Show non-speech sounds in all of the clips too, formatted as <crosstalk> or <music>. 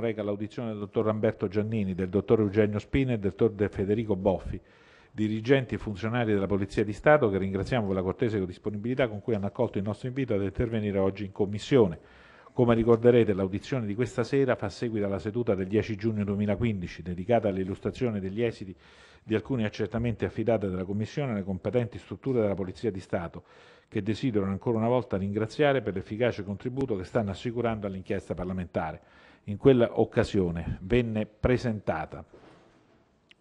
reca l'audizione del dottor Ramberto Giannini, del dottor Eugenio Spina e del dottor Federico Boffi, dirigenti e funzionari della Polizia di Stato, che ringraziamo per la cortese disponibilità con cui hanno accolto il nostro invito ad intervenire oggi in Commissione. Come ricorderete, l'audizione di questa sera fa seguito alla seduta del 10 giugno 2015, dedicata all'illustrazione degli esiti di alcuni accertamenti affidati dalla Commissione alle competenti strutture della Polizia di Stato, che desidero ancora una volta ringraziare per l'efficace contributo che stanno assicurando all'inchiesta parlamentare. In quella occasione venne presentata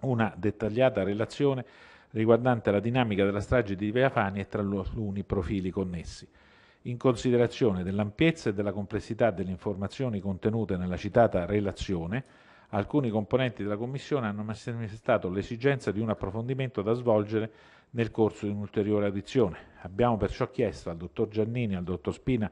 una dettagliata relazione riguardante la dinamica della strage di Via Fani e tra l'altro i profili connessi. In considerazione dell'ampiezza e della complessità delle informazioni contenute nella citata relazione, alcuni componenti della Commissione hanno manifestato l'esigenza di un approfondimento da svolgere nel corso di un'ulteriore audizione. Abbiamo perciò chiesto al dottor Giannini, al dottor Spina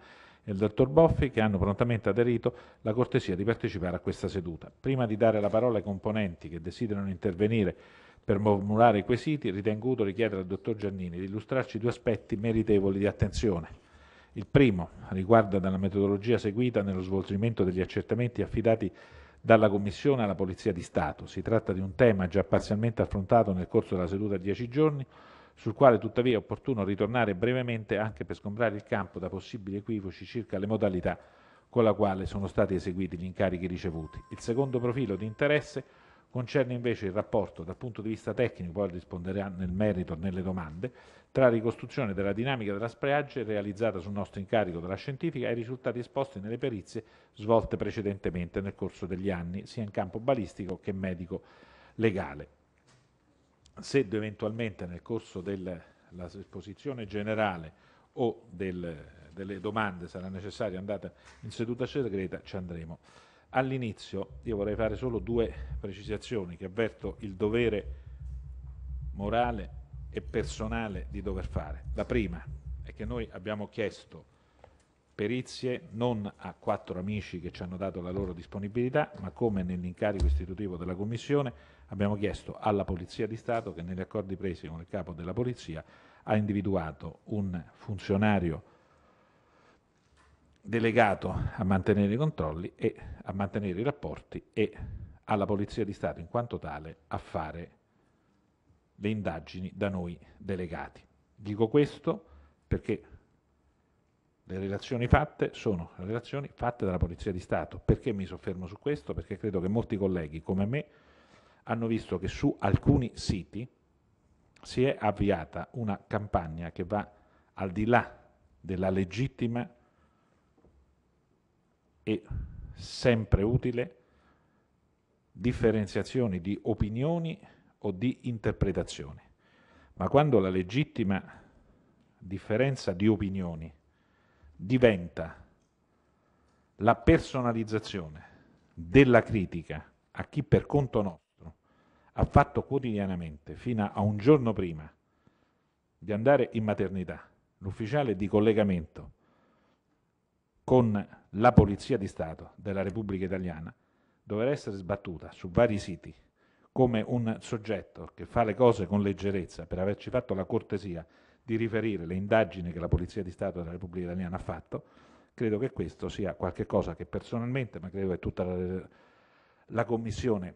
e il dottor Boffi che hanno prontamente aderito la cortesia di partecipare a questa seduta. Prima di dare la parola ai componenti che desiderano intervenire per formulare i quesiti, ritengo utile chiedere al dottor Giannini di illustrarci due aspetti meritevoli di attenzione. Il primo riguarda la metodologia seguita nello svolgimento degli accertamenti affidati dalla Commissione alla Polizia di Stato. Si tratta di un tema già parzialmente affrontato nel corso della seduta di dieci giorni, sul quale tuttavia è opportuno ritornare brevemente anche per sgombrare il campo da possibili equivoci circa le modalità con la quale sono stati eseguiti gli incarichi ricevuti. Il secondo profilo di interesse concerne invece il rapporto dal punto di vista tecnico, poi risponderà nel merito nelle domande, tra ricostruzione della dinamica della spreagge realizzata sul nostro incarico dalla scientifica e i risultati esposti nelle perizie svolte precedentemente nel corso degli anni, sia in campo balistico che medico legale se eventualmente nel corso dell'esposizione generale o del, delle domande sarà necessario andare in seduta segreta, ci andremo. All'inizio io vorrei fare solo due precisazioni che avverto il dovere morale e personale di dover fare. La prima è che noi abbiamo chiesto perizie non a quattro amici che ci hanno dato la loro disponibilità, ma come nell'incarico istitutivo della Commissione abbiamo chiesto alla Polizia di Stato che negli accordi presi con il capo della Polizia ha individuato un funzionario delegato a mantenere i controlli e a mantenere i rapporti e alla Polizia di Stato in quanto tale a fare le indagini da noi delegati. Dico questo perché le relazioni fatte sono relazioni fatte dalla Polizia di Stato. Perché mi soffermo su questo? Perché credo che molti colleghi come me hanno visto che su alcuni siti si è avviata una campagna che va al di là della legittima e sempre utile differenziazione di opinioni o di interpretazioni. Ma quando la legittima differenza di opinioni diventa la personalizzazione della critica a chi per conto nostro ha fatto quotidianamente fino a un giorno prima di andare in maternità l'ufficiale di collegamento con la Polizia di Stato della Repubblica Italiana dovrà essere sbattuta su vari siti come un soggetto che fa le cose con leggerezza per averci fatto la cortesia di riferire le indagini che la Polizia di Stato della Repubblica Italiana ha fatto, credo che questo sia qualcosa che personalmente, ma credo che tutta la, la Commissione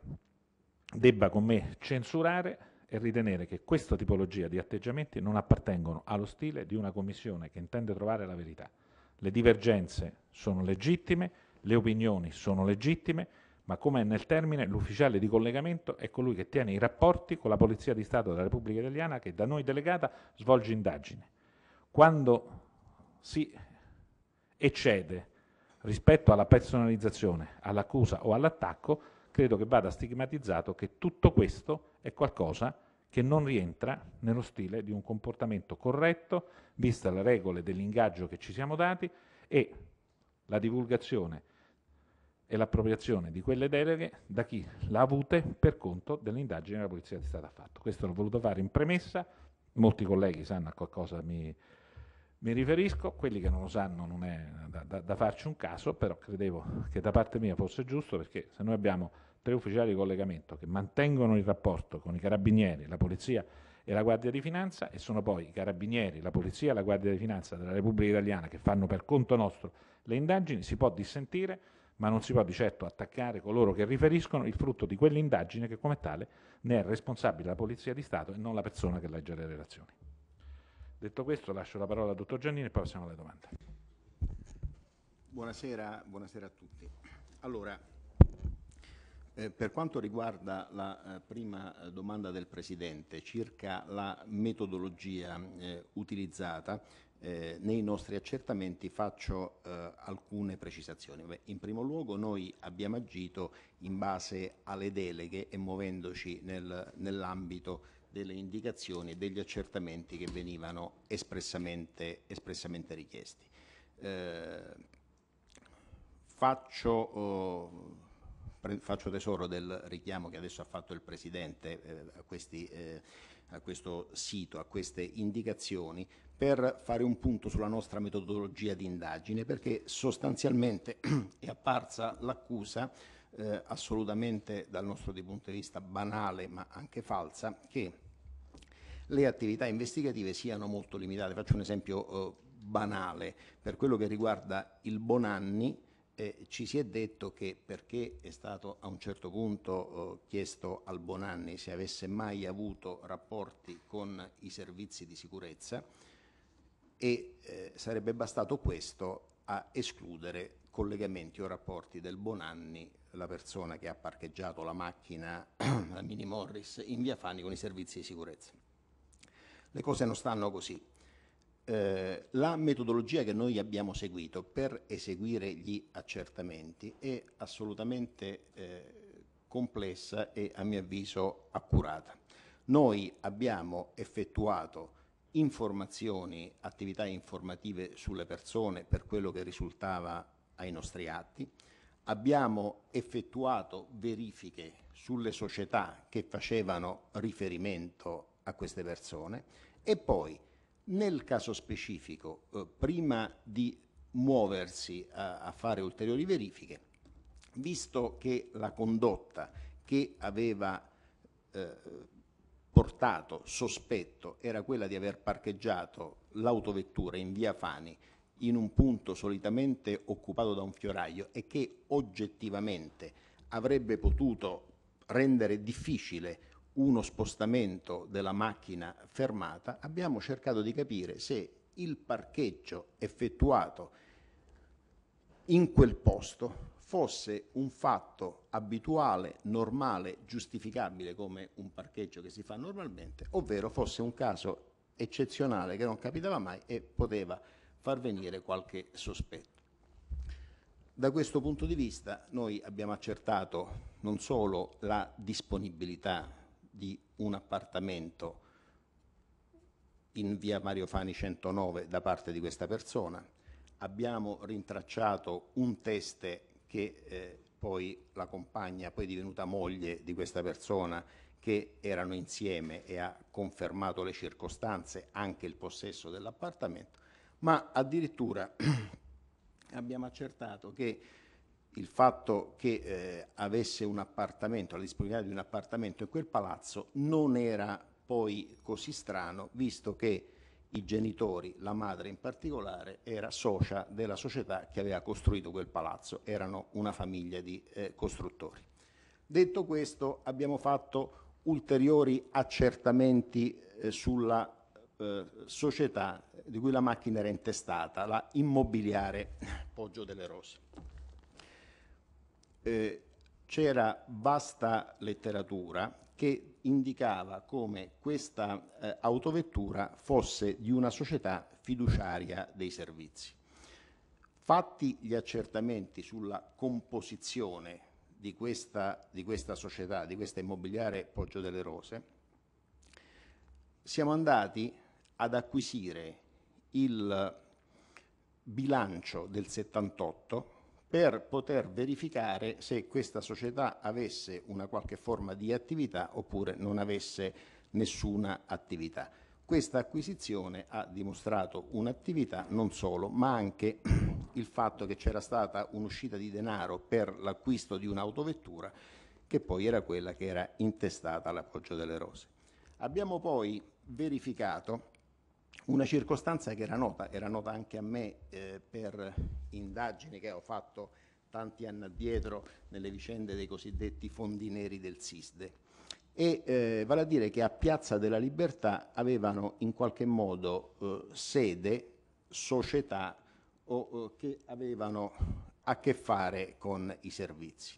debba con me censurare e ritenere che questa tipologia di atteggiamenti non appartengono allo stile di una Commissione che intende trovare la verità. Le divergenze sono legittime, le opinioni sono legittime, ma come è nel termine, l'ufficiale di collegamento è colui che tiene i rapporti con la Polizia di Stato della Repubblica Italiana che da noi delegata svolge indagini. Quando si eccede rispetto alla personalizzazione, all'accusa o all'attacco, credo che vada stigmatizzato che tutto questo è qualcosa che non rientra nello stile di un comportamento corretto, vista le regole dell'ingaggio che ci siamo dati e la divulgazione e l'appropriazione di quelle deleghe da chi l'ha avute per conto dell'indagine che la Polizia di Stato ha fatto. Questo l'ho voluto fare in premessa, molti colleghi sanno a qualcosa mi, mi riferisco, quelli che non lo sanno non è da, da, da, farci un caso, però credevo che da parte mia fosse giusto perché se noi abbiamo tre ufficiali di collegamento che mantengono il rapporto con i carabinieri, la polizia e la Guardia di Finanza e sono poi i carabinieri, la polizia e la Guardia di Finanza della Repubblica Italiana che fanno per conto nostro le indagini, si può dissentire, ma non si può di certo attaccare coloro che riferiscono il frutto di quell'indagine che come tale ne è responsabile la Polizia di Stato e non la persona che legge le relazioni. Detto questo lascio la parola al dottor Giannini e poi passiamo alle domande. Buonasera, buonasera a tutti. Allora, eh, per quanto riguarda la eh, prima eh, domanda del Presidente circa la metodologia eh, utilizzata, eh, nei nostri accertamenti faccio eh, alcune precisazioni. Beh, in primo luogo noi abbiamo agito in base alle deleghe e muovendoci nel, nell'ambito delle indicazioni e degli accertamenti che venivano espressamente, espressamente richiesti. Eh, faccio, eh, faccio, tesoro del richiamo che adesso ha fatto il Presidente eh, a, questi, eh, a questo sito, a queste indicazioni, per fare un punto sulla nostra metodologia di indagine, perché sostanzialmente <clears throat> è apparsa l'accusa eh, assolutamente dal nostro punto di vista banale ma anche falsa, che le attività investigative siano molto limitate. Faccio un esempio eh, banale, per quello che riguarda il Bonanni eh, ci si è detto che perché è stato a un certo punto eh, chiesto al Bonanni se avesse mai avuto rapporti con i servizi di sicurezza e eh, sarebbe bastato questo a escludere collegamenti o rapporti del Bonanni la persona che ha parcheggiato la macchina, <clears throat> la Mini Morris, in via Fani con i servizi di sicurezza. Le cose non stanno così. Eh, la metodologia che noi abbiamo seguito per eseguire gli accertamenti è assolutamente eh, complessa e a mio avviso accurata. Noi abbiamo effettuato informazioni, attività informative sulle persone per quello che risultava ai nostri atti, abbiamo effettuato verifiche sulle società che facevano riferimento a queste persone e poi nel caso specifico, eh, prima di muoversi a, a, fare ulteriori verifiche, visto che la condotta che aveva eh, portato sospetto era quella di aver parcheggiato l'autovettura in via Fani in un punto solitamente occupato da un fioraio e che oggettivamente avrebbe potuto rendere difficile uno spostamento della macchina fermata, abbiamo cercato di capire se il parcheggio effettuato in quel posto fosse un fatto abituale, normale, giustificabile come un parcheggio che si fa normalmente, ovvero fosse un caso eccezionale che non capitava mai e poteva far venire qualche sospetto. Da questo punto di vista noi abbiamo accertato non solo la disponibilità di un appartamento in via Mario Fani 109 da parte di questa persona. Abbiamo rintracciato un teste che eh, poi la compagna, poi divenuta moglie di questa persona, che erano insieme e ha confermato le circostanze, anche il possesso dell'appartamento, ma addirittura <clears throat> abbiamo accertato che il fatto che eh, avesse un appartamento, la disponibilità di un appartamento in quel palazzo non era poi così strano, visto che i genitori, la madre in particolare, era socia della società che aveva costruito quel palazzo, erano una famiglia di eh, costruttori. Detto questo, abbiamo fatto ulteriori accertamenti eh, sulla eh, società di cui la macchina era intestata, la immobiliare Poggio delle Rose eh, c'era vasta letteratura che indicava come questa eh, autovettura fosse di una società fiduciaria dei servizi. Fatti gli accertamenti sulla composizione di questa, di questa società, di questa immobiliare Poggio delle Rose, siamo andati ad acquisire il bilancio del 78 per poter verificare se questa società avesse una qualche forma di attività oppure non avesse nessuna attività. Questa acquisizione ha dimostrato un'attività non solo, ma anche <clears throat> il fatto che c'era stata un'uscita di denaro per l'acquisto di un'autovettura che poi era quella che era intestata all'appoggio delle rose. Abbiamo poi verificato una circostanza che era nota, era nota anche a me eh, per indagini che ho fatto tanti anni addietro nelle vicende dei cosiddetti fondi neri del SISDE. E, eh, vale a dire che a Piazza della Libertà avevano in qualche modo eh, sede società o, eh, che avevano a che fare con i servizi.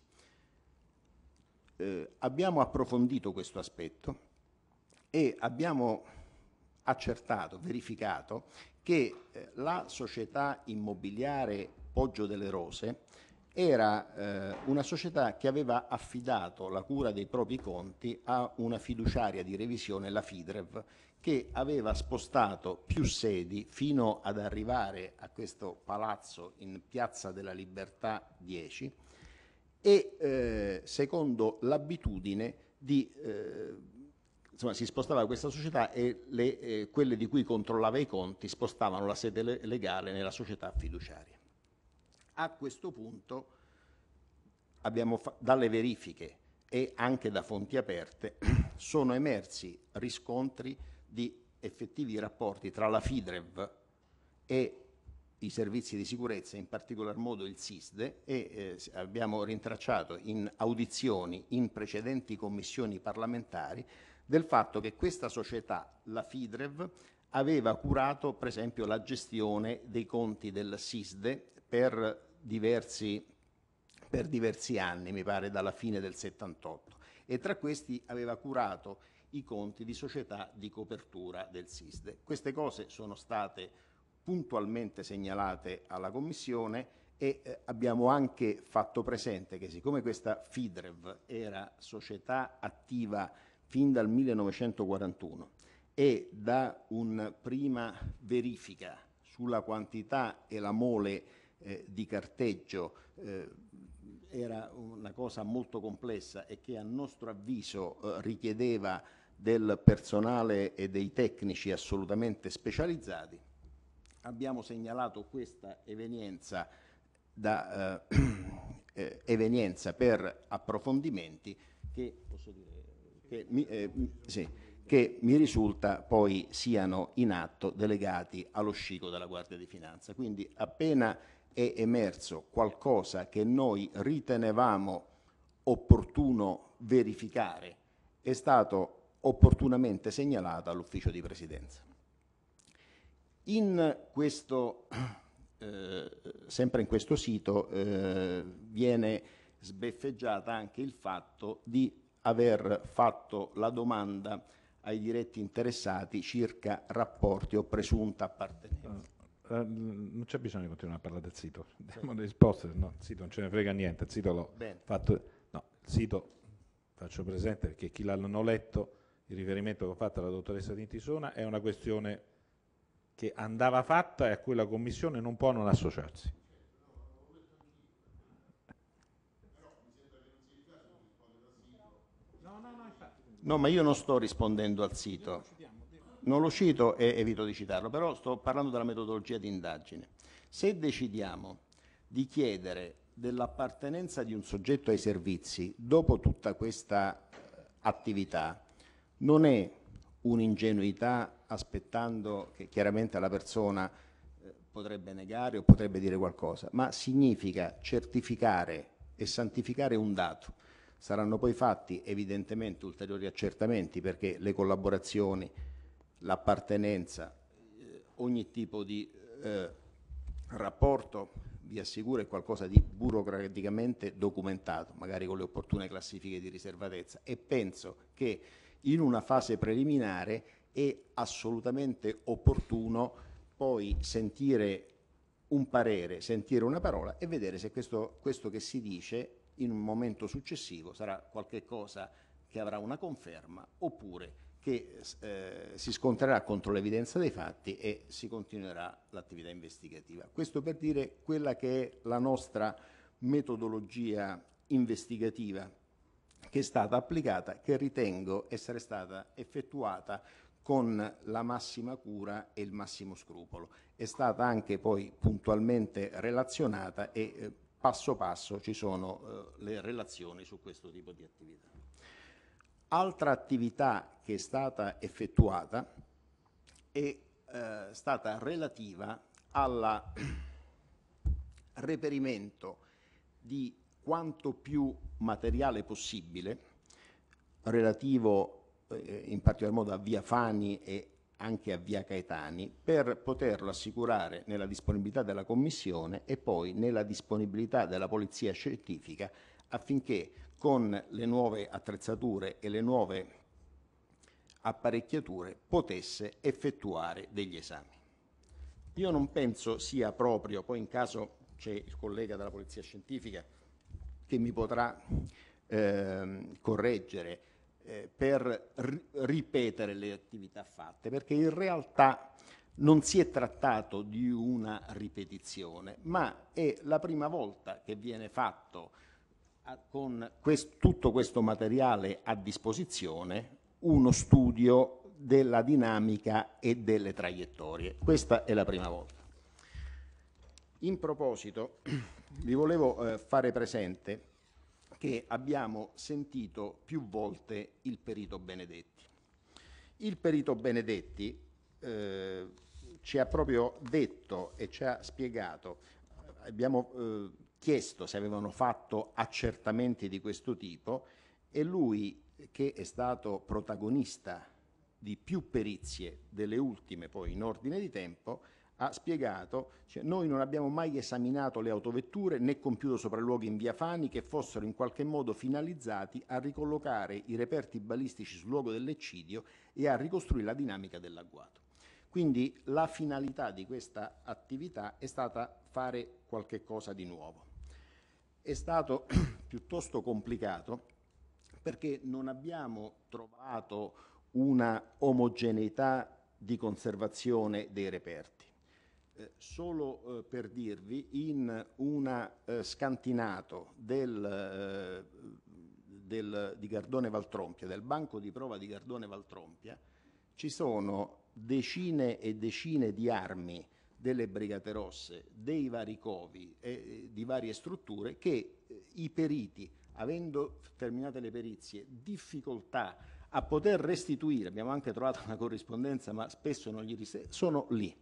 Eh, abbiamo approfondito questo aspetto e abbiamo accertato, verificato che eh, la società immobiliare Poggio delle Rose era eh, una società che aveva affidato la cura dei propri conti a una fiduciaria di revisione, la FIDREV, che aveva spostato più sedi fino ad arrivare a questo palazzo in Piazza della Libertà 10 e eh, secondo l'abitudine di eh, insomma, si spostava questa società e le, eh, quelle di cui controllava i conti spostavano la sede legale nella società fiduciaria. A questo punto dalle verifiche e anche da fonti aperte <clears throat> sono emersi riscontri di effettivi rapporti tra la FIDREV e i servizi di sicurezza, in particolar modo il SISDE, e eh, abbiamo rintracciato in audizioni in precedenti commissioni parlamentari del fatto che questa società, la Fidrev, aveva curato per esempio la gestione dei conti del SISDE per diversi, per diversi anni, mi pare dalla fine del 78, e tra questi aveva curato i conti di società di copertura del SISDE. Queste cose sono state puntualmente segnalate alla Commissione e eh, abbiamo anche fatto presente che siccome questa FIDREV era società attiva fin dal 1941 e da una prima verifica sulla quantità e la mole eh, di carteggio eh, era una cosa molto complessa e che a nostro avviso eh, richiedeva del personale e dei tecnici assolutamente specializzati. Abbiamo segnalato questa evenienza, da, eh, <clears throat> eh, evenienza per approfondimenti che posso dire che mi, eh, sì, che mi risulta poi siano in atto delegati allo scico della Guardia di Finanza. Quindi appena è emerso qualcosa che noi ritenevamo opportuno verificare, è stato opportunamente segnalato all'ufficio di presidenza. In questo, eh, sempre in questo sito eh, viene sbeffeggiata anche il fatto di aver fatto la domanda ai diretti interessati circa rapporti o presunta appartenenza. Uh, non c'è bisogno di continuare a parlare del sito, diamo sì. le risposte, no, il sito non ce ne frega niente, il sito l'ho Bene. fatto, no, il sito faccio presente perché chi l'hanno letto, il riferimento che ho fatto alla dottoressa Tintisona è una questione che andava fatta e a cui la Commissione non può non associarsi. No, ma io non sto rispondendo al sito. Non lo cito e evito di citarlo, però sto parlando della metodologia di indagine. Se decidiamo di chiedere dell'appartenenza di un soggetto ai servizi dopo tutta questa eh, attività non è un'ingenuità aspettando che chiaramente la persona eh, potrebbe negare o potrebbe dire qualcosa, ma significa certificare e santificare un dato. Saranno poi fatti evidentemente ulteriori accertamenti perché le collaborazioni, l'appartenenza, eh, ogni tipo di eh, rapporto vi assicuro è qualcosa di burocraticamente documentato, magari con le opportune classifiche di riservatezza e penso che in una fase preliminare è assolutamente opportuno poi sentire un parere, sentire una parola e vedere se questo, questo che si dice in un momento successivo sarà qualcosa che avrà una conferma oppure che eh, si scontrerà contro l'evidenza dei fatti e si continuerà l'attività investigativa. Questo per dire quella che è la nostra metodologia investigativa che è stata applicata, che ritengo essere stata effettuata con la massima cura e il massimo scrupolo. È stata anche poi puntualmente relazionata e eh, passo passo ci sono eh, le relazioni su questo tipo di attività. Altra attività che è stata effettuata è eh, stata relativa al <clears throat> reperimento di quanto più materiale possibile relativo eh, in particolar modo a Via Fani e anche a Via Caetani per poterlo assicurare nella disponibilità della Commissione e poi nella disponibilità della Polizia Scientifica affinché con le nuove attrezzature e le nuove apparecchiature potesse effettuare degli esami. Io non penso sia proprio, poi in caso c'è il collega della Polizia Scientifica che mi potrà eh, correggere, eh, per ripetere le attività fatte, perché in realtà non si è trattato di una ripetizione, ma è la prima volta che viene fatto a, con quest tutto questo materiale a disposizione uno studio della dinamica e delle traiettorie. Questa è la prima volta. In proposito <clears throat> vi volevo eh, fare presente che abbiamo sentito più volte il perito Benedetti. Il perito Benedetti eh, ci ha proprio detto e ci ha spiegato, abbiamo eh, chiesto se avevano fatto accertamenti di questo tipo e lui che è stato protagonista di più perizie, delle ultime poi in ordine di tempo, ha spiegato cioè, noi non abbiamo mai esaminato le autovetture né compiuto sopralluoghi in via Fani che fossero in qualche modo finalizzati a ricollocare i reperti balistici sul luogo dell'eccidio e a ricostruire la dinamica dell'agguato. Quindi la finalità di questa attività è stata fare qualche cosa di nuovo. È stato <clears throat> piuttosto complicato perché non abbiamo trovato una omogeneità di conservazione dei reperti. Eh, solo eh, per dirvi, in un eh, scantinato del, eh, del, di Gardone Valtrompia, del banco di prova di Gardone Valtrompia, ci sono decine e decine di armi delle Brigate Rosse, dei vari covi e di varie strutture che eh, i periti, avendo terminate le perizie, difficoltà a poter restituire, abbiamo anche trovato una corrispondenza ma spesso non gli riserva, sono lì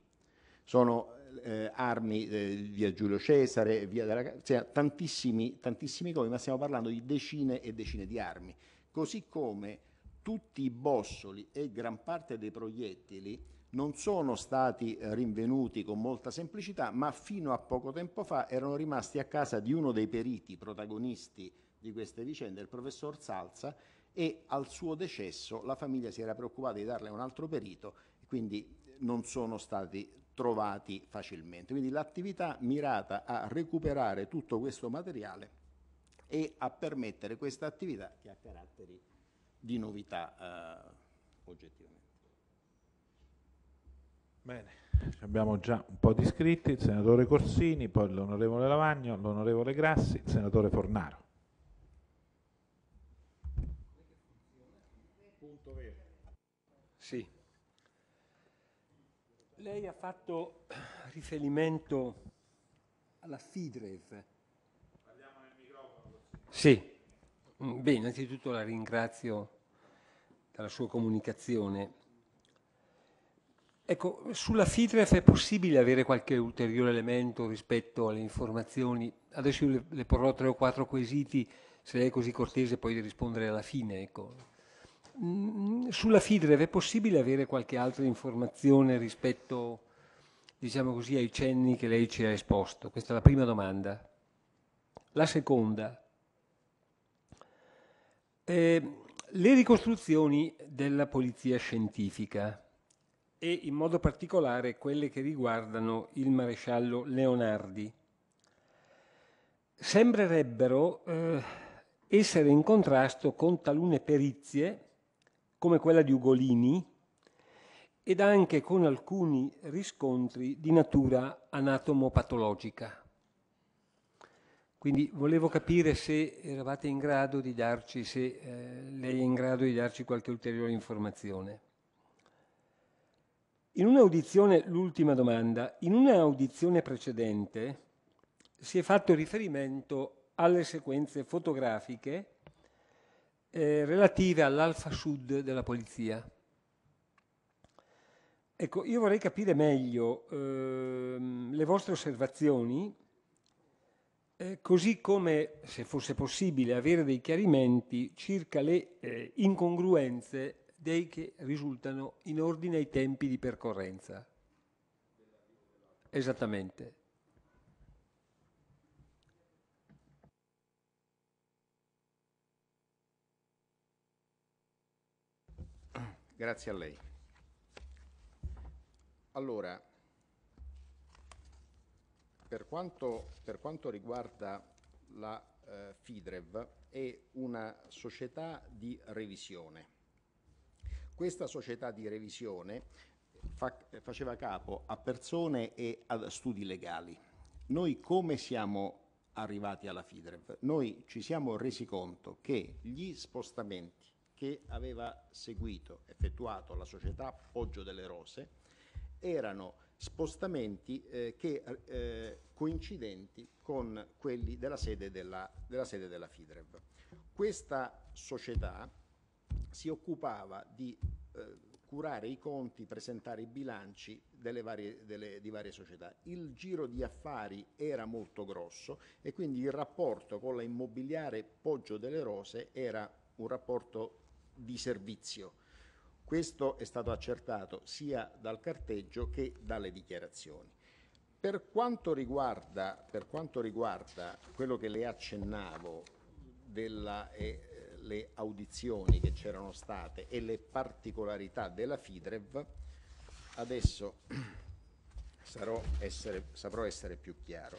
sono eh, armi eh, via Giulio Cesare, via della, cioè, tantissimi, tantissimi comi, ma stiamo parlando di decine e decine di armi, così come tutti i bossoli e gran parte dei proiettili non sono stati rinvenuti con molta semplicità, ma fino a poco tempo fa erano rimasti a casa di uno dei periti protagonisti di queste vicende, il professor Salza, e al suo decesso la famiglia si era preoccupata di darle un altro perito, quindi non sono stati trovati facilmente. Quindi l'attività mirata a recuperare tutto questo materiale e a permettere questa attività che ha caratteri di novità eh, oggettivamente. Bene, abbiamo già un po' di iscritti, il senatore Corsini, poi l'onorevole Lavagno, l'onorevole Grassi, il senatore Fornaro. Sì, lei ha fatto riferimento alla FIDREV. Parliamo nel microfono. Sì, bene, innanzitutto la ringrazio per la sua comunicazione. Ecco, sulla FIDREF è possibile avere qualche ulteriore elemento rispetto alle informazioni? Adesso le, le porrò tre o quattro quesiti, se lei è così cortese poi rispondere alla fine. Ecco. Mm, sulla FIDREV è possibile avere qualche altra informazione rispetto diciamo così, ai cenni che lei ci ha esposto? Questa è la prima domanda. La seconda. Eh, le ricostruzioni della polizia scientifica e in modo particolare quelle che riguardano il maresciallo Leonardi sembrerebbero eh, essere in contrasto con talune perizie come quella di Ugolini, ed anche con alcuni riscontri di natura anatomopatologica. Quindi volevo capire se eravate in grado di darci, se eh, lei è in grado di darci qualche ulteriore informazione. In un'audizione, l'ultima domanda, in un'audizione precedente si è fatto riferimento alle sequenze fotografiche eh, relative all'Alfa Sud della polizia. Ecco, io vorrei capire meglio ehm, le vostre osservazioni, eh, così come, se fosse possibile, avere dei chiarimenti circa le eh, incongruenze dei che risultano in ordine ai tempi di percorrenza. Esattamente. Grazie a lei. Allora, per quanto, per quanto riguarda la eh, FIDREV, è una società di revisione. Questa società di revisione fa, faceva capo a persone e a studi legali. Noi come siamo arrivati alla FIDREV? Noi ci siamo resi conto che gli spostamenti che aveva seguito, effettuato la società Poggio delle Rose erano spostamenti eh, che, eh, coincidenti con quelli della sede della, della sede della FIDREV. Questa società si occupava di eh, curare i conti, presentare i bilanci delle varie, delle, di varie società. Il giro di affari era molto grosso e quindi il rapporto con la immobiliare Poggio delle Rose era un rapporto di servizio. Questo è stato accertato sia dal carteggio che dalle dichiarazioni. Per quanto riguarda, per quanto riguarda quello che le accennavo delle eh, audizioni che c'erano state e le particolarità della FIDREV, adesso <clears throat> essere, saprò essere più chiaro,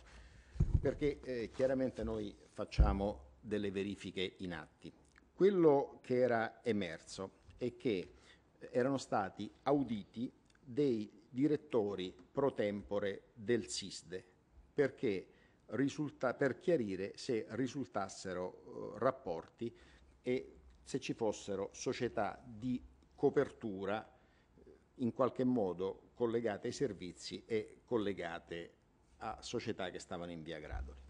perché eh, chiaramente noi facciamo delle verifiche in atti. Quello che era emerso è che eh, erano stati auditi dei direttori pro tempore del SISDE perché risulta, per chiarire se risultassero eh, rapporti e se ci fossero società di copertura eh, in qualche modo collegate ai servizi e collegate a società che stavano in via Gradoli.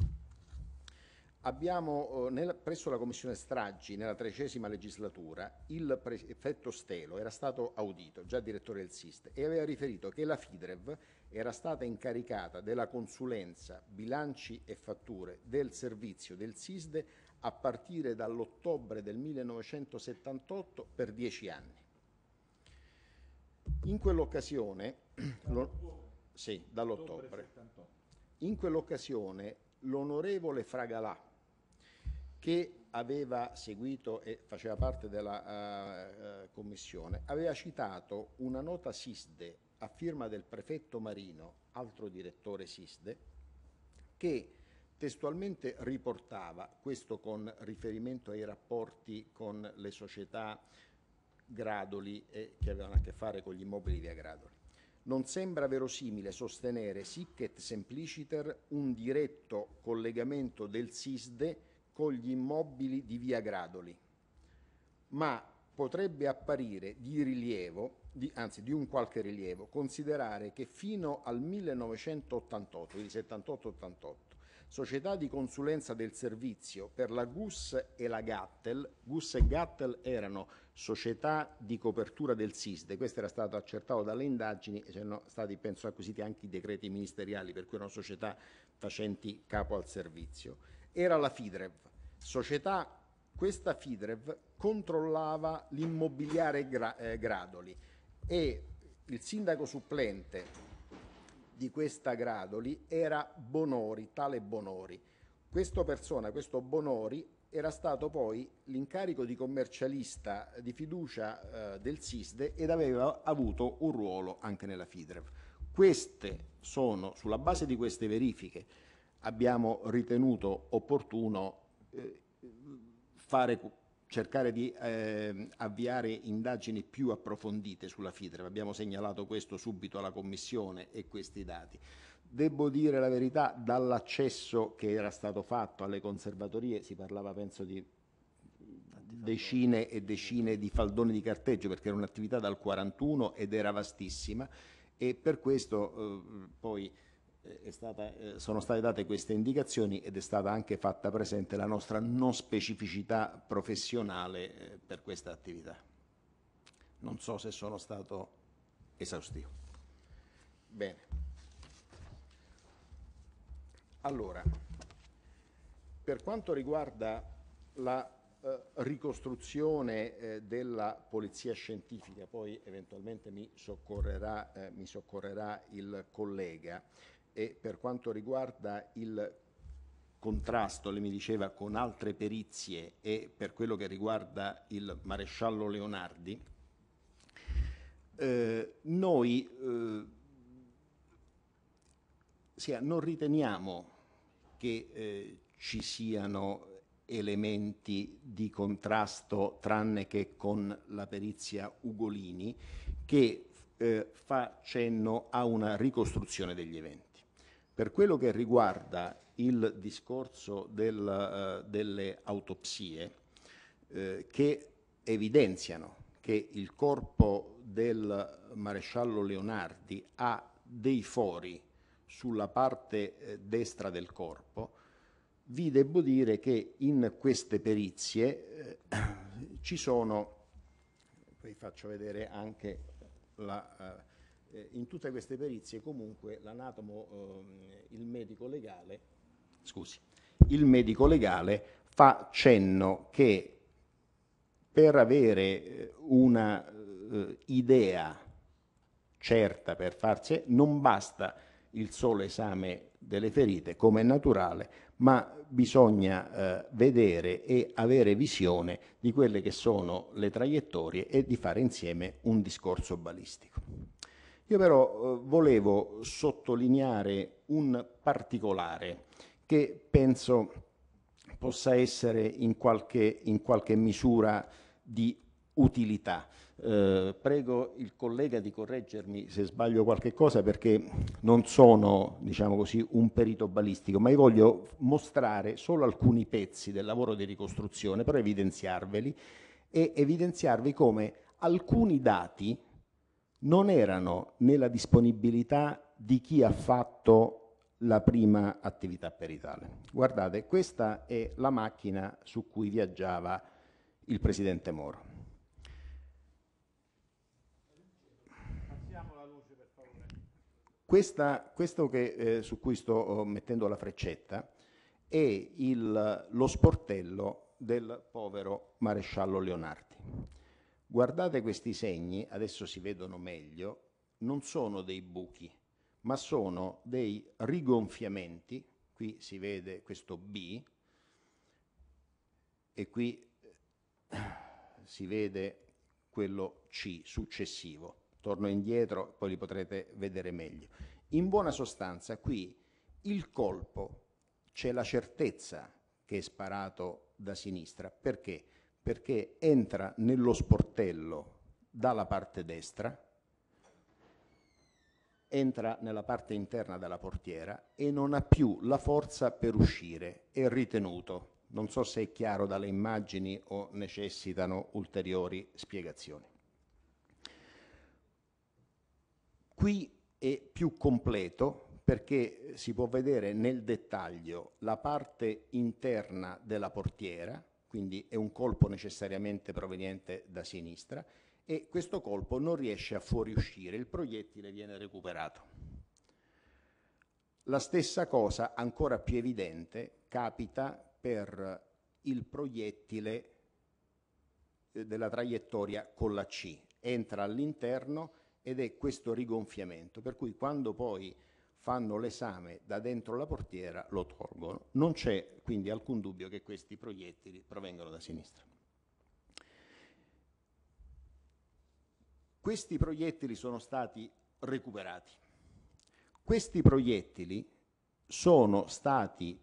Abbiamo, eh, nel, presso la Commissione Stragi, nella tredicesima legislatura, il prefetto Stelo era stato audito, già direttore del SIST, e aveva riferito che la FIDREV era stata incaricata della consulenza, bilanci e fatture del servizio del SISD a partire dall'ottobre del 1978 per dieci anni. In quell'occasione, <clears throat> sì, dall'ottobre, in quell'occasione l'onorevole Fragalà, che aveva seguito e faceva parte della uh, commissione, aveva citato una nota SISDE a firma del prefetto Marino, altro direttore SISDE, che testualmente riportava, questo con riferimento ai rapporti con le società Gradoli eh, che avevano a che fare con gli immobili via Gradoli. Non sembra verosimile sostenere sic et sempliciter un diretto collegamento del SISDE con gli immobili di via Gradoli, ma potrebbe apparire di rilievo, di, anzi di un qualche rilievo, considerare che fino al 1988, quindi 78-88, società di consulenza del servizio per la GUS e la Gattel, GUS e Gattel erano società di copertura del SISDE, questo era stato accertato dalle indagini e c'erano stati penso acquisiti anche i decreti ministeriali per cui erano società facenti capo al servizio era la Fidrev, società questa Fidrev controllava l'immobiliare gra eh, Gradoli e il sindaco supplente di questa Gradoli era Bonori, tale Bonori. Questo persona, questo Bonori, era stato poi l'incarico di commercialista di fiducia eh, del SISDE ed aveva avuto un ruolo anche nella FIDREV. Queste sono, sulla base di queste verifiche, abbiamo ritenuto opportuno eh, fare, cercare di eh, avviare indagini più approfondite sulla FIDRE. Abbiamo segnalato questo subito alla Commissione e questi dati. Devo dire la verità, dall'accesso che era stato fatto alle conservatorie, si parlava penso di decine e decine di faldoni di carteggio perché era un'attività dal 41 ed era vastissima e per questo eh, poi eh, stata, eh, sono state date queste indicazioni ed è stata anche fatta presente la nostra non specificità professionale eh, per questa attività. Non so se sono stato esaustivo. Bene. Allora, per quanto riguarda la eh, ricostruzione eh, della polizia scientifica, poi eventualmente mi soccorrerà, eh, mi soccorrerà il collega, e per quanto riguarda il contrasto, lei mi diceva, con altre perizie e per quello che riguarda il maresciallo Leonardi, eh, noi eh, sia, non riteniamo che eh, ci siano elementi di contrasto tranne che con la perizia Ugolini che eh, fa cenno a una ricostruzione degli eventi. Per quello che riguarda il discorso del, uh, delle autopsie uh, che evidenziano che il corpo del maresciallo Leonardi ha dei fori sulla parte eh, destra del corpo, vi devo dire che in queste perizie eh, ci sono, vi faccio vedere anche la... Eh, eh, in tutte queste perizie comunque l'anatomo, eh, il medico legale, scusi, il medico legale fa cenno che per avere eh, una eh, idea certa per farsi, non basta il solo esame delle ferite come è naturale, ma bisogna eh, vedere e avere visione di quelle che sono le traiettorie e di fare insieme un discorso balistico. Io però eh, volevo sottolineare un particolare che penso possa essere in qualche, in qualche misura di utilità. Eh, prego il collega di correggermi se sbaglio qualche cosa perché non sono diciamo così, un perito balistico, ma io voglio mostrare solo alcuni pezzi del lavoro di ricostruzione per evidenziarveli e evidenziarvi come alcuni dati non erano nella disponibilità di chi ha fatto la prima attività peritale. Guardate, questa è la macchina su cui viaggiava il presidente Moro. questa, questo che, eh, su cui sto oh, mettendo la freccetta è il, lo sportello del povero maresciallo Leonardi. Guardate questi segni, adesso si vedono meglio, non sono dei buchi, ma sono dei rigonfiamenti, qui si vede questo B e qui eh, si vede quello C successivo. Torno indietro, poi li potrete vedere meglio. In buona sostanza, qui il colpo c'è la certezza che è sparato da sinistra. Perché? perché entra nello sportello dalla parte destra, entra nella parte interna della portiera e non ha più la forza per uscire, è ritenuto. Non so se è chiaro dalle immagini o necessitano ulteriori spiegazioni. Qui è più completo perché si può vedere nel dettaglio la parte interna della portiera, quindi è un colpo necessariamente proveniente da sinistra e questo colpo non riesce a fuoriuscire, il proiettile viene recuperato. La stessa cosa, ancora più evidente, capita per il proiettile eh, della traiettoria con la C. Entra all'interno ed è questo rigonfiamento, per cui quando poi fanno l'esame da dentro la portiera, lo tolgono. Non c'è quindi alcun dubbio che questi proiettili provengano da sinistra. Questi proiettili sono stati recuperati. Questi proiettili sono stati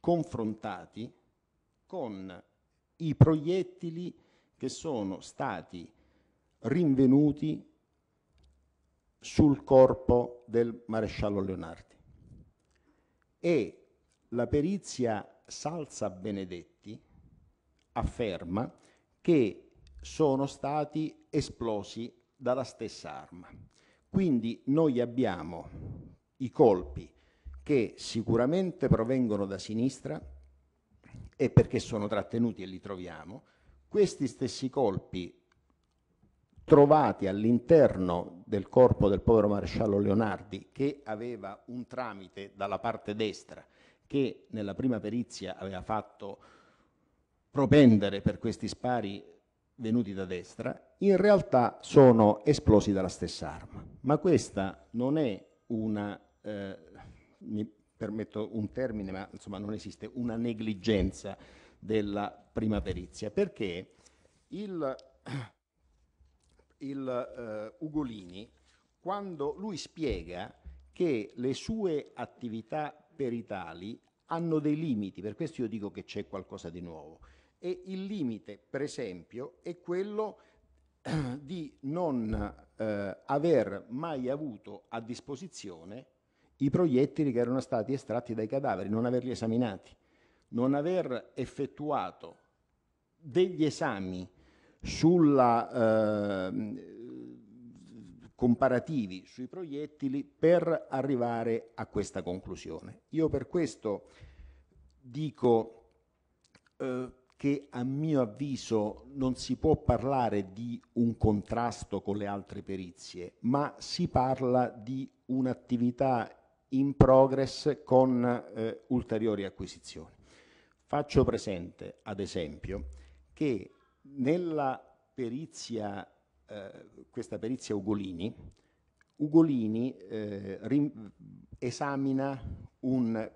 confrontati con i proiettili che sono stati rinvenuti sul corpo del maresciallo Leonardi e la perizia Salsa Benedetti afferma che sono stati esplosi dalla stessa arma. Quindi noi abbiamo i colpi che sicuramente provengono da sinistra e perché sono trattenuti e li troviamo, questi stessi colpi trovati all'interno del corpo del povero maresciallo Leonardi che aveva un tramite dalla parte destra che nella prima perizia aveva fatto propendere per questi spari venuti da destra, in realtà sono esplosi dalla stessa arma. Ma questa non è una, eh, mi permetto un termine, ma insomma non esiste una negligenza della prima perizia, perché il il uh, Ugolini quando lui spiega che le sue attività peritali hanno dei limiti, per questo io dico che c'è qualcosa di nuovo. E il limite, per esempio, è quello eh, di non eh, aver mai avuto a disposizione i proiettili che erano stati estratti dai cadaveri, non averli esaminati, non aver effettuato degli esami sulla, eh, comparativi sui proiettili per arrivare a questa conclusione. Io per questo dico eh, che a mio avviso non si può parlare di un contrasto con le altre perizie, ma si parla di un'attività in progress con eh, ulteriori acquisizioni. Faccio presente, ad esempio, che nella perizia, eh, questa perizia Ugolini, Ugolini eh, esamina un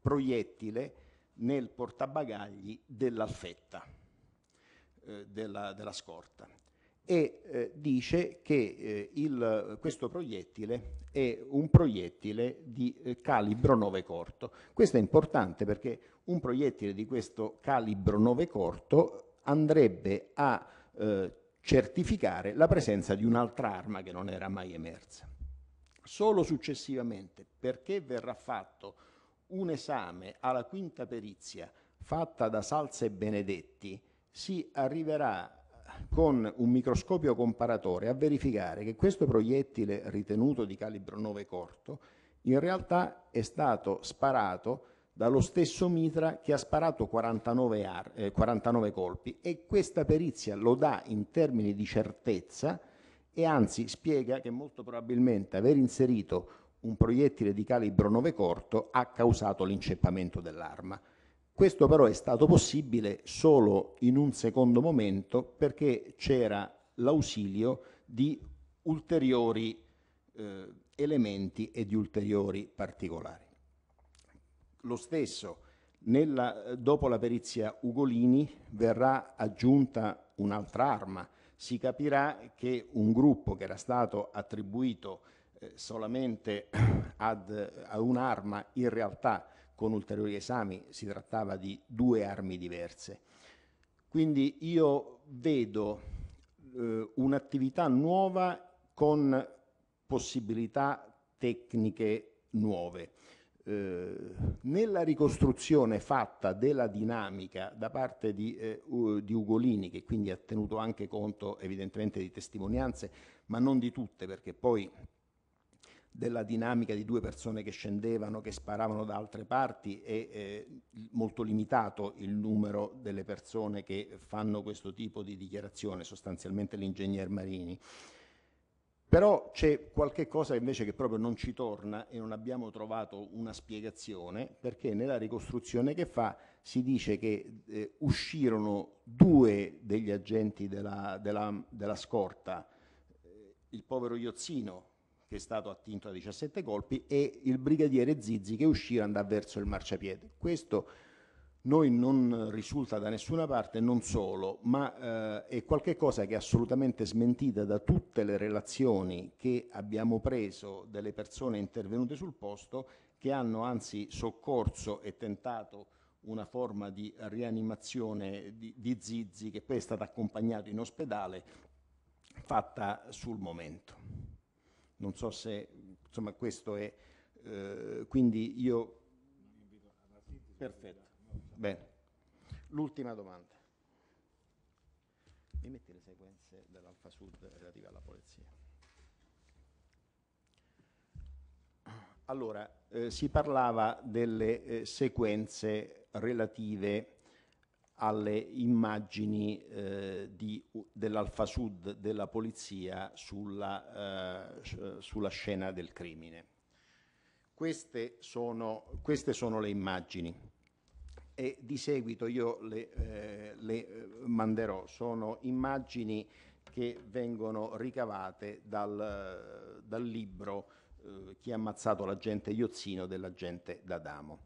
proiettile nel portabagagli dell'alfetta, eh, della, della, scorta, e eh, dice che eh, il, questo proiettile è un proiettile di eh, calibro 9 corto. Questo è importante perché un proiettile di questo calibro 9 corto andrebbe a eh, certificare la presenza di un'altra arma che non era mai emersa. Solo successivamente, perché verrà fatto un esame alla quinta perizia fatta da Salza e Benedetti, si arriverà con un microscopio comparatore a verificare che questo proiettile ritenuto di calibro 9 corto in realtà è stato sparato dallo stesso Mitra che ha sparato 49, ar- eh, 49 colpi e questa perizia lo dà in termini di certezza e anzi spiega che molto probabilmente aver inserito un proiettile di calibro 9 corto ha causato l'inceppamento dell'arma. Questo però è stato possibile solo in un secondo momento perché c'era l'ausilio di ulteriori eh, elementi e di ulteriori particolari. Lo stesso, nella, dopo la perizia Ugolini verrà aggiunta un'altra arma. Si capirà che un gruppo che era stato attribuito eh, solamente ad, a un'arma, in realtà con ulteriori esami si trattava di due armi diverse. Quindi io vedo eh, un'attività nuova con possibilità tecniche nuove. Eh, nella ricostruzione fatta della dinamica da parte di, eh, di, Ugolini, che quindi ha tenuto anche conto evidentemente di testimonianze, ma non di tutte, perché poi della dinamica di due persone che scendevano, che sparavano da altre parti, è eh, molto limitato il numero delle persone che fanno questo tipo di dichiarazione, sostanzialmente l'ingegner Marini. Però c'è qualche cosa invece che proprio non ci torna e non abbiamo trovato una spiegazione, perché nella ricostruzione che fa si dice che eh, uscirono due degli agenti della, della, della scorta, eh, il povero Iozzino che è stato attinto da 17 colpi e il brigadiere Zizzi che uscì e andò verso il marciapiede. Questo noi non risulta da nessuna parte, non solo, ma eh, è qualcosa che è assolutamente smentita da tutte le relazioni che abbiamo preso delle persone intervenute sul posto che hanno anzi soccorso e tentato una forma di rianimazione di, di Zizzi che poi è stata accompagnata in ospedale fatta sul momento. Non so se insomma questo è eh, quindi io perfetto Bene, l'ultima domanda. Mi metti le sequenze dell'Alfa Sud relative alla polizia. Allora, eh, si parlava delle eh, sequenze relative alle immagini eh, dell'Alfa Sud della polizia sulla, eh, sulla, scena del crimine. Queste sono, queste sono le immagini e di seguito io le, eh, le eh, manderò. Sono immagini che vengono ricavate dal, dal libro eh, Chi ha ammazzato l'agente Iozzino dell'agente D'Adamo.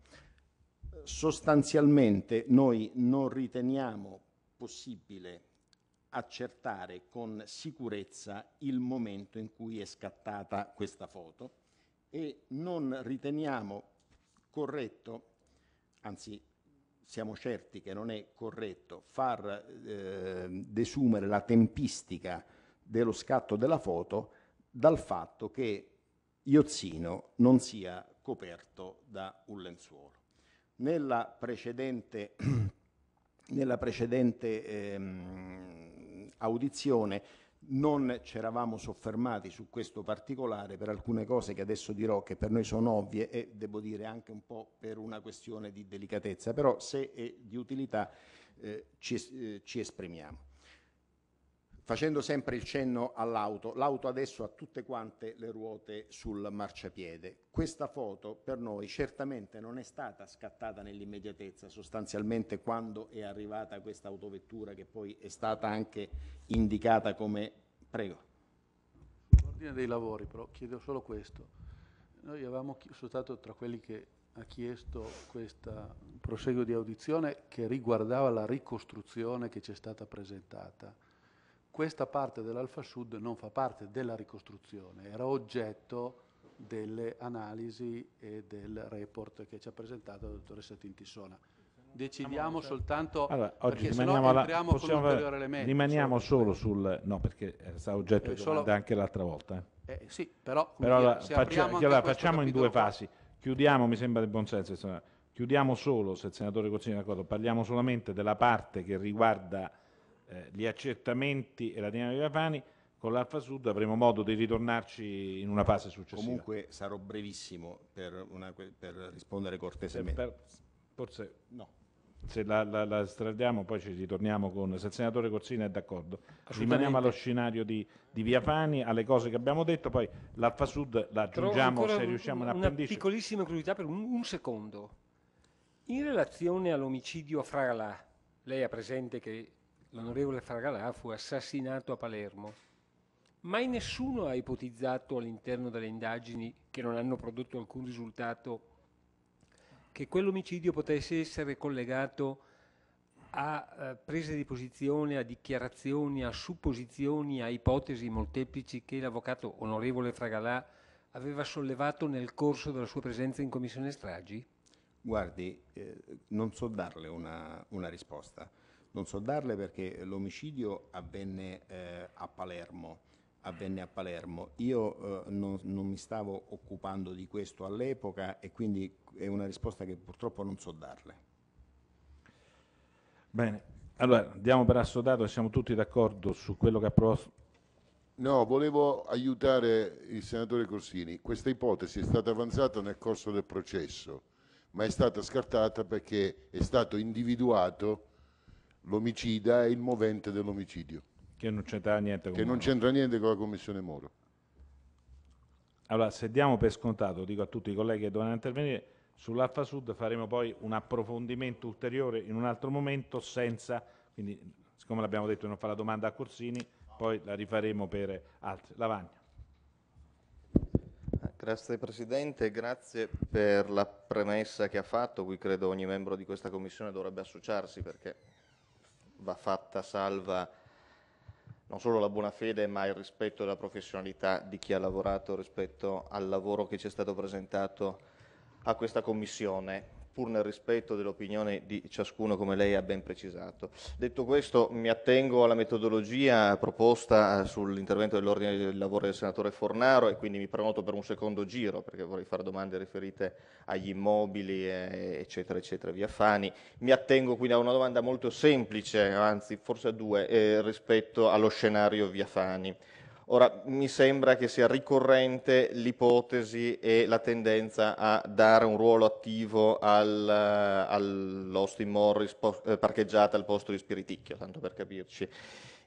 Sostanzialmente noi non riteniamo possibile accertare con sicurezza il momento in cui è scattata questa foto e non riteniamo corretto, anzi siamo certi che non è corretto far eh, desumere la tempistica dello scatto della foto dal fatto che Iozzino non sia coperto da un lenzuolo. Nella precedente, <clears throat> nella precedente ehm, audizione non ci eravamo soffermati su questo particolare per alcune cose che adesso dirò che per noi sono ovvie e devo dire anche un po' per una questione di delicatezza, però se è di utilità eh, ci, eh, ci esprimiamo. Facendo sempre il cenno all'auto, l'auto adesso ha tutte quante le ruote sul marciapiede. Questa foto per noi certamente non è stata scattata nell'immediatezza, sostanzialmente quando è arrivata questa autovettura che poi è stata anche indicata come... Prego. L'ordine dei lavori però, chiedo solo questo. Noi avevamo soltanto tra quelli che ha chiesto questo proseguo di audizione che riguardava la ricostruzione che ci è stata presentata questa parte dell'Alfa Sud non fa parte della ricostruzione, era oggetto delle analisi e del report che ci ha presentato la dottoressa Tintisona. Decidiamo certo. soltanto oggi perché sennò alla, entriamo possiamo, con elemento. Rimaniamo solo, sul... no perché è eh, oggetto eh, di domanda anche l'altra volta. Eh. Eh, sì, però... però allora, facciamo, allora, facciamo in due fasi. Chiudiamo, mi sembra di senso. chiudiamo solo, se il senatore Cozzini è d'accordo, parliamo solamente della parte che riguarda eh, gli accertamenti e la dinamica dei Pani, con l'Alfa Sud avremo modo di ritornarci in una fase successiva. Comunque sarò brevissimo per, una, per rispondere cortesemente. Eh, per, forse no. Se la, la, la, stradiamo poi ci ritorniamo con... Se il senatore Corsina è d'accordo, rimaniamo allo scenario di, di Via Fani, alle cose che abbiamo detto, poi l'Alfa Sud la aggiungiamo se riusciamo in appendice. Una piccolissima curiosità per un, un secondo. In relazione all'omicidio a Fralà, lei ha presente che l'onorevole Fragalà fu assassinato a Palermo. Mai nessuno ha ipotizzato all'interno delle indagini, che non hanno prodotto alcun risultato, che quell'omicidio potesse essere collegato a eh, prese di posizione, a dichiarazioni, a supposizioni, a ipotesi molteplici che l'avvocato onorevole Fragalà aveva sollevato nel corso della sua presenza in commissione stragi? Guardi, eh, non so darle una, una risposta non so darle perché l'omicidio avvenne, eh, avvenne a Palermo. Io eh, non, non, mi stavo occupando di questo all'epoca e quindi è una risposta che purtroppo non so darle. Bene, allora diamo per assodato siamo tutti d'accordo su quello che ha proposto. No, volevo aiutare il senatore Corsini. Questa ipotesi è stata avanzata nel corso del processo, ma è stata scartata perché è stato individuato l'omicida e il movente dell'omicidio. Che non c'entra niente, niente con la Commissione Moro. Allora, se diamo per scontato, dico a tutti i colleghi che dovranno intervenire, sull'Alfa Sud faremo poi un approfondimento ulteriore in un altro momento senza, quindi siccome l'abbiamo detto non fa la domanda a Corsini, poi la rifaremo per altri. Lavagna. Grazie Presidente, grazie per la premessa che ha fatto, qui credo ogni membro di questa Commissione dovrebbe associarsi perché va fatta salva non solo la buona fede ma il rispetto della professionalità di chi ha lavorato rispetto al lavoro che ci è stato presentato a questa commissione pur nel rispetto dell'opinione di ciascuno, come lei ha ben precisato. Detto questo, mi attengo alla metodologia proposta eh, sull'intervento dell'ordine del lavoro del senatore Fornaro e quindi mi prenoto per un secondo giro, perché vorrei fare domande riferite agli immobili, eh, eccetera, eccetera, via Fani. Mi attengo quindi a una domanda molto semplice, anzi forse a due, eh, rispetto allo scenario via Fani. Ora, mi sembra che sia ricorrente l'ipotesi e la tendenza a dare un ruolo attivo al, eh, all'Austin Morris eh, parcheggiata al posto di Spiriticchio, tanto per capirci.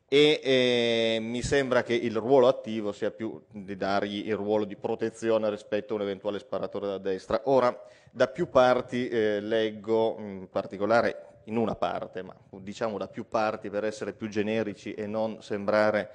E eh, mi sembra che il ruolo attivo sia più di dargli il ruolo di protezione rispetto a un eventuale sparatore da destra. Ora, da più parti eh, leggo, mm, in particolare in una parte, ma diciamo da più parti per essere più generici e non sembrare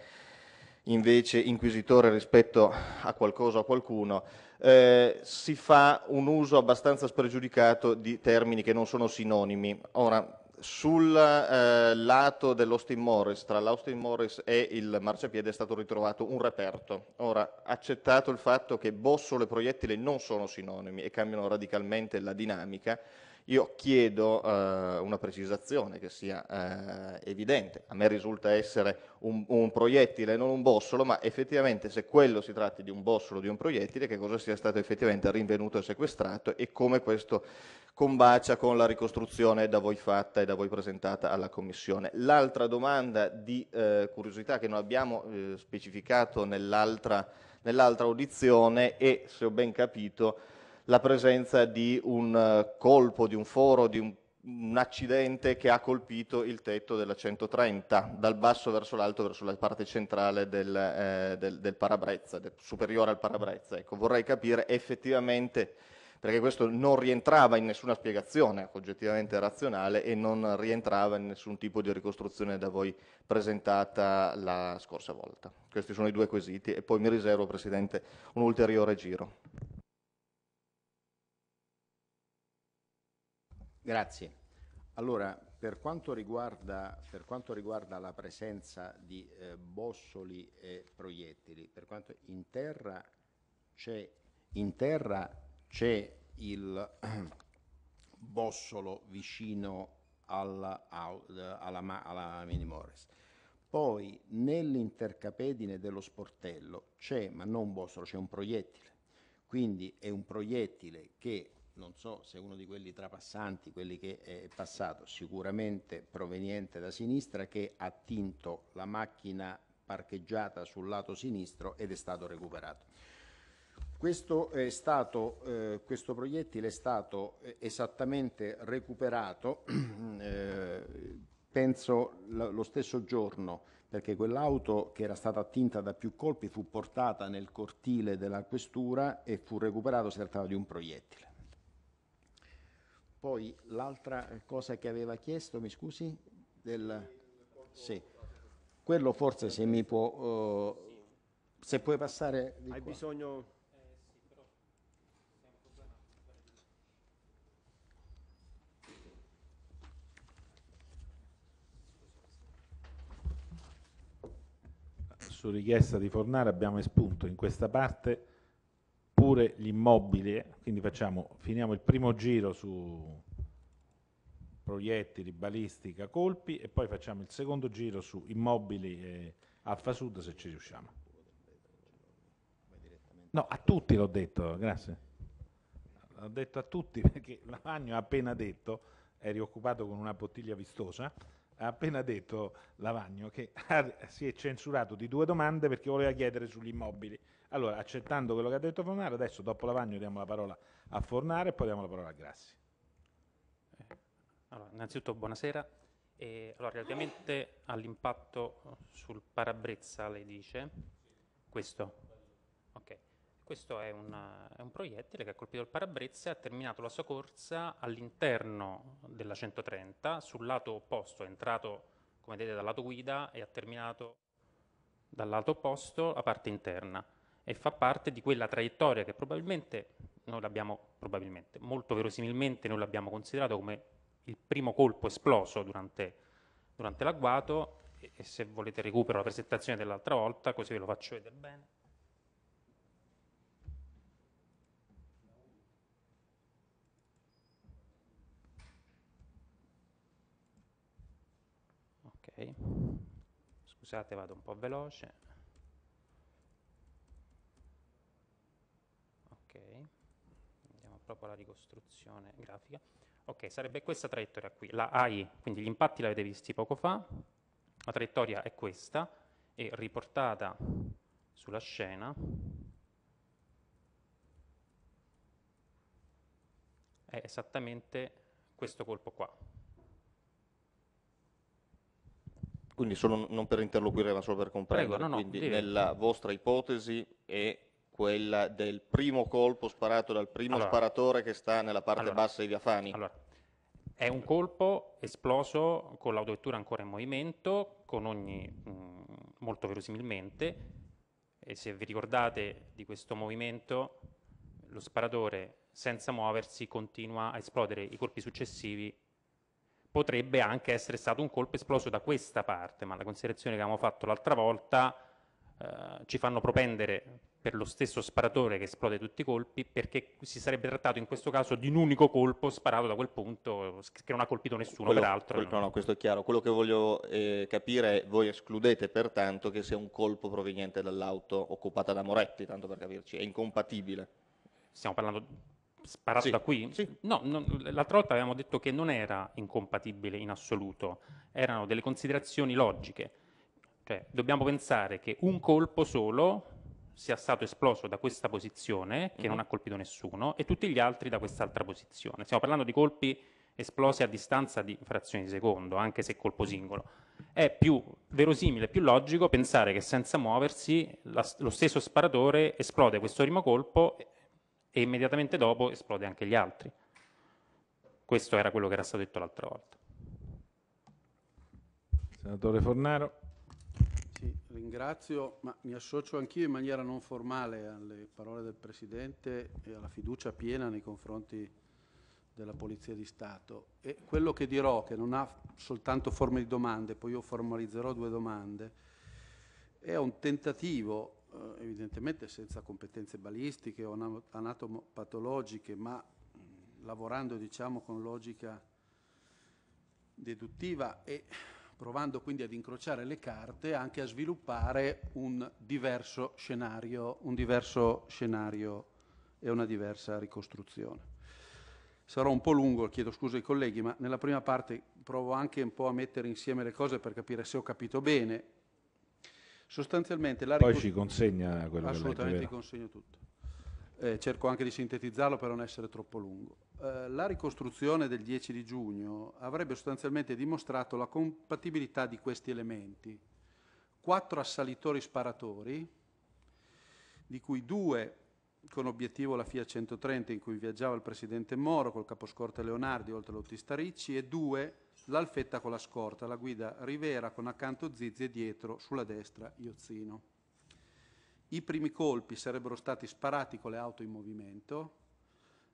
invece inquisitore rispetto a qualcosa o a qualcuno, eh, si fa un uso abbastanza spregiudicato di termini che non sono sinonimi. Ora, sul eh, lato dell'Austin Morris, tra l'Austin Morris e il marciapiede è stato ritrovato un reperto. Ora, accettato il fatto che bossole e proiettile non sono sinonimi e cambiano radicalmente la dinamica, io chiedo eh, una precisazione che sia eh, evidente. A me risulta essere un, un, proiettile, non un bossolo, ma effettivamente se quello si tratti di un bossolo o di un proiettile, che cosa sia stato effettivamente rinvenuto e sequestrato e come questo combacia con la ricostruzione da voi fatta e da voi presentata alla Commissione. L'altra domanda di eh, curiosità che non abbiamo eh, specificato nell'altra nell audizione è, se ho ben capito, la presenza di un eh, colpo, di un foro, di un, un accidente che ha colpito il tetto della 130, dal basso verso l'alto, verso la parte centrale del, eh, del, del parabrezza, del, superiore al parabrezza. Ecco, vorrei capire effettivamente perché questo non rientrava in nessuna spiegazione oggettivamente razionale e non rientrava in nessun tipo di ricostruzione da voi presentata la scorsa volta. Questi sono i due quesiti e poi mi riservo, Presidente, un ulteriore giro. Grazie. Allora, per quanto riguarda, per quanto riguarda la presenza di eh, bossoli e proiettili, quanto, in terra c'è, in terra c'è il <clears throat> bossolo vicino alla, alla, alla, alla Mini Morris. Poi nell'intercapedine dello sportello c'è, ma non un bossolo, c'è un proiettile. Quindi è un proiettile che non so se uno di quelli trapassanti, quelli che è passato, sicuramente proveniente da sinistra, che ha tinto la macchina parcheggiata sul lato sinistro ed è stato recuperato. Questo, è stato, eh, questo proiettile è stato eh, esattamente recuperato, <clears throat> eh, penso lo stesso giorno, perché quell'auto che era stata attinta da più colpi fu portata nel cortile della questura e fu recuperato, si trattava di un proiettile. Poi l'altra cosa che aveva chiesto, mi scusi, del... Sì, quello forse se mi può... Uh, se puoi passare... Hai bisogno... Eh, su richiesta di Fornare abbiamo espunto in questa parte pure l'immobile, quindi facciamo, finiamo il primo giro su proiettili, balistica, colpi e poi facciamo il secondo giro su immobili e eh, Alfa Sud se ci riusciamo. No, a tutti l'ho detto, grazie. L'ho detto a tutti perché Lavagno ha appena detto, è rioccupato con una bottiglia vistosa, ha appena detto Lavagno che ha, si è censurato di due domande perché voleva chiedere sugli immobili allora, accettando quello che ha detto Fornare, adesso dopo Lavagno diamo la parola a Fornare e poi diamo la parola a Grassi. Eh, allora, innanzitutto buonasera. Eh, allora, relativamente all'impatto sul parabrezza, lei dice questo. Okay. Questo è, una, è, un proiettile che ha colpito il parabrezza e ha terminato la sua corsa all'interno della 130, sul lato opposto, è entrato, come vedete, dal lato guida e ha terminato dal lato opposto la parte interna e fa parte di quella traiettoria che probabilmente noi l'abbiamo, probabilmente, molto verosimilmente noi l'abbiamo considerato come il primo colpo esploso durante, durante l'agguato e, e, se volete recupero la presentazione dell'altra volta così ve lo faccio vedere bene. scusate vado un po' veloce. proprio la ricostruzione grafica. Ok, sarebbe questa traiettoria qui, la AI, quindi gli impatti l'avete visti poco fa, la traiettoria è questa, e riportata sulla scena è esattamente questo colpo qua. Quindi solo non per interloquire ma solo per comprendere, Prego, no, no, quindi devi... nella vostra ipotesi è quella del primo colpo sparato dal primo allora, sparatore che sta nella parte allora, bassa di Viafani. Allora, è un colpo esploso con l'autovettura ancora in movimento, con ogni, mh, mm, molto verosimilmente, e se vi ricordate di questo movimento, lo sparatore senza muoversi continua a esplodere i colpi successivi potrebbe anche essere stato un colpo esploso da questa parte, ma la considerazione che abbiamo fatto l'altra volta eh, ci fanno propendere per lo stesso sparatore che esplode tutti i colpi, perché si sarebbe trattato in questo caso di un unico colpo sparato da quel punto che non ha colpito nessuno quello, peraltro. Quel, no, no, questo è chiaro. Quello che voglio eh, capire è voi escludete pertanto che sia un colpo proveniente dall'auto occupata da Moretti, tanto per capirci, è incompatibile. Stiamo parlando sparato sì, da qui? Sì. No, no l'altra volta avevamo detto che non era incompatibile in assoluto, erano delle considerazioni logiche. Cioè, dobbiamo pensare che un colpo solo sia stato esploso da questa posizione, che mm-hmm. non mhm. ha colpito nessuno, e tutti gli altri da quest'altra posizione. Stiamo parlando di colpi esplosi a distanza di frazioni di secondo, anche se colpo mm. singolo. È più verosimile, più logico pensare che senza muoversi la, lo stesso sparatore esplode questo primo colpo e immediatamente dopo esplode anche gli altri. Questo era quello che era stato detto l'altra volta. Senatore Fornaro. Ringrazio, ma mi associo anch'io in maniera non formale alle parole del Presidente e alla fiducia piena nei confronti della Polizia di Stato. E quello che dirò, che non ha soltanto forme di domande, poi io formalizzerò due domande, è un tentativo, eh, evidentemente senza competenze balistiche o anatomopatologiche, ma lavorando diciamo, con logica deduttiva e provando quindi ad incrociare le carte, anche a sviluppare un diverso scenario, un diverso scenario e una diversa ricostruzione. Sarò un po' lungo, chiedo scusa ai colleghi, ma nella prima parte provo anche un po' a mettere insieme le cose per capire se ho capito bene. Sostanzialmente la Poi ci consegna quello che Assolutamente, che consegno tutto eh, cerco anche di sintetizzarlo per non essere troppo lungo. Eh, la ricostruzione del 10 di giugno avrebbe sostanzialmente dimostrato la compatibilità di questi elementi. Quattro assalitori sparatori, di cui due con obiettivo la FIA 130 in cui viaggiava il presidente Moro col caposcorta Leonardi oltre all'autista Ricci e due l'alfetta con la scorta, la guida Rivera con accanto Zizzi e dietro sulla destra Iozzino i primi colpi sarebbero stati sparati con le auto in movimento,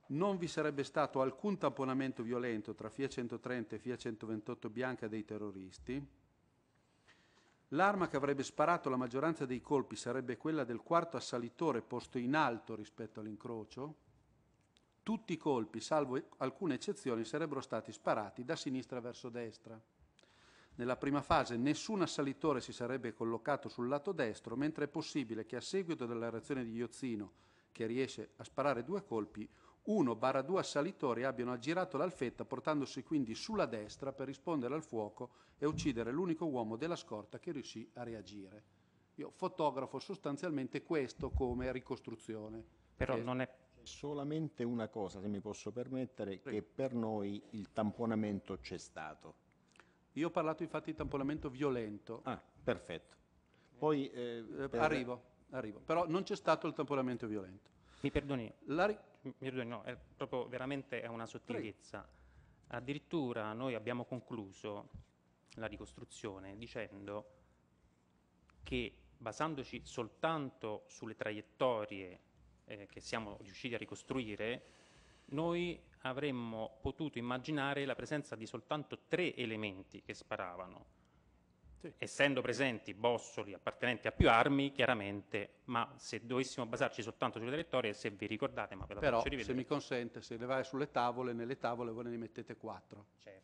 non vi sarebbe stato alcun tamponamento violento tra FIA 130 e FIA 128 bianca dei terroristi, l'arma che avrebbe sparato la maggioranza dei colpi sarebbe quella del quarto assalitore posto in alto rispetto all'incrocio, tutti i colpi, salvo alcune eccezioni, sarebbero stati sparati da sinistra verso destra. Nella prima fase nessun assalitore si sarebbe collocato sul lato destro, mentre è possibile che a seguito della reazione di Iozzino, che riesce a sparare due colpi, uno 1 due assalitori abbiano aggirato l'alfetta portandosi quindi sulla destra per rispondere al fuoco e uccidere l'unico uomo della scorta che riuscì a reagire. Io fotografo sostanzialmente questo come ricostruzione. Però non è solamente una cosa, se mi posso permettere, Prego. che per noi il tamponamento c'è stato io ho parlato infatti di tamponamento violento. Ah, perfetto. Poi, eh, eh, per... arrivo, arrivo, però non c'è stato il tamponamento violento. Mi perdoni, ri... Mi perdoni no, è proprio veramente una sottigliezza. Prego. Addirittura noi abbiamo concluso la ricostruzione dicendo che basandoci soltanto sulle traiettorie eh, che siamo riusciti a ricostruire, noi avremmo potuto immaginare la presenza di soltanto tre elementi che sparavano, sì. essendo presenti bossoli appartenenti a più armi, chiaramente, ma se dovessimo basarci soltanto sulle traiettorie, se vi ricordate, ma ve la Però, faccio rivedere. se mi consente, se le vai sulle tavole, nelle tavole voi ne mettete quattro. Certo.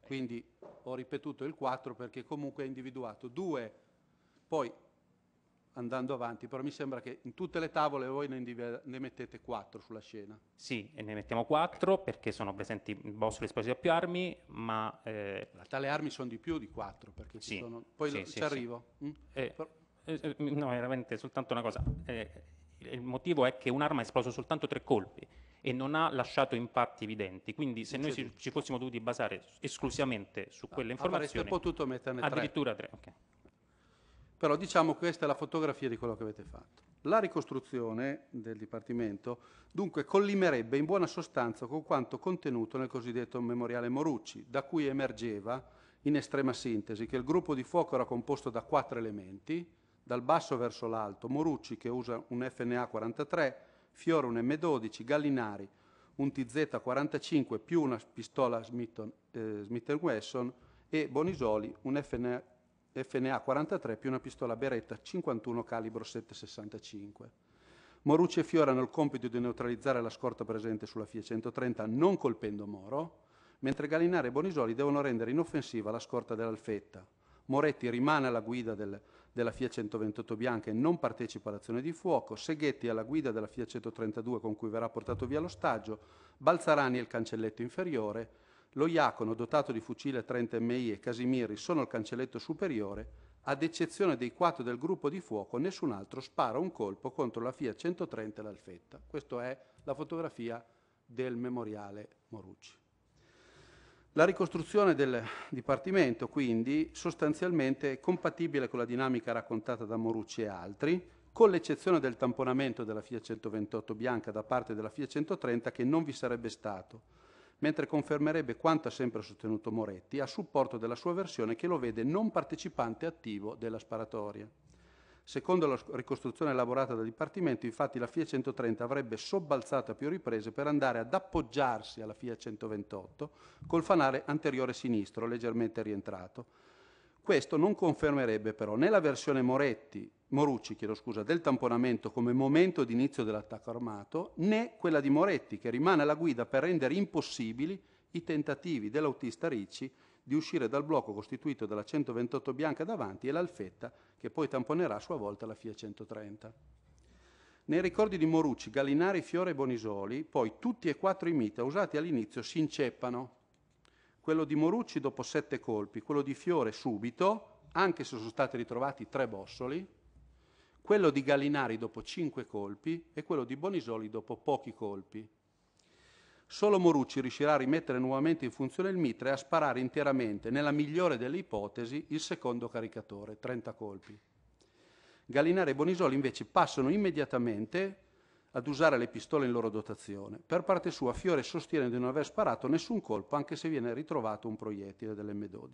Quindi ho ripetuto il 4 perché comunque ha individuato due, poi andando avanti, però mi sembra che in tutte le tavole voi ne, ne mettete quattro sulla scena. Sì, e ne mettiamo quattro perché sono presenti il boss a più armi, ma... Eh... In realtà le armi sono di più di quattro, perché sì, sono... poi sì, lo... sì, ci arrivo. Mm? Eh, però... eh, eh no, veramente soltanto una cosa. Eh, il motivo è che un'arma ha esploso soltanto tre colpi e non ha lasciato impatti evidenti. Quindi se noi ci, ci fossimo dovuti basare esclusivamente su ah, quelle ah, informazioni... Avreste potuto metterne addirittura tre. Addirittura tre, ok però diciamo questa è la fotografia di quello che avete fatto. La ricostruzione del Dipartimento dunque collimerebbe in buona sostanza con quanto contenuto nel cosiddetto memoriale Morucci, da cui emergeva in estrema sintesi che il gruppo di fuoco era composto da quattro elementi, dal basso verso l'alto, Morucci che usa un FNA 43, Fiore un M12, Gallinari un TZ 45 più una pistola Smith, eh, Smith Wesson e Bonisoli un FNA FNA 43 più una pistola Beretta 51 calibro 765. Morucci e Fiore hanno il compito di neutralizzare la scorta presente sulla FIA 130 non colpendo Moro, mentre Gallinari e Bonisoli devono rendere inoffensiva la scorta dell'Alfetta. Moretti rimane alla guida del, della FIA 128 bianca e non partecipa all'azione di fuoco, Seghetti alla guida della FIA 132 con cui verrà portato via l'ostaggio, Balzarani è il cancelletto inferiore, lo Iacono, dotato di fucile 30 MI e Casimiri, sono al cancelletto superiore. Ad eccezione dei quattro del gruppo di fuoco, nessun altro spara un colpo contro la FIA 130 e l'Alfetta. Questa è la fotografia del memoriale Morucci. La ricostruzione del dipartimento, quindi, sostanzialmente è compatibile con la dinamica raccontata da Morucci e altri, con l'eccezione del tamponamento della FIA 128 bianca da parte della FIA 130 che non vi sarebbe stato, mentre confermerebbe quanto ha sempre sostenuto Moretti a supporto della sua versione che lo vede non partecipante attivo della sparatoria. Secondo la ricostruzione elaborata dal Dipartimento, infatti, la FIA 130 avrebbe sobbalzato a più riprese per andare ad appoggiarsi alla FIA 128 col fanale anteriore sinistro, leggermente rientrato, questo non confermerebbe però né la versione Moretti, Morucci scusa, del tamponamento come momento di inizio dell'attacco armato, né quella di Moretti che rimane alla guida per rendere impossibili i tentativi dell'autista Ricci di uscire dal blocco costituito dalla 128 bianca davanti e l'Alfetta che poi tamponerà a sua volta la FIA 130. Nei ricordi di Morucci, Gallinari, Fiore e Bonisoli, poi tutti e quattro i mita usati all'inizio si inceppano quello di Morucci dopo sette colpi, quello di Fiore subito, anche se sono stati ritrovati tre bossoli, quello di Gallinari dopo cinque colpi e quello di Bonisoli dopo pochi colpi. Solo Morucci riuscirà a rimettere nuovamente in funzione il mitra e a sparare interamente, nella migliore delle ipotesi, il secondo caricatore, 30 colpi. Gallinari e Bonisoli invece passano immediatamente ad usare le pistole in loro dotazione. Per parte sua Fiore sostiene di non aver sparato nessun colpo anche se viene ritrovato un proiettile dell'M12.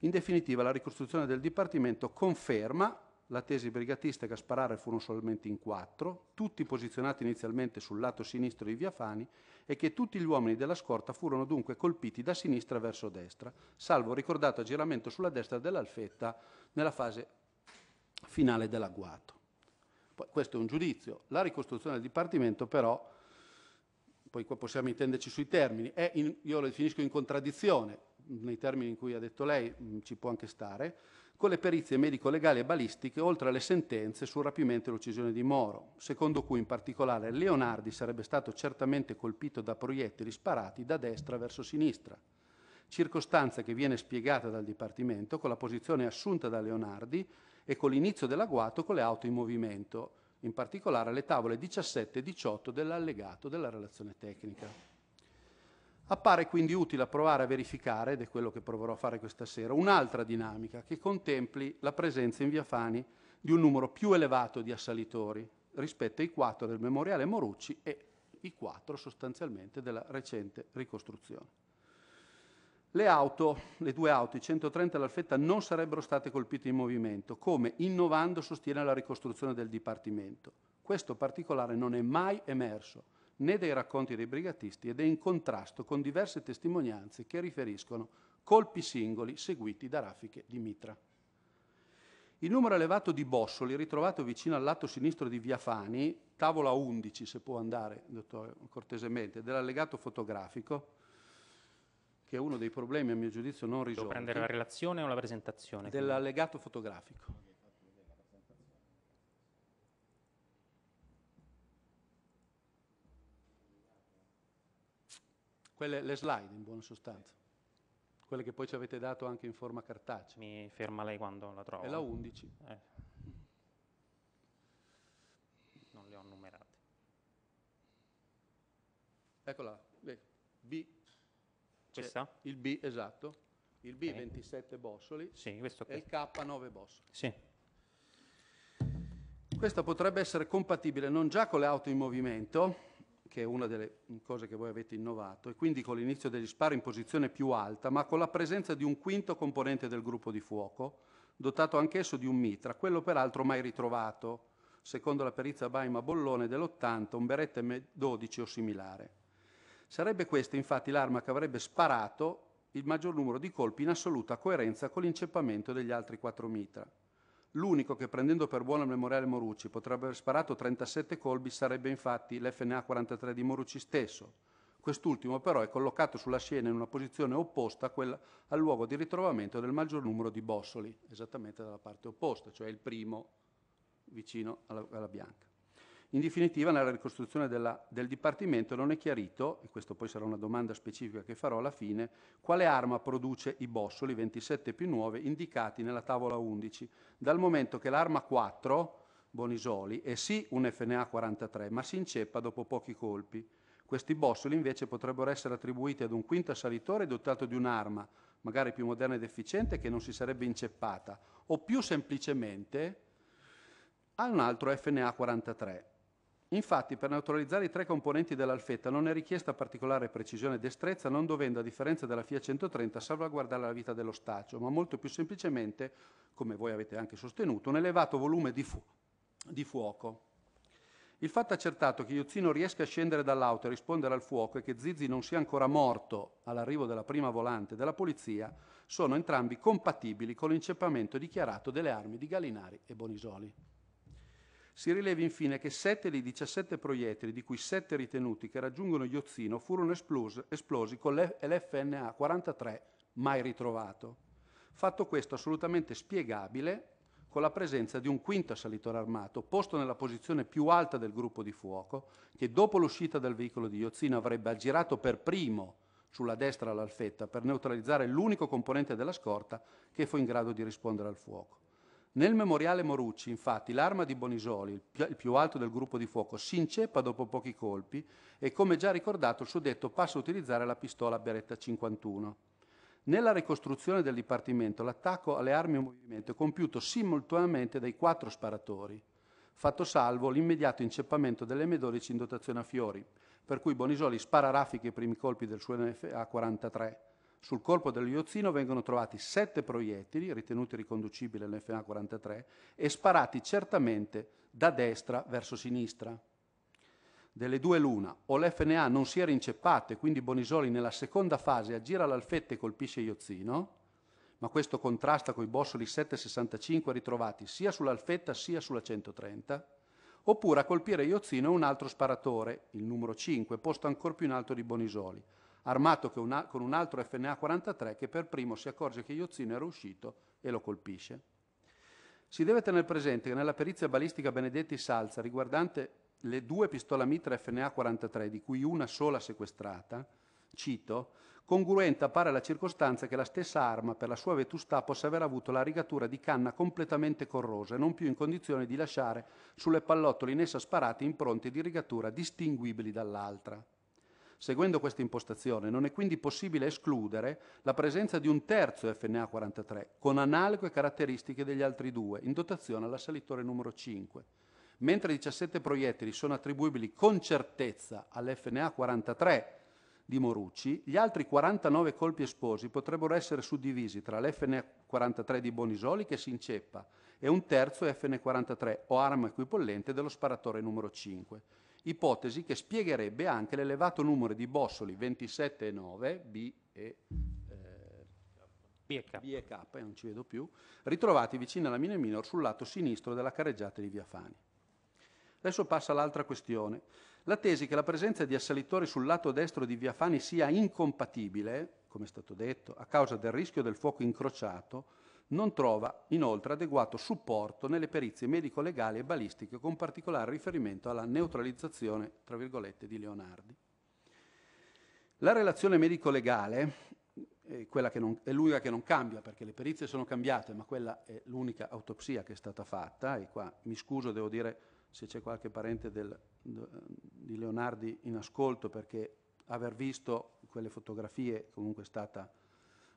In definitiva la ricostruzione del Dipartimento conferma la tesi brigatista che a sparare furono solamente in quattro, tutti posizionati inizialmente sul lato sinistro di Via Fani e che tutti gli uomini della scorta furono dunque colpiti da sinistra verso destra, salvo ricordato aggiramento sulla destra dell'alfetta nella fase finale dell'agguato. Questo è un giudizio. La ricostruzione del Dipartimento però, poi qua possiamo intenderci sui termini, in, io lo definisco in contraddizione, nei termini in cui ha detto lei mh, mm, ci può anche stare, con le perizie medico-legali e balistiche, oltre alle sentenze sul rapimento e l'uccisione di Moro, secondo cui in particolare Leonardi sarebbe stato certamente colpito da proiettili sparati da destra verso sinistra, circostanza che viene spiegata dal Dipartimento con la posizione assunta da Leonardi e con l'inizio dell'agguato con le auto in movimento, in particolare le tavole 17 e 18 dell'allegato della relazione tecnica. Appare quindi utile provare a verificare, ed è quello che proverò a fare questa sera, un'altra dinamica che contempli la presenza in via Fani di un numero più elevato di assalitori rispetto ai quattro del memoriale Morucci e i quattro sostanzialmente della recente ricostruzione. Le auto, le due auto, i 130 e l'Alfetta, non sarebbero state colpite in movimento, come innovando sostiene la ricostruzione del Dipartimento. Questo particolare non è mai emerso, né dai racconti dei brigatisti ed è in contrasto con diverse testimonianze che riferiscono colpi singoli seguiti da raffiche di mitra. Il numero elevato di bossoli ritrovato vicino al lato sinistro di Via Fani, tavola 11 se può andare, dottore, cortesemente, dell'allegato fotografico, che è uno dei problemi a mio giudizio non risolto. Devo prendere la relazione o la presentazione? Dell'allegato fotografico. Quelle, le slide in buona sostanza, quelle che poi ci avete dato anche in forma cartacea. Mi ferma lei quando la trovo. È la 11. Eh. Non le ho numerate. Eccola, B. Questa? Cioè, il B, esatto. Il B okay. 27 bossoli sì, questo qui. e il K 9 bossoli. Sì. Questa potrebbe essere compatibile non già con le auto in movimento, che è una delle cose che voi avete innovato, e quindi con l'inizio degli spari in posizione più alta, ma con la presenza di un quinto componente del gruppo di fuoco, dotato anch'esso di un mitra, quello peraltro mai ritrovato, secondo la perizia Baima Bollone dell'80, un beretta M12 o similare. Sarebbe questa infatti l'arma che avrebbe sparato il maggior numero di colpi in assoluta coerenza con l'inceppamento degli altri quattro mitra. L'unico che prendendo per buono il memoriale Morucci potrebbe aver sparato 37 colpi sarebbe infatti l'FNA 43 di Morucci stesso. Quest'ultimo però è collocato sulla scena in una posizione opposta quella, al luogo di ritrovamento del maggior numero di bossoli, esattamente dalla parte opposta, cioè il primo vicino alla, alla bianca. In definitiva, nella ricostruzione della, del Dipartimento non è chiarito, e questa poi sarà una domanda specifica che farò alla fine, quale arma produce i bossoli 27 più 9 indicati nella tavola 11, dal momento che l'arma 4, Bonisoli, è sì un FNA 43, ma si inceppa dopo pochi colpi. Questi bossoli invece potrebbero essere attribuiti ad un quinto assalitore dotato di un'arma, magari più moderna ed efficiente, che non si sarebbe inceppata, o più semplicemente a un altro FNA 43 Infatti, per neutralizzare i tre componenti dell'alfetta non è richiesta particolare precisione e destrezza, non dovendo, a differenza della FIA 130, salvaguardare la vita dello staccio, ma molto più semplicemente, come voi avete anche sostenuto, un elevato volume di, fu di fuoco. Il fatto accertato che Iozzino riesca a scendere dall'auto e rispondere al fuoco e che Zizi non sia ancora morto all'arrivo della prima volante della polizia sono entrambi compatibili con l'inceppamento dichiarato delle armi di Galinari e Bonisoli. Si rileva infine che 7 dei 17 proiettili, di cui 7 ritenuti che raggiungono Iozzino, furono esplosi, esplosi con l'FNA 43 mai ritrovato. Fatto questo assolutamente spiegabile con la presenza di un quinto assalitore armato, posto nella posizione più alta del gruppo di fuoco, che dopo l'uscita dal veicolo di Iozzino avrebbe aggirato per primo sulla destra l'alfetta per neutralizzare l'unico componente della scorta che fu in grado di rispondere al fuoco. Nel memoriale Morucci, infatti, l'arma di Bonisoli, il più alto del gruppo di fuoco, si inceppa dopo pochi colpi e, come già ricordato, il suddetto passa a utilizzare la pistola Beretta 51. Nella ricostruzione del dipartimento, l'attacco alle armi in movimento è compiuto simultaneamente dai quattro sparatori, fatto salvo l'immediato inceppamento delle m 12 in dotazione a fiori, per cui Bonisoli spara a raffiche i primi colpi del suo NFA 43 sul corpo dello Iozzino vengono trovati sette proiettili, ritenuti riconducibili all'FNA 43 e sparati certamente da destra verso sinistra. Delle due l'una, o l'FNA non si era inceppato e quindi Bonisoli nella seconda fase aggira l'alfetta e colpisce Iozzino, ma questo contrasta con i bossoli 765 ritrovati sia sull'alfetta sia sulla 130, oppure a colpire Iozzino è un altro sparatore, il numero 5, posto ancora più in alto di Bonisoli, armato con, una, con un altro FNA-43 che per primo si accorge che Iozzino era uscito e lo colpisce. Si deve tenere presente che nella perizia balistica Benedetti Salza riguardante le due pistole mitra FNA-43, di cui una sola sequestrata, cito, congruente appare la circostanza che la stessa arma, per la sua vetustà, possa aver avuto la rigatura di canna completamente corrosa e non più in condizione di lasciare sulle pallottole in essa sparate impronte di rigatura distinguibili dall'altra. Seguendo questa impostazione non è quindi possibile escludere la presenza di un terzo FNA43 con analoghe caratteristiche degli altri due in dotazione all'assalitore numero 5. Mentre 17 proiettili sono attribuibili con certezza all'FNA43 di Morucci, gli altri 49 colpi esposi potrebbero essere suddivisi tra lfna 43 di Bonisoli che si inceppa e un terzo FN43 o arma equipollente dello sparatore numero 5 ipotesi che spiegherebbe anche l'elevato numero di bossoli 27 e 9, B e, eh, B e, K. B e K, non ci vedo più, ritrovati vicino alla mina Minor sul lato sinistro della carreggiata di Via Fani. Adesso passa all'altra questione. La tesi che la presenza di assalitori sul lato destro di Via Fani sia incompatibile, come è stato detto, a causa del rischio del fuoco incrociato, non trova inoltre adeguato supporto nelle perizie medico-legali e balistiche con particolare riferimento alla neutralizzazione, tra virgolette, di Leonardi. La relazione medico-legale è, eh, non, è l'unica che non cambia perché le perizie sono cambiate, ma quella è l'unica autopsia che è stata fatta e qua mi scuso, devo dire se c'è qualche parente del, di Leonardi in ascolto perché aver visto quelle fotografie comunque è stata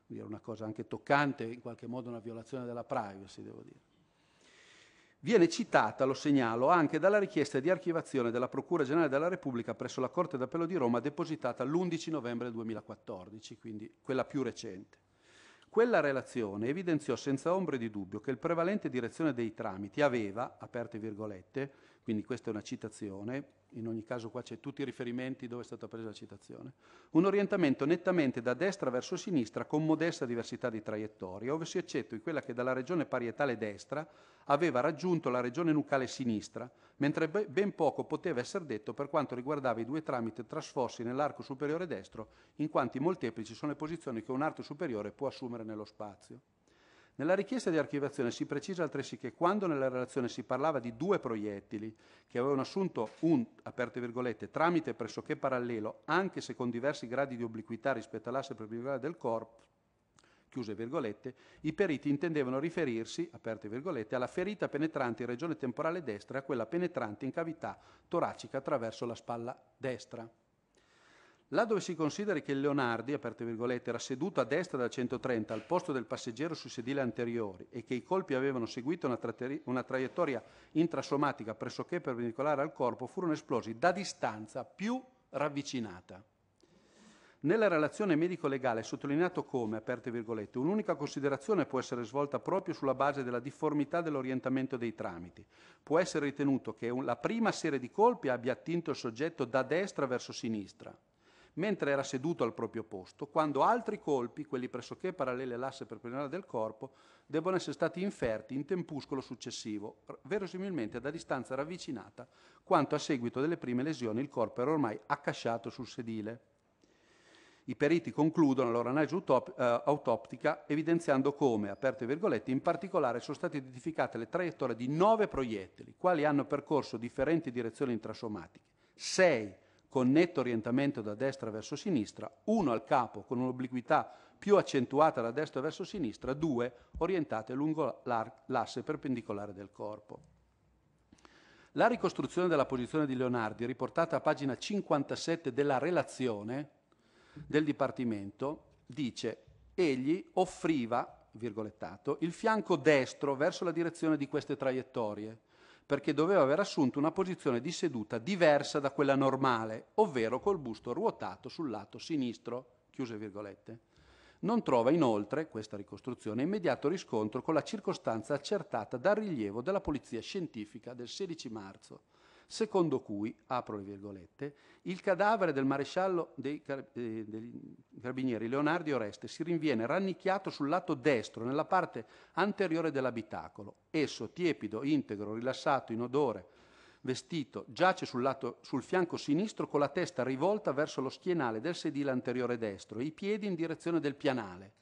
quindi era una cosa anche toccante, in qualche modo una violazione della privacy, devo dire. Viene citata, lo segnalo, anche dalla richiesta di archivazione della Procura Generale della Repubblica presso la Corte d'Appello di Roma depositata l'11 novembre 2014, quindi quella più recente. Quella relazione evidenziò senza ombre di dubbio che il prevalente direzione dei tramiti aveva, aperte virgolette, quindi questa è una citazione, in ogni caso qua c'è tutti i riferimenti dove è stata presa la citazione, un orientamento nettamente da destra verso sinistra con modesta diversità di traiettoria, ove si accetto in quella che dalla regione parietale destra aveva raggiunto la regione nucale sinistra, mentre ben poco poteva essere detto per quanto riguardava i due tramite trasfossi nell'arco superiore destro, in quanto molteplici sono le posizioni che un arco superiore può assumere nello spazio. Nella richiesta di archiviazione si precisa altresì che quando nella relazione si parlava di due proiettili che avevano assunto un, tramite pressoché parallelo, anche se con diversi gradi di obliquità rispetto all'asse perpendicolare del corpo, i periti intendevano riferirsi, alla ferita penetrante in regione temporale destra e a quella penetrante in cavità toracica attraverso la spalla destra. Là dove si considera che Leonardi, aperte virgolette, era seduto a destra dal 130 al posto del passeggero sui sedili anteriori e che i colpi avevano seguito una, tratteri- una traiettoria intrasomatica pressoché perpendicolare al corpo, furono esplosi da distanza più ravvicinata. Nella relazione medico-legale è sottolineato come, aperte virgolette, un'unica considerazione può essere svolta proprio sulla base della difformità dell'orientamento dei tramiti. Può essere ritenuto che la prima serie di colpi abbia attinto il soggetto da destra verso sinistra, mentre era seduto al proprio posto, quando altri colpi, quelli pressoché paralleli all'asse perpendicolare del corpo, debbono essere stati inferti in tempuscolo successivo, verosimilmente da distanza ravvicinata, quanto a seguito delle prime lesioni il corpo era ormai accasciato sul sedile. I periti concludono la loro analisi utop- eh, autoptica evidenziando come, aperte virgolette, in particolare sono state identificate le traiettorie di nove proiettili, quali hanno percorso differenti direzioni intrasomatiche. Sei con netto orientamento da destra verso sinistra, uno al capo con un'obliquità più accentuata da destra verso sinistra, due orientate lungo l'asse perpendicolare del corpo. La ricostruzione della posizione di Leonardi, riportata a pagina 57 della relazione del Dipartimento, dice egli offriva, virgolettato, il fianco destro verso la direzione di queste traiettorie, perché doveva aver assunto una posizione di seduta diversa da quella normale, ovvero col busto ruotato sul lato sinistro. Chiuse virgolette. Non trova inoltre, questa ricostruzione, immediato riscontro con la circostanza accertata dal rilievo della Polizia Scientifica del 16 marzo secondo cui, apro le virgolette, il cadavere del maresciallo dei, car- eh, dei carabinieri Leonardo Oreste si rinviene rannicchiato sul lato destro, nella parte anteriore dell'abitacolo. Esso, tiepido, integro, rilassato, in odore, vestito, giace sul, lato, sul fianco sinistro con la testa rivolta verso lo schienale del sedile anteriore destro e i piedi in direzione del pianale.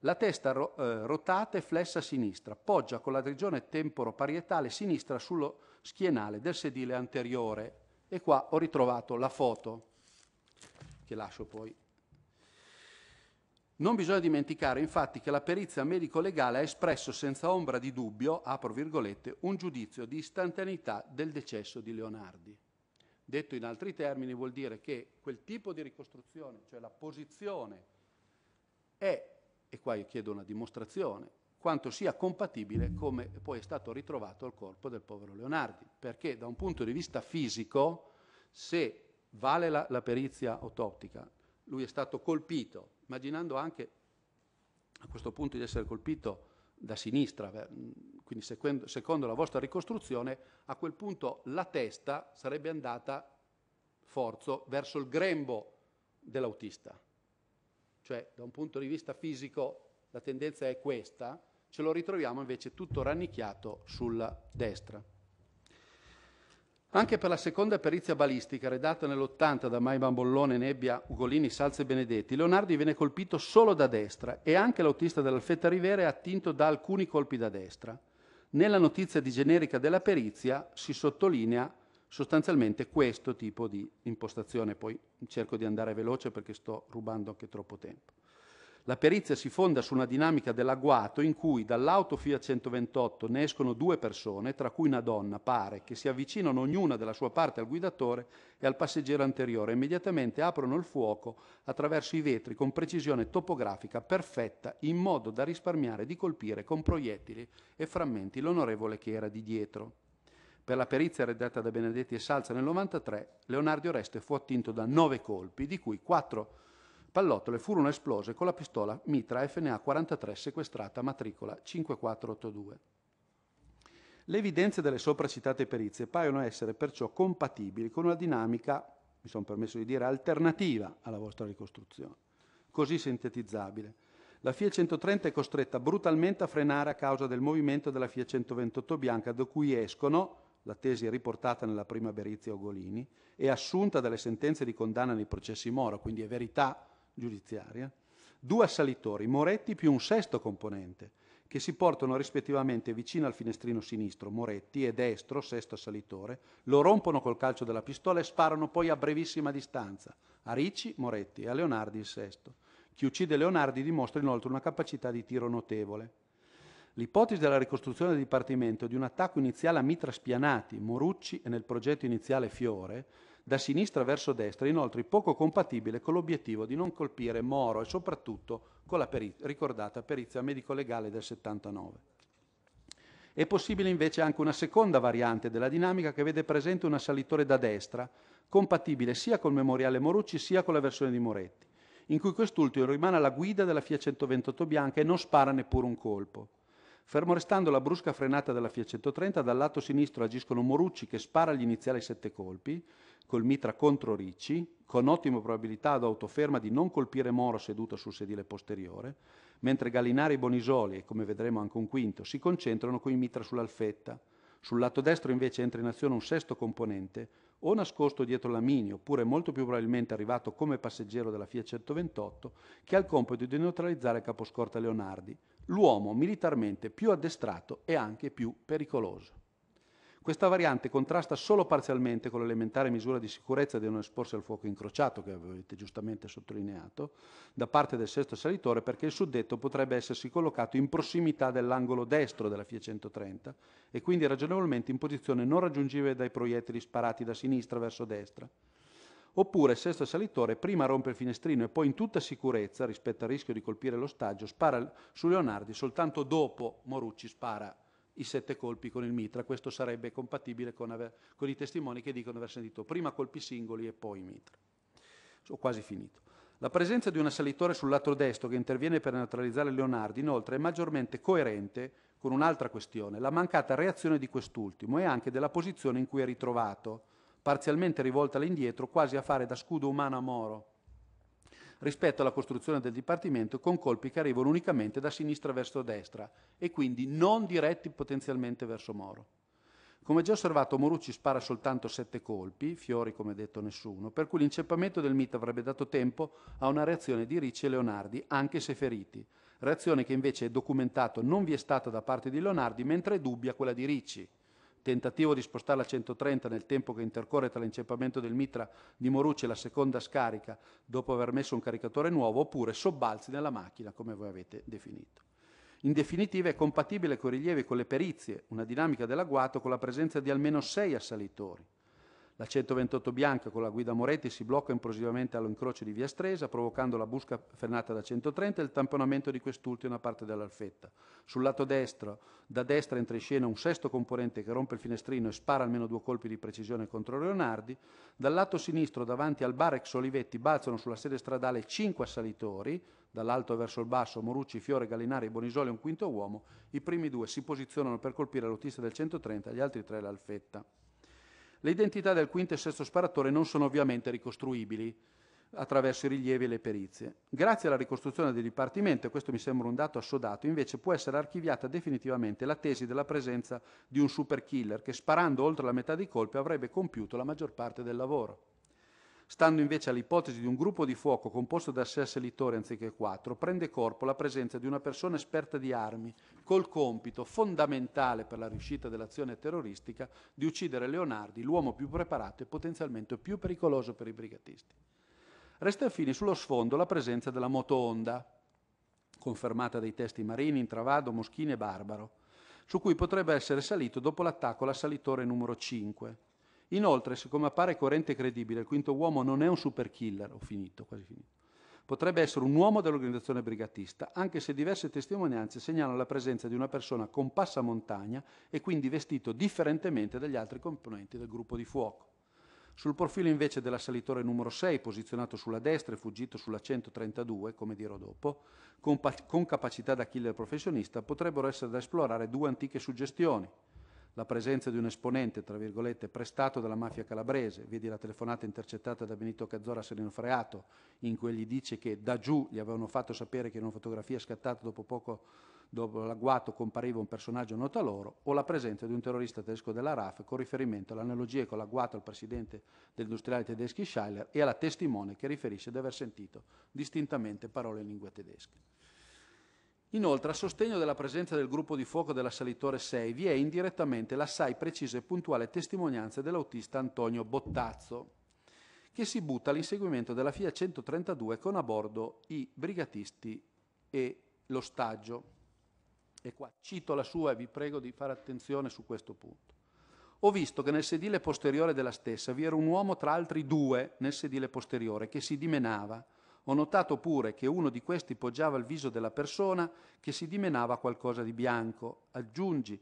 La testa ro- eh, rotata e flessa a sinistra, poggia con la regione temporoparietale sinistra sullo schienale del sedile anteriore e qua ho ritrovato la foto che lascio poi. Non bisogna dimenticare infatti che la perizia medico-legale ha espresso senza ombra di dubbio, apro virgolette, un giudizio di istantaneità del decesso di Leonardi. Detto in altri termini vuol dire che quel tipo di ricostruzione, cioè la posizione, è, e qua io chiedo una dimostrazione, quanto sia compatibile come poi è stato ritrovato il corpo del povero Leonardi, perché da un punto di vista fisico, se vale la, la perizia autoptica, lui è stato colpito, immaginando anche a questo punto di essere colpito da sinistra, quindi secondo, secondo, la vostra ricostruzione, a quel punto la testa sarebbe andata forzo verso il grembo dell'autista. Cioè, da un punto di vista fisico, la tendenza è questa, ce lo ritroviamo invece tutto rannicchiato sulla destra. Anche per la seconda perizia balistica, redatta nell'80 da Mai Bambollone, Nebbia, Ugolini, Salze e Benedetti, Leonardi viene colpito solo da destra e anche l'autista dell'Alfetta Rivera è attinto da alcuni colpi da destra. Nella notizia di generica della perizia si sottolinea sostanzialmente questo tipo di impostazione. Poi cerco di andare veloce perché sto rubando anche troppo tempo. La perizia si fonda su una dinamica dell'agguato in cui dall'auto Fiat 128 ne escono due persone, tra cui una donna, pare, che si avvicinano ognuna della sua parte al guidatore e al passeggero anteriore e immediatamente aprono il fuoco attraverso i vetri con precisione topografica perfetta in modo da risparmiare di colpire con proiettili e frammenti l'onorevole che era di dietro. Per la perizia redatta da Benedetti e Salza nel 1993, Leonardo Oreste fu attinto da nove colpi, di cui quattro pallottole furono esplose con la pistola mitra FNA 43 sequestrata matricola 5482. Le evidenze delle sopracitate perizie paiono essere perciò compatibili con una dinamica, mi sono permesso di dire, alternativa alla vostra ricostruzione, così sintetizzabile. La FIA 130 è costretta brutalmente a frenare a causa del movimento della FIA 128 bianca, da cui escono, la tesi riportata nella prima perizia Ogolini, e assunta dalle sentenze di condanna nei processi Moro, quindi è verità giudiziaria, due assalitori, Moretti più un sesto componente, che si portano rispettivamente vicino al finestrino sinistro, Moretti, e destro, sesto assalitore, lo rompono col calcio della pistola e sparano poi a brevissima distanza a Ricci, Moretti e a Leonardi il sesto. Chi uccide Leonardi dimostra inoltre una capacità di tiro notevole. L'ipotesi della ricostruzione del dipartimento di un attacco iniziale a mitra spianati, Morucci e nel progetto iniziale Fiore da sinistra verso destra, inoltre poco compatibile con l'obiettivo di non colpire Moro e soprattutto con la peri- ricordata perizia medico-legale del 79. È possibile invece anche una seconda variante della dinamica che vede presente un assalitore da destra, compatibile sia col memoriale Morucci sia con la versione di Moretti, in cui quest'ultimo rimane alla guida della Fiat 128 bianca e non spara neppure un colpo. Fermo restando la brusca frenata della Fiat 130, dal lato sinistro agiscono Morucci che spara gli iniziali sette colpi, col mitra contro Ricci, con ottima probabilità ad autoferma di non colpire Moro seduto sul sedile posteriore, mentre Gallinari e Bonisoli, e come vedremo anche un quinto, si concentrano con i mitra sull'alfetta. Sul lato destro invece entra in azione un sesto componente, o nascosto dietro la Mini, oppure molto più probabilmente arrivato come passeggero della Fiat 128, che ha il compito di neutralizzare il caposcorta Leonardi, l'uomo militarmente più addestrato è anche più pericoloso. Questa variante contrasta solo parzialmente con l'elementare misura di sicurezza di non esporsi al fuoco incrociato, che avete giustamente sottolineato, da parte del sesto salitore, perché il suddetto potrebbe essersi collocato in prossimità dell'angolo destro della FIA 130 e quindi ragionevolmente in posizione non raggiungibile dai proiettili sparati da sinistra verso destra, oppure il sesto assalitore prima rompe il finestrino e poi in tutta sicurezza, rispetto al rischio di colpire l'ostaggio, spara su Leonardi, soltanto dopo Morucci spara i sette colpi con il mitra, questo sarebbe compatibile con, aver, con i testimoni che dicono aver sentito prima colpi singoli e poi mitra. Ho quasi finito. La presenza di un assalitore sul lato destro che interviene per neutralizzare Leonardi, inoltre, è maggiormente coerente con un'altra questione, la mancata reazione di quest'ultimo e anche della posizione in cui è ritrovato, parzialmente rivolta all'indietro, quasi a fare da scudo umano a Moro rispetto alla costruzione del Dipartimento con colpi che arrivano unicamente da sinistra verso destra e quindi non diretti potenzialmente verso Moro. Come già osservato, Morucci spara soltanto sette colpi, fiori come detto nessuno, per cui l'inceppamento del mito avrebbe dato tempo a una reazione di Ricci e Leonardi, anche se feriti, reazione che invece è documentato non vi è stata da parte di Leonardi, mentre è dubbia quella di Ricci tentativo di spostarla a 130 nel tempo che intercorre tra l'inceppamento del mitra di Morucci e la seconda scarica dopo aver messo un caricatore nuovo, oppure sobbalzi nella macchina, come voi avete definito. In definitiva è compatibile con i rilievi e con le perizie, una dinamica dell'agguato con la presenza di almeno sei assalitori. La 128 bianca con la guida Moretti si blocca improvvisamente all'incrocio di via Stresa, provocando la busca frenata da 130 e il tamponamento di quest'ultima parte dell'alfetta. Sul lato destro, da destra entra in scena un sesto componente che rompe il finestrino e spara almeno due colpi di precisione contro Leonardi. Dal lato sinistro, davanti al Barex Olivetti, balzano sulla sede stradale cinque assalitori, dall'alto verso il basso Morucci, Fiore, Gallinari e Bonisoli un quinto uomo, i primi due si posizionano per colpire l'autista del 130, gli altri tre l'alfetta. Le identità del quinto e sesto sparatore non sono ovviamente ricostruibili attraverso i rilievi e le perizie. Grazie alla ricostruzione del dipartimento, e questo mi sembra un dato assodato, invece può essere archiviata definitivamente la tesi della presenza di un superkiller che sparando oltre la metà dei colpi avrebbe compiuto la maggior parte del lavoro. Stando invece all'ipotesi di un gruppo di fuoco composto da sei assalitori anziché quattro, prende corpo la presenza di una persona esperta di armi, col compito fondamentale per la riuscita dell'azione terroristica di uccidere Leonardi, l'uomo più preparato e potenzialmente più pericoloso per i brigatisti. Resta infine sullo sfondo la presenza della moto Honda, confermata dai testi Marini, Intravado, Moschini e Barbaro, su cui potrebbe essere salito dopo l'attacco l'assalitore numero 5, Inoltre, siccome appare coerente e credibile, il quinto uomo non è un super killer, ho finito, quasi finito. Potrebbe essere un uomo dell'organizzazione brigatista, anche se diverse testimonianze segnalano la presenza di una persona con passamontagna e quindi vestito differentemente dagli altri componenti del gruppo di fuoco. Sul profilo invece dell'assalitore numero 6, posizionato sulla destra e fuggito sulla 132, come dirò dopo, con, pa- con capacità da killer professionista, potrebbero essere da esplorare due antiche suggestioni la presenza di un esponente, tra virgolette, prestato dalla mafia calabrese, vedi la telefonata intercettata da Benito Cazzora a Sereno Freato, in cui gli dice che da giù gli avevano fatto sapere che in una fotografia scattata dopo poco dopo l'agguato compariva un personaggio noto a loro, o la presenza di un terrorista tedesco della RAF con riferimento all'analogia con l'agguato al presidente dell'industriale industriali tedeschi Scheiler e alla testimone che riferisce di aver sentito distintamente parole in lingua tedesca. Inoltre, a sostegno della presenza del gruppo di fuoco dell'assalitore 6 vi è indirettamente l'assai precisa e puntuale testimonianza dell'autista Antonio Bottazzo, che si butta all'inseguimento della FIA 132 con a bordo i brigatisti e l'ostaggio. E qua cito la sua e vi prego di fare attenzione su questo punto. Ho visto che nel sedile posteriore della stessa vi era un uomo tra altri due nel sedile posteriore che si dimenava ho notato pure che uno di questi poggiava il viso della persona che si dimenava qualcosa di bianco. Aggiungi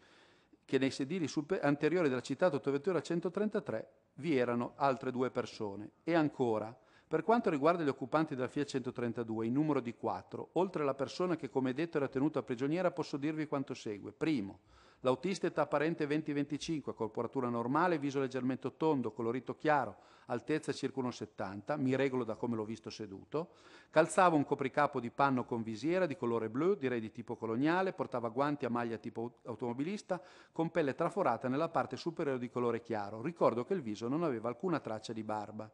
che nei sedili super- anteriori della citata autovettura 133 vi erano altre due persone. E ancora, per quanto riguarda gli occupanti della Fiat 132, in numero di quattro, oltre alla persona che come detto era tenuta prigioniera, posso dirvi quanto segue. Primo, L'autista età apparente 20-25, corporatura normale, viso leggermente tondo, colorito chiaro, altezza circa 1,70, mi regolo da come l'ho visto seduto. Calzava un copricapo di panno con visiera di colore blu, direi di tipo coloniale, portava guanti a maglia tipo automobilista, con pelle traforata nella parte superiore di colore chiaro. Ricordo che il viso non aveva alcuna traccia di barba.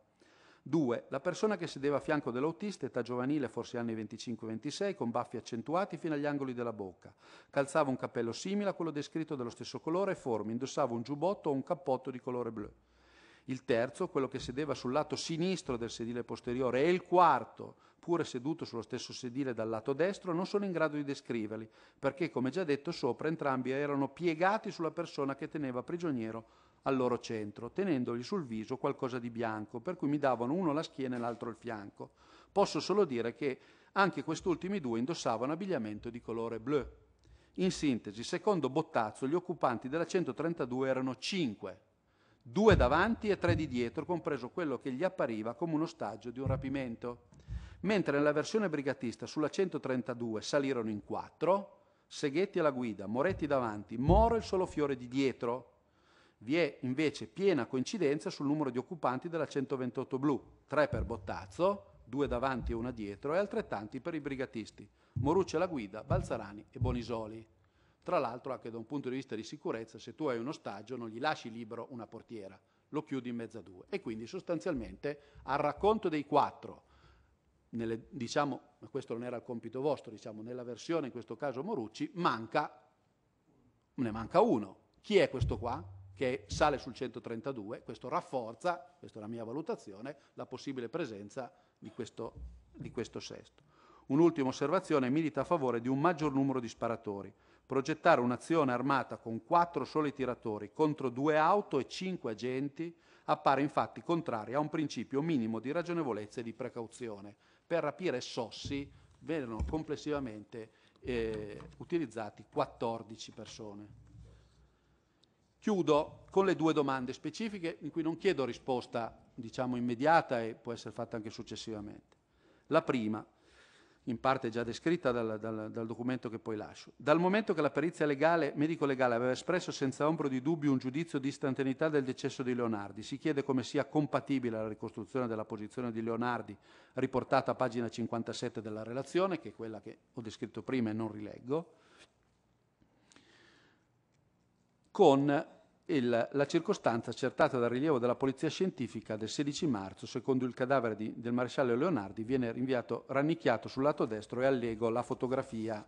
2. La persona che sedeva a fianco dell'autista, età giovanile, forse anni 25-26, con baffi accentuati fino agli angoli della bocca. Calzava un cappello simile a quello descritto dello stesso colore e forma, indossava un giubbotto o un cappotto di colore blu. Il terzo, quello che sedeva sul lato sinistro del sedile posteriore, e il quarto, pure seduto sullo stesso sedile dal lato destro, non sono in grado di descriverli, perché, come già detto sopra, entrambi erano piegati sulla persona che teneva prigioniero al loro centro, tenendogli sul viso qualcosa di bianco, per cui mi davano uno la schiena e l'altro il fianco. Posso solo dire che anche quest'ultimi due indossavano abbigliamento di colore blu. In sintesi, secondo Bottazzo, gli occupanti della 132 erano cinque, due davanti e tre di dietro, compreso quello che gli appariva come un ostaggio di un rapimento. Mentre nella versione brigatista sulla 132 salirono in quattro, Seghetti alla guida, Moretti davanti, Moro il solo fiore di dietro, vi è invece piena coincidenza sul numero di occupanti della 128 blu, 3 per Bottazzo, 2 davanti e una dietro e altrettanti per i brigatisti, Morucci alla guida, Balzarani e Bonisoli. Tra l'altro anche da un punto di vista di sicurezza, se tu hai un ostaggio non gli lasci libero una portiera, lo chiudi in mezzo a due. E quindi sostanzialmente al racconto dei quattro, nelle, diciamo, ma questo non era il compito vostro, diciamo, nella versione in questo caso Morucci, manca, ne manca uno. Chi è questo qua? che sale sul 132, questo rafforza, questa è la mia valutazione, la possibile presenza di questo, di questo sesto. Un'ultima osservazione milita a favore di un maggior numero di sparatori. Progettare un'azione armata con quattro soli tiratori contro due auto e cinque agenti appare infatti contraria a un principio minimo di ragionevolezza e di precauzione. Per rapire sossi vennero complessivamente eh, utilizzati 14 persone. Chiudo con le due domande specifiche in cui non chiedo risposta diciamo, immediata e può essere fatta anche successivamente. La prima, in parte già descritta dal, dal, dal documento che poi lascio. Dal momento che la perizia legale, medico-legale aveva espresso senza ombro di dubbio un giudizio di istantaneità del decesso di Leonardi, si chiede come sia compatibile la ricostruzione della posizione di Leonardi riportata a pagina 57 della relazione, che è quella che ho descritto prima e non rileggo, con il, la circostanza accertata dal rilievo della polizia scientifica del 16 marzo, secondo il cadavere di, del maresciallo Leonardi, viene rinviato rannicchiato sul lato destro e allego la fotografia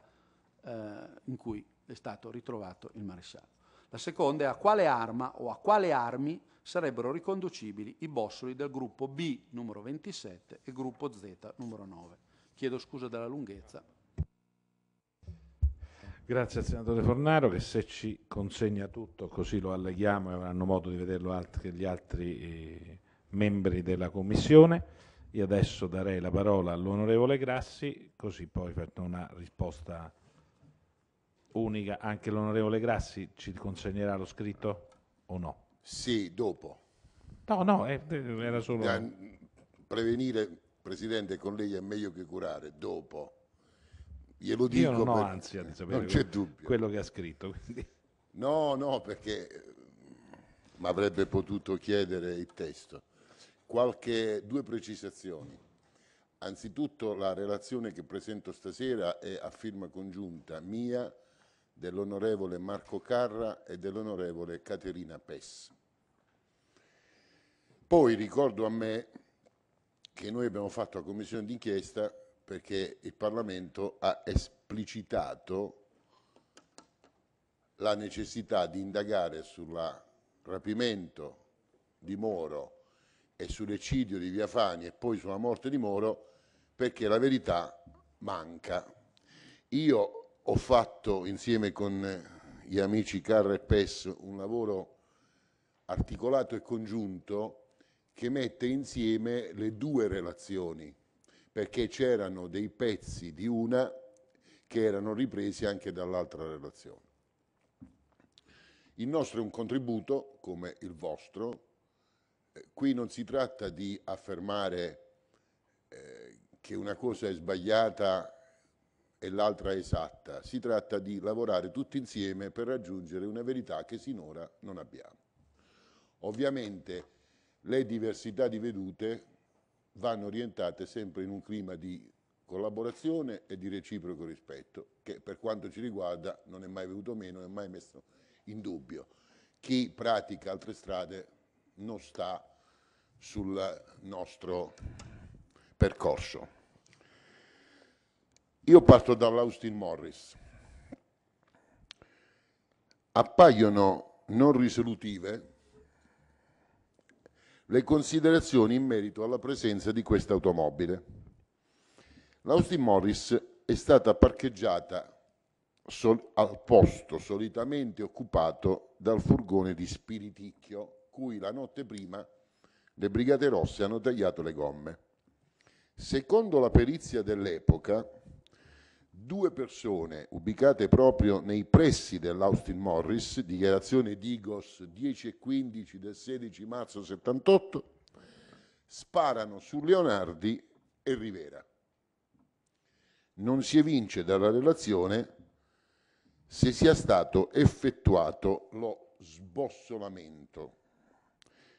eh, in cui è stato ritrovato il maresciallo. La seconda è a quale arma o a quale armi sarebbero riconducibili i bossoli del gruppo B numero 27 e gruppo Z numero 9. Chiedo scusa della lunghezza. Grazie al senatore Fornaro che se ci consegna tutto così lo alleghiamo e avranno modo di vederlo anche gli altri eh, membri della Commissione. Io adesso darei la parola all'onorevole Grassi così poi faccio una risposta unica. Anche l'onorevole Grassi ci consegnerà lo scritto o no? Sì, dopo. No, no, eh, era solo... Prevenire, Presidente, con lei è meglio che curare, dopo. Glielo dico. Io non ho ansia di <laughs> sapere c'è quello, dubbio. quello che ha scritto. Quindi. No, no, perché eh, mi avrebbe potuto chiedere il testo. Qualche, due precisazioni. Anzitutto la relazione che presento stasera è a firma congiunta mia, dell'onorevole Marco Carra e dell'onorevole Caterina Pess. Poi ricordo a me che noi abbiamo fatto la commissione d'inchiesta perché il Parlamento ha esplicitato la necessità di indagare sul rapimento di Moro e sull'eccidio di Via Fani e poi sulla morte di Moro perché la verità manca. Io ho fatto insieme con gli amici Carra e Pes un lavoro articolato e congiunto che mette insieme le due relazioni perché c'erano dei pezzi di una che erano ripresi anche dall'altra relazione. Il nostro è un contributo, come il vostro, eh, qui non si tratta di affermare eh, che una cosa è sbagliata e l'altra è esatta, si tratta di lavorare tutti insieme per raggiungere una verità che sinora non abbiamo. Ovviamente le diversità di vedute vanno orientate sempre in un clima di collaborazione e di reciproco rispetto, che per quanto ci riguarda non è mai venuto meno, non è mai messo in dubbio. Chi pratica altre strade non sta sul nostro percorso. Io parto dall'Austin Morris. Appaiono non risolutive le considerazioni in merito alla presenza di questa automobile. L'Austin Morris è stata parcheggiata al posto solitamente occupato dal furgone di Spiriticchio, cui la notte prima le Brigate Rosse hanno tagliato le gomme. Secondo la perizia dell'epoca, due persone ubicate proprio nei pressi dell'Austin Morris, dichiarazione Digos 10 e 15 del 16 marzo 78, sparano su Leonardi e Rivera. Non si evince dalla relazione se sia stato effettuato lo sbossolamento.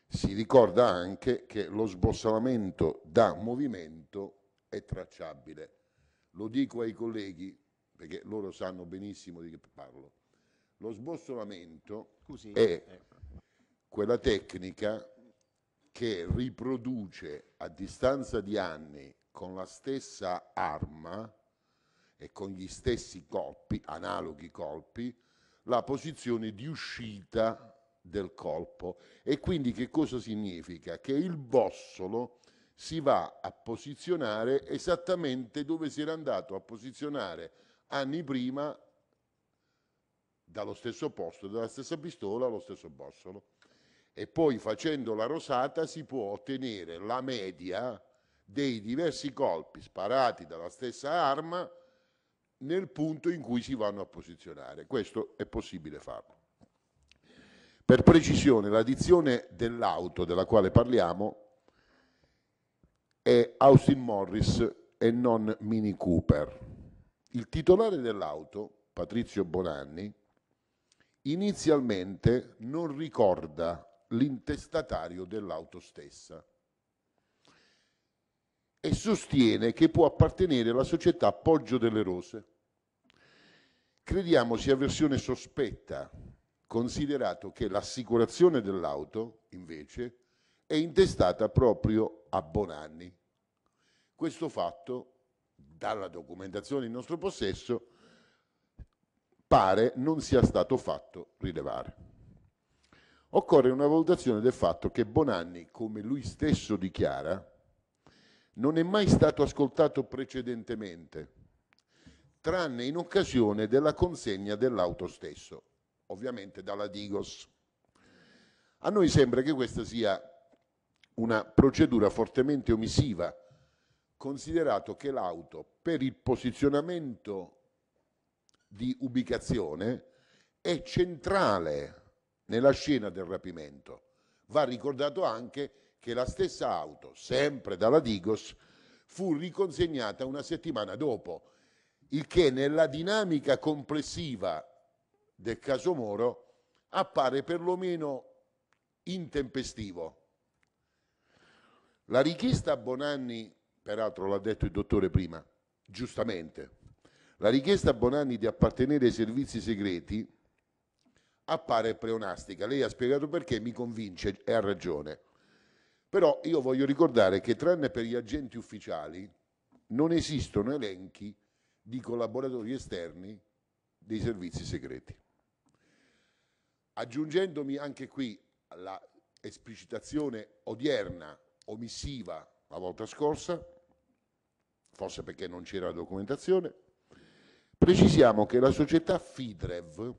Si ricorda anche che lo sbossolamento da movimento è tracciabile. Lo dico ai colleghi, perché loro sanno benissimo di che parlo. Lo sbossolamento Scusi, è eh. quella tecnica che riproduce a distanza di anni con la stessa arma e con gli stessi colpi, analoghi colpi, la posizione di uscita del colpo. E quindi che cosa significa? Che il bossolo si va a posizionare esattamente dove si era andato a posizionare anni prima dallo stesso posto, dalla stessa pistola allo stesso bossolo. E poi facendo la rosata si può ottenere la media dei diversi colpi sparati dalla stessa arma nel punto in cui si vanno a posizionare. Questo è possibile farlo. Per precisione, l'addizione dell'auto della quale parliamo è Austin Morris e non Mini Cooper. Il titolare dell'auto, Patrizio Bonanni, inizialmente non ricorda l'intestatario dell'auto stessa e sostiene che può appartenere alla società Poggio delle Rose. Crediamo sia versione sospetta, considerato che l'assicurazione dell'auto, invece, è intestata proprio a Bonanni. Questo fatto, dalla documentazione in nostro possesso, pare non sia stato fatto rilevare. Occorre una valutazione del fatto che Bonanni, come lui stesso dichiara, non è mai stato ascoltato precedentemente, tranne in occasione della consegna dell'auto stesso, ovviamente dalla Digos. A noi sembra che questa sia una procedura fortemente omissiva, considerato che l'auto per il posizionamento di ubicazione è centrale nella scena del rapimento. Va ricordato anche che la stessa auto, sempre dalla Digos, fu riconsegnata una settimana dopo, il che nella dinamica complessiva del caso Moro appare perlomeno intempestivo la richiesta a Bonanni, peraltro l'ha detto il dottore prima, giustamente, la richiesta a Bonanni di appartenere ai servizi segreti appare pleonastica. Lei ha spiegato perché, mi convince e ha ragione. Però io voglio ricordare che tranne per gli agenti ufficiali non esistono elenchi di collaboratori esterni dei servizi segreti. Aggiungendomi anche qui alla esplicitazione odierna omissiva la volta scorsa, forse perché non c'era la documentazione, precisiamo che la società Fidrev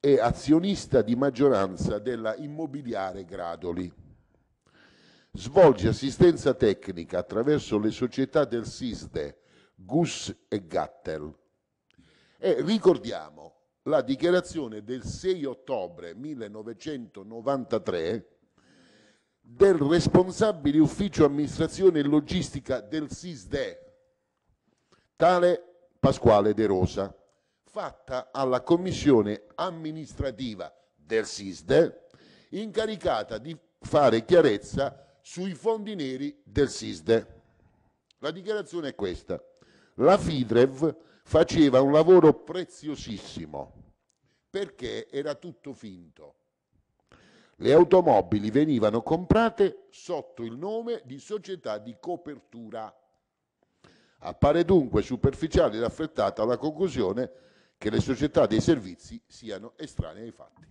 è azionista di maggioranza della immobiliare Gradoli. Svolge assistenza tecnica attraverso le società del SISDE, Gus e Gattel. E ricordiamo la dichiarazione del 6 ottobre 1993 del responsabile ufficio amministrazione e logistica del SISDE, tale Pasquale De Rosa, fatta alla commissione amministrativa del SISDE, incaricata di fare chiarezza sui fondi neri del SISDE. La dichiarazione è questa. La FIDREV faceva un lavoro preziosissimo perché era tutto finto le automobili venivano comprate sotto il nome di società di copertura. Appare dunque superficiale ed affrettata la conclusione che le società dei servizi siano estranee ai fatti.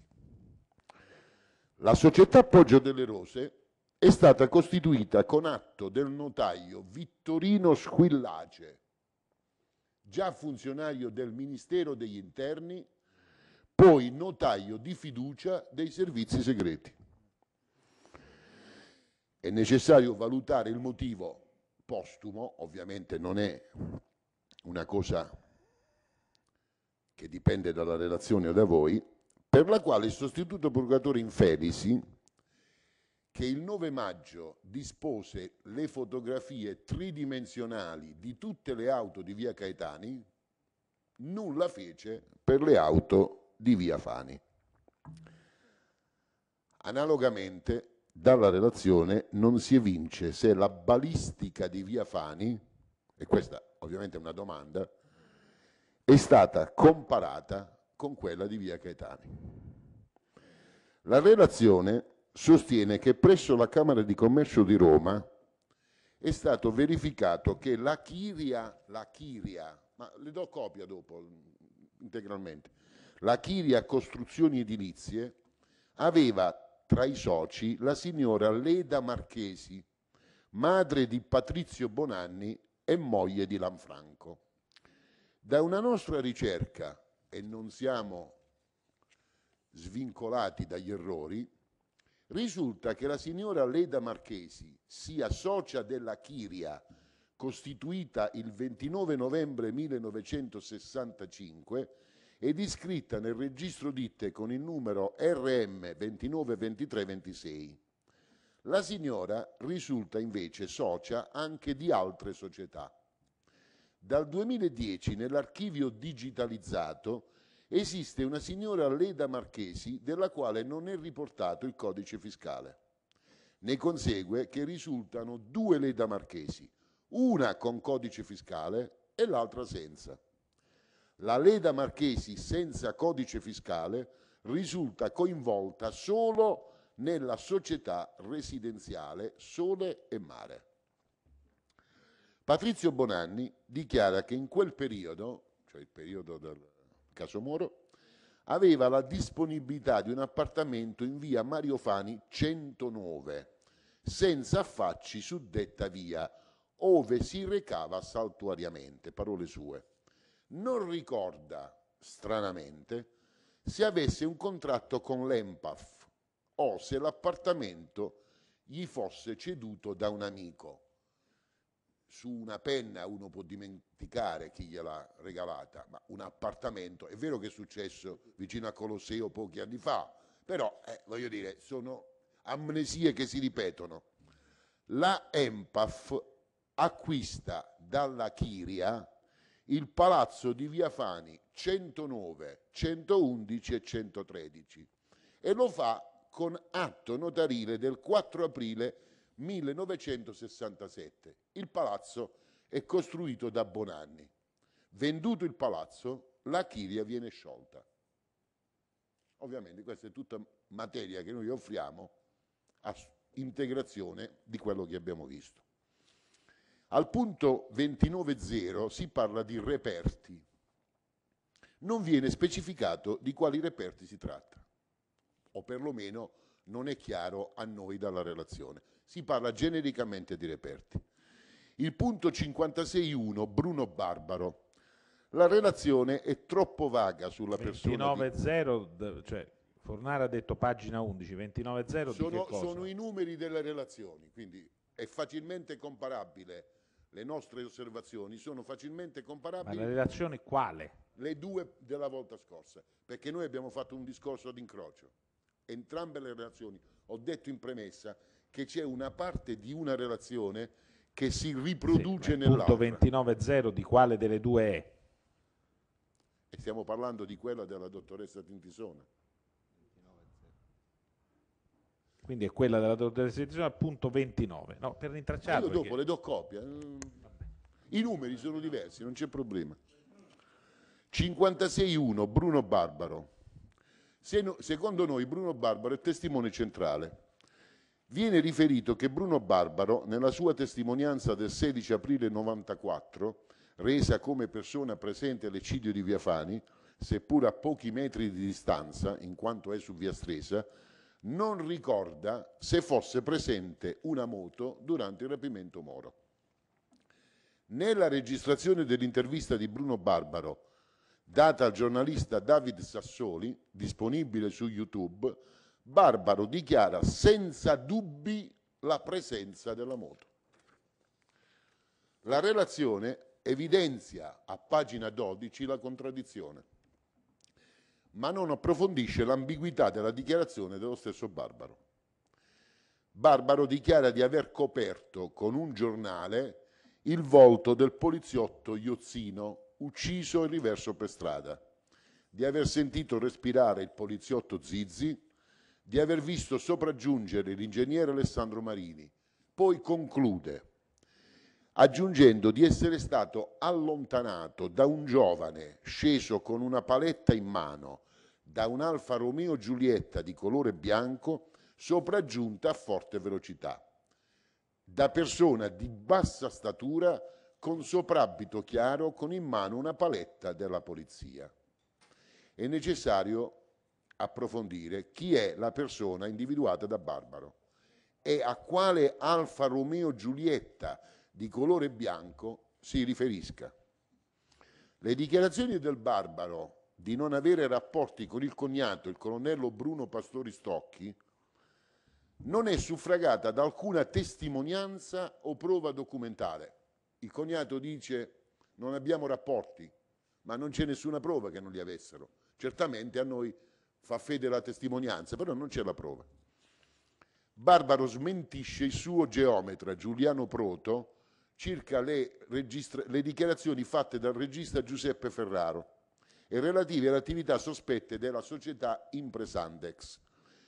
La società Poggio delle Rose è stata costituita con atto del notaio Vittorino Squillace, già funzionario del Ministero degli Interni poi notaio di fiducia dei servizi segreti. È necessario valutare il motivo postumo, ovviamente non è una cosa che dipende dalla relazione o da voi, per la quale il sostituto procuratore Infelisi, che il 9 maggio dispose le fotografie tridimensionali di tutte le auto di via Caetani, nulla fece per le auto di Via Fani. Analogamente, dalla relazione non si evince se la balistica di Via Fani, e questa ovviamente è una domanda, è stata comparata con quella di Via Caetani. La relazione sostiene che presso la Camera di Commercio di Roma è stato verificato che la Chiria, la Chiria, ma le do copia dopo integralmente, la Chiria Costruzioni Edilizie, aveva tra i soci la signora Leda Marchesi, madre di Patrizio Bonanni e moglie di Lanfranco. Da una nostra ricerca, e non siamo svincolati dagli errori, risulta che la signora Leda Marchesi sia socia della Chiria costituita il 29 novembre 1965 ed iscritta nel registro ditte con il numero RM 292326. La signora risulta invece socia anche di altre società. Dal 2010 nell'archivio digitalizzato esiste una signora Leda Marchesi della quale non è riportato il codice fiscale. Ne consegue che risultano due Leda Marchesi, una con codice fiscale e l'altra senza. La Leda Marchesi senza codice fiscale risulta coinvolta solo nella società residenziale Sole e Mare. Patrizio Bonanni dichiara che in quel periodo, cioè il periodo del caso Moro, aveva la disponibilità di un appartamento in via Mario Fani 109, senza affacci su detta via, ove si recava saltuariamente, parole sue non ricorda, stranamente, se avesse un contratto con l'Empaf o se l'appartamento gli fosse ceduto da un amico. Su una penna uno può dimenticare chi gliel'ha regalata, ma un appartamento, è vero che è successo vicino a Colosseo pochi anni fa, però eh, voglio dire, sono amnesie che si ripetono. La Empaf acquista dalla Chiria il palazzo di Via Fani 109, 111 e 113 e lo fa con atto notarile del 4 aprile 1967. Il palazzo è costruito da Bonanni. Venduto il palazzo, la Chiria viene sciolta. Ovviamente questa è tutta materia che noi offriamo a integrazione di quello che abbiamo visto. Al punto 29.0 si parla di reperti. Non viene specificato di quali reperti si tratta, o perlomeno non è chiaro a noi dalla relazione. Si parla genericamente di reperti. Il punto 56.1 Bruno Barbaro. La relazione è troppo vaga sulla persona. 29.0, di... cioè Fornara ha detto pagina 11, 29.0 sono, sono i numeri delle relazioni, quindi è facilmente comparabile le nostre osservazioni sono facilmente comparabili. Ma la relazione quale? Le due della volta scorsa, perché noi abbiamo fatto un discorso ad incrocio. Entrambe le relazioni. Ho detto in premessa che c'è una parte di una relazione che si riproduce sì, nell'altra. Il punto 29.0 di quale delle due è? E stiamo parlando di quella della dottoressa Tintisona. quindi è quella della dottoressa al punto 29. No, per rintracciarlo. Io dopo perché... le do copia. Eh. I numeri sono diversi, non c'è problema. 56-1 Bruno Barbaro. Se no, secondo noi Bruno Barbaro è testimone centrale. Viene riferito che Bruno Barbaro, nella sua testimonianza del 16 aprile 94, resa come persona presente all'eccidio di Via Fani, seppur a pochi metri di distanza, in quanto è su Via Stresa, non ricorda se fosse presente una moto durante il rapimento Moro. Nella registrazione dell'intervista di Bruno Barbaro, data al giornalista David Sassoli, disponibile su YouTube, Barbaro dichiara senza dubbi la presenza della moto. La relazione evidenzia a pagina 12 la contraddizione ma non approfondisce l'ambiguità della dichiarazione dello stesso Barbaro. Barbaro dichiara di aver coperto con un giornale il volto del poliziotto Iozzino ucciso e riverso per strada, di aver sentito respirare il poliziotto Zizzi, di aver visto sopraggiungere l'ingegnere Alessandro Marini. Poi conclude aggiungendo di essere stato allontanato da un giovane sceso con una paletta in mano da un Alfa Romeo Giulietta di colore bianco sopraggiunta a forte velocità, da persona di bassa statura con soprabito chiaro con in mano una paletta della polizia. È necessario approfondire chi è la persona individuata da Barbaro e a quale Alfa Romeo Giulietta di colore bianco si riferisca. Le dichiarazioni del Barbaro di non avere rapporti con il cognato, il colonnello Bruno Pastori Stocchi, non è suffragata da alcuna testimonianza o prova documentale. Il cognato dice non abbiamo rapporti, ma non c'è nessuna prova che non li avessero. Certamente a noi fa fede la testimonianza, però non c'è la prova. Barbaro smentisce il suo geometra Giuliano Proto circa le, le dichiarazioni fatte dal regista Giuseppe Ferraro e relative alle attività sospette della società Impresandex.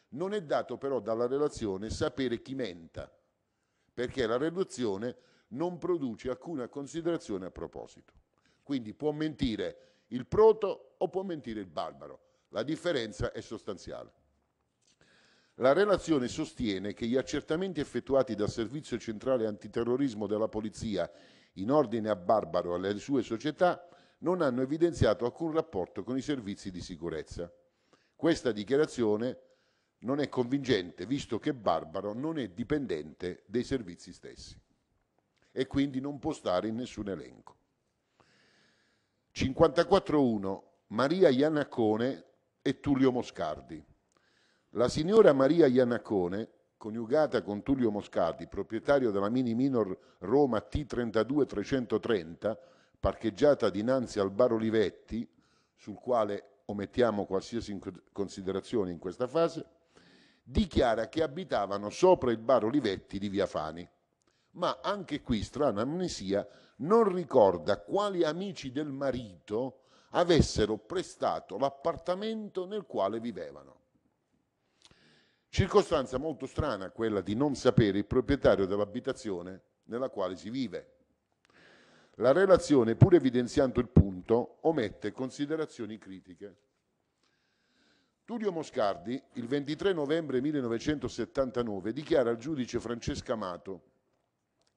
Non è dato però dalla relazione sapere chi menta, perché la relazione non produce alcuna considerazione a proposito. Quindi può mentire il proto o può mentire il barbaro. La differenza è sostanziale. La relazione sostiene che gli accertamenti effettuati dal Servizio Centrale Antiterrorismo della Polizia in ordine a Barbaro e alle sue società non hanno evidenziato alcun rapporto con i servizi di sicurezza. Questa dichiarazione non è convincente, visto che Barbaro non è dipendente dei servizi stessi e quindi non può stare in nessun elenco. 54.1 Maria Iannaccone e Tullio Moscardi. La signora Maria Iannacone, coniugata con Tullio Moscati, proprietario della Mini Minor Roma T32330, parcheggiata dinanzi al bar Olivetti, sul quale omettiamo qualsiasi considerazione in questa fase, dichiara che abitavano sopra il bar Olivetti di Via Fani. Ma anche qui, strana amnesia, non ricorda quali amici del marito avessero prestato l'appartamento nel quale vivevano. Circostanza molto strana quella di non sapere il proprietario dell'abitazione nella quale si vive. La relazione, pur evidenziando il punto, omette considerazioni critiche. Tullio Moscardi, il 23 novembre 1979, dichiara al giudice Francesco Amato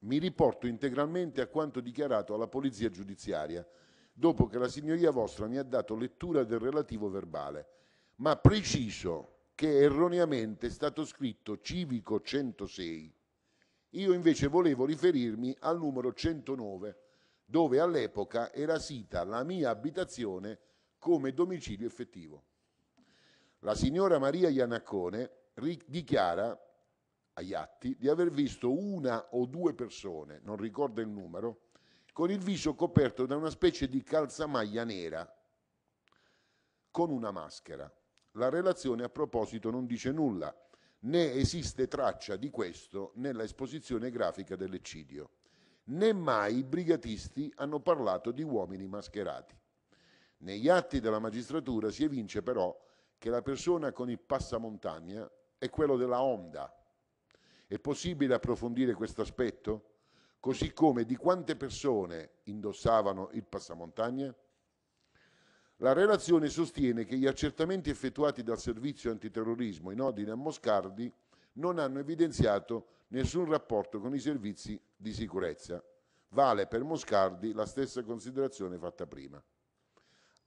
«Mi riporto integralmente a quanto dichiarato alla polizia giudiziaria, dopo che la signoria vostra mi ha dato lettura del relativo verbale, ma preciso che erroneamente è stato scritto civico 106. Io invece volevo riferirmi al numero 109, dove all'epoca era sita la mia abitazione come domicilio effettivo. La signora Maria Iannaccone dichiara agli atti di aver visto una o due persone, non ricordo il numero, con il viso coperto da una specie di calzamaglia nera con una maschera. La relazione a proposito non dice nulla, né esiste traccia di questo nella esposizione grafica dell'eccidio, né mai i brigatisti hanno parlato di uomini mascherati. Negli atti della magistratura si evince però che la persona con il passamontagna è quello della Honda. È possibile approfondire questo aspetto? Così come di quante persone indossavano il passamontagna? La relazione sostiene che gli accertamenti effettuati dal servizio antiterrorismo in ordine a Moscardi non hanno evidenziato nessun rapporto con i servizi di sicurezza. Vale per Moscardi la stessa considerazione fatta prima.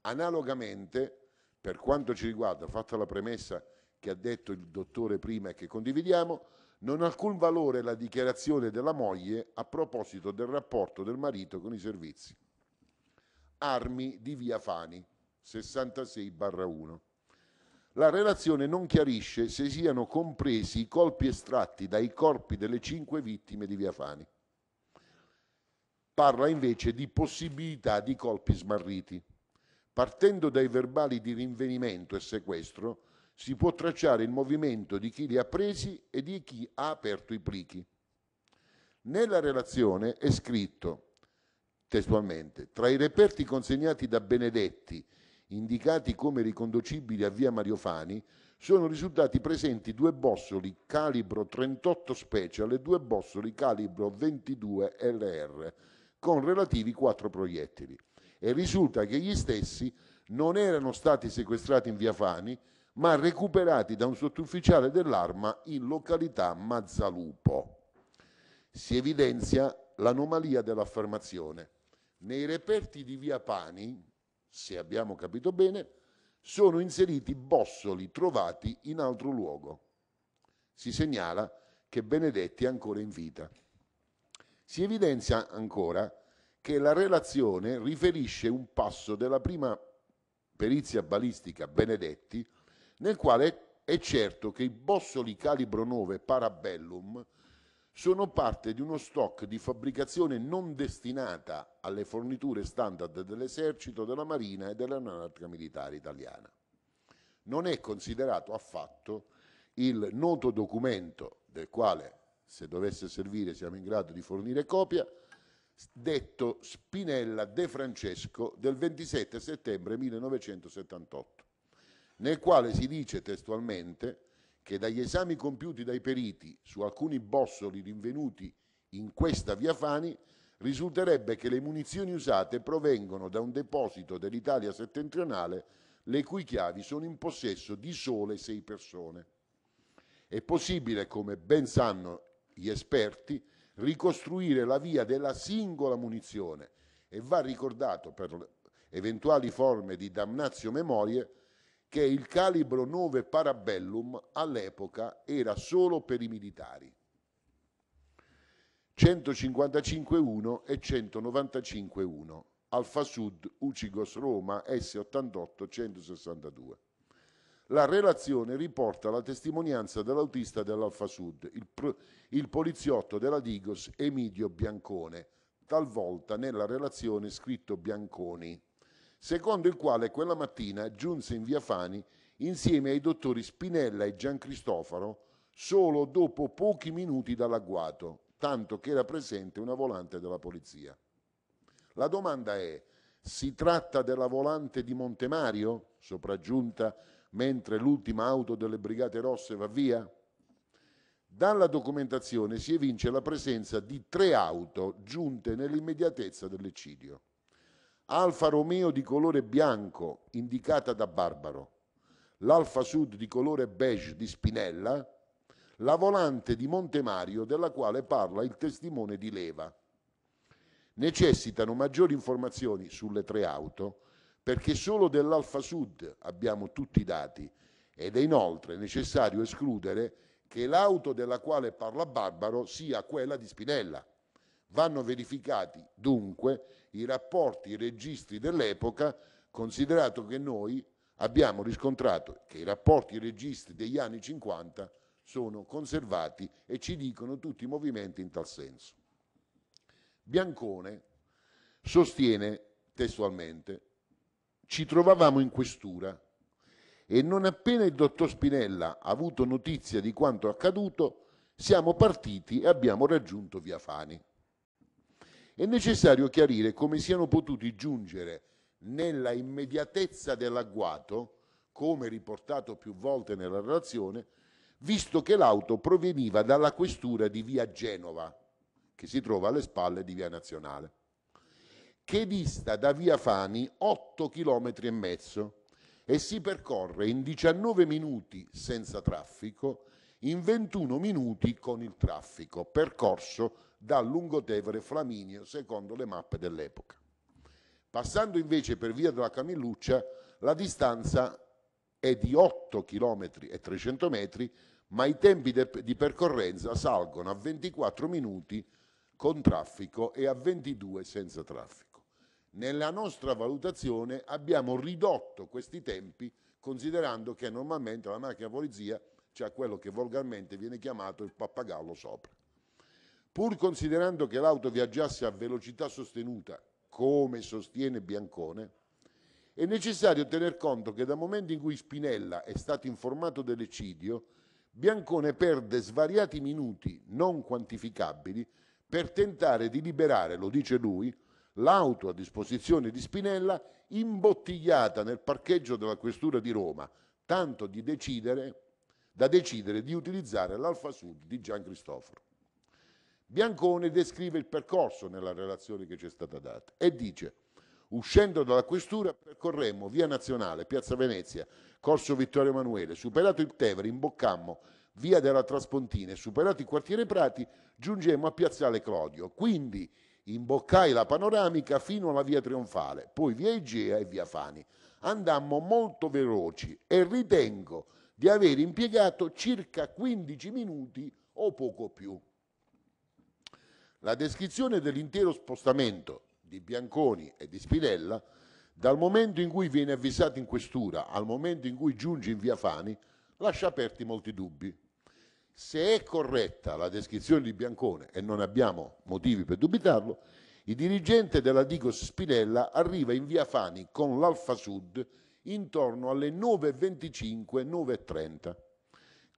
Analogamente, per quanto ci riguarda, fatta la premessa che ha detto il dottore prima e che condividiamo, non ha alcun valore la dichiarazione della moglie a proposito del rapporto del marito con i servizi. Armi di via Fani. 66-1. La relazione non chiarisce se siano compresi i colpi estratti dai corpi delle cinque vittime di Via Fani. Parla invece di possibilità di colpi smarriti. Partendo dai verbali di rinvenimento e sequestro, si può tracciare il movimento di chi li ha presi e di chi ha aperto i plichi. Nella relazione è scritto testualmente, tra i reperti consegnati da Benedetti indicati come riconducibili a via Mariofani, sono risultati presenti due bossoli calibro 38 Special e due bossoli calibro 22 LR, con relativi quattro proiettili. E risulta che gli stessi non erano stati sequestrati in via Fani, ma recuperati da un sottufficiale dell'arma in località Mazzalupo. Si evidenzia l'anomalia dell'affermazione. Nei reperti di via Pani, se abbiamo capito bene, sono inseriti bossoli trovati in altro luogo. Si segnala che Benedetti è ancora in vita. Si evidenzia ancora che la relazione riferisce un passo della prima perizia balistica Benedetti, nel quale è certo che i bossoli calibro 9 Parabellum sono parte di uno stock di fabbricazione non destinata alle forniture standard dell'esercito, della marina e dell'aeronautica militare italiana. Non è considerato affatto il noto documento del quale, se dovesse servire, siamo in grado di fornire copia, detto Spinella De Francesco del 27 settembre 1978, nel quale si dice testualmente che dagli esami compiuti dai periti su alcuni bossoli rinvenuti in questa via Fani risulterebbe che le munizioni usate provengono da un deposito dell'Italia settentrionale le cui chiavi sono in possesso di sole sei persone. È possibile, come ben sanno gli esperti, ricostruire la via della singola munizione e va ricordato per eventuali forme di damnazio memorie che il calibro 9 Parabellum all'epoca era solo per i militari. 155.1 e 195.1 Alfa Sud Ucigos Roma S88 162. La relazione riporta la testimonianza dell'autista dell'Alfa Sud, il, il poliziotto della Digos Emidio Biancone, talvolta nella relazione scritto Bianconi secondo il quale quella mattina giunse in via Fani insieme ai dottori Spinella e Gian Giancristofaro solo dopo pochi minuti dall'agguato, tanto che era presente una volante della polizia. La domanda è, si tratta della volante di Montemario, sopraggiunta mentre l'ultima auto delle Brigate Rosse va via? Dalla documentazione si evince la presenza di tre auto giunte nell'immediatezza dell'eccidio. Alfa Romeo di colore bianco, indicata da Barbaro, l'Alfa Sud di colore beige di Spinella, la volante di Montemario della quale parla il testimone di leva. Necessitano maggiori informazioni sulle tre auto perché solo dell'Alfa Sud abbiamo tutti i dati ed è inoltre necessario escludere che l'auto della quale parla Barbaro sia quella di Spinella. Vanno verificati dunque i rapporti, i registri dell'epoca, considerato che noi abbiamo riscontrato che i rapporti, i registri degli anni 50 sono conservati e ci dicono tutti i movimenti in tal senso. Biancone sostiene testualmente, ci trovavamo in questura e non appena il dottor Spinella ha avuto notizia di quanto accaduto, siamo partiti e abbiamo raggiunto Via Fani è necessario chiarire come siano potuti giungere nella immediatezza dell'agguato, come riportato più volte nella relazione, visto che l'auto proveniva dalla questura di via Genova, che si trova alle spalle di via Nazionale, che dista da via Fani 8 km e mezzo e si percorre in 19 minuti senza traffico, in 21 minuti con il traffico, percorso dal Lungotevere Flaminio secondo le mappe dell'epoca. Passando invece per via della Camilluccia, la distanza è di 8 km e 300 metri, ma i tempi di percorrenza salgono a 24 minuti con traffico e a 22 senza traffico. Nella nostra valutazione abbiamo ridotto questi tempi considerando che normalmente la macchina polizia c'è cioè quello che volgarmente viene chiamato il pappagallo sopra. Pur considerando che l'auto viaggiasse a velocità sostenuta, come sostiene Biancone, è necessario tener conto che dal momento in cui Spinella è stato informato dell'eccidio, Biancone perde svariati minuti non quantificabili per tentare di liberare, lo dice lui, l'auto a disposizione di Spinella imbottigliata nel parcheggio della questura di Roma, tanto decidere, da decidere di utilizzare l'Alfa Sud di Gian Cristoforo. Biancone descrive il percorso nella relazione che ci è stata data e dice uscendo dalla questura percorremmo via Nazionale, piazza Venezia, corso Vittorio Emanuele, superato il Tevere, imboccammo via della Traspontina e superato il quartiere Prati giungemmo a piazzale Clodio. Quindi imboccai la panoramica fino alla via Trionfale, poi via Egea e via Fani. Andammo molto veloci e ritengo di aver impiegato circa 15 minuti o poco più. La descrizione dell'intero spostamento di Bianconi e di Spinella, dal momento in cui viene avvisato in questura al momento in cui giunge in via Fani, lascia aperti molti dubbi. Se è corretta la descrizione di Biancone, e non abbiamo motivi per dubitarlo, il dirigente della Digos Spinella arriva in via Fani con l'Alfa Sud intorno alle 9.25-9.30.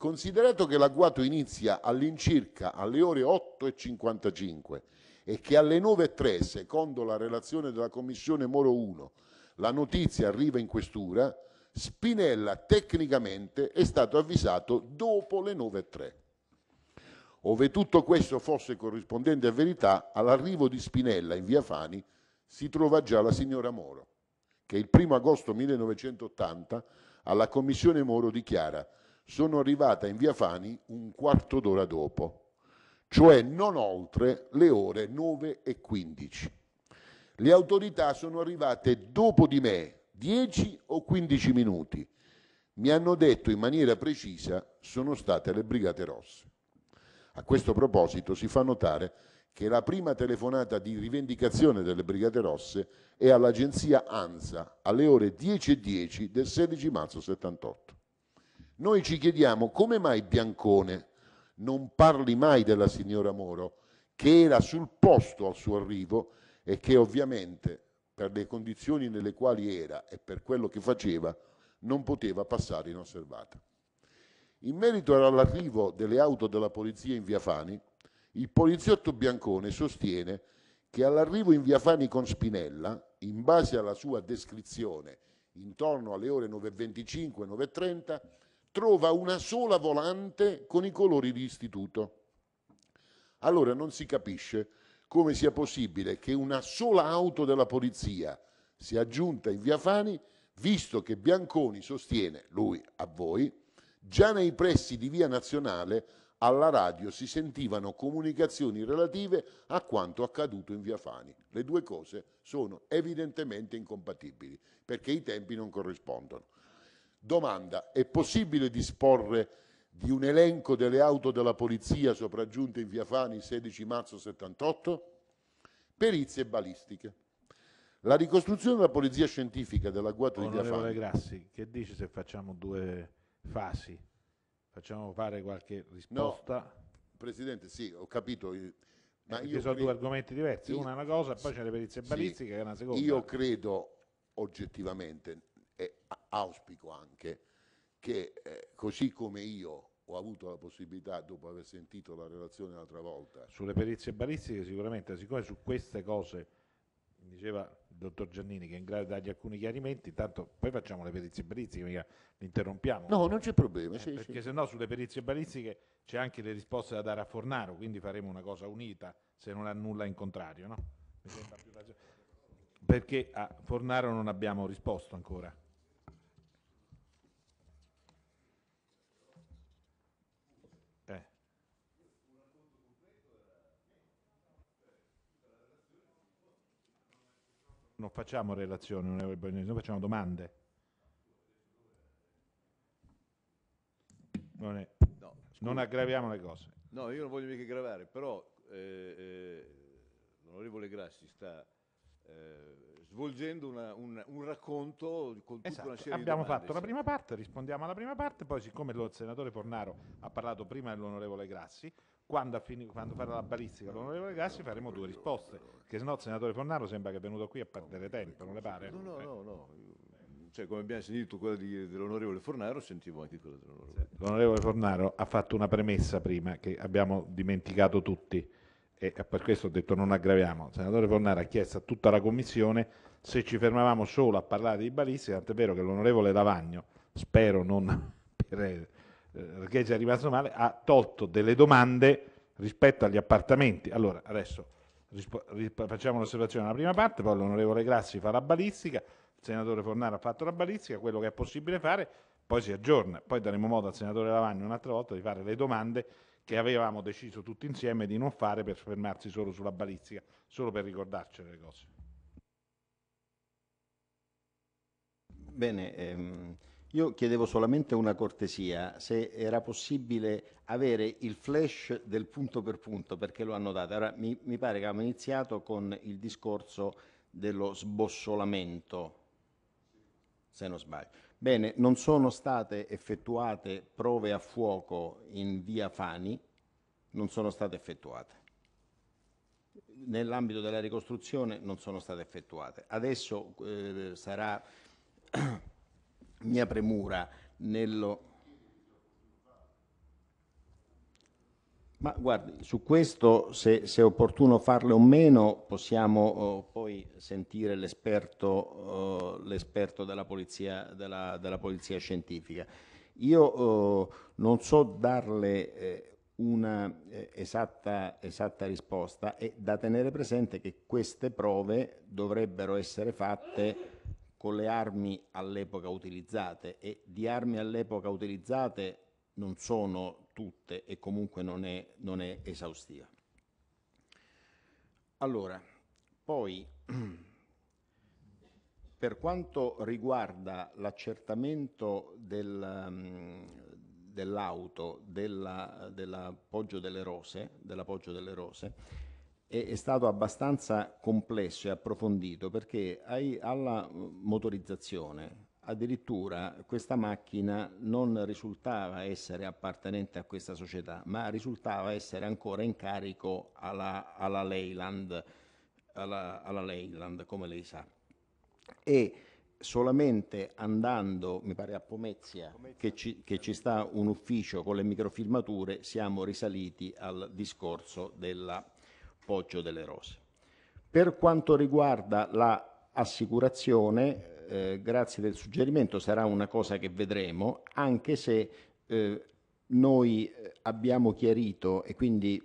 Considerato che l'agguato inizia all'incirca alle ore 8.55 e che alle 9.03, secondo la relazione della Commissione Moro 1, la notizia arriva in questura, Spinella tecnicamente è stato avvisato dopo le 9.03. Ove tutto questo fosse corrispondente a verità, all'arrivo di Spinella in via Fani si trova già la signora Moro, che il 1 agosto 1980 alla Commissione Moro dichiara sono arrivata in via Fani un quarto d'ora dopo, cioè non oltre le ore 9 e 15. Le autorità sono arrivate dopo di me, 10 o 15 minuti. Mi hanno detto in maniera precisa sono state le Brigate Rosse. A questo proposito si fa notare che la prima telefonata di rivendicazione delle Brigate Rosse è all'agenzia ANSA alle ore 10.10 10 del 16 marzo 78. Noi ci chiediamo come mai Biancone non parli mai della signora Moro, che era sul posto al suo arrivo e che ovviamente per le condizioni nelle quali era e per quello che faceva non poteva passare inosservata. In merito all'arrivo delle auto della polizia in via Fani, il poliziotto Biancone sostiene che all'arrivo in via Fani con Spinella, in base alla sua descrizione, intorno alle ore 9.25-9.30, trova una sola volante con i colori di istituto. Allora non si capisce come sia possibile che una sola auto della polizia sia aggiunta in via Fani, visto che Bianconi sostiene, lui a voi, già nei pressi di via nazionale alla radio si sentivano comunicazioni relative a quanto accaduto in via Fani. Le due cose sono evidentemente incompatibili perché i tempi non corrispondono. Domanda, è possibile disporre di un elenco delle auto della polizia sopraggiunte in Via Fani 16 marzo 78? Perizie balistiche. La ricostruzione della polizia scientifica dell'agguato di Via Fani... Grassi, che dici se facciamo due fasi? Facciamo fare qualche risposta? No, Presidente, sì, ho capito... Eh, ma io sono credo... due argomenti diversi, una è una cosa, poi c'è le perizie balistiche sì, che è una seconda. Io credo oggettivamente auspico anche che eh, così come io ho avuto la possibilità, dopo aver sentito la relazione l'altra volta... Sulle perizie balistiche sicuramente, siccome su queste cose diceva il dottor Giannini che è in grado di dargli alcuni chiarimenti, tanto poi facciamo le perizie balistiche, mica li interrompiamo. No, non c'è problema. Eh, sì, perché sì. se no sulle perizie balistiche c'è anche le risposte da dare a Fornaro, quindi faremo una cosa unita se non ha nulla in contrario, no? Perché a Fornaro non abbiamo risposto ancora. Non facciamo relazioni, onorevole noi facciamo domande. Non, è, no, non, aggraviamo le cose. No, io non voglio mica aggravare, però eh, eh, l'onorevole Grassi sta eh, svolgendo una, un, un, racconto con esatto. una serie Abbiamo di domande, fatto la prima parte, rispondiamo alla prima parte, poi siccome il senatore Pornaro ha parlato prima dell'onorevole Grassi, quando, fin- quando farà la balistica l'onorevole Gassi faremo due risposte, che se no il senatore Fornaro sembra che è venuto qui a perdere tempo, non le pare? No, no, no, no. Cioè, come abbiamo sentito quella di- dell'onorevole Fornaro, sentivo anche quella dell'onorevole. Fornaro. L'onorevole Fornaro ha fatto una premessa prima che abbiamo dimenticato tutti e per questo ho detto non aggraviamo. Il senatore Fornaro ha chiesto a tutta la commissione se ci fermavamo solo a parlare di balistica, tant'è vero che l'onorevole Lavagno, spero non <laughs> per eh, perché ci è rimasto male, ha tolto delle domande rispetto agli appartamenti. Allora, adesso facciamo l'osservazione alla prima parte, poi l'onorevole Grassi fa la balistica, il senatore Fornaro ha fatto la balistica, quello che è possibile fare, poi si aggiorna, poi daremo modo al senatore Lavagna un'altra volta di fare le domande che avevamo deciso tutti insieme di non fare per fermarsi solo sulla balistica, solo per ricordarci le cose. Bene, ehm, io chiedevo solamente una cortesia, se era possibile avere il flash del punto per punto, perché lo hanno dato. Allora, mi, mi pare che abbiamo iniziato con il discorso dello sbossolamento, se non sbaglio. Bene, non sono state effettuate prove a fuoco in via Fani, non sono state effettuate. Nell'ambito della ricostruzione non sono state effettuate. Adesso eh, sarà mia premura nello... Ma guardi, su questo se, se, è opportuno farle o meno possiamo oh, poi sentire l'esperto, oh, l'esperto della, polizia, della, della, polizia, scientifica. Io oh, non so darle eh, una eh, esatta, esatta, risposta e da tenere presente che queste prove dovrebbero essere fatte con le armi all'epoca utilizzate e di armi all'epoca utilizzate non sono tutte e comunque non è, non è esaustiva. Allora, poi <clears throat> per quanto riguarda l'accertamento del, dell'auto, dell'appoggio della dell delle rose, è, è stato abbastanza complesso e approfondito perché ai, alla eh, motorizzazione addirittura questa macchina non risultava essere appartenente a questa società, ma risultava essere ancora in carico alla, alla, Leyland, alla, alla Leyland, come lei sa. E solamente andando, mi pare a Pomezia, che ci, che ci sta un ufficio con le microfilmature, siamo risaliti al discorso della Poggio delle Rose. Per quanto riguarda l'assicurazione, eh, grazie del suggerimento, sarà una cosa che vedremo, anche se eh, noi eh, abbiamo chiarito e quindi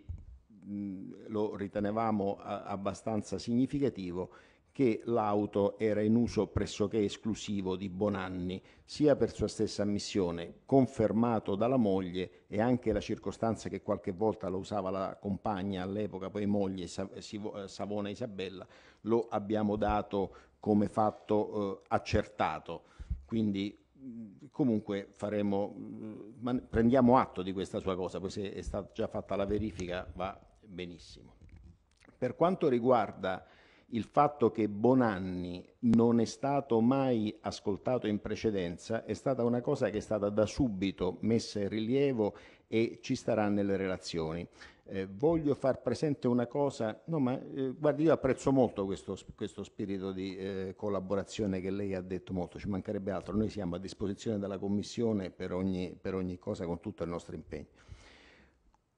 mh, mm, lo ritenevamo a, eh, abbastanza significativo che l'auto era in uso pressoché esclusivo di Bonanni, sia per sua stessa ammissione, confermato dalla moglie e anche la circostanza che qualche volta lo usava la compagna all'epoca, poi moglie eh, eh, Savona Isabella, lo abbiamo dato come fatto eh, accertato. Quindi mm, comunque faremo, mm, prendiamo atto di questa sua cosa, poi se è stata già fatta la verifica va benissimo. Per quanto riguarda il fatto che Bonanni non è stato mai ascoltato in precedenza è stata una cosa che è stata da subito messa in rilievo e ci starà nelle relazioni. Eh, voglio far presente una cosa, no, ma eh, guardi, io apprezzo molto questo, questo spirito di eh, collaborazione che lei ha detto molto, ci mancherebbe altro, noi siamo a disposizione della Commissione per ogni, per ogni cosa con tutto il nostro impegno.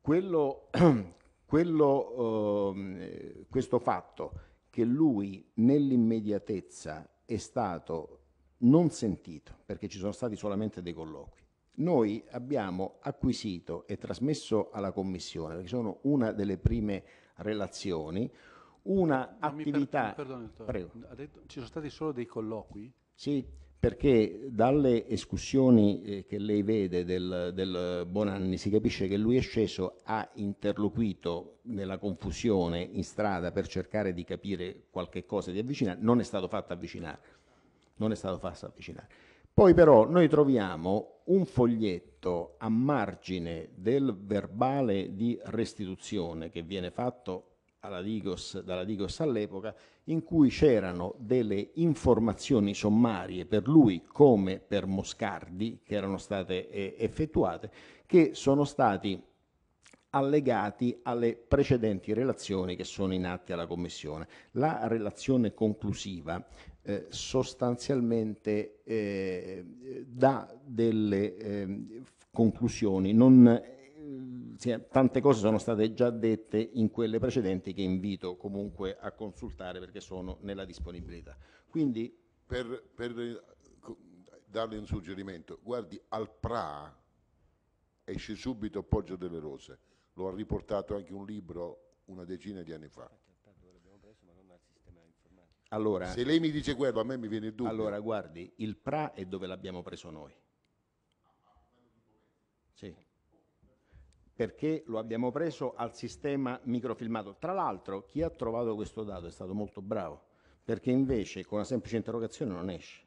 Quello, <clears throat> quello, uhm, eh, questo fatto che lui nell'immediatezza è stato non sentito, perché ci sono stati solamente dei colloqui. Noi abbiamo acquisito e trasmesso alla Commissione, perché sono una delle prime relazioni, una non attività... Per, perdone, dottore, Prego. Detto, ci sono stati solo dei colloqui? Sì, perché dalle escussioni eh, che lei vede del, del, Bonanni si capisce che lui è sceso, ha interloquito nella confusione in strada per cercare di capire qualche cosa di avvicinare, non è stato fatto avvicinare. Non è stato fatto avvicinare. Poi però noi troviamo un foglietto a margine del verbale di restituzione che viene fatto Digos, dalla Digos all'epoca in cui c'erano delle informazioni sommarie per lui come per Moscardi che erano state eh, effettuate, che sono stati allegati alle precedenti relazioni che sono in atti alla Commissione. La relazione conclusiva eh, sostanzialmente eh, dà delle ehm, conclusioni non eh, tante cose sono state già dette in quelle precedenti che invito comunque a consultare perché sono nella disponibilità. Quindi per, per eh, darle un suggerimento, guardi al PRA esce subito Poggio delle Rose, lo ha riportato anche un libro una decina di anni fa. Allora, se lei mi dice quello, a me mi viene il dubbio. Allora, guardi, il PRA è dove l'abbiamo preso noi perché lo abbiamo preso al sistema microfilmato. Tra l'altro chi ha trovato questo dato è stato molto bravo, perché invece con una semplice interrogazione non esce.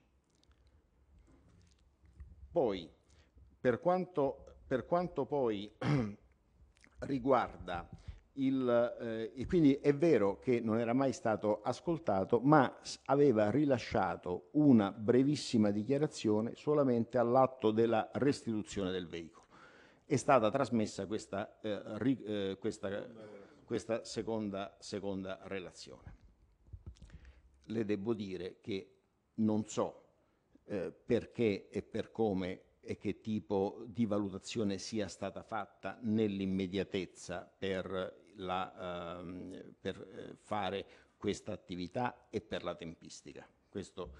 Poi, per quanto, per quanto poi <clears throat> riguarda il, eh, quindi è vero che non era mai stato ascoltato, ma aveva rilasciato una brevissima dichiarazione solamente all'atto della restituzione del veicolo è stata trasmessa questa, eh, ri, eh, questa, questa seconda, seconda, relazione. Le devo dire che non so eh, perché e per come e che tipo di valutazione sia stata fatta nell'immediatezza per, la, ehm, per eh, fare questa attività e per la tempistica. Questo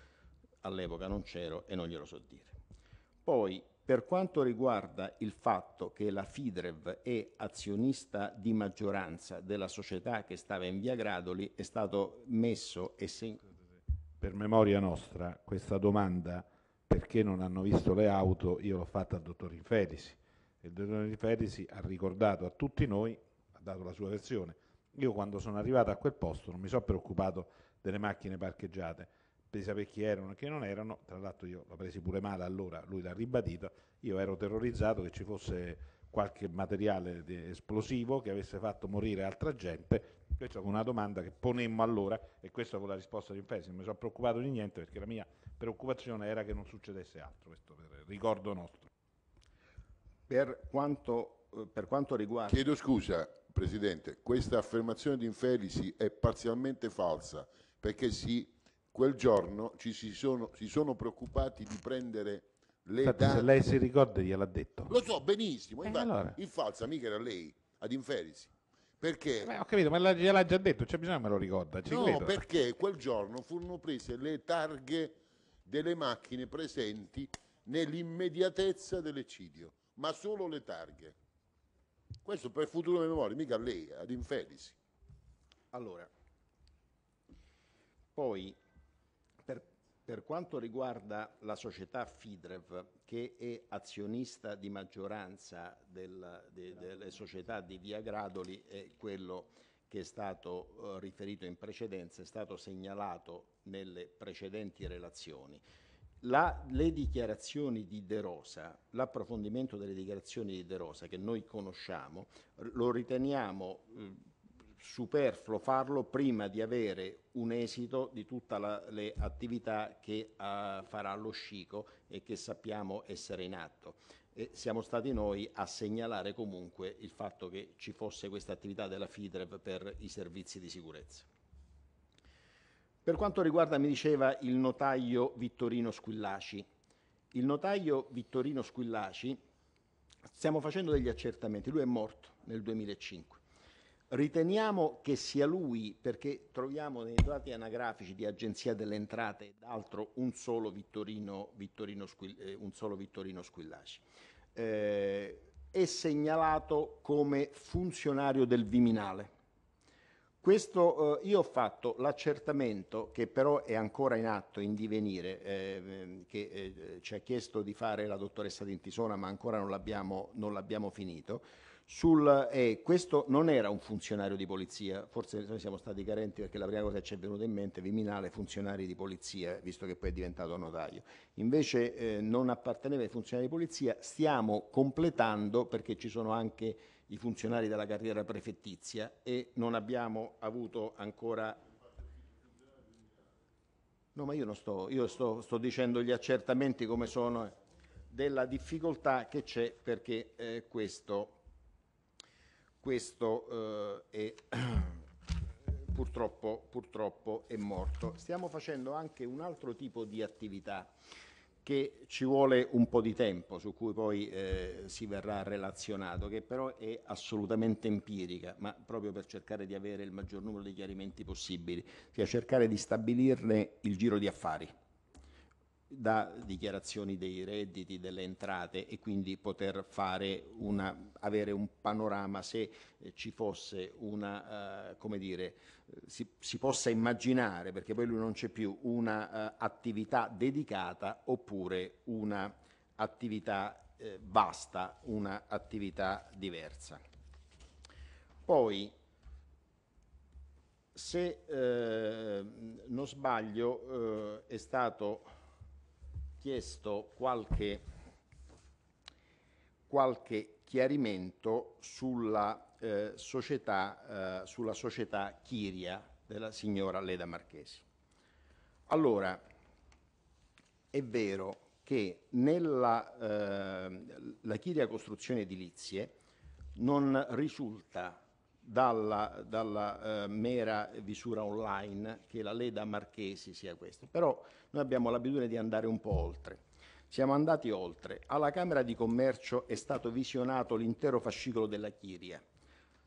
all'epoca non c'ero e non glielo so dire. Poi per quanto riguarda il fatto che la Fidrev è azionista di maggioranza della società che stava in via Gradoli, è stato messo e se... Per memoria nostra, questa domanda perché non hanno visto le auto, io l'ho fatta al dottor Infelisi. Il dottor Infelisi ha ricordato a tutti noi, ha dato la sua versione. Io quando sono arrivato a quel posto non mi sono preoccupato delle macchine parcheggiate, per sapere chi erano e chi non erano, tra l'altro io la presi pure male allora, lui l'ha ribadita, io ero terrorizzato che ci fosse qualche materiale esplosivo che avesse fatto morire altra gente, questa è una domanda che ponemmo allora e questa fu la risposta di Infesi, non mi sono preoccupato di niente perché la mia preoccupazione era che non succedesse altro, questo per ricordo nostro. Per quanto, eh, per quanto riguarda... Chiedo scusa, Presidente, questa affermazione di Infelisi è parzialmente falsa perché si Quel giorno ci si sono, si sono preoccupati di prendere le Infatti, date. Se lei si ricorda, gliel'ha detto. Lo so benissimo, eh, infatti, allora? in falsa mica era lei ad Inferisi. Perché? Beh, ho capito, ma la- gliel'ha già detto, c'è bisogno che me lo ricorda. no, credo. perché quel giorno furono prese le targhe delle macchine presenti nell'immediatezza dell'eccidio, ma solo le targhe. Questo per futuro memoria, mica a lei, ad Infelisi. Allora, poi per quanto riguarda la società Fidrev, che è azionista di maggioranza del, de, delle società di Via Gradoli, è quello che è stato eh, riferito in precedenza, è stato segnalato nelle precedenti relazioni. La, le dichiarazioni di De Rosa, l'approfondimento delle dichiarazioni di De Rosa che noi conosciamo, lo riteniamo eh, superfluo farlo prima di avere un esito di tutte le attività che uh, farà lo Scico e che sappiamo essere in atto. E siamo stati noi a segnalare comunque il fatto che ci fosse questa attività della FIDREV per i servizi di sicurezza. Per quanto riguarda, mi diceva, il notaio Vittorino Squillaci, il notaio Vittorino Squillaci stiamo facendo degli accertamenti, lui è morto nel 2005. Riteniamo che sia lui, perché troviamo nei dati anagrafici di Agenzia delle Entrate ed altro un solo Vittorino, Vittorino, Squil, eh, un solo Vittorino Squillaci. Eh, è segnalato come funzionario del Viminale. Questo eh, io ho fatto l'accertamento che però è ancora in atto, in divenire, eh, ehm, che eh, ci ha chiesto di fare la dottoressa Dintisona ma ancora non l'abbiamo, finito, sul, eh, questo non era un funzionario di polizia, forse noi siamo stati carenti perché la prima cosa che ci è venuta in mente è Viminale, funzionari di polizia, visto che poi è diventato notaio. Invece eh, non apparteneva ai funzionari di polizia, stiamo completando perché ci sono anche i funzionari della carriera prefettizia e non abbiamo avuto ancora No, ma io non sto, io sto, sto, dicendo gli accertamenti come sono eh, della difficoltà che c'è perché eh, questo questo eh, è, <clears throat> purtroppo, purtroppo, è morto. Stiamo facendo anche un altro tipo di attività che ci vuole un po' di tempo, su cui poi eh, si verrà relazionato, che però è assolutamente empirica, ma proprio per cercare di avere il maggior numero di chiarimenti possibili, cioè cercare di stabilirne il giro di affari da dichiarazioni dei redditi, delle entrate e quindi poter fare una, avere un panorama se eh, ci fosse una, eh, come dire, eh, si, si, possa immaginare, perché poi lui non c'è più, un'attività eh, attività dedicata oppure una un'attività eh, vasta, una attività diversa. Poi, se non sbaglio, è stato chiesto qualche, qualche chiarimento sulla, eh, società, eh, sulla società Chiria della signora Leda Marchesi. Allora, è vero che nella eh, la Chiria Costruzione Edilizie non risulta dalla, dalla eh, mera visura online che la Leda Marchesi sia questa. Però noi abbiamo l'abitudine di andare un po' oltre. Siamo andati oltre. Alla Camera di Commercio è stato visionato l'intero fascicolo della Chiria,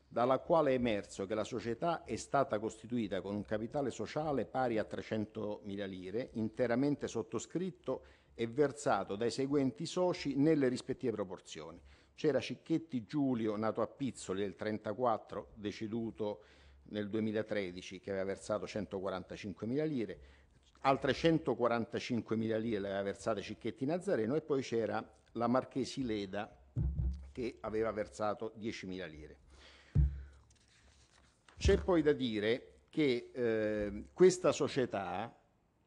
dalla quale è emerso che la società è stata costituita con un capitale sociale pari a 300.000 lire, interamente sottoscritto e versato dai seguenti soci nelle rispettive proporzioni. C'era Cicchetti Giulio, nato a Pizzoli nel 1934, deceduto nel 2013, che aveva versato 145.000 lire, altre 145.000 lire le aveva versate Cicchetti Nazareno e poi c'era la Marchesi Leda che aveva versato 10.000 lire. C'è poi da dire che eh, questa società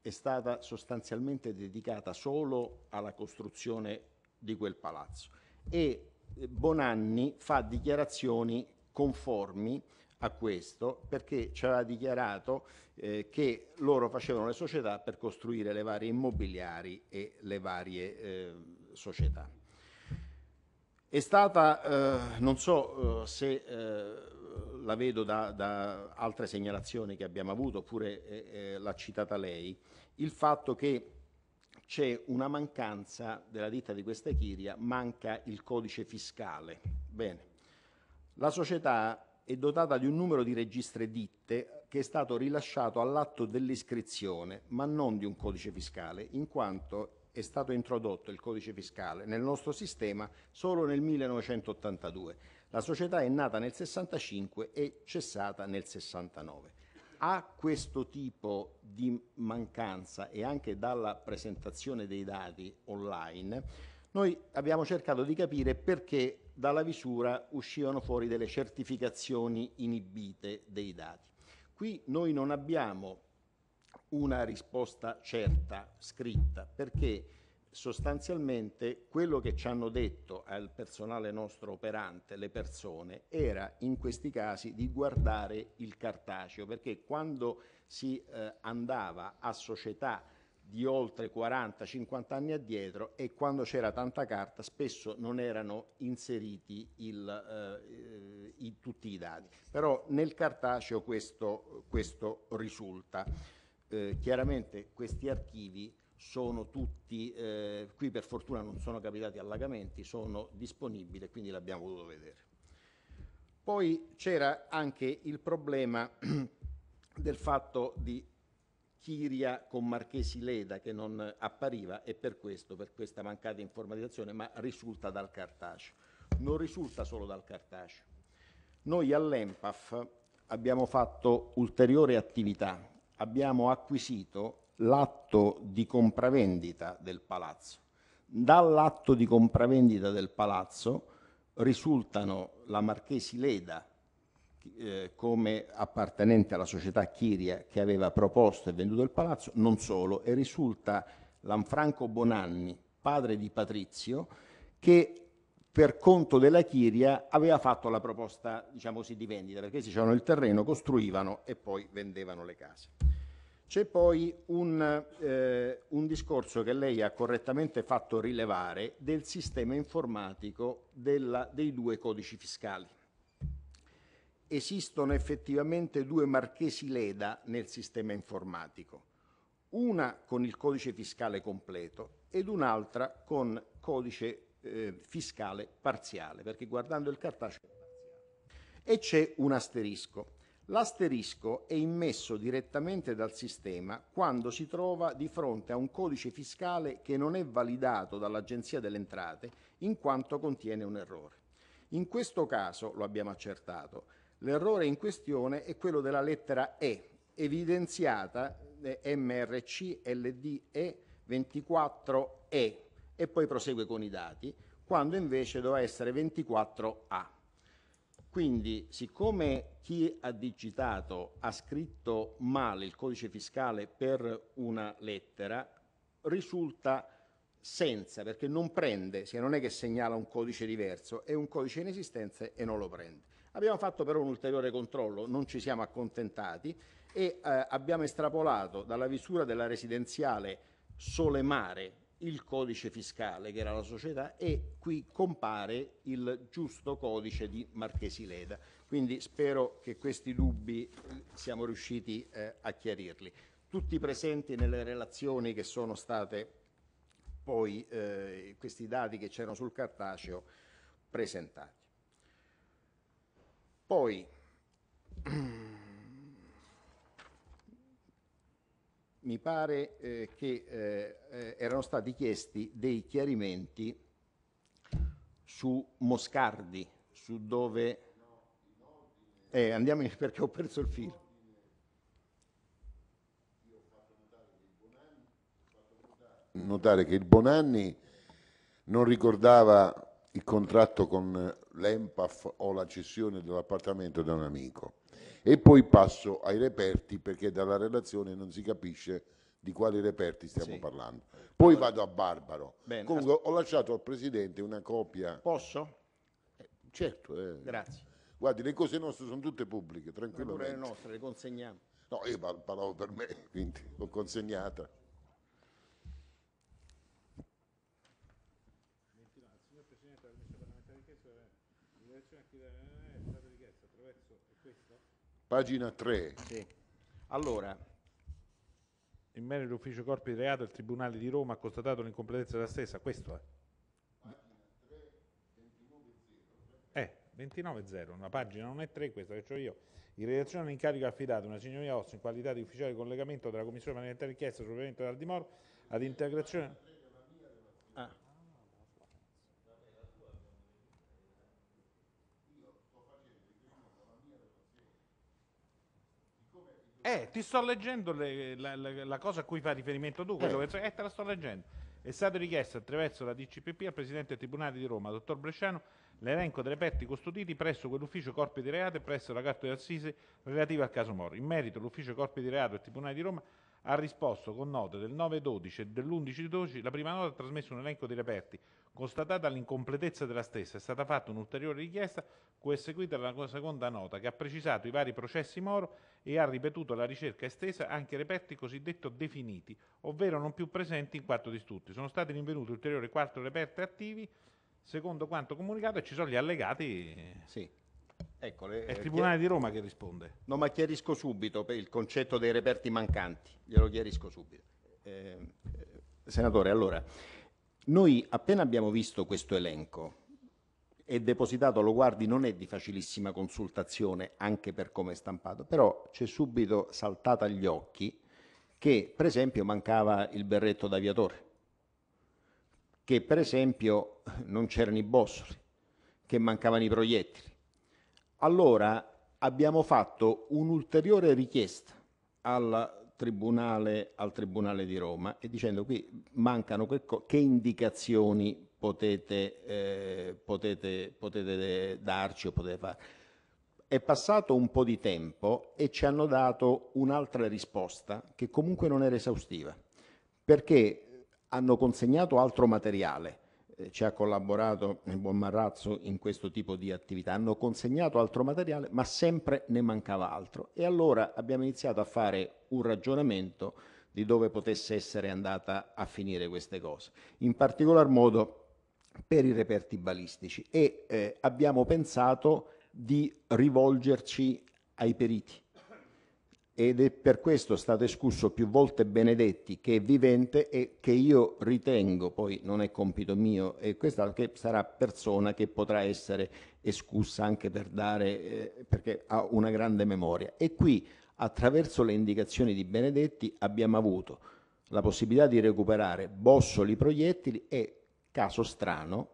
è stata sostanzialmente dedicata solo alla costruzione di quel palazzo e Bonanni fa dichiarazioni conformi a questo perché ci aveva dichiarato eh, che loro facevano le società per costruire le varie immobiliari e le varie eh, società. È stata, eh, non so eh, se eh, la vedo da, da, altre segnalazioni che abbiamo avuto, oppure eh, l'ha citata lei, il fatto che c'è una mancanza della ditta di questa Chiria, manca il codice fiscale. Bene. La società è dotata di un numero di registre ditte che è stato rilasciato all'atto dell'iscrizione, ma non di un codice fiscale, in quanto è stato introdotto il codice fiscale nel nostro sistema solo nel 1982. La società è nata nel 65 e cessata nel 69 a questo tipo di mancanza e anche dalla presentazione dei dati online, noi abbiamo cercato di capire perché dalla visura uscivano fuori delle certificazioni inibite dei dati. Qui noi non abbiamo una risposta certa, scritta, perché sostanzialmente quello che ci hanno detto al personale nostro operante, le persone, era in questi casi di guardare il cartaceo, perché quando si eh, andava a società di oltre 40-50 anni addietro e quando c'era tanta carta spesso non erano inseriti il, eh, i, tutti i dati. Però nel cartaceo questo, questo risulta. Eh, chiaramente questi archivi sono tutti, eh, qui per fortuna non sono capitati allagamenti, sono disponibili e quindi l'abbiamo potuto vedere. Poi c'era anche il problema <clears throat> del fatto di Chiria con Marchesi Leda che non appariva e per questo, per questa mancata informatizzazione, ma risulta dal cartaceo. Non risulta solo dal cartaceo. Noi all'EMPAF abbiamo fatto ulteriore attività, abbiamo acquisito l'atto di compravendita del palazzo. Dall'atto di compravendita del palazzo risultano la Marchesi Leda eh, come appartenente alla società Chiria che aveva proposto e venduto il palazzo, non solo, e risulta Lanfranco Bonanni, padre di Patrizio, che per conto della Chiria aveva fatto la proposta diciamo così, di vendita, perché si c'erano il terreno, costruivano e poi vendevano le case. C'è poi un, eh, un, discorso che lei ha correttamente fatto rilevare del sistema informatico della, dei due codici fiscali. Esistono effettivamente due marchesi Leda nel sistema informatico, una con il codice fiscale completo ed un'altra con codice eh, fiscale parziale, perché guardando il cartaceo è parziale. E c'è un asterisco. L'asterisco è immesso direttamente dal sistema quando si trova di fronte a un codice fiscale che non è validato dall'Agenzia delle Entrate in quanto contiene un errore. In questo caso, lo abbiamo accertato, l'errore in questione è quello della lettera E, evidenziata MRC LDE 24E e poi prosegue con i dati, quando invece doveva essere 24A. Quindi, siccome chi ha digitato ha scritto male il codice fiscale per una lettera, risulta senza, perché non prende, se non è che segnala un codice diverso, è un codice in esistenza e non lo prende. Abbiamo fatto però un ulteriore controllo, non ci siamo accontentati e eh, abbiamo estrapolato dalla visura della residenziale Sole Mare, il codice fiscale che era la società e qui compare il giusto codice di Marchesi Leda. Quindi spero che questi dubbi eh, siamo riusciti eh, a chiarirli. Tutti presenti nelle relazioni che sono state poi eh, questi dati che c'erano sul cartaceo presentati. Poi <clears throat> mi pare eh, che eh, erano stati chiesti dei chiarimenti su Moscardi, su dove... Eh, andiamo in... <laughs> perché ho perso il filo. Notare che il Bonanni non ricordava il contratto con l'EMPAF o la cessione dell'appartamento da un amico. E poi passo ai reperti perché dalla relazione non si capisce di quali reperti stiamo sì. parlando. Poi allora, vado a Barbaro. Bene, Comunque ho lasciato al Presidente una copia. Posso? Eh, certo. Eh. Grazie. Guardi, le cose nostre sono tutte pubbliche, tranquillamente. Pure le nostre, le consegniamo. No, io parlavo per me, <laughs> quindi l'ho consegnata. Pagina 3. Sì. Allora, in merito all'ufficio corpi di reato, il Tribunale di Roma ha constatato l'incompletezza della stessa, questo è. Eh, 29.0, una pagina non è 3 questa che ho io. In relazione all'incarico affidato una signoria Osso in qualità di ufficiale di collegamento della Commissione parlamentare richiesta sul provvedimento dal Dimoro ad integrazione Eh, ti sto leggendo le, la, la, la, cosa a cui fa riferimento tu, quello eh. che eh, te la sto leggendo. È stato richiesto attraverso la DCPP al Presidente del Tribunale di Roma, dottor Bresciano, l'elenco dei reperti custoditi presso quell'ufficio Corpi di Reato e presso la Carta di Assise relativa al caso Moro. In merito l'ufficio Corpi di Reato e Tribunale di Roma ha risposto con note del 9-12 e dell'11-12. La prima nota ha trasmesso un elenco dei reperti Constatata l'incompletezza della stessa, è stata fatta un'ulteriore richiesta, cui è seguita la seconda nota, che ha precisato i vari processi Moro e ha ripetuto la ricerca estesa anche ai reperti cosiddetto definiti, ovvero non più presenti in quanto distrutti. Sono stati rinvenuti ulteriori quattro reperti attivi, secondo quanto comunicato, e ci sono gli allegati. Sì. Ecco, le, è il Tribunale chiar... Eh, di Roma che risponde. No, ma chiarisco subito per il concetto dei reperti mancanti, glielo chiarisco subito. Eh, eh senatore, allora... Noi appena abbiamo visto questo elenco e depositato lo guardi non è di facilissima consultazione anche per come è stampato, però c'è subito saltata agli occhi che per esempio mancava il berretto d'aviatore, che per esempio non c'erano i bossoli, che mancavano i proiettili. Allora abbiamo fatto un'ulteriore richiesta al tribunale al Tribunale di Roma e dicendo qui mancano che, che indicazioni potete, eh, potete, potete darci o potete fare. È passato un po' di tempo e ci hanno dato un'altra risposta che comunque non era esaustiva, perché hanno consegnato altro materiale ci ha collaborato il buon Marrazzo in questo tipo di attività. Hanno consegnato altro materiale, ma sempre ne mancava altro. E allora abbiamo iniziato a fare un ragionamento di dove potesse essere andata a finire queste cose. In particolar modo per i reperti balistici e eh, abbiamo pensato di rivolgerci ai periti ed è per questo stato escusso più volte Benedetti che è vivente e che io ritengo, poi non è compito mio e questa che sarà persona che potrà essere escussa anche per dare, eh, perché ha una grande memoria. E qui attraverso le indicazioni di Benedetti abbiamo avuto la possibilità di recuperare bossoli proiettili e, caso strano,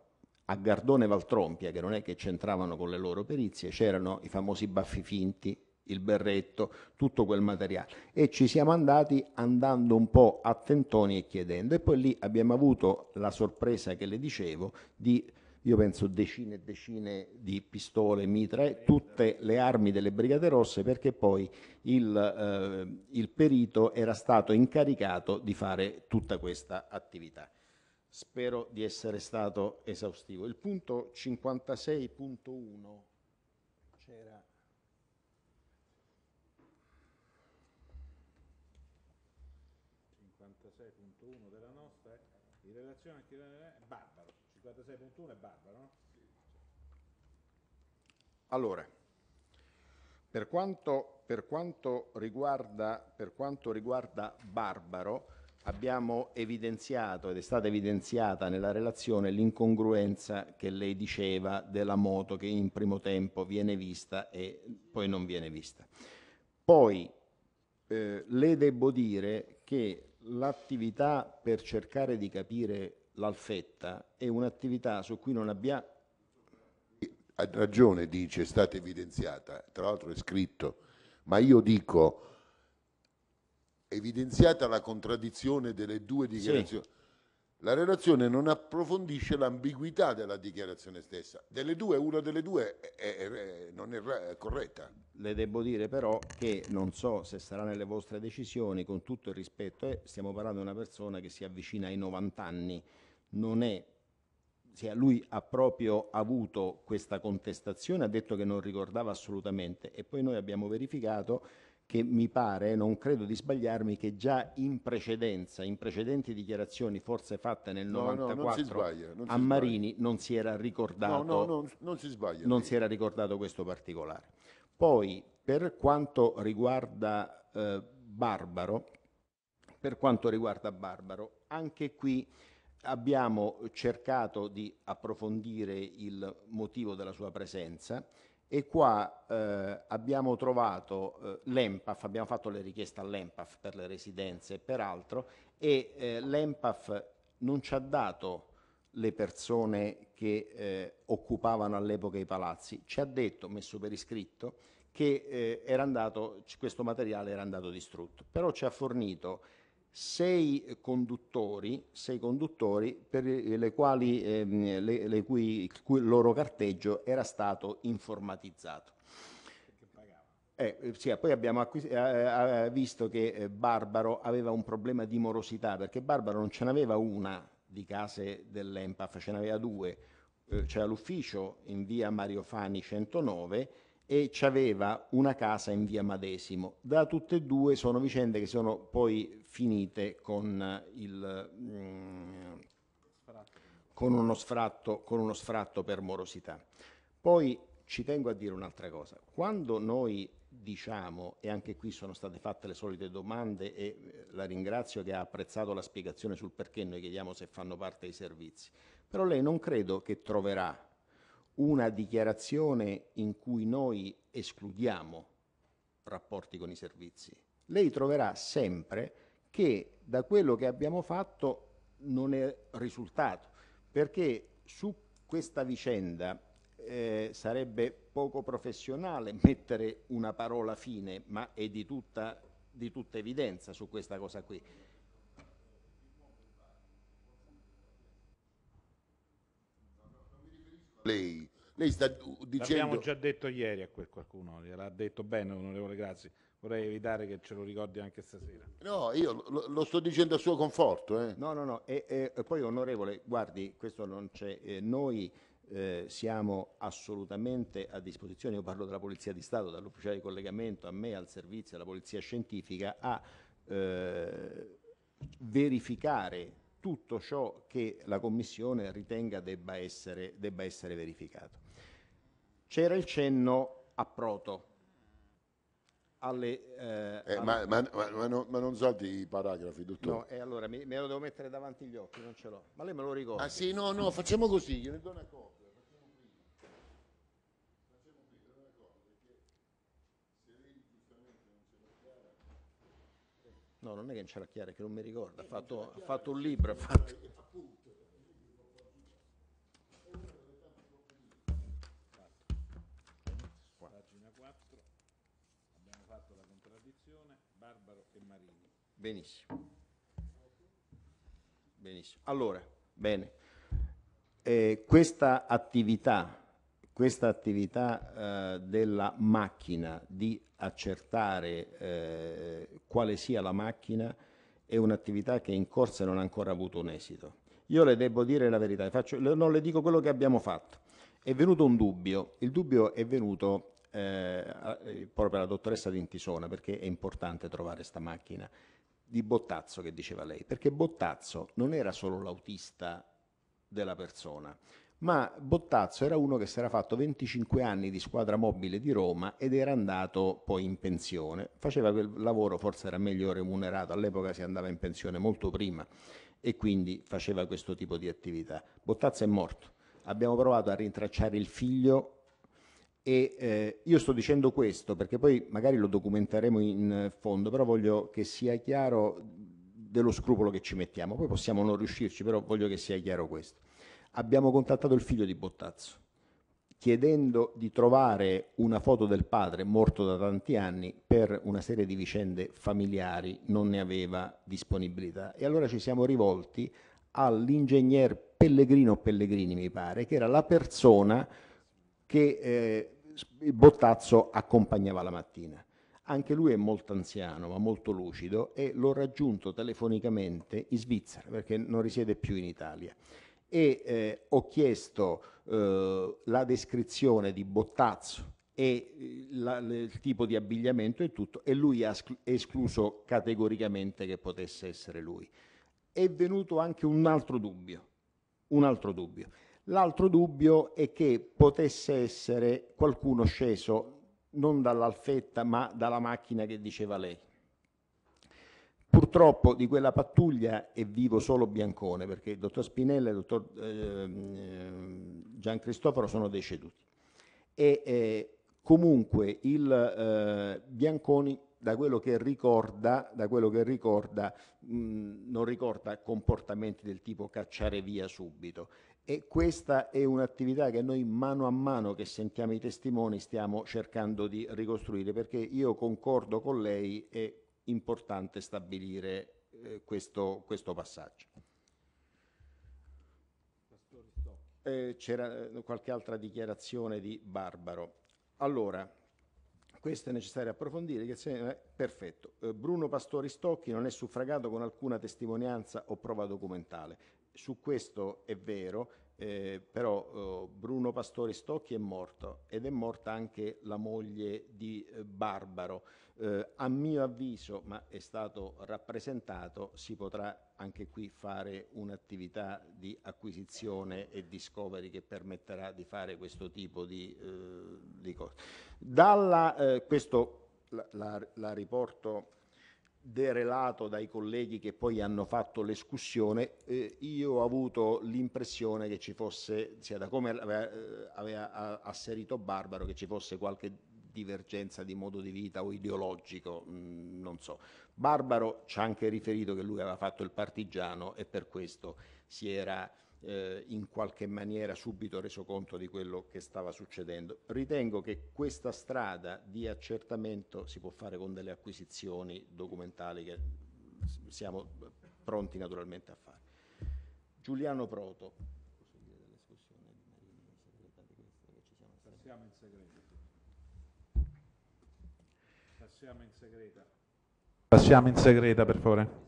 a Gardone Valtrompia, che non è che c'entravano con le loro perizie, c'erano i famosi baffi finti il berretto, tutto quel materiale e ci siamo andati andando un po' a tentoni e chiedendo e poi lì abbiamo avuto la sorpresa che le dicevo di io penso decine e decine di pistole, mitre, tutte le armi delle Brigate Rosse perché poi il, eh, il perito era stato incaricato di fare tutta questa attività. Spero di essere stato esaustivo. Il punto 56.1 comunicazione è barbaro, 56.1 è barbaro. No? Allora, per quanto, per, quanto riguarda, per quanto, riguarda, Barbaro, abbiamo evidenziato ed è stata evidenziata nella relazione l'incongruenza che lei diceva della moto che in primo tempo viene vista e poi non viene vista. Poi eh, le devo dire che l'attività per cercare di capire l'alfetta è un'attività su cui non abbiamo... Ha ragione, dice, è stata evidenziata, tra l'altro è scritto, ma io dico, evidenziata la contraddizione delle due dichiarazioni, sì. La relazione non approfondisce l'ambiguità della dichiarazione stessa. Delle due, una delle due è, è, è, non è corretta. Le devo dire però che non so se sarà nelle vostre decisioni, con tutto il rispetto, eh, stiamo parlando di una persona che si avvicina ai 90 anni, non è lui ha proprio avuto questa contestazione, ha detto che non ricordava assolutamente e poi noi abbiamo verificato che mi pare, non credo di sbagliarmi, che già in precedenza, in precedenti dichiarazioni forse fatte nel no, 94 no, sbaglia, a Marini non si era ricordato no, non, non, si sbaglia, non si era ricordato questo particolare. Poi per quanto riguarda eh, Barbaro, per quanto riguarda Barbaro, anche qui abbiamo cercato di approfondire il motivo della sua presenza e qua eh, abbiamo trovato eh, l'EMPAF, abbiamo fatto le richieste all'EMPAF per le residenze e per altro e eh, l'EMPAF non ci ha dato le persone che eh, occupavano all'epoca i palazzi, ci ha detto, messo per iscritto, che eh, andato, questo materiale era andato distrutto, però ci ha fornito sei conduttori, sei conduttori per le quali, ehm, le, le cui, cui il loro carteggio era stato informatizzato. Eh, sì, poi abbiamo acquis- eh, eh, eh visto che eh, Barbaro aveva un problema di morosità perché Barbaro non ce n'aveva una di case dell'EMPAF, ce n'aveva due, eh, c'era l'ufficio in via Mario Fani 109 e aveva una casa in via Madesimo. Da tutte e due sono vicende che sono poi finite con, il, mm, con, uno, sfratto, con uno sfratto per morosità. Poi ci tengo a dire un'altra cosa. Quando noi diciamo, e anche qui sono state fatte le solite domande e eh, la ringrazio che ha apprezzato la spiegazione sul perché noi chiediamo se fanno parte dei servizi, però lei non credo che troverà una dichiarazione in cui noi escludiamo rapporti con i servizi, lei troverà sempre che da quello che abbiamo fatto non è risultato, perché su questa vicenda eh, sarebbe poco professionale mettere una parola fine, ma è di tutta, di tutta evidenza su questa cosa qui. lei. Lei sta uh, dicendo... L'abbiamo già detto ieri a quel qualcuno, gliel'ha detto bene, onorevole Grazie. Vorrei evitare che ce lo ricordi anche stasera. No, io lo, lo sto dicendo a suo conforto. Eh. No, no, no. E, e, poi, onorevole, guardi, questo non c'è. Eh, noi eh, siamo assolutamente a disposizione, io parlo della Polizia di Stato, dall'ufficiale di collegamento a me, al servizio, alla Polizia scientifica, a eh, verificare tutto ciò che la Commissione ritenga debba essere, debba essere verificato. C'era il cenno a Proto. Alle, eh, eh, alle... Ma, ma, ma, no, ma, non salti i paragrafi, dottore. No, e eh, allora mi, me lo devo mettere davanti gli occhi, non ce l'ho. Ma lei me lo ricorda? Ah sì, no, no, facciamo così, gliene do una copia. No, non è che non c'era Chiara, che non mi ricorda. ha eh, fatto, ha fatto un libro. Ha fatto... Pagina 4, abbiamo fatto la contraddizione, Barbaro e Marini. Benissimo. Benissimo. Allora, bene. Eh, questa attività questa attività eh, della macchina, di accertare eh, quale sia la macchina, è un'attività che in corsa non ha ancora avuto un esito. Io le devo dire la verità, faccio, non le dico quello che abbiamo fatto. È venuto un dubbio, il dubbio è venuto eh, eh proprio alla dottoressa Dintisona, perché è importante trovare questa macchina, di Bottazzo che diceva lei, perché Bottazzo non era solo l'autista della persona, ma Bottazzo era uno che si era fatto 25 anni di squadra mobile di Roma ed era andato poi in pensione. Faceva quel lavoro, forse era meglio remunerato, all'epoca si andava in pensione molto prima e quindi faceva questo tipo di attività. Bottazzo è morto. Abbiamo provato a rintracciare il figlio e eh, io sto dicendo questo perché poi magari lo documenteremo in fondo, però voglio che sia chiaro dello scrupolo che ci mettiamo. Poi possiamo non riuscirci, però voglio che sia chiaro questo abbiamo contattato il figlio di Bottazzo chiedendo di trovare una foto del padre morto da tanti anni per una serie di vicende familiari, non ne aveva disponibilità. E allora ci siamo rivolti all'ingegner Pellegrino Pellegrini, mi pare, che era la persona che eh, Bottazzo accompagnava la mattina. Anche lui è molto anziano, ma molto lucido, e l'ho raggiunto telefonicamente in Svizzera, perché non risiede più in Italia e eh, ho chiesto eh, la descrizione di Bottazzo e eh, la, il tipo di abbigliamento e tutto e lui ha escluso categoricamente che potesse essere lui. È venuto anche un altro dubbio, un altro dubbio. L'altro dubbio è che potesse essere qualcuno sceso non dall'alfetta ma dalla macchina che diceva lei. Purtroppo di quella pattuglia è vivo solo Biancone perché il dottor Spinella e il dottor eh, Gian Cristoforo sono deceduti. E eh, comunque il eh, Bianconi, da quello che ricorda, quello che ricorda mh, non ricorda comportamenti del tipo cacciare via subito. E questa è un'attività che noi mano a mano che sentiamo i testimoni stiamo cercando di ricostruire perché io concordo con lei e importante stabilire eh, questo, questo, passaggio. Eh, C'era eh, qualche altra dichiarazione di Barbaro. Allora, questo è necessario approfondire, che se, eh, perfetto. Bruno Pastori Stocchi non è suffragato con alcuna testimonianza o prova documentale. Su questo è vero, eh, però eh, Bruno Pastore Stocchi è morto ed è morta anche la moglie di eh, Barbaro. Eh, a mio avviso, ma è stato rappresentato, si potrà anche qui fare un'attività di acquisizione e discovery che permetterà di fare questo tipo di, eh, di cose. Dalla, eh, questo la, la, la riporto derelato dai colleghi che poi hanno fatto l'escussione, eh, io ho avuto l'impressione che ci fosse, sia da come aveva, eh, aveva asserito Barbaro, che ci fosse qualche divergenza di modo di vita o ideologico, mh, mm, non so. Barbaro ci ha anche riferito che lui aveva fatto il partigiano e per questo si era eh, in qualche maniera subito reso conto di quello che stava succedendo. Ritengo che questa strada di accertamento si può fare con delle acquisizioni documentali che siamo pronti naturalmente a fare. Giuliano Proto. Passiamo in segreto. Passiamo in segreta. Passiamo in segreta, per favore.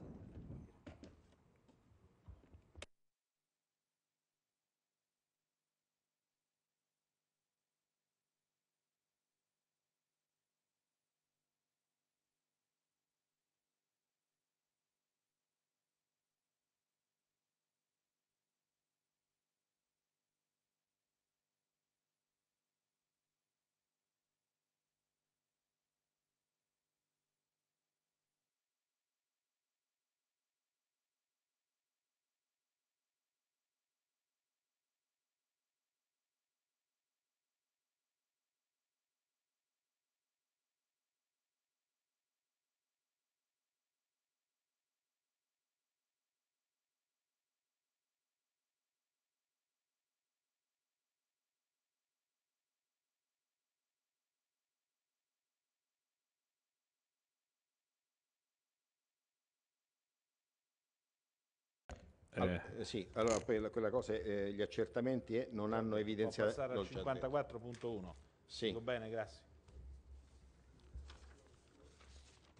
Eh. eh. Sì, allora per quella cosa, eh, gli accertamenti eh, non hanno evidenziato... Può passare al 54.1. Sì. Tutto bene, grazie.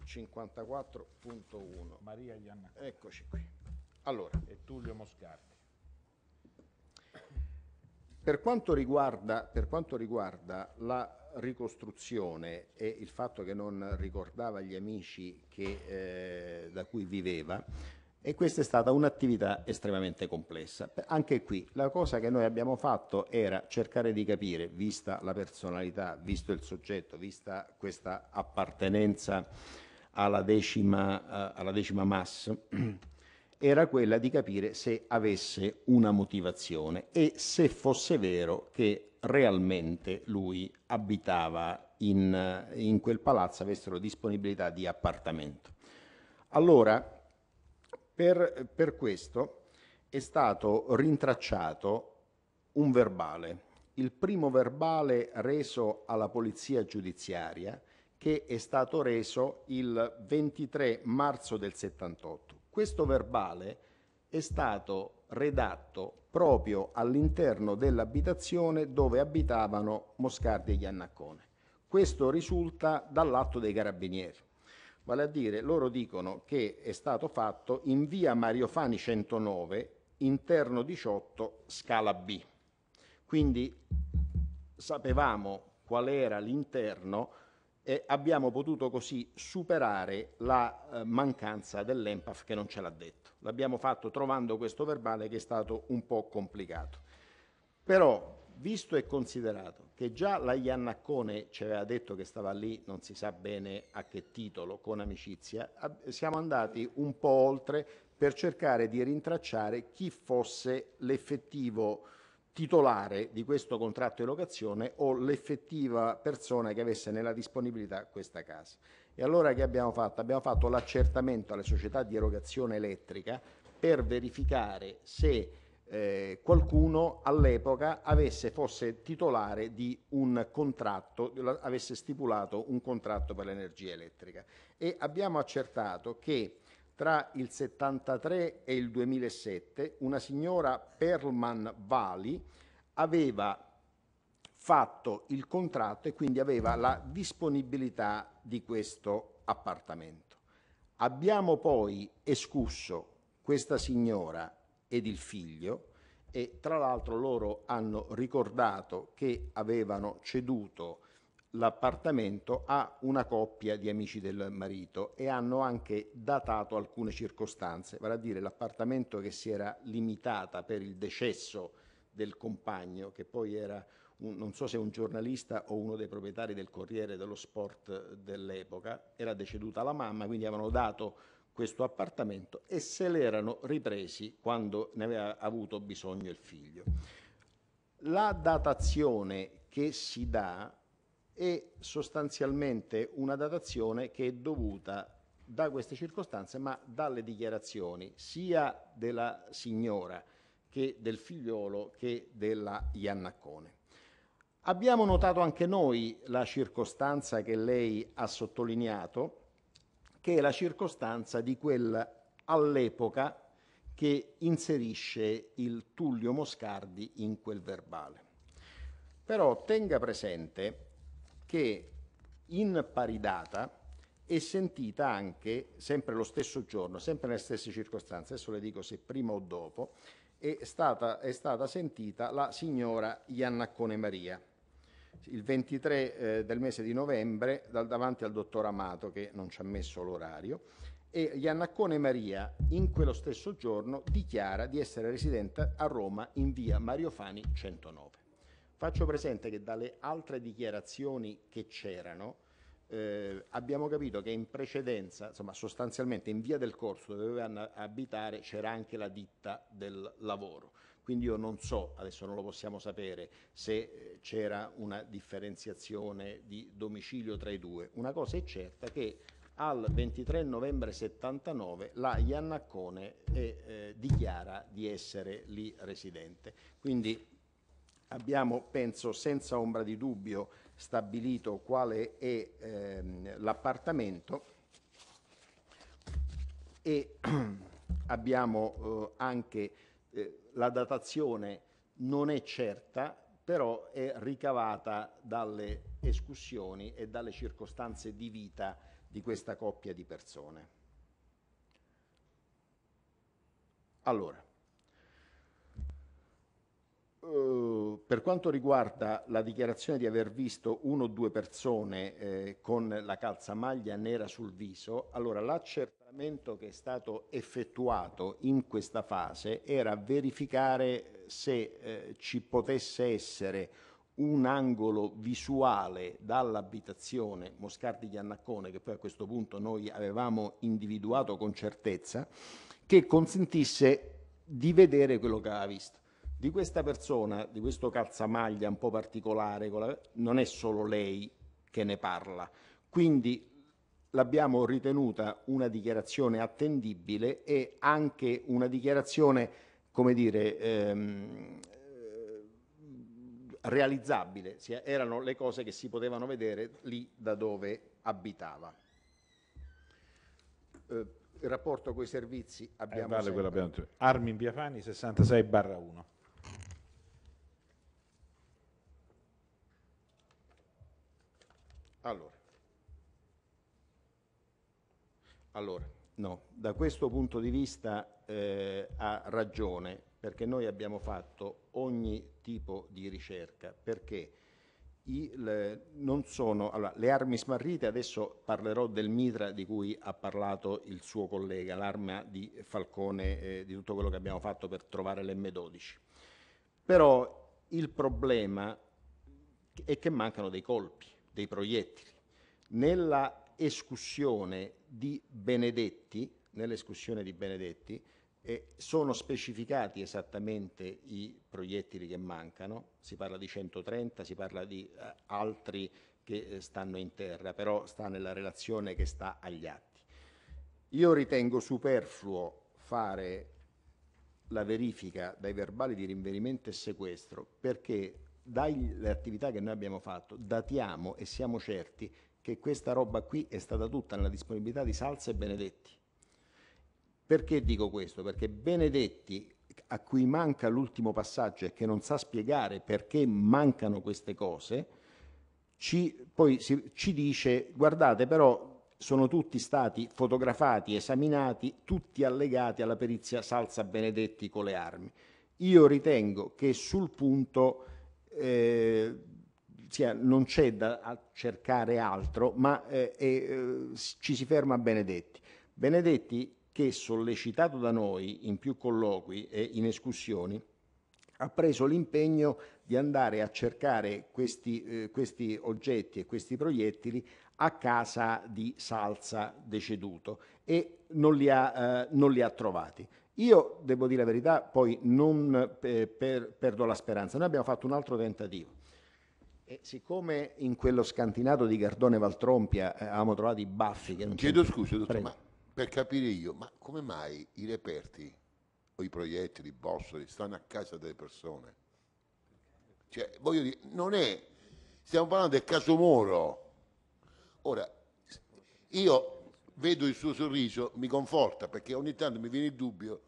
54.1. Maria Ianna. Eccoci qui. Allora. E Tullio Moscardi. Per quanto, riguarda, per quanto riguarda la ricostruzione e il fatto che non ricordava gli amici che, eh, da cui viveva, e questa è stata un'attività estremamente complessa. Anche qui la cosa che noi abbiamo fatto era cercare di capire, vista la personalità, visto il soggetto, vista questa appartenenza alla decima, eh, alla decima mass, <clears throat> era quella di capire se avesse una motivazione e se fosse vero che realmente lui abitava in, in quel palazzo, avessero disponibilità di appartamento. Allora, per, per questo è stato rintracciato un verbale, il primo verbale reso alla polizia giudiziaria che è stato reso il 23 marzo del 78. Questo verbale è stato redatto proprio all'interno dell'abitazione dove abitavano Moscardi e Iannaccone. Questo risulta dall'atto dei carabinieri. Vale a dire, loro dicono che è stato fatto in via Mario Fani 109, interno 18, scala B. Quindi sapevamo qual era l'interno e abbiamo potuto così superare la eh, mancanza dell'EMPAF che non ce l'ha detto. L'abbiamo fatto trovando questo verbale che è stato un po' complicato. Però, visto e considerato che già la Iannaccone ci cioè, aveva detto che stava lì, non si sa bene a che titolo, con amicizia, siamo andati un po' oltre per cercare di rintracciare chi fosse l'effettivo titolare di questo contratto di locazione o l'effettiva persona che avesse nella disponibilità questa casa. E allora che abbiamo fatto? Abbiamo fatto l'accertamento alle società di erogazione elettrica per verificare se eh, qualcuno all'epoca avesse, fosse titolare di un contratto, avesse stipulato un contratto per l'energia elettrica e abbiamo accertato che tra il 73 e il 2007 una signora Perlman Vali aveva fatto il contratto e quindi aveva la disponibilità di questo appartamento. Abbiamo poi escusso questa signora ed il figlio e tra l'altro loro hanno ricordato che avevano ceduto l'appartamento a una coppia di amici del marito e hanno anche datato alcune circostanze, vale a dire l'appartamento che si era limitata per il decesso del compagno, che poi era un, non so se un giornalista o uno dei proprietari del Corriere dello Sport eh, dell'epoca, era deceduta la mamma, quindi avevano dato questo appartamento e se l'erano ripresi quando ne aveva avuto bisogno il figlio. La datazione che si dà è sostanzialmente una datazione che è dovuta da queste circostanze, ma dalle dichiarazioni sia della signora che del figliolo che della Iannaccone. Abbiamo notato anche noi la circostanza che lei ha sottolineato, che è la circostanza di quel all'epoca che inserisce il Tullio Moscardi in quel verbale. Però tenga presente che in paridata è sentita anche, sempre lo stesso giorno, sempre nelle stesse circostanze, adesso le dico se prima o dopo, è stata, è stata sentita la signora Iannaccone Maria, il 23 eh, del mese di novembre dal davanti al dottor Amato che non ci ha messo l'orario e Iannaccone Maria in quello stesso giorno dichiara di essere residente a Roma in via Mario Fani 109. Faccio presente che dalle altre dichiarazioni che c'erano eh, abbiamo capito che in precedenza, insomma sostanzialmente in via del corso dove dovevano abitare c'era anche la ditta del lavoro. Quindi io non so, adesso non lo possiamo sapere, se eh, c'era una differenziazione di domicilio tra i due. Una cosa è certa che al 23 novembre 79 la Iannaccone eh, eh, dichiara di essere lì residente. Quindi abbiamo, penso, senza ombra di dubbio stabilito quale è eh, ehm, l'appartamento e <clears throat> abbiamo eh, anche eh, la datazione non è certa, però è ricavata dalle escussioni e dalle circostanze di vita di questa coppia di persone. Allora, Ehm, per quanto riguarda la dichiarazione di aver visto uno o due persone eh, con la calzamaglia nera sul viso, allora l'accertamento che è stato effettuato in questa fase era verificare eh, se eh, ci potesse essere un angolo visuale dall'abitazione Moscardi Giannaccone, che poi a questo punto noi avevamo individuato con certezza, che consentisse di vedere quello che aveva visto. Di questa persona, di questo calzamaglia un po' particolare, non è solo lei che ne parla, quindi l'abbiamo ritenuta una dichiarazione attendibile e anche una dichiarazione, come dire, ehm, eh, realizzabile, erano le cose che si potevano vedere lì da dove abitava. Eh, il rapporto con i servizi abbiamo... Eh, vale Armi in Biafani Fani 66 1. Allora. allora. no, da questo punto di vista eh, ha ragione, perché noi abbiamo fatto ogni tipo di ricerca, perché i, le, sono, allora, le armi smarrite, adesso parlerò del mitra di cui ha parlato il suo collega, l'arma di Falcone, eh, di tutto quello che abbiamo fatto per trovare l'M12. Però il problema è che mancano dei colpi dei proiettili. Nella escussione di Benedetti, nell'escussione di Benedetti eh, sono specificati esattamente i proiettili che mancano, si parla di 130, si parla di eh, altri che eh, stanno in terra, però sta nella relazione che sta agli atti. Io ritengo superfluo fare la verifica dai verbali di rinvenimento e sequestro perché dalle attività che noi abbiamo fatto, datiamo e siamo certi che questa roba qui è stata tutta nella disponibilità di Salsa e Benedetti. Perché dico questo? Perché Benedetti, a cui manca l'ultimo passaggio e che non sa spiegare perché mancano queste cose, ci, poi si, ci dice, guardate però sono tutti stati fotografati, esaminati, tutti allegati alla perizia Salsa Benedetti con le armi. Io ritengo che sul punto eh, non c'è da cercare altro, ma eh, eh ci si ferma a Benedetti. Benedetti che, sollecitato da noi in più colloqui e in escursioni, ha preso l'impegno di andare a cercare questi, eh, questi, oggetti e questi proiettili a casa di Salza deceduto e non li ha, eh, non li ha trovati. Io, devo dire la verità, poi non eh, per, perdo la speranza. Noi abbiamo fatto un altro tentativo. E siccome in quello scantinato di Gardone Valtrompia eh, avevamo trovato i baffi... Che non Chiedo scusa, dottor, ma per capire io, ma come mai i reperti o i proiettili, i bossoli, stanno a casa delle persone? Cioè, voglio dire, non è... Stiamo parlando del caso Moro. Ora, io vedo il suo sorriso, mi conforta, perché ogni tanto mi viene il dubbio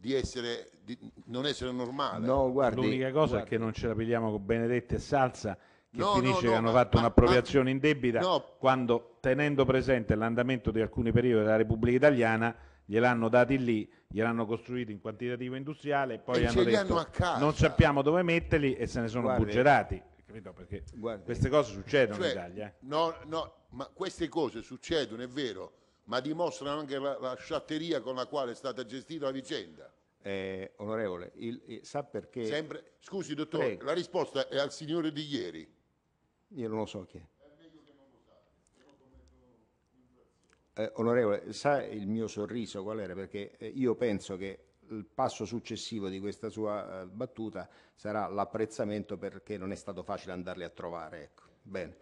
di, essere, di non essere normale. No, guardi, L'unica cosa guardi. è che non ce la pigliamo con Benedetti e Salsa che no, finisce no, no, che hanno fatto ma, un'appropriazione ma, indebita quando tenendo presente l'andamento di alcuni periodi della Repubblica Italiana gliel'hanno dati lì, gliel'hanno costruito in quantitativo industriale e poi e hanno detto hanno non sappiamo dove metterli e se ne sono guardi, buggerati. Capito? Perché guardi. queste cose succedono cioè, in Italia. Eh. No, no, ma queste cose succedono, è vero, ma dimostrano anche la, la sciatteria con la quale è stata gestita la vicenda. Eh, onorevole, il, il, eh, sa perché... Sempre, scusi dottore, Prego. la risposta è al signore di ieri. Io non lo so chi è. Eh, onorevole, sa il mio sorriso qual era? Perché eh, io penso che il passo successivo di questa sua eh, battuta sarà l'apprezzamento perché non è stato facile andarli a trovare. Ecco. Bene.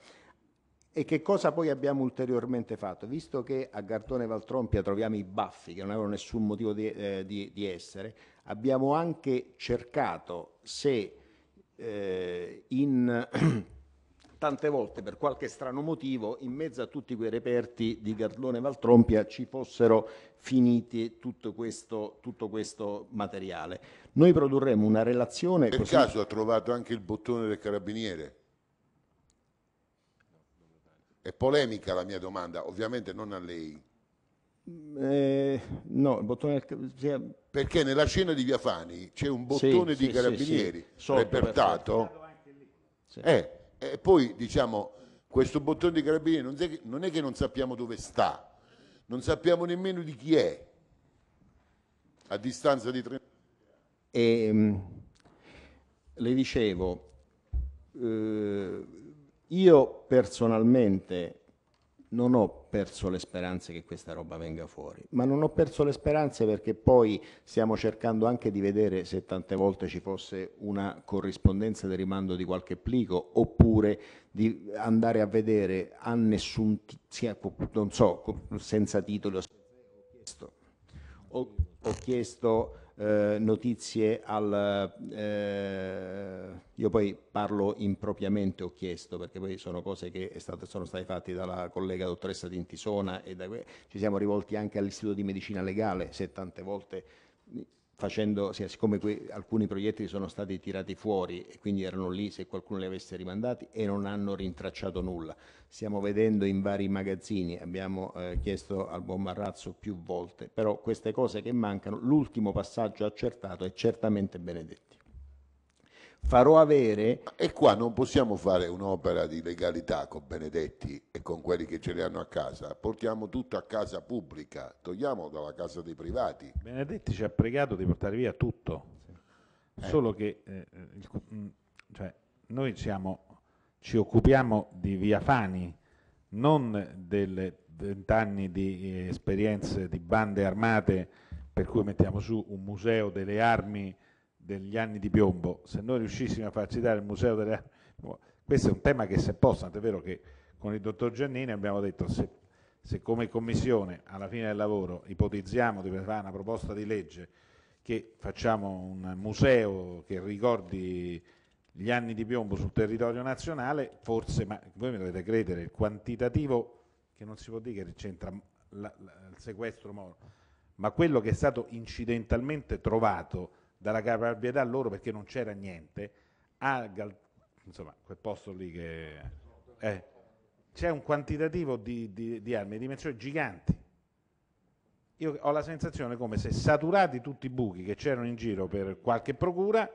E che cosa poi abbiamo ulteriormente fatto? Visto che a Gartone Valtrompia troviamo i baffi, che non avevano nessun motivo di, eh, di, di essere, abbiamo anche cercato se eh, in <clears throat> tante volte per qualche strano motivo in mezzo a tutti quei reperti di Garlone Valtrompia ci fossero finiti tutto questo, tutto questo materiale. Noi produrremo una relazione... Per così... caso ha trovato anche il bottone del carabiniere? È polemica la mia domanda, ovviamente non a lei. Mm, eh, no, il bottone del... Perché nella scena di Via Fani c'è un bottone sì, di sì, carabinieri sì, sì. repertato. Eh, e poi diciamo, questo bottone di carabinieri non è, che, non è che non sappiamo dove sta, non sappiamo nemmeno di chi è, a distanza di 30 anni. Ehm, le dicevo, eh, io personalmente non ho perso le speranze che questa roba venga fuori, ma non ho perso le speranze perché poi stiamo cercando anche di vedere se tante volte ci fosse una corrispondenza del rimando di qualche plico oppure di andare a vedere a nessun non so, senza titolo ho chiesto, ho, ho chiesto eh, notizie al... Eh, io poi parlo impropriamente, ho chiesto, perché poi sono cose che state, sono state fatte dalla collega dottoressa Dintisona e da, ci siamo rivolti anche all'Istituto di Medicina Legale, se tante volte facendo, siccome que, alcuni proiettili sono stati tirati fuori e quindi erano lì se qualcuno li avesse rimandati e non hanno rintracciato nulla. Stiamo vedendo in vari magazzini, abbiamo eh, chiesto al buon Marrazzo più volte, però queste cose che mancano, l'ultimo passaggio accertato è certamente Benedetti farò avere... E qua non possiamo fare un'opera di legalità con Benedetti e con quelli che ce li hanno a casa, portiamo tutto a casa pubblica, togliamo dalla casa dei privati. Benedetti ci ha pregato di portare via tutto, eh. solo che eh, eh il, mm, cioè, noi siamo, ci occupiamo di Via Fani, non delle vent'anni di eh, esperienze di bande armate per cui mettiamo su un museo delle armi degli anni di piombo, se noi riuscissimo a farci dare il museo delle questo è un tema che si è posto, tant'è vero che con il dottor Giannini abbiamo detto se, se come commissione alla fine del lavoro ipotizziamo di fare una proposta di legge che facciamo un museo che ricordi gli anni di piombo sul territorio nazionale, forse, ma voi mi dovete credere, il quantitativo che non si può dire che c'entra il sequestro ma quello che è stato incidentalmente trovato dalla caparbietà a loro perché non c'era niente, a Gal- insomma, quel posto lì che... Eh, c'è un quantitativo di, di, di armi di dimensioni giganti. Io ho la sensazione come se saturati tutti i buchi che c'erano in giro per qualche procura,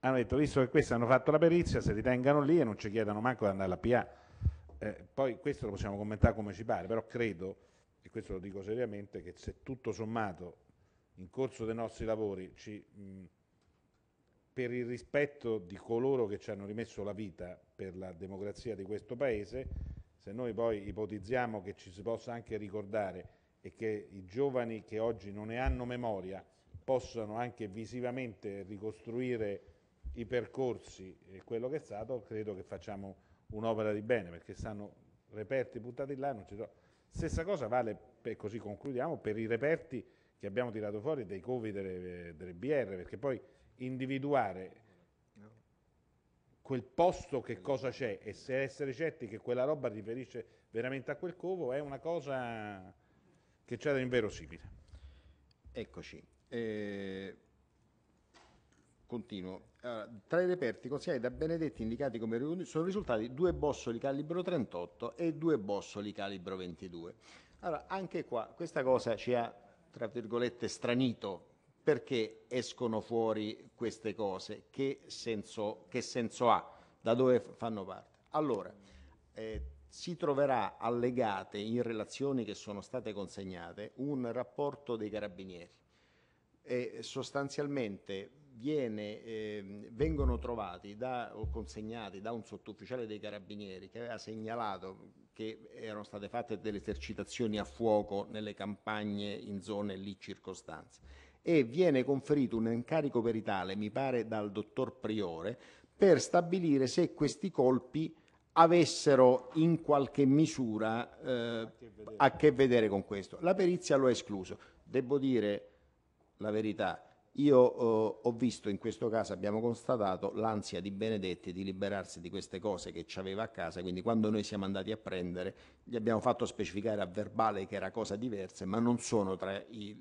hanno detto, visto che questi hanno fatto la perizia, se li tengano lì e non ci chiedano manco di andare alla PA. Eh, poi questo lo possiamo commentare come ci pare, però credo, e questo lo dico seriamente, che se tutto sommato in corso dei nostri lavori, ci, per il rispetto di coloro che ci hanno rimesso la vita per la democrazia di questo Paese, se noi poi ipotizziamo che ci si possa anche ricordare e che i giovani che oggi non ne hanno memoria possano anche visivamente ricostruire i percorsi e quello che è stato, credo che facciamo un'opera di bene, perché stanno reperti buttati là, non ci sono. Stessa cosa vale, per, così concludiamo, per i reperti che abbiamo tirato fuori dei covi delle, delle BR, perché poi individuare quel posto che cosa c'è e se essere certi che quella roba riferisce veramente a quel covo è una cosa che c'è da inverosimile. Eccoci. Eh, continuo. Allora, tra i reperti consigliati da Benedetti indicati come riconducibili sono risultati due bossoli calibro 38 e due bossoli calibro 22. Allora, anche qua questa cosa ci ha tra virgolette, stranito perché escono fuori queste cose, che senso, che senso ha, da dove fanno parte. Allora, eh, si troverà allegate in relazioni che sono state consegnate un rapporto dei carabinieri e sostanzialmente viene, eh, vengono trovati da, o consegnati da un sottufficiale dei carabinieri che aveva segnalato che erano state fatte delle esercitazioni a fuoco nelle campagne in zone lì circostanze e viene conferito un incarico veritale, mi pare, dal dottor Priore per stabilire se questi colpi avessero in qualche misura eh, a che vedere con questo. La perizia lo ha escluso. Devo dire la verità, io eh, ho visto in questo caso, abbiamo constatato l'ansia di Benedetti di liberarsi di queste cose che ci aveva a casa, quindi quando noi siamo andati a prendere gli abbiamo fatto specificare a verbale che era cosa diversa, ma non sono tra i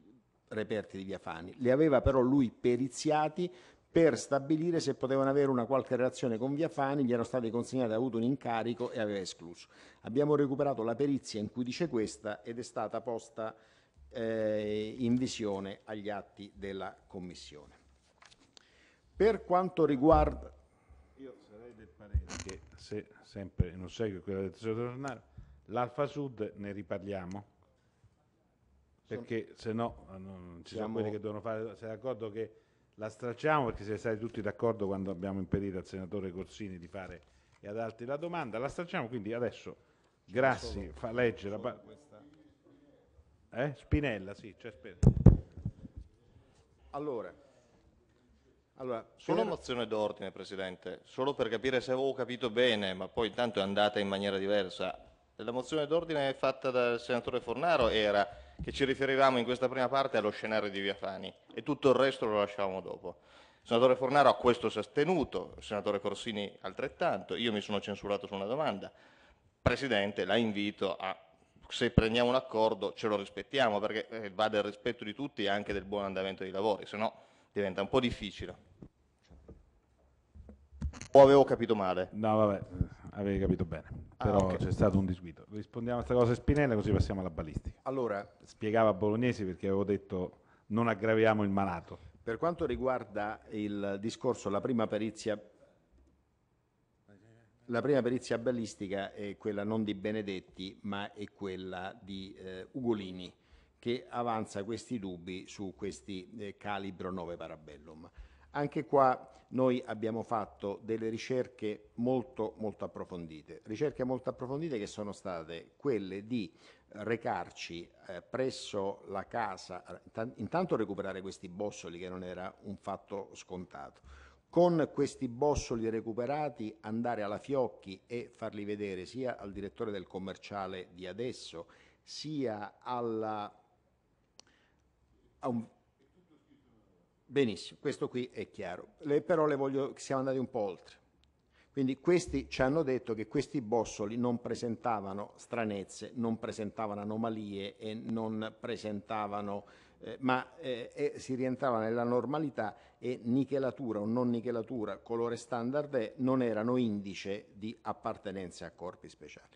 reperti di Via Fani. Li aveva però lui periziati per stabilire se potevano avere una qualche relazione con Viafani, gli erano stati consegnati, ha avuto un incarico e aveva escluso. Abbiamo recuperato la perizia in cui dice questa ed è stata posta eh, in visione agli atti della Commissione. Per quanto riguarda... Io sarei del parere che se sempre in ossequio quello del Tesoro Tornare, l'Alfa Sud ne riparliamo perché se no eh, non ci siamo... sono quelli che devono fare, sei d'accordo che la stracciamo perché siete stati tutti d'accordo quando abbiamo impedito al senatore Corsini di fare e ad altri la domanda, la stracciamo quindi adesso Grassi fa leggere la parte eh? Spinella, sì, c'è Spinella. Allora, allora solo era... mozione d'ordine, Presidente, solo per capire se avevo capito bene, ma poi intanto è andata in maniera diversa. La mozione d'ordine fatta dal senatore Fornaro era che ci riferivamo in questa prima parte allo scenario di Viafani e tutto il resto lo lasciavamo dopo. Il senatore Fornaro a questo si è astenuto, il senatore Corsini altrettanto, io mi sono censurato su una domanda. Presidente, la invito a se prendiamo un accordo ce lo rispettiamo, perché eh, va del rispetto di tutti e anche del buon andamento dei lavori, se no diventa un po' difficile. O avevo capito male? No, vabbè, eh, avevi capito bene, ah, però ah, okay. c'è stato un disguido. Rispondiamo a questa cosa Spinella così passiamo alla balistica. Allora, spiegava Bolognesi perché avevo detto non aggraviamo il malato. Per quanto riguarda il discorso, la prima perizia la prima perizia ballistica è quella non di Benedetti, ma è quella di eh, Ugolini, che avanza questi dubbi su questi eh, calibro 9 Parabellum. Anche qua noi abbiamo fatto delle ricerche molto, molto approfondite, ricerche molto approfondite che sono state quelle di recarci eh, presso la casa, intanto recuperare questi bossoli che non era un fatto scontato, con questi bossoli recuperati andare alla Fiocchi e farli vedere sia al direttore del commerciale di adesso, sia alla... Un... Benissimo, questo qui è chiaro, le, però le voglio... siamo andati un po' oltre. Quindi questi ci hanno detto che questi bossoli non presentavano stranezze, non presentavano anomalie e non presentavano eh, ma eh, eh, si rientrava nella normalità e nichelatura o non nichelatura, colore standard E, non erano indice di appartenenza a corpi speciali.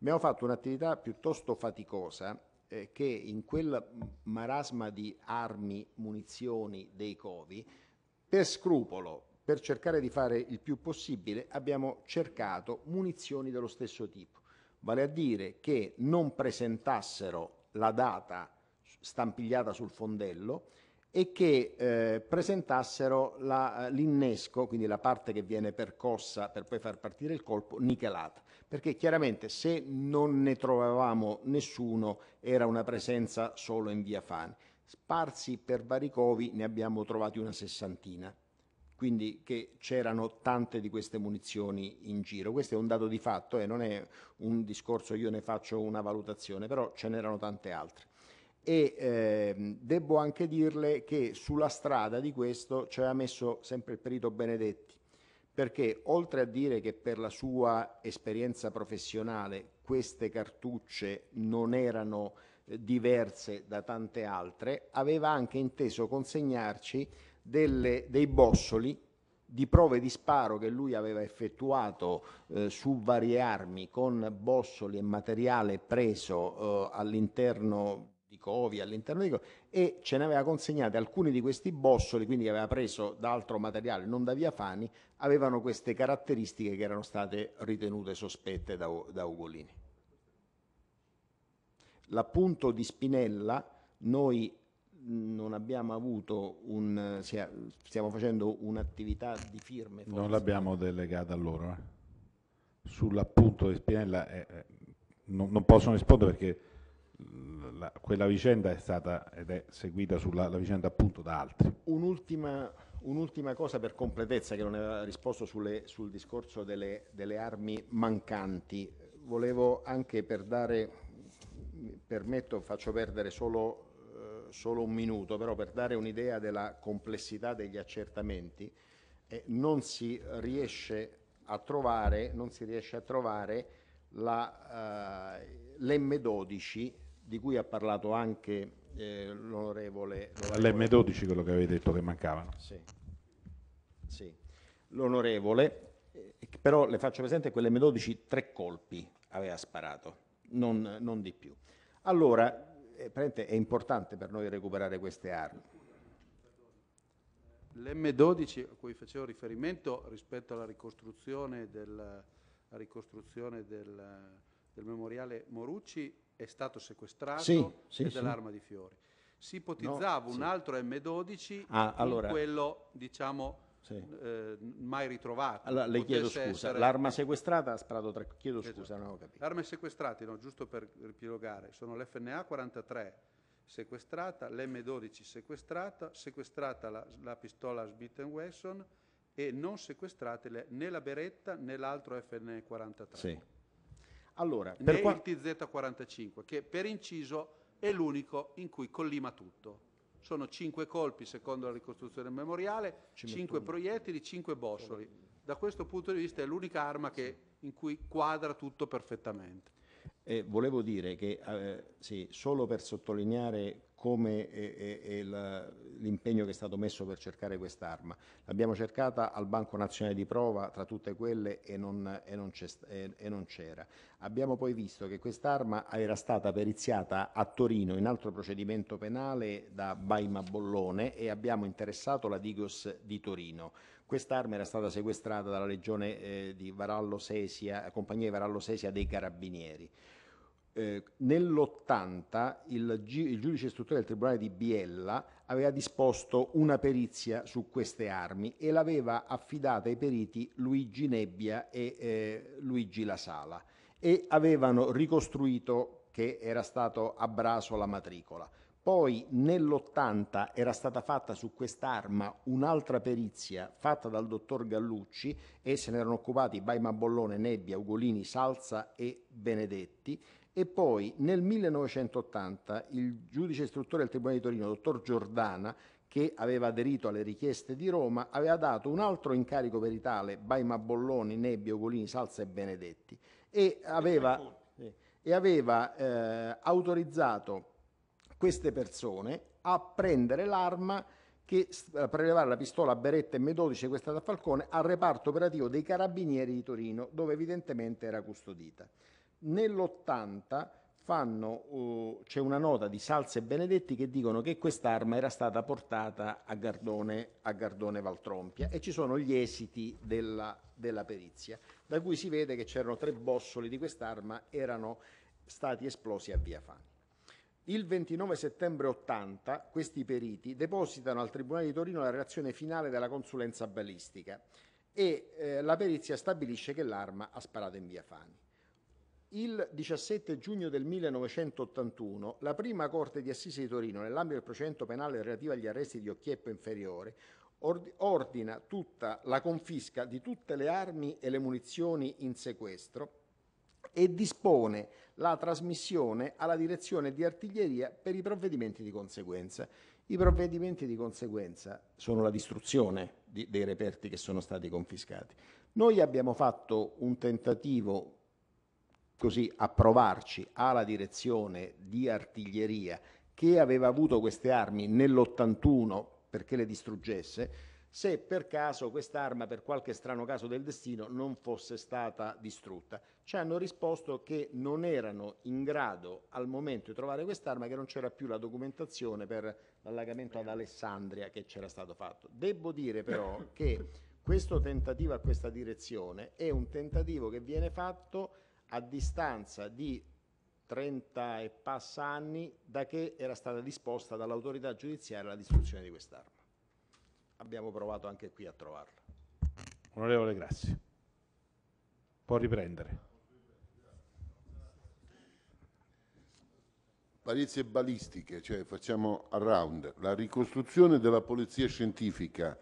Abbiamo fatto un'attività piuttosto faticosa eh, che in quel marasma di armi, munizioni, dei covi, per scrupolo, per cercare di fare il più possibile, abbiamo cercato munizioni dello stesso tipo, vale a dire che non presentassero la data stampigliata sul fondello e che eh, presentassero la, eh, l'innesco, quindi la parte che viene percossa per poi far partire il colpo, nichelata. Perché chiaramente se non ne trovavamo nessuno era una presenza solo in via Fani. Sparsi per vari covi ne abbiamo trovati una sessantina, quindi che c'erano tante di queste munizioni in giro. Questo è un dato di fatto e eh, non è un discorso, io ne faccio una valutazione, però ce n'erano tante altre e ehm, devo anche dirle che sulla strada di questo ci aveva messo sempre il perito Benedetti, perché oltre a dire che per la sua esperienza professionale queste cartucce non erano eh, diverse da tante altre, aveva anche inteso consegnarci delle, dei bossoli di prove di sparo che lui aveva effettuato eh, su varie armi con bossoli e materiale preso eh, all'interno scovi all'interno di... e ce ne aveva consegnate alcuni di questi bossoli, quindi aveva preso da altro materiale, non da via Fani, avevano queste caratteristiche che erano state ritenute sospette da, da Ugolini. L'appunto di Spinella, noi non abbiamo avuto un... stiamo facendo un'attività di firme. Forse. Non l'abbiamo delegata a loro. Eh? Sull'appunto di Spinella... Eh, eh non, non, possono rispondere perché la, quella vicenda è stata ed è seguita sulla vicenda appunto da altri. Un'ultima, un'ultima, cosa per completezza che non aveva risposto sulle, sul discorso delle, delle, armi mancanti. Volevo anche per dare, permetto, faccio perdere solo, eh, solo un minuto, però per dare un'idea della complessità degli accertamenti, eh, non si riesce a trovare, non si riesce a trovare la, uh, eh, l'M12 di cui ha parlato anche eh, l'onorevole... L'M12 quello che avevi detto che mancavano. Sì, sì. l'onorevole, eh, però le faccio presente che l'M12 tre colpi aveva sparato, non, non di più. Allora, eh, è importante per noi recuperare queste armi. L'M12 a cui facevo riferimento rispetto alla ricostruzione del, ricostruzione del, del memoriale Morucci è stato sequestrato sì, sì, e dell'arma sì. di fiori. Si ipotizzava no, un altro M12 ah, allora, quello, diciamo, eh, mai ritrovato. Allora, le chiedo scusa, l'arma eh. sequestrata ha sparato tre... Chiedo esatto. scusa, non ho capito. L'arma sequestrata, no, giusto per riepilogare, sono l'FNA 43 sequestrata, l'M12 sequestrata, sequestrata la, la pistola Smith Wesson e non sequestrate né la beretta né l'altro FN43. Sì. Allora, per qua... il TZ45, che per inciso è l'unico in cui collima tutto. Sono cinque colpi, secondo la ricostruzione memoriale, cinque proiettili, cinque bossoli. Da questo punto di vista è l'unica arma che, in cui quadra tutto perfettamente. Eh, volevo dire che, eh, sì, solo per sottolineare come è, è, è la, l'impegno che è stato messo per cercare quest'arma. L'abbiamo cercata al Banco Nazionale di Prova tra tutte quelle e non, c'era. Abbiamo poi visto che quest'arma era stata periziata a Torino in altro procedimento penale da Baima Bollone e abbiamo interessato la Digos di Torino. Quest'arma era stata sequestrata dalla regione eh, di Varallo Sesia, compagnia di Varallo Sesia dei Carabinieri. Eh, nell'80 il, gi- il, giudice istruttore del tribunale di Biella aveva disposto una perizia su queste armi e l'aveva affidata ai periti Luigi Nebbia e eh, Luigi La Sala e avevano ricostruito che era stato abraso la matricola. Poi nell'80 era stata fatta su quest'arma un'altra perizia fatta dal dottor Gallucci e se ne erano occupati Baima Bollone, Nebbia, Ugolini, Salza e Benedetti e poi nel 1980 il giudice istruttore del Tribunale di Torino, dottor Giordana, che aveva aderito alle richieste di Roma, aveva dato un altro incarico veritale, Baima Bolloni, Nebbio, Golini, Salsa e Benedetti, e aveva, eh, e aveva eh, autorizzato queste persone a prendere l'arma che prelevare la pistola Beretta M12 questa da Falcone al reparto operativo dei carabinieri di Torino, dove evidentemente era custodita nell'80 fanno, uh, c'è una nota di Salze e Benedetti che dicono che quest'arma era stata portata a Gardone, a Gardone Valtrompia e ci sono gli esiti della, della perizia, da cui si vede che c'erano tre bossoli di quest'arma, erano stati esplosi a Via Fani. Il 29 settembre 80 questi periti depositano al Tribunale di Torino la relazione finale della consulenza balistica e eh, la perizia stabilisce che l'arma ha sparato in Via Fani. Il 17 giugno del 1981 la prima Corte di Assisi di Torino, nell'ambito del procedimento penale relativo agli arresti di Occhieppo Inferiore, ordina tutta la confisca di tutte le armi e le munizioni in sequestro e dispone la trasmissione alla direzione di artiglieria per i provvedimenti di conseguenza. I provvedimenti di conseguenza sono la distruzione di, dei reperti che sono stati confiscati. Noi abbiamo fatto un tentativo così a provarci alla direzione di artiglieria che aveva avuto queste armi nell'81 perché le distruggesse, se per caso quest'arma, per qualche strano caso del destino, non fosse stata distrutta. Ci hanno risposto che non erano in grado al momento di trovare quest'arma, che non c'era più la documentazione per l'allagamento ad Alessandria che c'era stato fatto. Devo dire però <coughs> che questo tentativo a questa direzione è un tentativo che viene fatto a distanza di 30 e passa anni da che era stata disposta dall'autorità giudiziaria la distruzione di quest'arma. Abbiamo provato anche qui a trovarla. Onorevole, grazie. Può riprendere. Parizie balistiche, cioè facciamo a round, la ricostruzione della polizia scientifica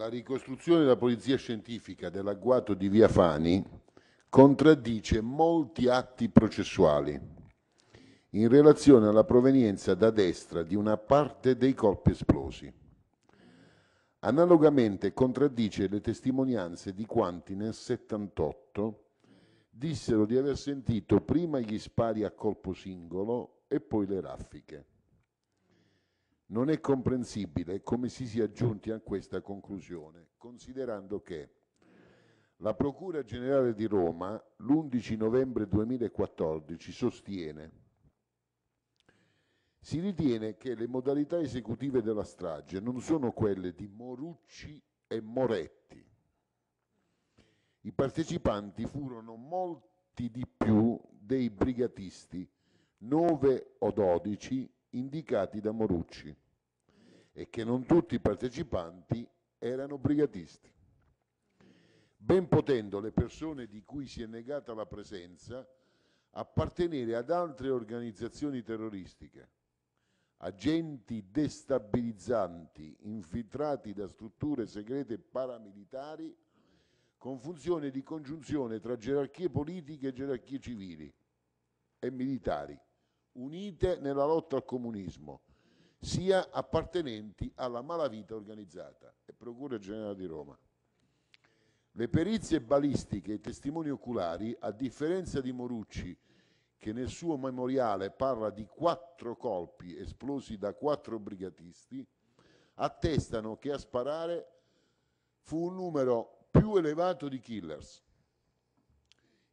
La ricostruzione della polizia scientifica dell'agguato di Via Fani contraddice molti atti processuali in relazione alla provenienza da destra di una parte dei corpi esplosi. Analogamente contraddice le testimonianze di quanti nel 78 dissero di aver sentito prima gli spari a colpo singolo e poi le raffiche. Non è comprensibile come si sia giunti a questa conclusione, considerando che la Procura Generale di Roma l'11 novembre 2014 sostiene si ritiene che le modalità esecutive della strage non sono quelle di Morucci e Moretti. I partecipanti furono molti di più dei brigatisti, 9 o 12, indicati da Morucci e che non tutti i partecipanti erano brigatisti. Ben potendo le persone di cui si è negata la presenza appartenere ad altre organizzazioni terroristiche, agenti destabilizzanti infiltrati da strutture segrete paramilitari con funzione di congiunzione tra gerarchie politiche e gerarchie civili e militari unite nella lotta al comunismo, sia appartenenti alla malavita organizzata e Procura Generale di Roma. Le perizie balistiche e i testimoni oculari, a differenza di Morucci, che nel suo memoriale parla di quattro colpi esplosi da quattro brigatisti, attestano che a sparare fu un numero più elevato di killers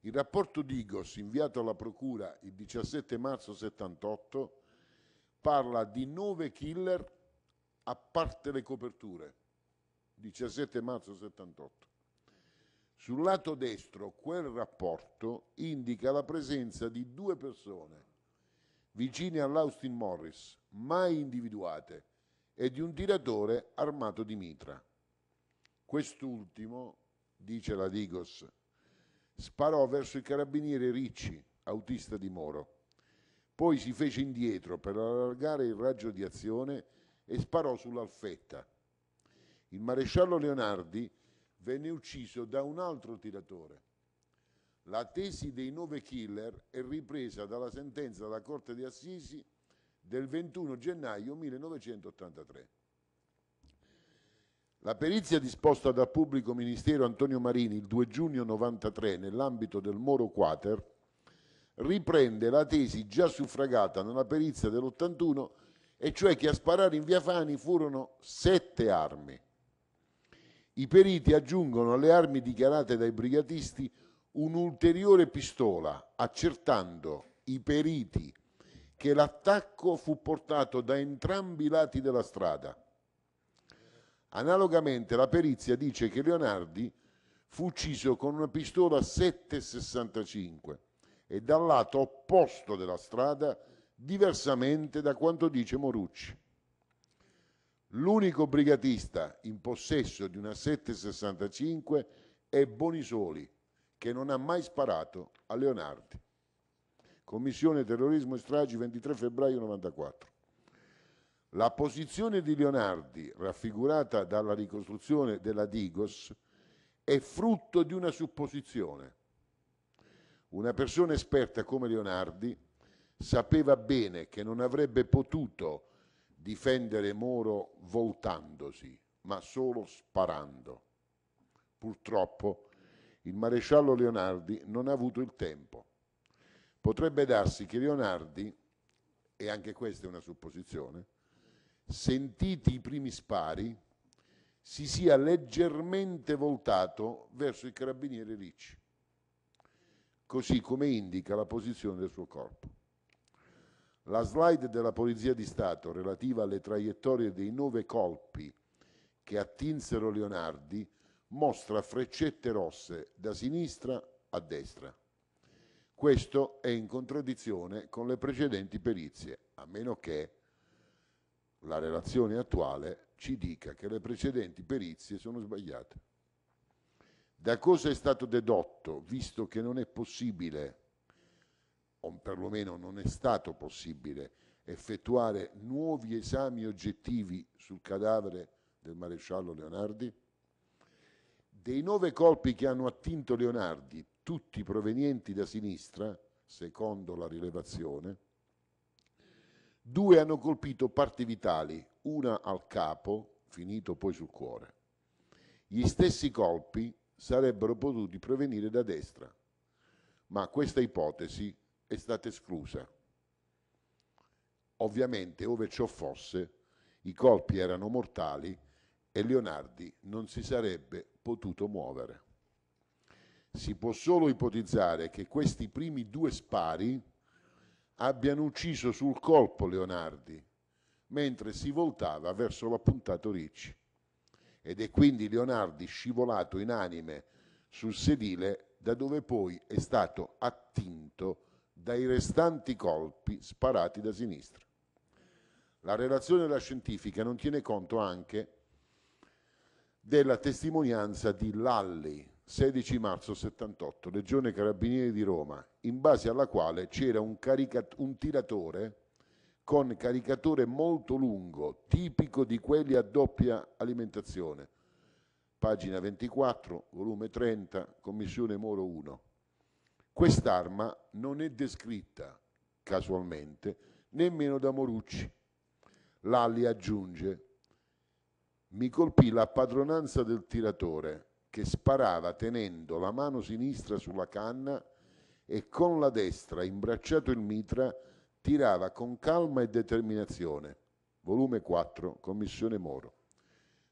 il rapporto Digos, inviato alla Procura il 17 marzo 78, parla di nove killer a parte le coperture. 17 marzo 78. Sul lato destro quel rapporto indica la presenza di due persone vicine all'Austin Morris, mai individuate, e di un tiratore armato di mitra. Quest'ultimo, dice la Digos sparò verso il carabiniere Ricci, autista di Moro. Poi si fece indietro per allargare il raggio di azione e sparò sull'alfetta. Il maresciallo Leonardi venne ucciso da un altro tiratore. La tesi dei nove killer è ripresa dalla sentenza della Corte di Assisi del 21 gennaio 1983. La perizia disposta dal pubblico ministero Antonio Marini il 2 giugno 1993 nell'ambito del Moro Quater riprende la tesi già suffragata nella perizia dell'81 e cioè che a sparare in via Fani furono sette armi. I periti aggiungono alle armi dichiarate dai brigatisti un'ulteriore pistola, accertando i periti che l'attacco fu portato da entrambi i lati della strada Analogamente la perizia dice che Leonardi fu ucciso con una pistola 7,65 e dal lato opposto della strada, diversamente da quanto dice Morucci. L'unico brigatista in possesso di una 7,65 è Bonisoli, che non ha mai sparato a Leonardi. Commissione Terrorismo e Stragi 23 febbraio 1994. La posizione di Leonardi, raffigurata dalla ricostruzione della Digos, è frutto di una supposizione. Una persona esperta come Leonardi sapeva bene che non avrebbe potuto difendere Moro voltandosi, ma solo sparando. Purtroppo il maresciallo Leonardi non ha avuto il tempo. Potrebbe darsi che Leonardi, e anche questa è una supposizione, sentiti i primi spari, si sia leggermente voltato verso il carabinieri Ricci, così come indica la posizione del suo corpo. La slide della Polizia di Stato relativa alle traiettorie dei nove colpi che attinsero Leonardi mostra freccette rosse da sinistra a destra. Questo è in contraddizione con le precedenti perizie, a meno che la relazione attuale ci dica che le precedenti perizie sono sbagliate. Da cosa è stato dedotto, visto che non è possibile, o perlomeno non è stato possibile, effettuare nuovi esami oggettivi sul cadavere del maresciallo Leonardi? Dei nove colpi che hanno attinto Leonardi, tutti provenienti da sinistra, secondo la rilevazione, Due hanno colpito parti vitali, una al capo, finito poi sul cuore. Gli stessi colpi sarebbero potuti provenire da destra, ma questa ipotesi è stata esclusa. Ovviamente, ove ciò fosse, i colpi erano mortali e Leonardi non si sarebbe potuto muovere. Si può solo ipotizzare che questi primi due spari abbiano ucciso sul colpo Leonardi mentre si voltava verso l'appuntato Ricci ed è quindi Leonardi scivolato inanime sul sedile da dove poi è stato attinto dai restanti colpi sparati da sinistra. La relazione della scientifica non tiene conto anche della testimonianza di Lalli, 16 marzo 78, Legione Carabinieri di Roma, in base alla quale c'era un, un tiratore con caricatore molto lungo, tipico di quelli a doppia alimentazione. Pagina 24, volume 30, commissione Moro 1. Quest'arma non è descritta, casualmente, nemmeno da Morucci. Lalli aggiunge, mi colpì la padronanza del tiratore che sparava tenendo la mano sinistra sulla canna e con la destra, imbracciato il mitra, tirava con calma e determinazione. Volume 4, Commissione Moro.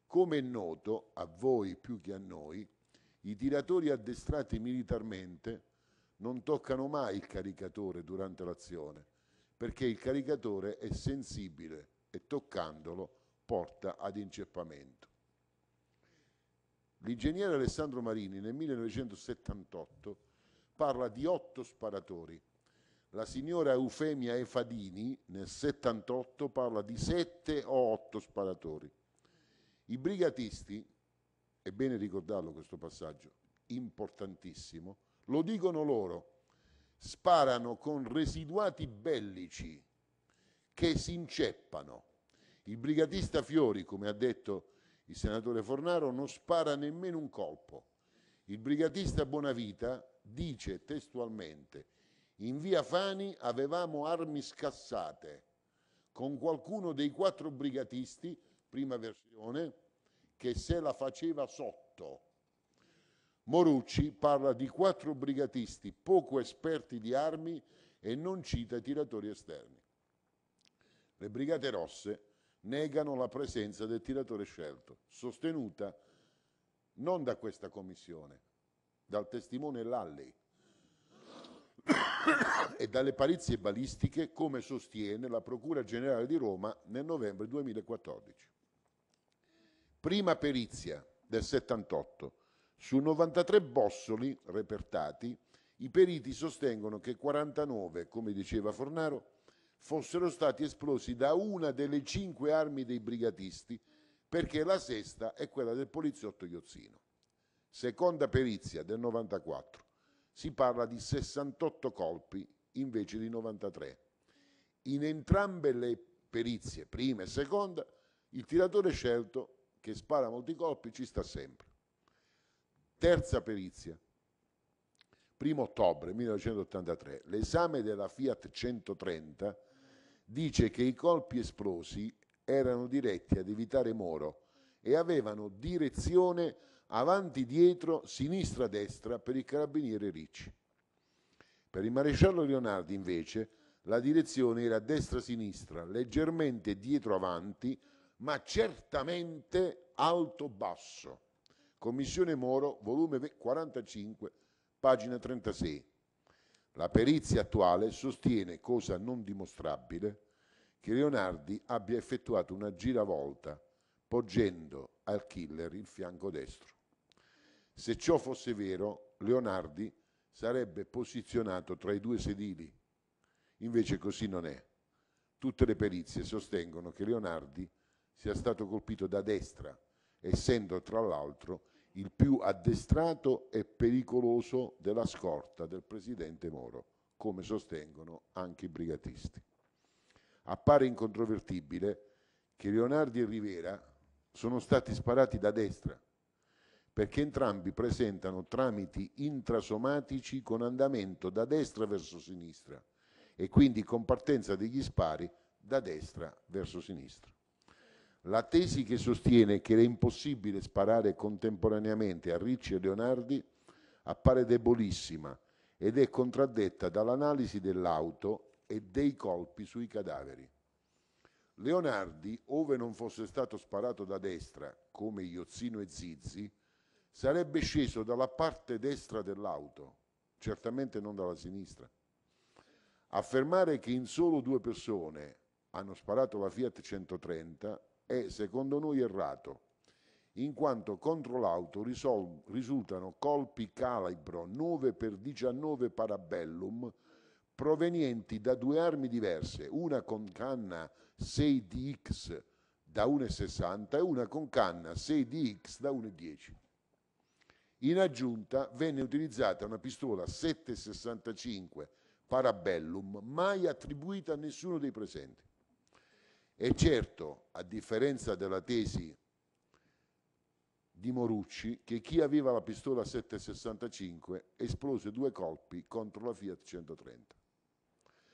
Come è noto a voi più che a noi, i tiratori addestrati militarmente non toccano mai il caricatore durante l'azione, perché il caricatore è sensibile e toccandolo porta ad inceppamento. L'ingegnere Alessandro Marini nel 1978 parla di otto sparatori. La signora Eufemia Efadini nel 78 parla di sette o otto sparatori. I brigatisti, è bene ricordarlo questo passaggio, importantissimo, lo dicono loro, sparano con residuati bellici che si inceppano. Il brigatista Fiori, come ha detto il senatore Fornaro, non spara nemmeno un colpo. Il brigatista Bonavita dice testualmente in via Fani avevamo armi scassate con qualcuno dei quattro brigatisti, prima versione, che se la faceva sotto. Morucci parla di quattro brigatisti poco esperti di armi e non cita tiratori esterni. Le Brigate Rosse negano la presenza del tiratore scelto, sostenuta non da questa commissione, dal testimone Lalley <coughs> e dalle parizie balistiche, come sostiene la Procura Generale di Roma nel novembre 2014. Prima perizia del 78. Su 93 bossoli repertati, i periti sostengono che 49, come diceva Fornaro, fossero stati esplosi da una delle cinque armi dei brigatisti, perché la sesta è quella del poliziotto Iozzino. Seconda perizia del 94. Si parla di 68 colpi invece di 93. In entrambe le perizie, prima e seconda, il tiratore scelto che spara molti colpi ci sta sempre. Terza perizia. 1 ottobre 1983, l'esame della Fiat 130 dice che i colpi esplosi erano diretti ad evitare Moro e avevano direzione avanti, dietro, sinistra, destra per il carabiniere Ricci. Per il maresciallo Leonardi, invece, la direzione era destra-sinistra, leggermente dietro-avanti, ma certamente alto-basso. Commissione Moro, volume 45, pagina 36. La perizia attuale sostiene, cosa non dimostrabile, che Leonardi abbia effettuato una giravolta poggendo al killer il fianco destro. Se ciò fosse vero, Leonardi sarebbe posizionato tra i due sedili. Invece così non è. Tutte le perizie sostengono che Leonardi sia stato colpito da destra, essendo tra l'altro il più addestrato e pericoloso della scorta del presidente Moro, come sostengono anche i brigatisti. Appare incontrovertibile che Leonardi e Rivera sono stati sparati da destra perché entrambi presentano tramiti intrasomatici con andamento da destra verso sinistra e quindi con partenza degli spari da destra verso sinistra. La tesi che sostiene che è impossibile sparare contemporaneamente a Ricci e Leonardi appare debolissima ed è contraddetta dall'analisi dell'auto e dei colpi sui cadaveri. Leonardi, ove non fosse stato sparato da destra, come Iozzino e Zizzi, sarebbe sceso dalla parte destra dell'auto, certamente non dalla sinistra. Affermare che in solo due persone hanno sparato la Fiat 130 è secondo noi errato, in quanto contro l'auto risol- risultano colpi calibro 9x19 Parabellum provenienti da due armi diverse, una con canna 6DX da 1,60 e una con canna 6DX da 1,10. In aggiunta venne utilizzata una pistola 7,65 Parabellum, mai attribuita a nessuno dei presenti. E certo, a differenza della tesi di Morucci, che chi aveva la pistola 7,65 esplose due colpi contro la Fiat 130.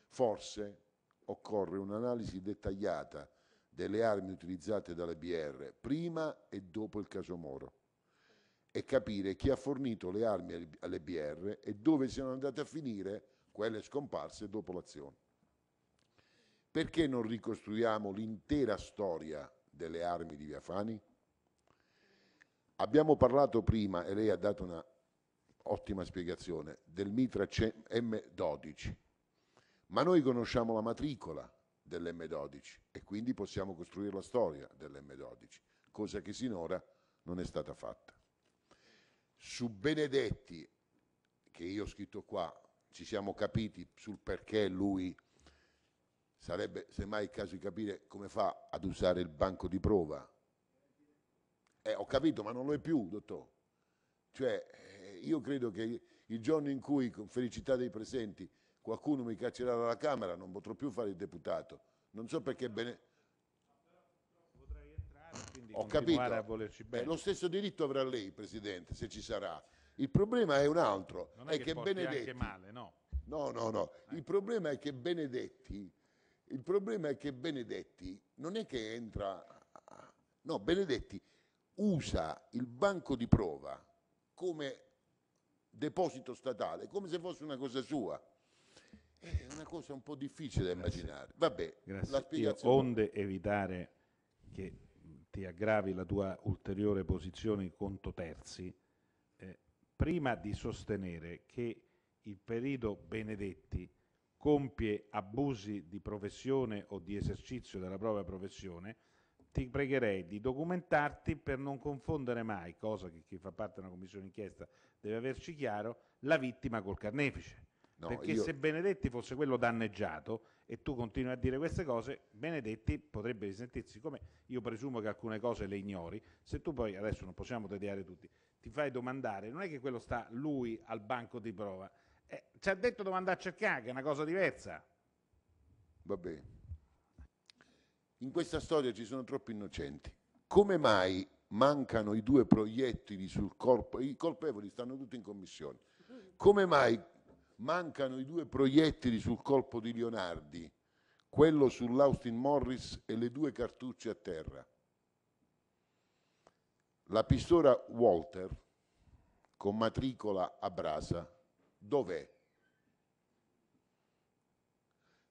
Forse occorre un'analisi dettagliata delle armi utilizzate dalle BR prima e dopo il caso Moro e capire chi ha fornito le armi alle BR e dove siano andate a finire quelle scomparse dopo l'azione. Perché non ricostruiamo l'intera storia delle armi di Viafani? Abbiamo parlato prima, e lei ha dato una ottima spiegazione, del Mitra M12, ma noi conosciamo la matricola dell'M12 e quindi possiamo costruire la storia dell'M12, cosa che sinora non è stata fatta su Benedetti, che io ho scritto qua, ci siamo capiti sul perché lui sarebbe semmai il caso di capire come fa ad usare il banco di prova. Eh, ho capito, ma non lo è più, dottor. Cioè, eh, io credo che il giorno in cui, con felicità dei presenti, qualcuno mi caccerà dalla Camera, non potrò più fare il deputato. Non so perché Benedetti di Ho capito. a volerci bene. Eh, lo stesso diritto avrà lei, Presidente, se ci sarà. Il problema è un altro. Non è, è che, che Benedetti... male, no? No, no, no. Eh. Il problema è che Benedetti... Il problema è che Benedetti non è che entra... No, Benedetti usa il banco di prova come deposito statale, come se fosse una cosa sua. È una cosa un po' difficile da immaginare. Vabbè, Grazie. la spiegazione... Io onde evitare che ti aggravi la tua ulteriore posizione in conto terzi, eh, prima di sostenere che il perito Benedetti compie abusi di professione o di esercizio della propria professione, ti pregherei di documentarti per non confondere mai, cosa che chi fa parte di una commissione d'inchiesta deve averci chiaro, la vittima col carnefice. No, perché io... se Benedetti fosse quello danneggiato, e tu continui a dire queste cose, Benedetti potrebbe risentirsi come io presumo che alcune cose le ignori, se tu poi adesso non possiamo tediare tutti, ti fai domandare, non è che quello sta lui al banco di prova, eh, ci ha detto dove andare a cercare, che è una cosa diversa. Va bene. In questa storia ci sono troppi innocenti. Come mai mancano i due proiettili sul corpo? I colpevoli stanno tutti in commissione. Come mai mancano i due proiettili sul colpo di Leonardi, quello sull'Austin Morris e le due cartucce a terra. La pistola Walter, con matricola a brasa, dov'è?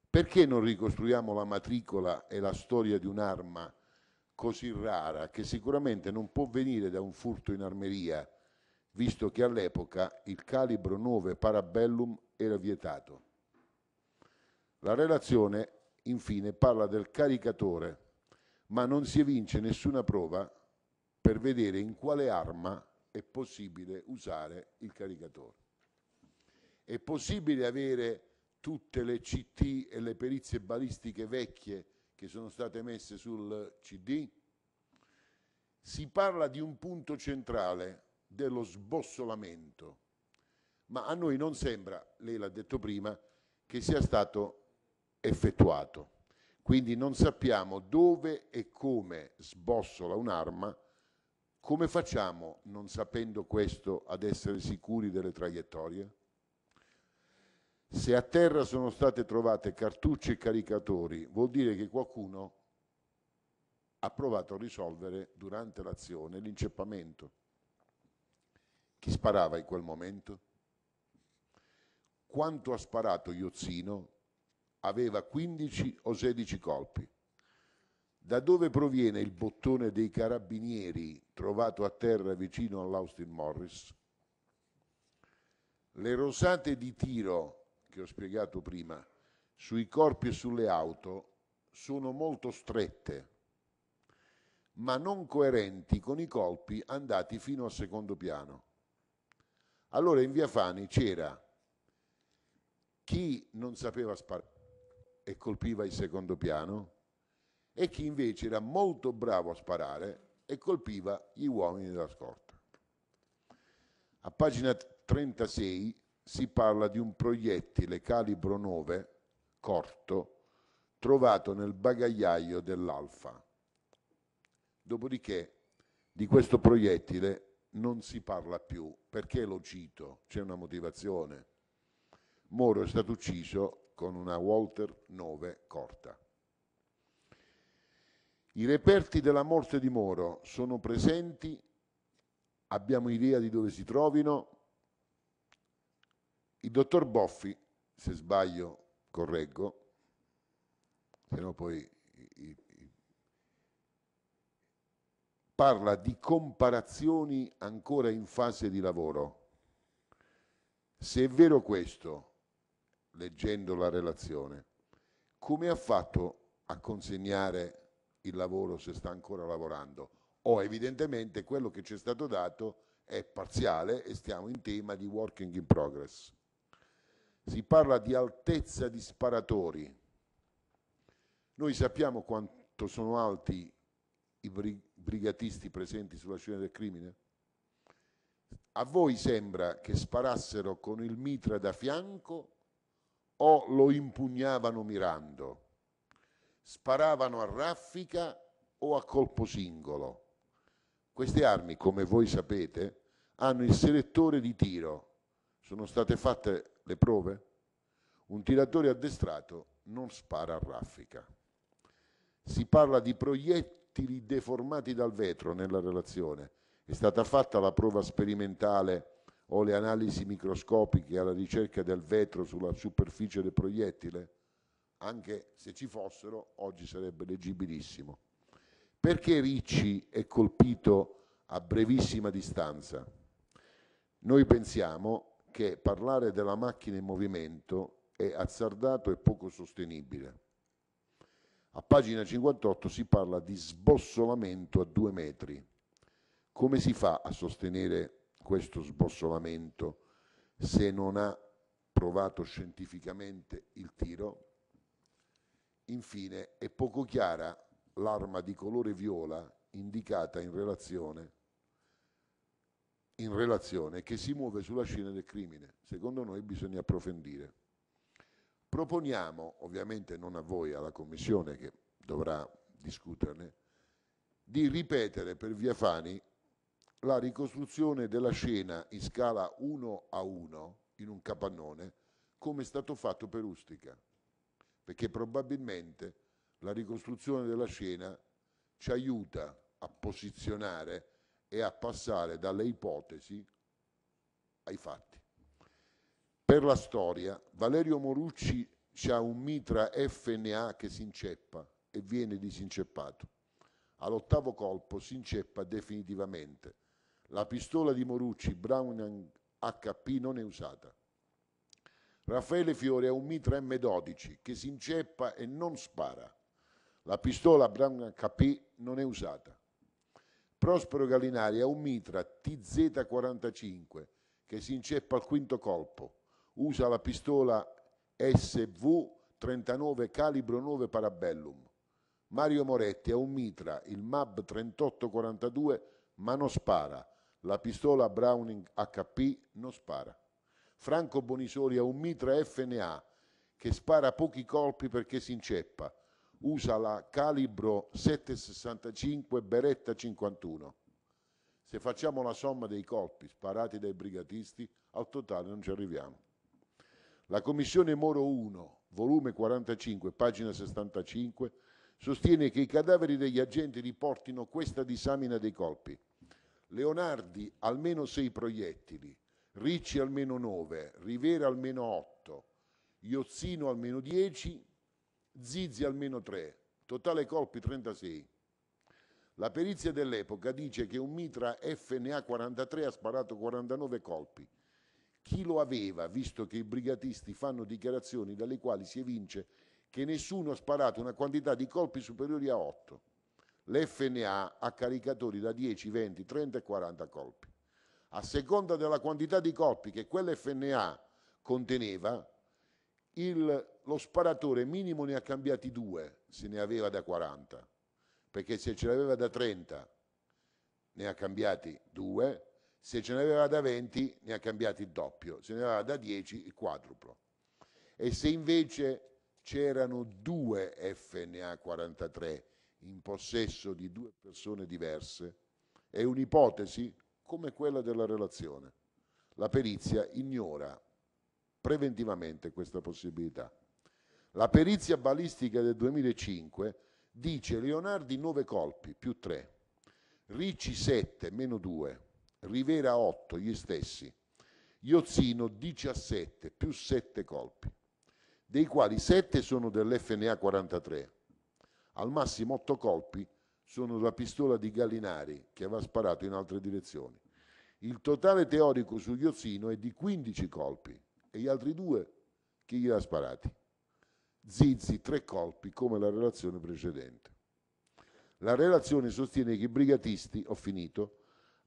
Perché non ricostruiamo la matricola e la storia di un'arma così rara che sicuramente non può venire da un furto in armeria? visto che all'epoca il calibro 9 Parabellum era vietato. La relazione infine parla del caricatore, ma non si evince nessuna prova per vedere in quale arma è possibile usare il caricatore. È possibile avere tutte le CT e le perizie balistiche vecchie che sono state messe sul CD? Si parla di un punto centrale dello sbossolamento. Ma a noi non sembra, lei l'ha detto prima, che sia stato effettuato. Quindi non sappiamo dove e come sbossola un'arma, come facciamo, non sapendo questo, ad essere sicuri delle traiettorie? Se a terra sono state trovate cartucce e caricatori, vuol dire che qualcuno ha provato a risolvere durante l'azione l'inceppamento. Chi sparava in quel momento? Quanto ha sparato Iozzino aveva 15 o 16 colpi. Da dove proviene il bottone dei carabinieri trovato a terra vicino all'Austin Morris? Le rosate di tiro che ho spiegato prima sui corpi e sulle auto sono molto strette, ma non coerenti con i colpi andati fino al secondo piano. Allora in via Fani c'era chi non sapeva sparare e colpiva il secondo piano e chi invece era molto bravo a sparare e colpiva gli uomini della scorta. A pagina 36 si parla di un proiettile calibro 9 corto trovato nel bagagliaio dell'Alfa. Dopodiché di questo proiettile non si parla più. Perché lo cito? C'è una motivazione. Moro è stato ucciso con una Walter 9 corta. I reperti della morte di Moro sono presenti, abbiamo idea di dove si trovino. Il dottor Boffi, se sbaglio correggo, se no poi parla di comparazioni ancora in fase di lavoro. Se è vero questo, leggendo la relazione, come ha fatto a consegnare il lavoro se sta ancora lavorando? O evidentemente quello che ci è stato dato è parziale e stiamo in tema di working in progress. Si parla di altezza di sparatori. Noi sappiamo quanto sono alti i brigatisti presenti sulla scena del crimine? A voi sembra che sparassero con il mitra da fianco o lo impugnavano mirando? Sparavano a raffica o a colpo singolo? Queste armi, come voi sapete, hanno il selettore di tiro. Sono state fatte le prove? Un tiratore addestrato non spara a raffica. Si parla di proiettili rettili deformati dal vetro nella relazione. È stata fatta la prova sperimentale o le analisi microscopiche alla ricerca del vetro sulla superficie del proiettile? Anche se ci fossero, oggi sarebbe leggibilissimo. Perché Ricci è colpito a brevissima distanza? Noi pensiamo che parlare della macchina in movimento è azzardato e poco sostenibile. A pagina 58 si parla di sbossolamento a due metri. Come si fa a sostenere questo sbossolamento se non ha provato scientificamente il tiro? Infine, è poco chiara l'arma di colore viola indicata in relazione, in relazione che si muove sulla scena del crimine. Secondo noi bisogna approfondire proponiamo, ovviamente non a voi, alla Commissione che dovrà discuterne, di ripetere per Via Fani la ricostruzione della scena in scala 1 a 1 in un capannone come è stato fatto per Ustica, perché probabilmente la ricostruzione della scena ci aiuta a posizionare e a passare dalle ipotesi ai fatti. Per la storia, Valerio Morucci ha un mitra FNA che si inceppa e viene disinceppato. All'ottavo colpo si inceppa definitivamente. La pistola di Morucci Browning HP non è usata. Raffaele Fiore ha un mitra M12 che si inceppa e non spara. La pistola Brown HP non è usata. Prospero Gallinari ha un mitra TZ45 che si inceppa al quinto colpo Usa la pistola SV 39 calibro 9 Parabellum. Mario Moretti ha un mitra, il MAB 3842, ma non spara. La pistola Browning HP non spara. Franco Bonisoli ha un mitra FNA che spara pochi colpi perché si inceppa. Usa la calibro 765 Beretta 51. Se facciamo la somma dei colpi sparati dai brigatisti, al totale non ci arriviamo. La Commissione Moro 1, volume 45, pagina 65, sostiene che i cadaveri degli agenti riportino questa disamina dei colpi. Leonardi almeno 6 proiettili, Ricci almeno 9, Rivera almeno 8, Iozzino almeno 10, Zizi almeno 3, totale colpi 36. La perizia dell'epoca dice che un mitra FNA 43 ha sparato 49 colpi, chi lo aveva, visto che i brigatisti fanno dichiarazioni dalle quali si evince che nessuno ha sparato una quantità di colpi superiori a 8. L'FNA ha caricatori da 10, 20, 30 e 40 colpi. A seconda della quantità di colpi che quell'FNA conteneva, il, lo sparatore minimo ne ha cambiati due, se ne aveva da 40, perché se ce l'aveva da 30 ne ha cambiati due, se ce ne aveva da 20 ne ha cambiati il doppio, se ne aveva da 10 il quadruplo. E se invece c'erano due FNA 43 in possesso di due persone diverse, è un'ipotesi come quella della relazione. La perizia ignora preventivamente questa possibilità. La perizia balistica del 2005 dice Leonardi 9 colpi più 3, Ricci 7 meno 2, Rivera 8, gli stessi, Iozzino 17 più 7 colpi, dei quali 7 sono dell'FNA 43, al massimo 8 colpi sono la pistola di Gallinari che aveva sparato in altre direzioni. Il totale teorico su Iozzino è di 15 colpi e gli altri due chi gli ha sparati? Zizzi tre colpi come la relazione precedente. La relazione sostiene che i brigatisti, ho finito,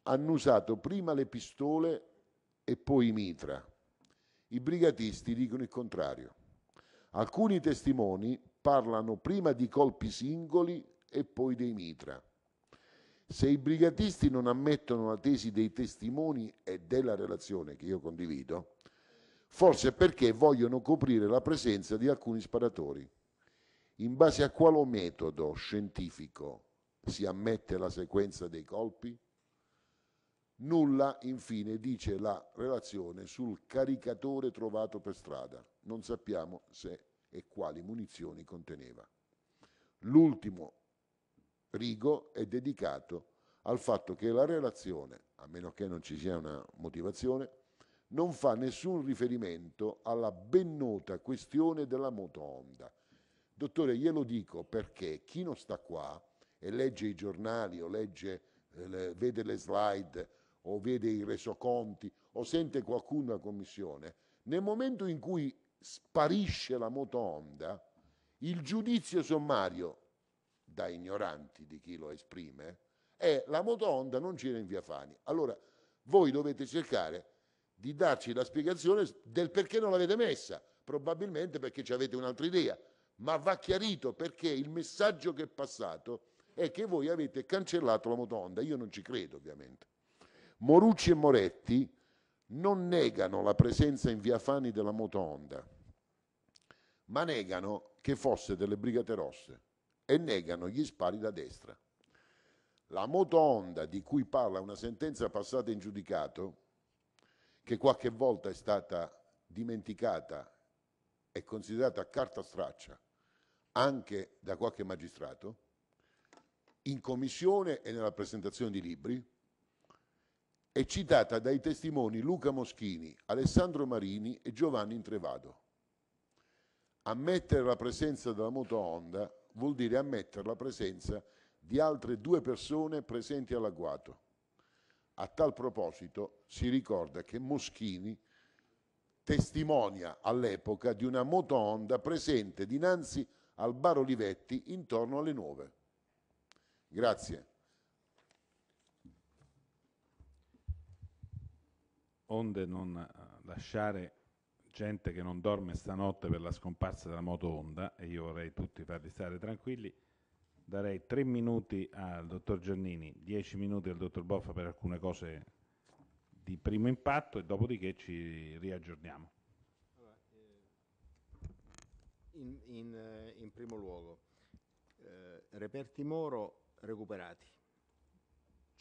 hanno usato prima le pistole e poi i mitra. I brigatisti dicono il contrario. Alcuni testimoni parlano prima di colpi singoli e poi dei mitra. Se i brigatisti non ammettono la tesi dei testimoni e della relazione che io condivido, forse è perché vogliono coprire la presenza di alcuni sparatori. In base a quale metodo scientifico si ammette la sequenza dei colpi? Nulla, infine, dice la relazione sul caricatore trovato per strada. Non sappiamo se e quali munizioni conteneva. L'ultimo rigo è dedicato al fatto che la relazione, a meno che non ci sia una motivazione, non fa nessun riferimento alla ben nota questione della moto Honda. Dottore, glielo dico perché chi non sta qua e legge i giornali o legge, eh, vede le slide o vede i resoconti o sente qualcuno a commissione, nel momento in cui sparisce la moto onda, il giudizio sommario, da ignoranti di chi lo esprime, è la moto onda non c'era in via Fani. Allora voi dovete cercare di darci la spiegazione del perché non l'avete messa, probabilmente perché ci avete un'altra idea, ma va chiarito perché il messaggio che è passato è che voi avete cancellato la moto onda, io non ci credo ovviamente. Morucci e Moretti non negano la presenza in via Fani della Honda, ma negano che fosse delle Brigate Rosse e negano gli spari da destra. La moto Honda di cui parla una sentenza passata in giudicato, che qualche volta è stata dimenticata e considerata carta straccia anche da qualche magistrato, in commissione e nella presentazione di libri, è citata dai testimoni Luca Moschini, Alessandro Marini e Giovanni Intrevado. Ammettere la presenza della moto Honda vuol dire ammettere la presenza di altre due persone presenti all'agguato. A tal proposito si ricorda che Moschini testimonia all'epoca di una moto Honda presente dinanzi al bar Olivetti intorno alle 9. Grazie. onde non eh, lasciare gente che non dorme stanotte per la scomparsa della moto Honda, e io vorrei tutti farli stare tranquilli, darei tre minuti al dottor Giannini, dieci minuti al dottor Boffa per alcune cose di primo impatto e dopodiché ci riaggiorniamo. Eh, in, in, eh, in primo luogo, eh, reperti Moro recuperati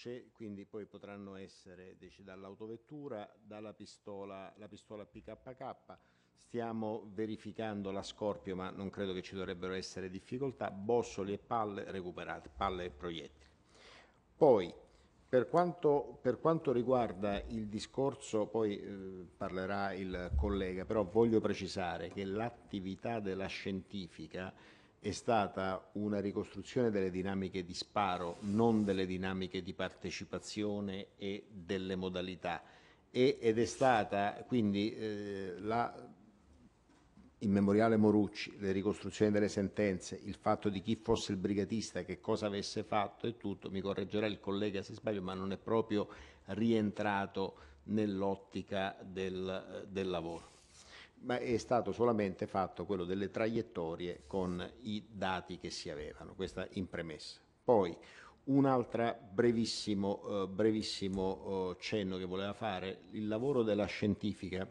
c'è, quindi poi potranno essere dall'autovettura, dalla pistola, pistola, PKK, stiamo verificando la Scorpio ma non credo che ci dovrebbero essere difficoltà, bossoli e palle recuperate, palle e proiettili. Poi per quanto, per quanto, riguarda il discorso, poi eh, parlerà il collega, però voglio precisare che l'attività della scientifica è stata una ricostruzione delle dinamiche di sparo, non delle dinamiche di partecipazione e delle modalità. E, ed è stata quindi eh, la, il memoriale Morucci, le ricostruzioni delle sentenze, il fatto di chi fosse il brigatista, che cosa avesse fatto e tutto, mi correggerà il collega se sbaglio, ma non è proprio rientrato nell'ottica del, del lavoro ma è stato solamente fatto quello delle traiettorie con i dati che si avevano, questa in premessa. Poi un'altra brevissimo, eh, brevissimo eh, cenno che voleva fare, il lavoro della scientifica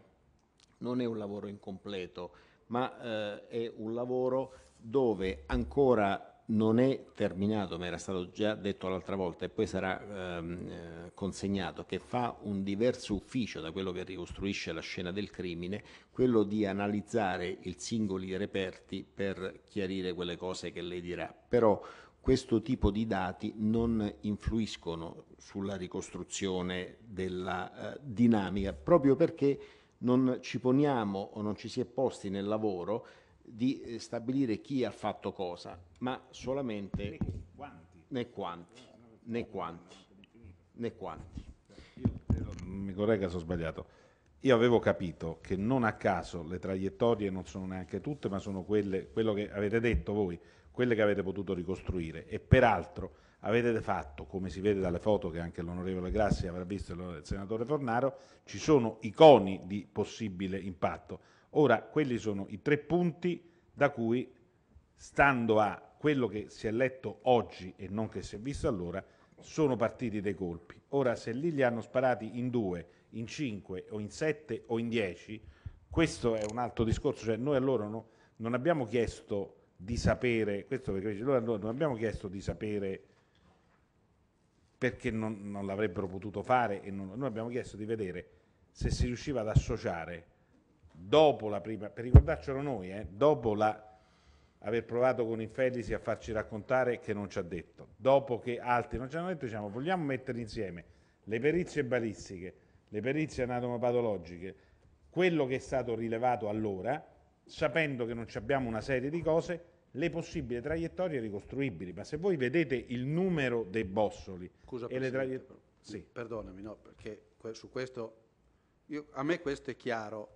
non è un lavoro incompleto, ma eh, è un lavoro dove ancora non è terminato, ma era stato già detto l'altra volta e poi sarà ehm, eh, consegnato, che fa un diverso ufficio da quello che ricostruisce la scena del crimine, quello di analizzare i singoli reperti per chiarire quelle cose che lei dirà. Però questo tipo di dati non influiscono sulla ricostruzione della eh, dinamica, proprio perché non ci poniamo o non ci si è posti nel lavoro di eh, stabilire chi ha fatto cosa, ma solamente né quanti, né quanti, né quanti. Mi corregga se ho sbagliato. Io avevo capito che non a caso le traiettorie non sono neanche tutte, ma sono quelle, quello che avete detto voi, quelle che avete potuto ricostruire e peraltro avete fatto, come si vede dalle foto che anche l'onorevole Grassi avrà visto il senatore Fornaro, ci sono i coni di possibile impatto. Ora, quelli sono i tre punti da cui, stando a quello che si è letto oggi e non che si è visto allora, sono partiti dei colpi. Ora, se lì li hanno sparati in due, in cinque o in sette o in dieci, questo è un altro discorso. Cioè, noi a loro no, non abbiamo chiesto di sapere, questo perché noi allora non abbiamo chiesto di sapere perché non, non l'avrebbero potuto fare, e non, noi abbiamo chiesto di vedere se si riusciva ad associare dopo la prima, per ricordarcelo noi, eh, dopo la, aver provato con Infelisi a farci raccontare che non ci ha detto, dopo che altri non ci hanno detto, diciamo, vogliamo mettere insieme le perizie balistiche, le perizie anatomopatologiche, quello che è stato rilevato allora, sapendo che non ci abbiamo una serie di cose, le possibili traiettorie ricostruibili. Ma se voi vedete il numero dei bossoli Scusa, e le traiettorie... Sì. Perdonami, no, perché su questo... Io, a me questo è chiaro,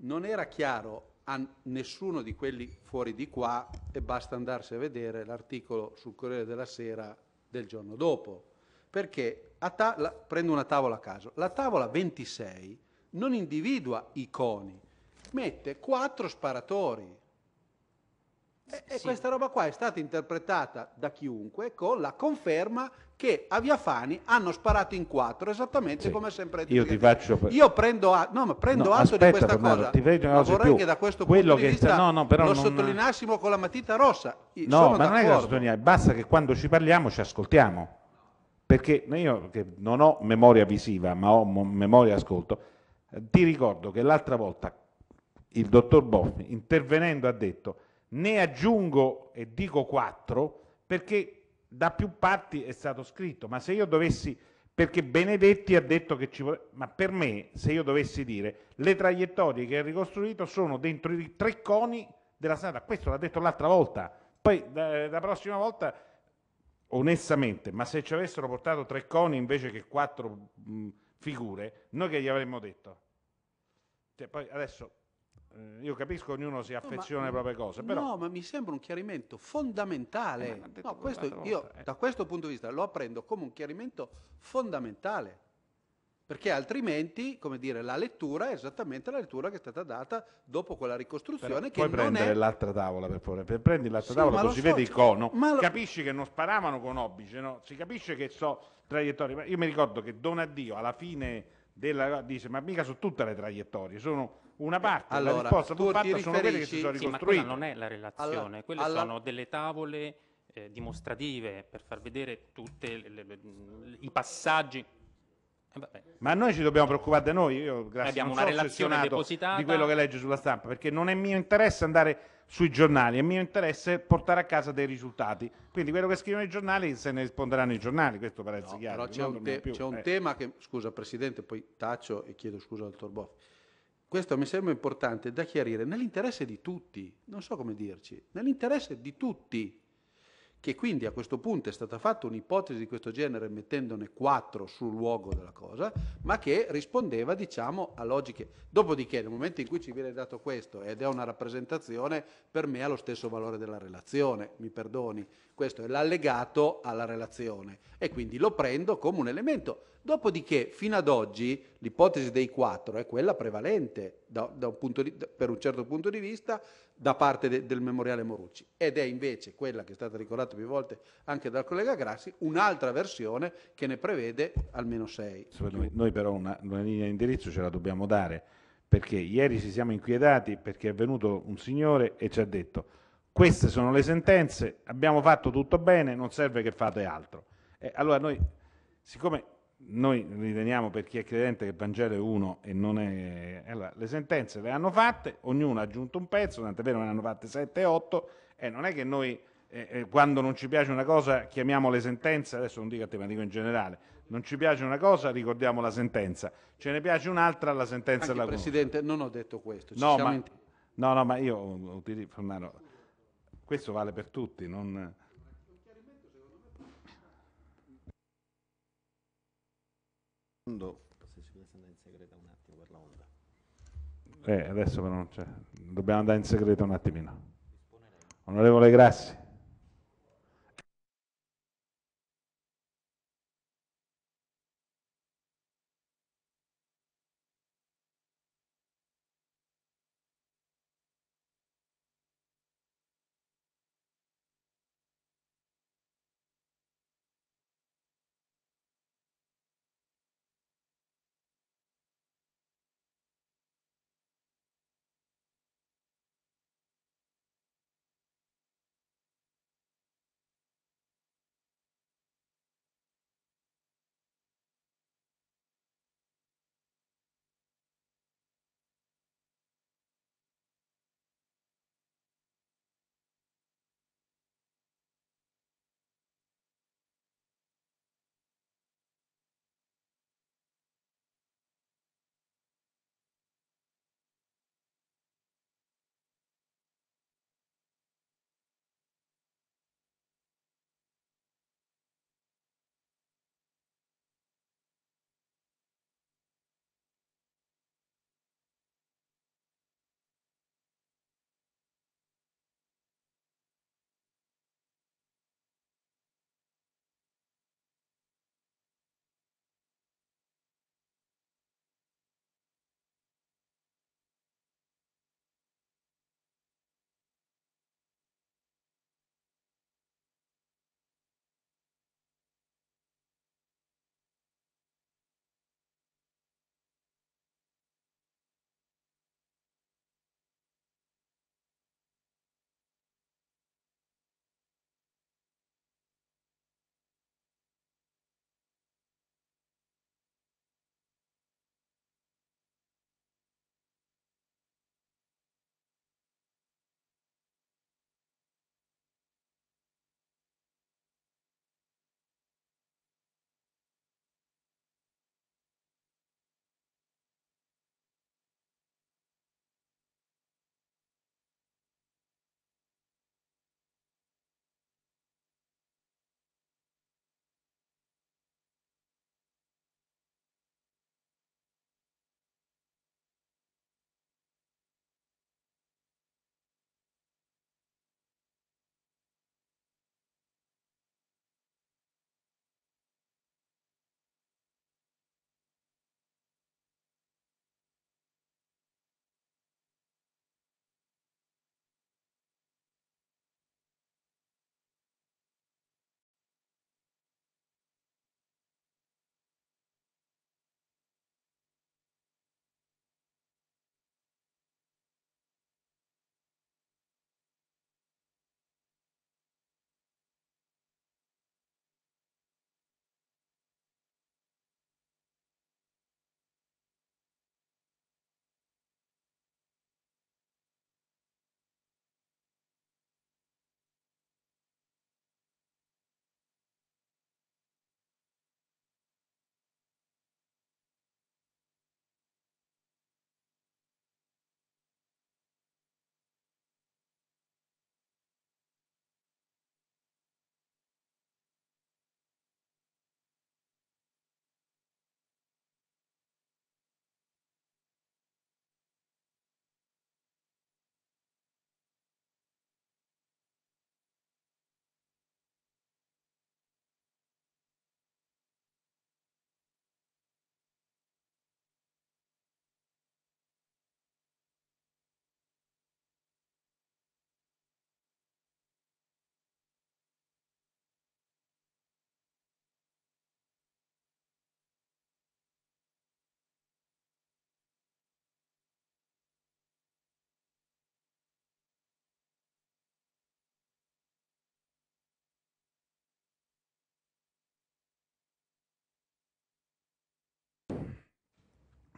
non era chiaro a nessuno di quelli fuori di qua e basta andarsi a vedere l'articolo sul Corriere della Sera del giorno dopo. Perché ta- la- prendo una tavola a caso, la tavola 26 non individua i coni, mette quattro sparatori. E, sì. questa roba qua è stata interpretata da chiunque con la conferma che a Viafani hanno sparato in quattro, esattamente sì. come sempre detto. Io ti faccio... Io prendo, a... no, prendo no, atto aspetta, di questa Bernardo, cosa, ti vedo ma vorrei più. che da questo Quello punto che di vista sta... no, no, lo non... sottolineassimo con la matita rossa. Io no, ma d'accordo. non è che lo sottolineare, basta che quando ci parliamo ci ascoltiamo. Perché io che non ho memoria visiva, ma ho memoria ascolto, ti ricordo che l'altra volta il dottor Boffi, intervenendo, ha detto ne aggiungo e dico quattro perché da più parti è stato scritto, ma se io dovessi, perché Benedetti ha detto che ci vuole, ma per me, se io dovessi dire, le traiettorie che ha ricostruito sono dentro i tre coni della strada, questo l'ha detto l'altra volta, poi da, la prossima volta, onestamente, ma se ci avessero portato tre coni invece che quattro mh, figure, noi che gli avremmo detto? Cioè, poi adesso eh, io capisco che ognuno si affeziona alle mm, proprie cose, però... No, ma mi sembra un chiarimento fondamentale. Eh, no, questo, io volta, eh. da questo punto di vista lo apprendo come un chiarimento fondamentale, perché altrimenti, come dire, la lettura è esattamente la lettura che è stata data dopo quella ricostruzione però, che non prendere è... l'altra tavola, per favore. Prendi l'altra sì, tavola così so, vedi il cioè, cono. Lo... Capisci che non sparavano con Obice, no? Si capisce che so traiettorie. Io mi ricordo che Don Addio alla fine della... dice, ma mica su tutte le traiettorie, sono una parte, allora, la risposta tu fatta riferisci... sono quelle che si sono sì, quella non è la relazione, allora, quelle alla... sono delle tavole eh, dimostrative per far vedere tutti i passaggi. Eh, Ma noi ci dobbiamo preoccupare da noi, io grazie abbiamo una relazione depositata di quello che legge sulla stampa, perché non è mio interesse andare sui giornali, è mio interesse portare a casa dei risultati. Quindi quello che scrivono i giornali se ne risponderanno i giornali, questo parece no, chiaro. Però c'è un, te- c'è un eh. tema che, scusa Presidente, poi taccio e chiedo scusa al Torboff questo mi sembra importante da chiarire nell'interesse di tutti, non so come dirci, nell'interesse di tutti che quindi a questo punto è stata fatta un'ipotesi di questo genere mettendone quattro sul luogo della cosa, ma che rispondeva diciamo a logiche. Dopodiché nel momento in cui ci viene dato questo ed è una rappresentazione, per me ha lo stesso valore della relazione, mi perdoni, questo è l'allegato alla relazione e quindi lo prendo come un elemento. Dopodiché fino ad oggi l'ipotesi dei quattro è quella prevalente da, da un di, per un certo punto di vista da parte de, del memoriale Morucci ed è invece quella che è stata ricordata più volte anche dal collega Grassi un'altra versione che ne prevede almeno sei. Noi, noi però una, una linea di indirizzo ce la dobbiamo dare perché ieri ci siamo inquietati perché è venuto un signore e ci ha detto queste sono le sentenze, abbiamo fatto tutto bene, non serve che fate altro. e allora noi, siccome noi riteniamo per chi è credente che il Vangelo è uno e non è... Allora, le sentenze le hanno fatte, ognuno ha aggiunto un pezzo, tant'è vero ne hanno fatte 7 8, e non è che noi eh, eh, quando non ci piace una cosa chiamiamo le sentenze, adesso non dico a te ma dico in generale, non ci piace una cosa, ricordiamo la sentenza. Ce ne piace un'altra, la sentenza Anche la Presidente, conosce. non ho detto questo. No ma, no, no, ma, io, Fernando, questo vale per tutti. Non, Se ci potesse andare in segreto un attimo per la onda. Eh, adesso però non c'è. Dobbiamo andare in segreto un attimino. Onorevole Grassi.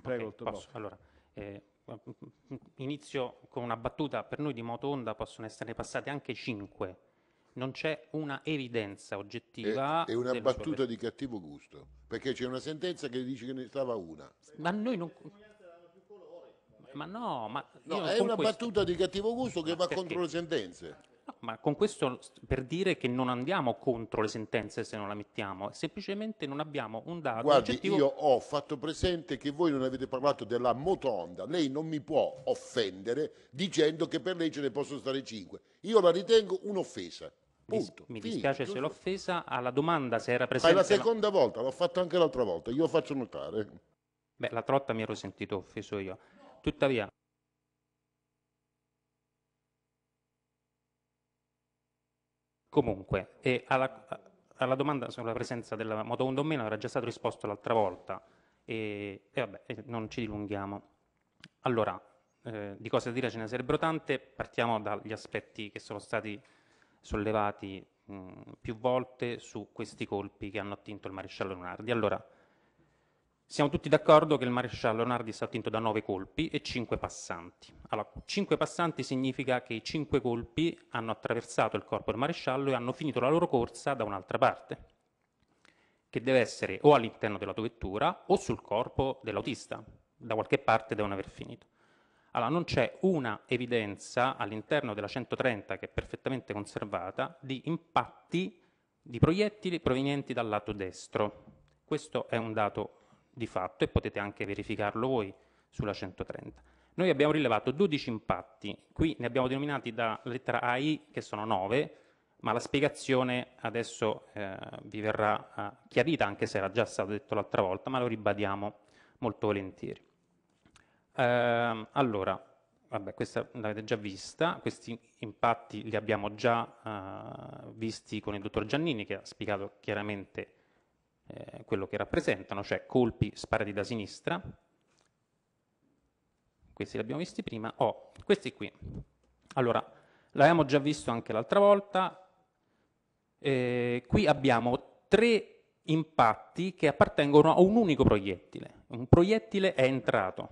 Prego, okay, Allora, eh, mm, inizio con una battuta. Per noi di moto onda possono essere passate anche cinque. Non c'è una evidenza oggettiva. È, eh, è una battuta di cattivo gusto, perché c'è una sentenza che dice che ne stava una. Ma noi non... Ma no, ma no, è una questo... battuta di cattivo gusto che va perché? contro le sentenze ma con questo per dire che non andiamo contro le sentenze se non la mettiamo, semplicemente non abbiamo un dato. Guardi, oggettivo... io ho fatto presente che voi non avete parlato della motonda, lei non mi può offendere dicendo che per lei ce ne possono stare 5. Io la ritengo un'offesa. Punto. Mi dispiace Finito. se l'ho offesa alla domanda se era presente. Ma è la seconda la... volta, l'ho fatto anche l'altra volta, io lo faccio notare. Beh, la trotta mi ero sentito offeso io. Tuttavia, Comunque, alla, alla, domanda sulla presenza della moto 1 o meno era già stato risposto l'altra volta e, e vabbè, non ci dilunghiamo. Allora, eh, di cose da dire ce ne sarebbero tante, partiamo dagli aspetti che sono stati sollevati mh, mm, più volte su questi colpi che hanno attinto il maresciallo Lunardi. Allora, siamo tutti d'accordo che il maresciallo Leonardi è stato attinto da nove colpi e cinque passanti. Allora, 5 passanti significa che i cinque colpi hanno attraversato il corpo del maresciallo e hanno finito la loro corsa da un'altra parte, che deve essere o all'interno dell'autovettura o sul corpo dell'autista. Da qualche parte devono aver finito. Allora, non c'è una evidenza all'interno della 130, che è perfettamente conservata, di impatti di proiettili provenienti dal lato destro. Questo è un dato di fatto e potete anche verificarlo voi sulla 130. Noi abbiamo rilevato 12 impatti, qui ne abbiamo denominati da lettera AI che sono 9, ma la spiegazione adesso eh, vi verrà eh, chiarita anche se era già stato detto l'altra volta, ma lo ribadiamo molto volentieri. Eh, allora, vabbè, questa l'avete già vista, questi impatti li abbiamo già eh, visti con il dottor Giannini che ha spiegato chiaramente eh, quello che rappresentano, cioè colpi sparati da sinistra, questi li abbiamo visti prima, o oh, questi qui. Allora, l'abbiamo già visto anche l'altra volta, eh, qui abbiamo tre impatti che appartengono a un unico proiettile. Un proiettile è entrato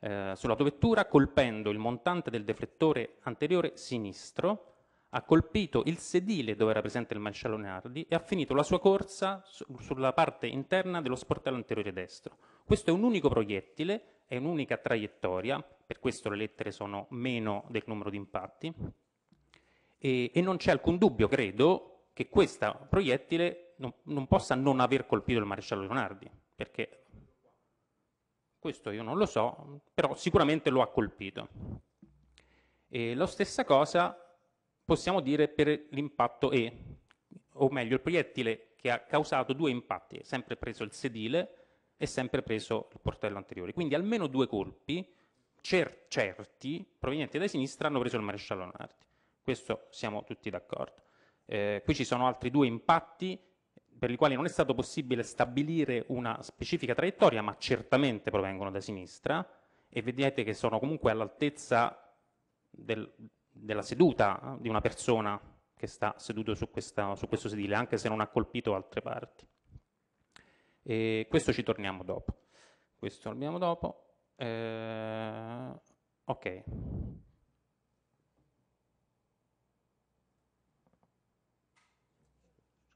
eh, sull'autovettura colpendo il montante del deflettore anteriore sinistro ha colpito il sedile dove era presente il maresciallo Nardi e ha finito la sua corsa su, sulla parte interna dello sportello anteriore destro. Questo è un unico proiettile, è un'unica traiettoria, per questo le lettere sono meno del numero di impatti, e, e non c'è alcun dubbio, credo, che questo proiettile non, non possa non aver colpito il maresciallo Leonardi, perché questo io non lo so, però sicuramente lo ha colpito. E la stessa cosa possiamo dire per l'impatto E, o meglio il proiettile che ha causato due impatti, sempre preso il sedile e sempre preso il portello anteriore. Quindi almeno due colpi cer certi provenienti da sinistra hanno preso il maresciallo Nardi. Questo siamo tutti d'accordo. Eh, qui ci sono altri due impatti per i quali non è stato possibile stabilire una specifica traiettoria, ma certamente provengono da sinistra e vedete che sono comunque all'altezza del della seduta eh, di una persona che sta seduto su, questa, su questo sedile, anche se non ha colpito altre parti. E questo ci torniamo dopo. Questo abbiamo dopo. Eh, ok.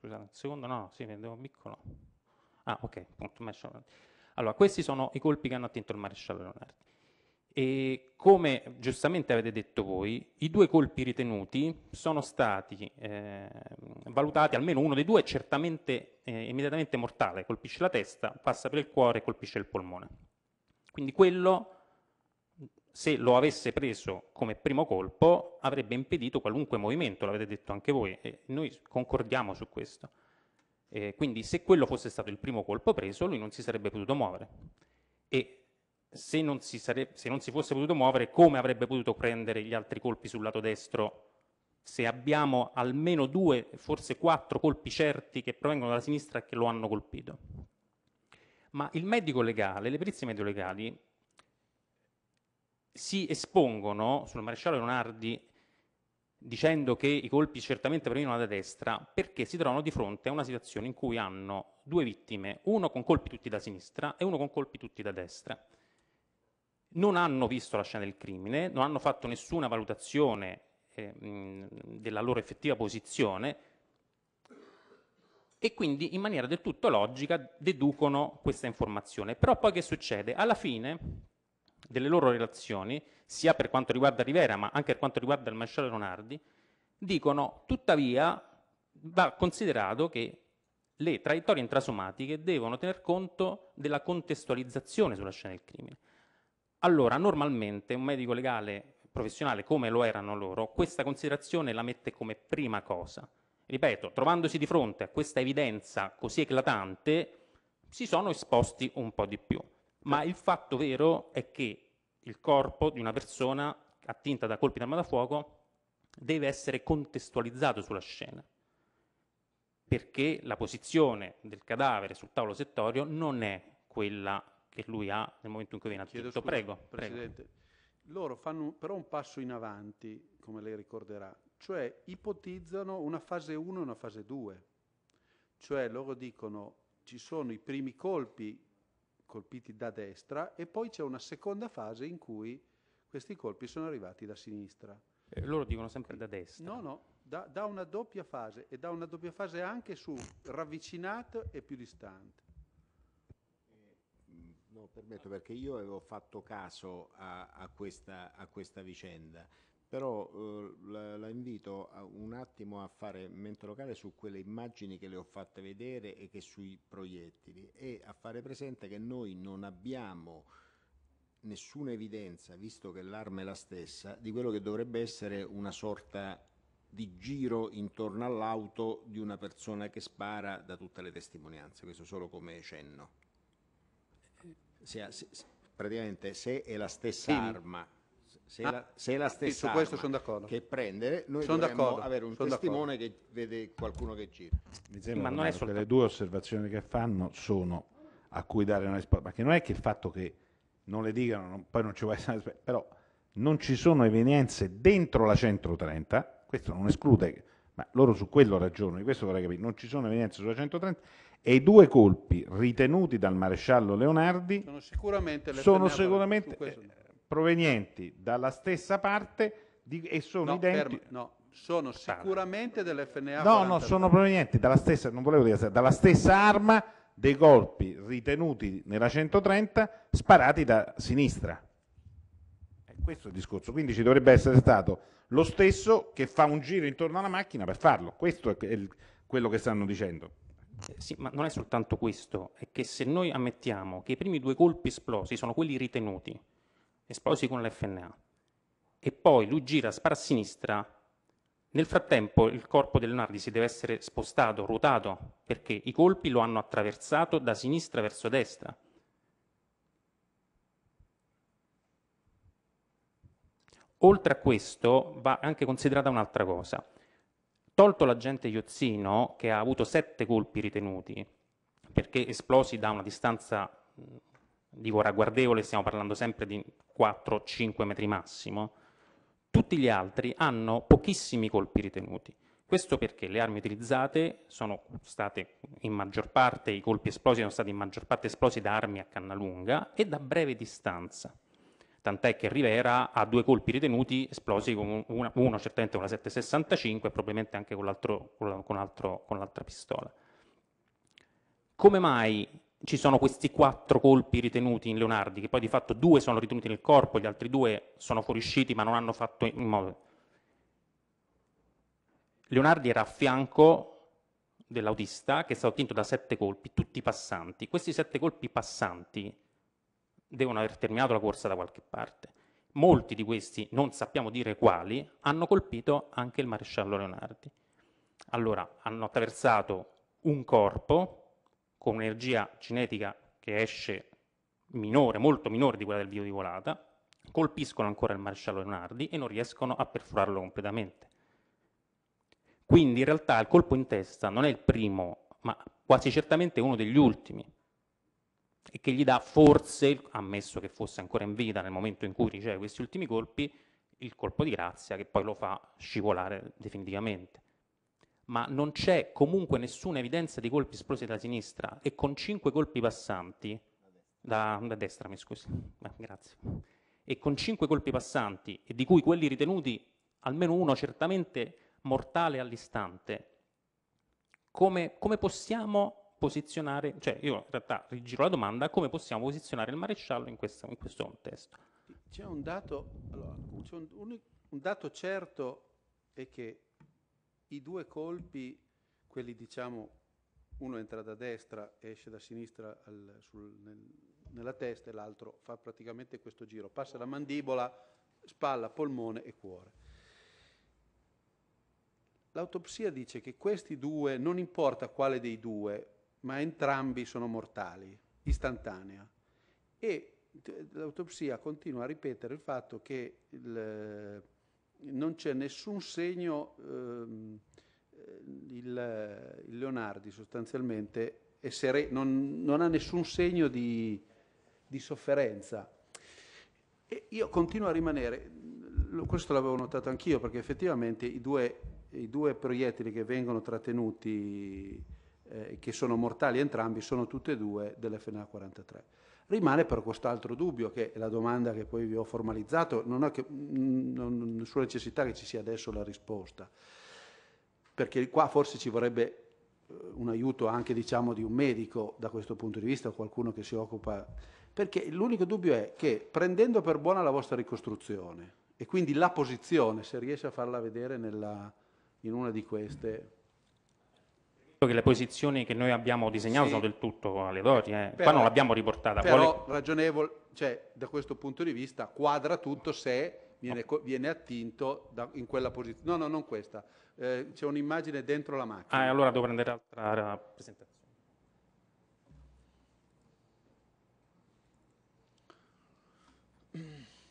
Scusate, un secondo, no, no, sì, un piccolo. Ah, ok, punto. Allora, questi sono i colpi che hanno attinto il maresciallo Leonardo. E come giustamente avete detto voi, i due colpi ritenuti sono stati eh, valutati, almeno uno dei due è certamente eh, immediatamente mortale, colpisce la testa, passa per il cuore e colpisce il polmone. Quindi quello, se lo avesse preso come primo colpo, avrebbe impedito qualunque movimento, l'avete detto anche voi, e noi concordiamo su questo. Eh, quindi se quello fosse stato il primo colpo preso, lui non si sarebbe potuto muovere. E se non, sare- se non si fosse potuto muovere, come avrebbe potuto prendere gli altri colpi sul lato destro se abbiamo almeno due, forse quattro colpi certi che provengono dalla sinistra e che lo hanno colpito. Ma il medico legale, le perizie medico-legali si espongono sul maresciallo Leonardi dicendo che i colpi certamente provenivano da destra perché si trovano di fronte a una situazione in cui hanno due vittime, uno con colpi tutti da sinistra e uno con colpi tutti da destra non hanno visto la scena del crimine, non hanno fatto nessuna valutazione eh, della loro effettiva posizione e quindi in maniera del tutto logica deducono questa informazione. Però poi che succede? Alla fine delle loro relazioni, sia per quanto riguarda Rivera ma anche per quanto riguarda il maresciallo Leonardi, dicono tuttavia va considerato che le traiettorie intrasomatiche devono tener conto della contestualizzazione sulla scena del crimine. Allora, normalmente un medico legale professionale, come lo erano loro, questa considerazione la mette come prima cosa. Ripeto, trovandosi di fronte a questa evidenza così eclatante, si sono esposti un po' di più. Ma il fatto vero è che il corpo di una persona attinta da colpi d'arma da fuoco deve essere contestualizzato sulla scena, perché la posizione del cadavere sul tavolo settorio non è quella che lui ha nel momento in cui viene Chiedo attinto. prego, Presidente. Loro fanno però un passo in avanti, come lei ricorderà, cioè ipotizzano una fase 1 e una fase 2. Cioè loro dicono ci sono i primi colpi colpiti da destra e poi c'è una seconda fase in cui questi colpi sono arrivati da sinistra. Eh, loro dicono sempre da destra. No, no, da, da una doppia fase e da una doppia fase anche su ravvicinato e più distante. No, permetto perché io avevo fatto caso a, a, questa, a questa, vicenda, però eh, la, la, invito a, un attimo a fare mente locale su quelle immagini che le ho fatte vedere e che sui proiettili e a fare presente che noi non abbiamo nessuna evidenza, visto che l'arma è la stessa, di quello che dovrebbe essere una sorta di giro intorno all'auto di una persona che spara da tutte le testimonianze, questo solo come cenno. Cioè, se, se, praticamente se è la stessa sì. arma se, ah, la, se, è la stessa sì, arma che prendere, noi sono dovremmo avere un testimone che vede qualcuno che gira. Mi sembra ma che le due osservazioni che fanno sono a cui dare una risposta, ma che non è che il fatto che non le dicano, non, poi non ci può essere una risposta, però non ci sono evidenze dentro la 130, questo non esclude, ma loro su quello ragionano, di questo vorrei capire, non ci sono evidenze sulla 130 e i due colpi ritenuti dal maresciallo Leonardi sono sicuramente, sono sicuramente eh, provenienti dalla stessa parte di, e sono no, identici. No, sono sicuramente dell'FNA. No, no, sono provenienti dalla stessa, dire, dalla stessa arma dei colpi ritenuti nella 130 sparati da sinistra. E questo è il discorso. Quindi ci dovrebbe essere stato lo stesso che fa un giro intorno alla macchina per farlo. Questo è il, quello che stanno dicendo. Eh, sì, ma non è soltanto questo, è che se noi ammettiamo che i primi due colpi esplosi sono quelli ritenuti, esplosi con l'FNA, e poi lui gira, spara a sinistra, nel frattempo il corpo del Nardi si deve essere spostato, ruotato, perché i colpi lo hanno attraversato da sinistra verso destra. Oltre a questo va anche considerata un'altra cosa. Tolto l'agente Iozzino, che ha avuto sette colpi ritenuti, perché esplosi da una distanza, dico ragguardevole, stiamo parlando sempre di 4-5 metri massimo, tutti gli altri hanno pochissimi colpi ritenuti. Questo perché le armi utilizzate sono state in maggior parte, i colpi esplosi sono stati in maggior parte esplosi da armi a canna lunga e da breve distanza tant'è che Rivera ha due colpi ritenuti esplosi con una, uno certamente con la 765 e probabilmente anche con, l'altro, con, l'altro, con l'altra pistola. Come mai ci sono questi quattro colpi ritenuti in Leonardi, che poi di fatto due sono ritenuti nel corpo, gli altri due sono fuoriusciti ma non hanno fatto in modo... Leonardi era a fianco dell'autista che è stato tinto da sette colpi, tutti passanti. Questi sette colpi passanti devono aver terminato la corsa da qualche parte. Molti di questi, non sappiamo dire quali, hanno colpito anche il maresciallo Leonardi. Allora, hanno attraversato un corpo con un'energia cinetica che esce minore, molto minore di quella del video di volata, colpiscono ancora il maresciallo Leonardi e non riescono a perforarlo completamente. Quindi in realtà il colpo in testa non è il primo, ma quasi certamente uno degli ultimi e che gli dà forse, ammesso che fosse ancora in vita nel momento in cui riceve questi ultimi colpi, il colpo di grazia che poi lo fa scivolare definitivamente. Ma non c'è comunque nessuna evidenza di colpi esplosi da sinistra e con cinque colpi passanti, da, da destra mi scusi, Beh, grazie, e con cinque colpi passanti, e di cui quelli ritenuti almeno uno certamente mortale all'istante, come, come possiamo posizionare, cioè io in realtà rigiro la domanda, come possiamo posizionare il maresciallo in, questa, in questo contesto? C'è un dato, allora, c'è un, un, un dato certo è che i due colpi, quelli diciamo, uno entra da destra, esce da sinistra al, sul, nel, nella testa e l'altro fa praticamente questo giro, passa la mandibola, spalla, polmone e cuore. L'autopsia dice che questi due, non importa quale dei due, ma entrambi sono mortali, istantanea. E eh, l'autopsia continua a ripetere il fatto che il, eh, non c'è nessun segno, ehm, eh, il, il, Leonardi sostanzialmente sere, non, non, ha nessun segno di, di sofferenza. E io continuo a rimanere, questo l'avevo notato anch'io perché effettivamente i due, i due proiettili che vengono trattenuti eh, che sono mortali entrambi, sono tutte e due dell'FNA 43. Rimane però quest'altro dubbio, che è la domanda che poi vi ho formalizzato, non ho che, mm, non, nessuna necessità che ci sia adesso la risposta, perché qua forse ci vorrebbe eh, un aiuto anche diciamo, di un medico da questo punto di vista o qualcuno che si occupa, perché l'unico dubbio è che prendendo per buona la vostra ricostruzione e quindi la posizione, se riesce a farla vedere nella, in una di queste, che le posizioni che noi abbiamo disegnato sì. sono del tutto aleatorie, eh. qua non l'abbiamo riportata. Però Quale... ragionevole, cioè da questo punto di vista quadra tutto se viene, no. viene attinto da, in quella posizione. No, no, non questa, eh, c'è un'immagine dentro la macchina. Ah, allora devo prendere altra eh, presentazione.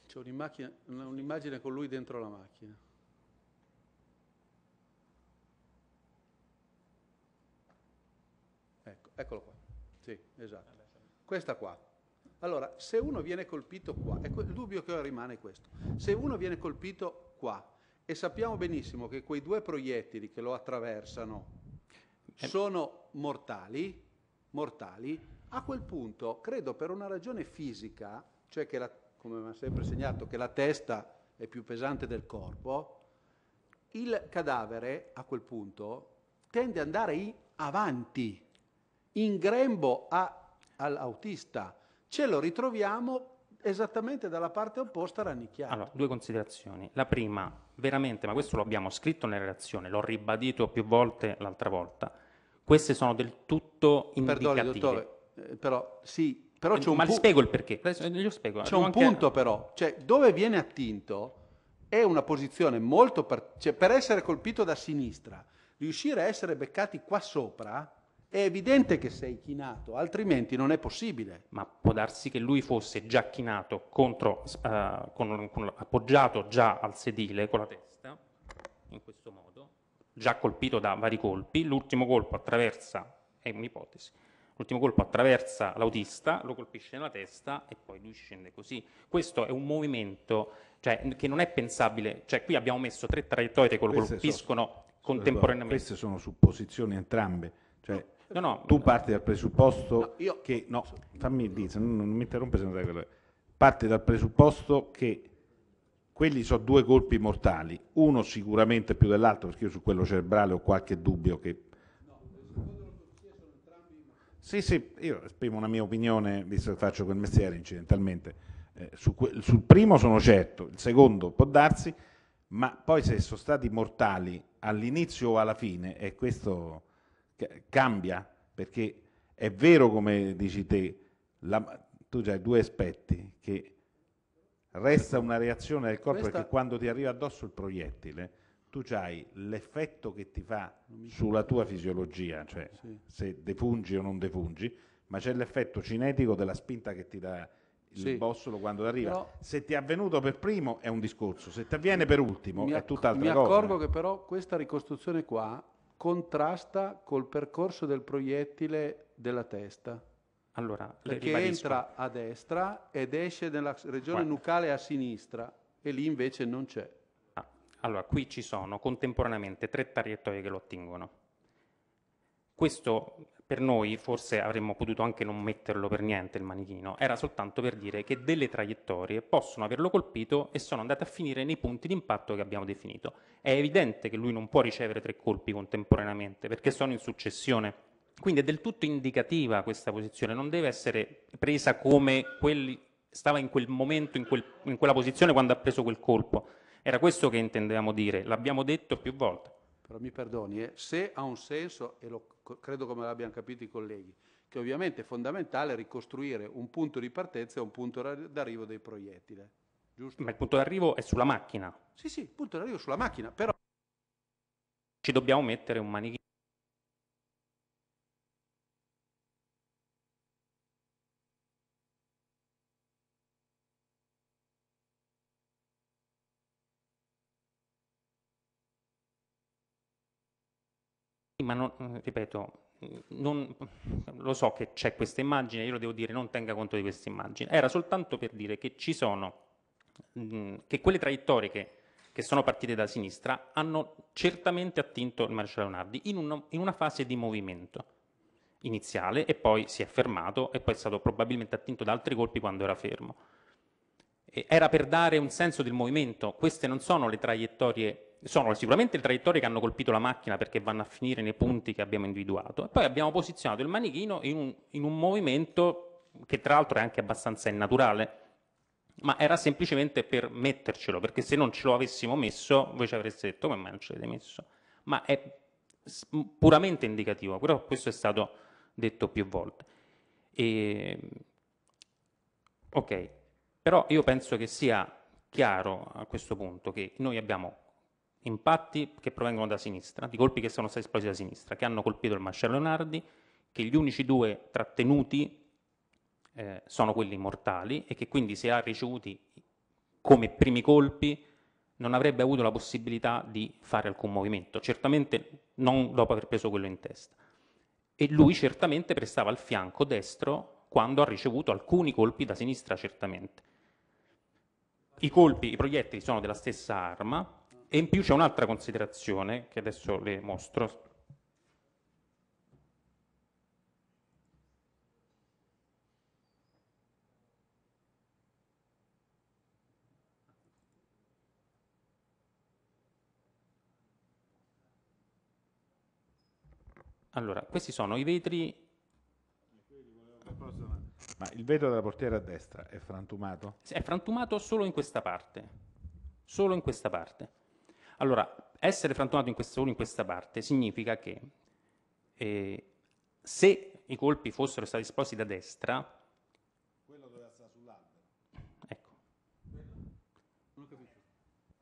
C'è un'immagine, un'immagine con lui dentro la macchina. Eccolo qua. Sì, esatto. Questa qua. Allora, se uno viene colpito qua, ecco, il dubbio che rimane questo. Se uno viene colpito qua e sappiamo benissimo che quei due proiettili che lo attraversano eh. sono mortali, mortali, a quel punto, credo per una ragione fisica, cioè che la, come mi ha sempre segnato, che la testa è più pesante del corpo, il cadavere a quel punto tende ad andare in avanti in grembo a, all'autista. Ce lo ritroviamo esattamente dalla parte opposta rannicchiato. Allora, due considerazioni. La prima, veramente, ma questo lo abbiamo scritto nella relazione, l'ho ribadito più volte l'altra volta, queste sono del tutto indicative. Perdoni, dottore, eh, però sì, però c'è un Ma pu- spiego il perché. Glielo spiego. C'è un anche... punto però, cioè dove viene attinto è una posizione molto... Per... Cioè, per essere colpito da sinistra, riuscire a essere beccati qua sopra è evidente che sei chinato, altrimenti non è possibile. Ma può darsi che lui fosse già chinato, contro, uh, con, con, appoggiato già al sedile con la testa, in questo modo, già colpito da vari colpi. L'ultimo colpo attraversa, è un'ipotesi, l'ultimo colpo attraversa l'autista, lo colpisce nella testa e poi lui scende così. Questo è un movimento cioè, che non è pensabile. Cioè, qui abbiamo messo tre traiettorie che lo colpiscono eh, contemporaneamente. Queste sono supposizioni entrambe. Cioè, No, no, tu parti dal presupposto no, io, che... No, fammi dire, non, non mi interrompe se non sai quello che... Parti dal presupposto che quelli sono due colpi mortali, uno sicuramente più dell'altro, perché io su quello cerebrale ho qualche dubbio che... Sì, sì, io esprimo una mia opinione, visto che faccio quel mestiere incidentalmente. Eh, su que- sul primo sono certo, il secondo può darsi, ma poi se sono stati mortali all'inizio o alla fine, e questo cambia, perché è vero come dici te, la, tu hai due aspetti, che resta una reazione del corpo perché quando ti arriva addosso il proiettile, tu hai l'effetto che ti fa sulla tua fisiologia, cioè sì. se defungi o non defungi, ma c'è l'effetto cinetico della spinta che ti dà il sì. bossolo quando arriva. Però, se ti è avvenuto per primo è un discorso, se ti avviene per ultimo è tutt'altra cosa. Mi accorgo cosa. che però questa ricostruzione qua contrasta col percorso del proiettile della testa. Allora, perché entra a destra ed esce nella regione Guarda. nucale a sinistra e lì invece non c'è. Ah, allora, qui ci sono contemporaneamente tre traiettorie che lo attingono. Questo per noi, forse avremmo potuto anche non metterlo per niente il manichino, era soltanto per dire che delle traiettorie possono averlo colpito e sono andate a finire nei punti di impatto che abbiamo definito. È evidente che lui non può ricevere tre colpi contemporaneamente perché sono in successione. Quindi è del tutto indicativa questa posizione, non deve essere presa come quelli, stava in quel momento, in, quel, in quella posizione quando ha preso quel colpo. Era questo che intendevamo dire, l'abbiamo detto più volte però mi perdoni, eh, se ha un senso, e lo, credo come l'abbiano capito i colleghi, che ovviamente è fondamentale ricostruire un punto di partenza e un punto d'arrivo dei proiettili. Giusto? Ma il punto d'arrivo è sulla macchina. Sì, sì, il punto d'arrivo è sulla macchina, però... Ci dobbiamo mettere un manichino. ma non, mm, ripeto, non, lo so che c'è questa immagine, io lo devo dire, non tenga conto di questa immagine. Era soltanto per dire che ci sono, mh, mm, che quelle traiettorie che, che, sono partite da sinistra hanno certamente attinto il Marcello Leonardi in, un, in una fase di movimento iniziale e poi si è fermato e poi è stato probabilmente attinto da altri colpi quando era fermo. era per dare un senso del movimento, queste non sono le traiettorie sono sicuramente le traiettorie che hanno colpito la macchina perché vanno a finire nei punti che abbiamo individuato e poi abbiamo posizionato il manichino in un, in un movimento che tra l'altro è anche abbastanza innaturale ma era semplicemente per mettercelo perché se non ce lo avessimo messo voi ci avreste detto come mai non ce l'avete messo ma è puramente indicativo però questo è stato detto più volte e... ok però io penso che sia chiaro a questo punto che noi abbiamo impatti che provengono da sinistra, di colpi che sono stati esplosi da sinistra, che hanno colpito il Marcello Leonardi, che gli unici due trattenuti eh, sono quelli mortali e che quindi se ha ricevuti come primi colpi non avrebbe avuto la possibilità di fare alcun movimento, certamente non dopo aver preso quello in testa. E lui certamente prestava il fianco destro quando ha ricevuto alcuni colpi da sinistra, certamente. I colpi, i proiettili sono della stessa arma, e in più c'è un'altra considerazione che adesso le mostro. Allora, questi sono i vetri ma il vetro della portiera a destra è frantumato? È frantumato solo in questa parte, solo in questa parte. Allora, essere frantumato in questo, in questa parte significa che eh, se i colpi fossero stati esposti da destra, quello doveva stare sull'albero. Ecco. Non ho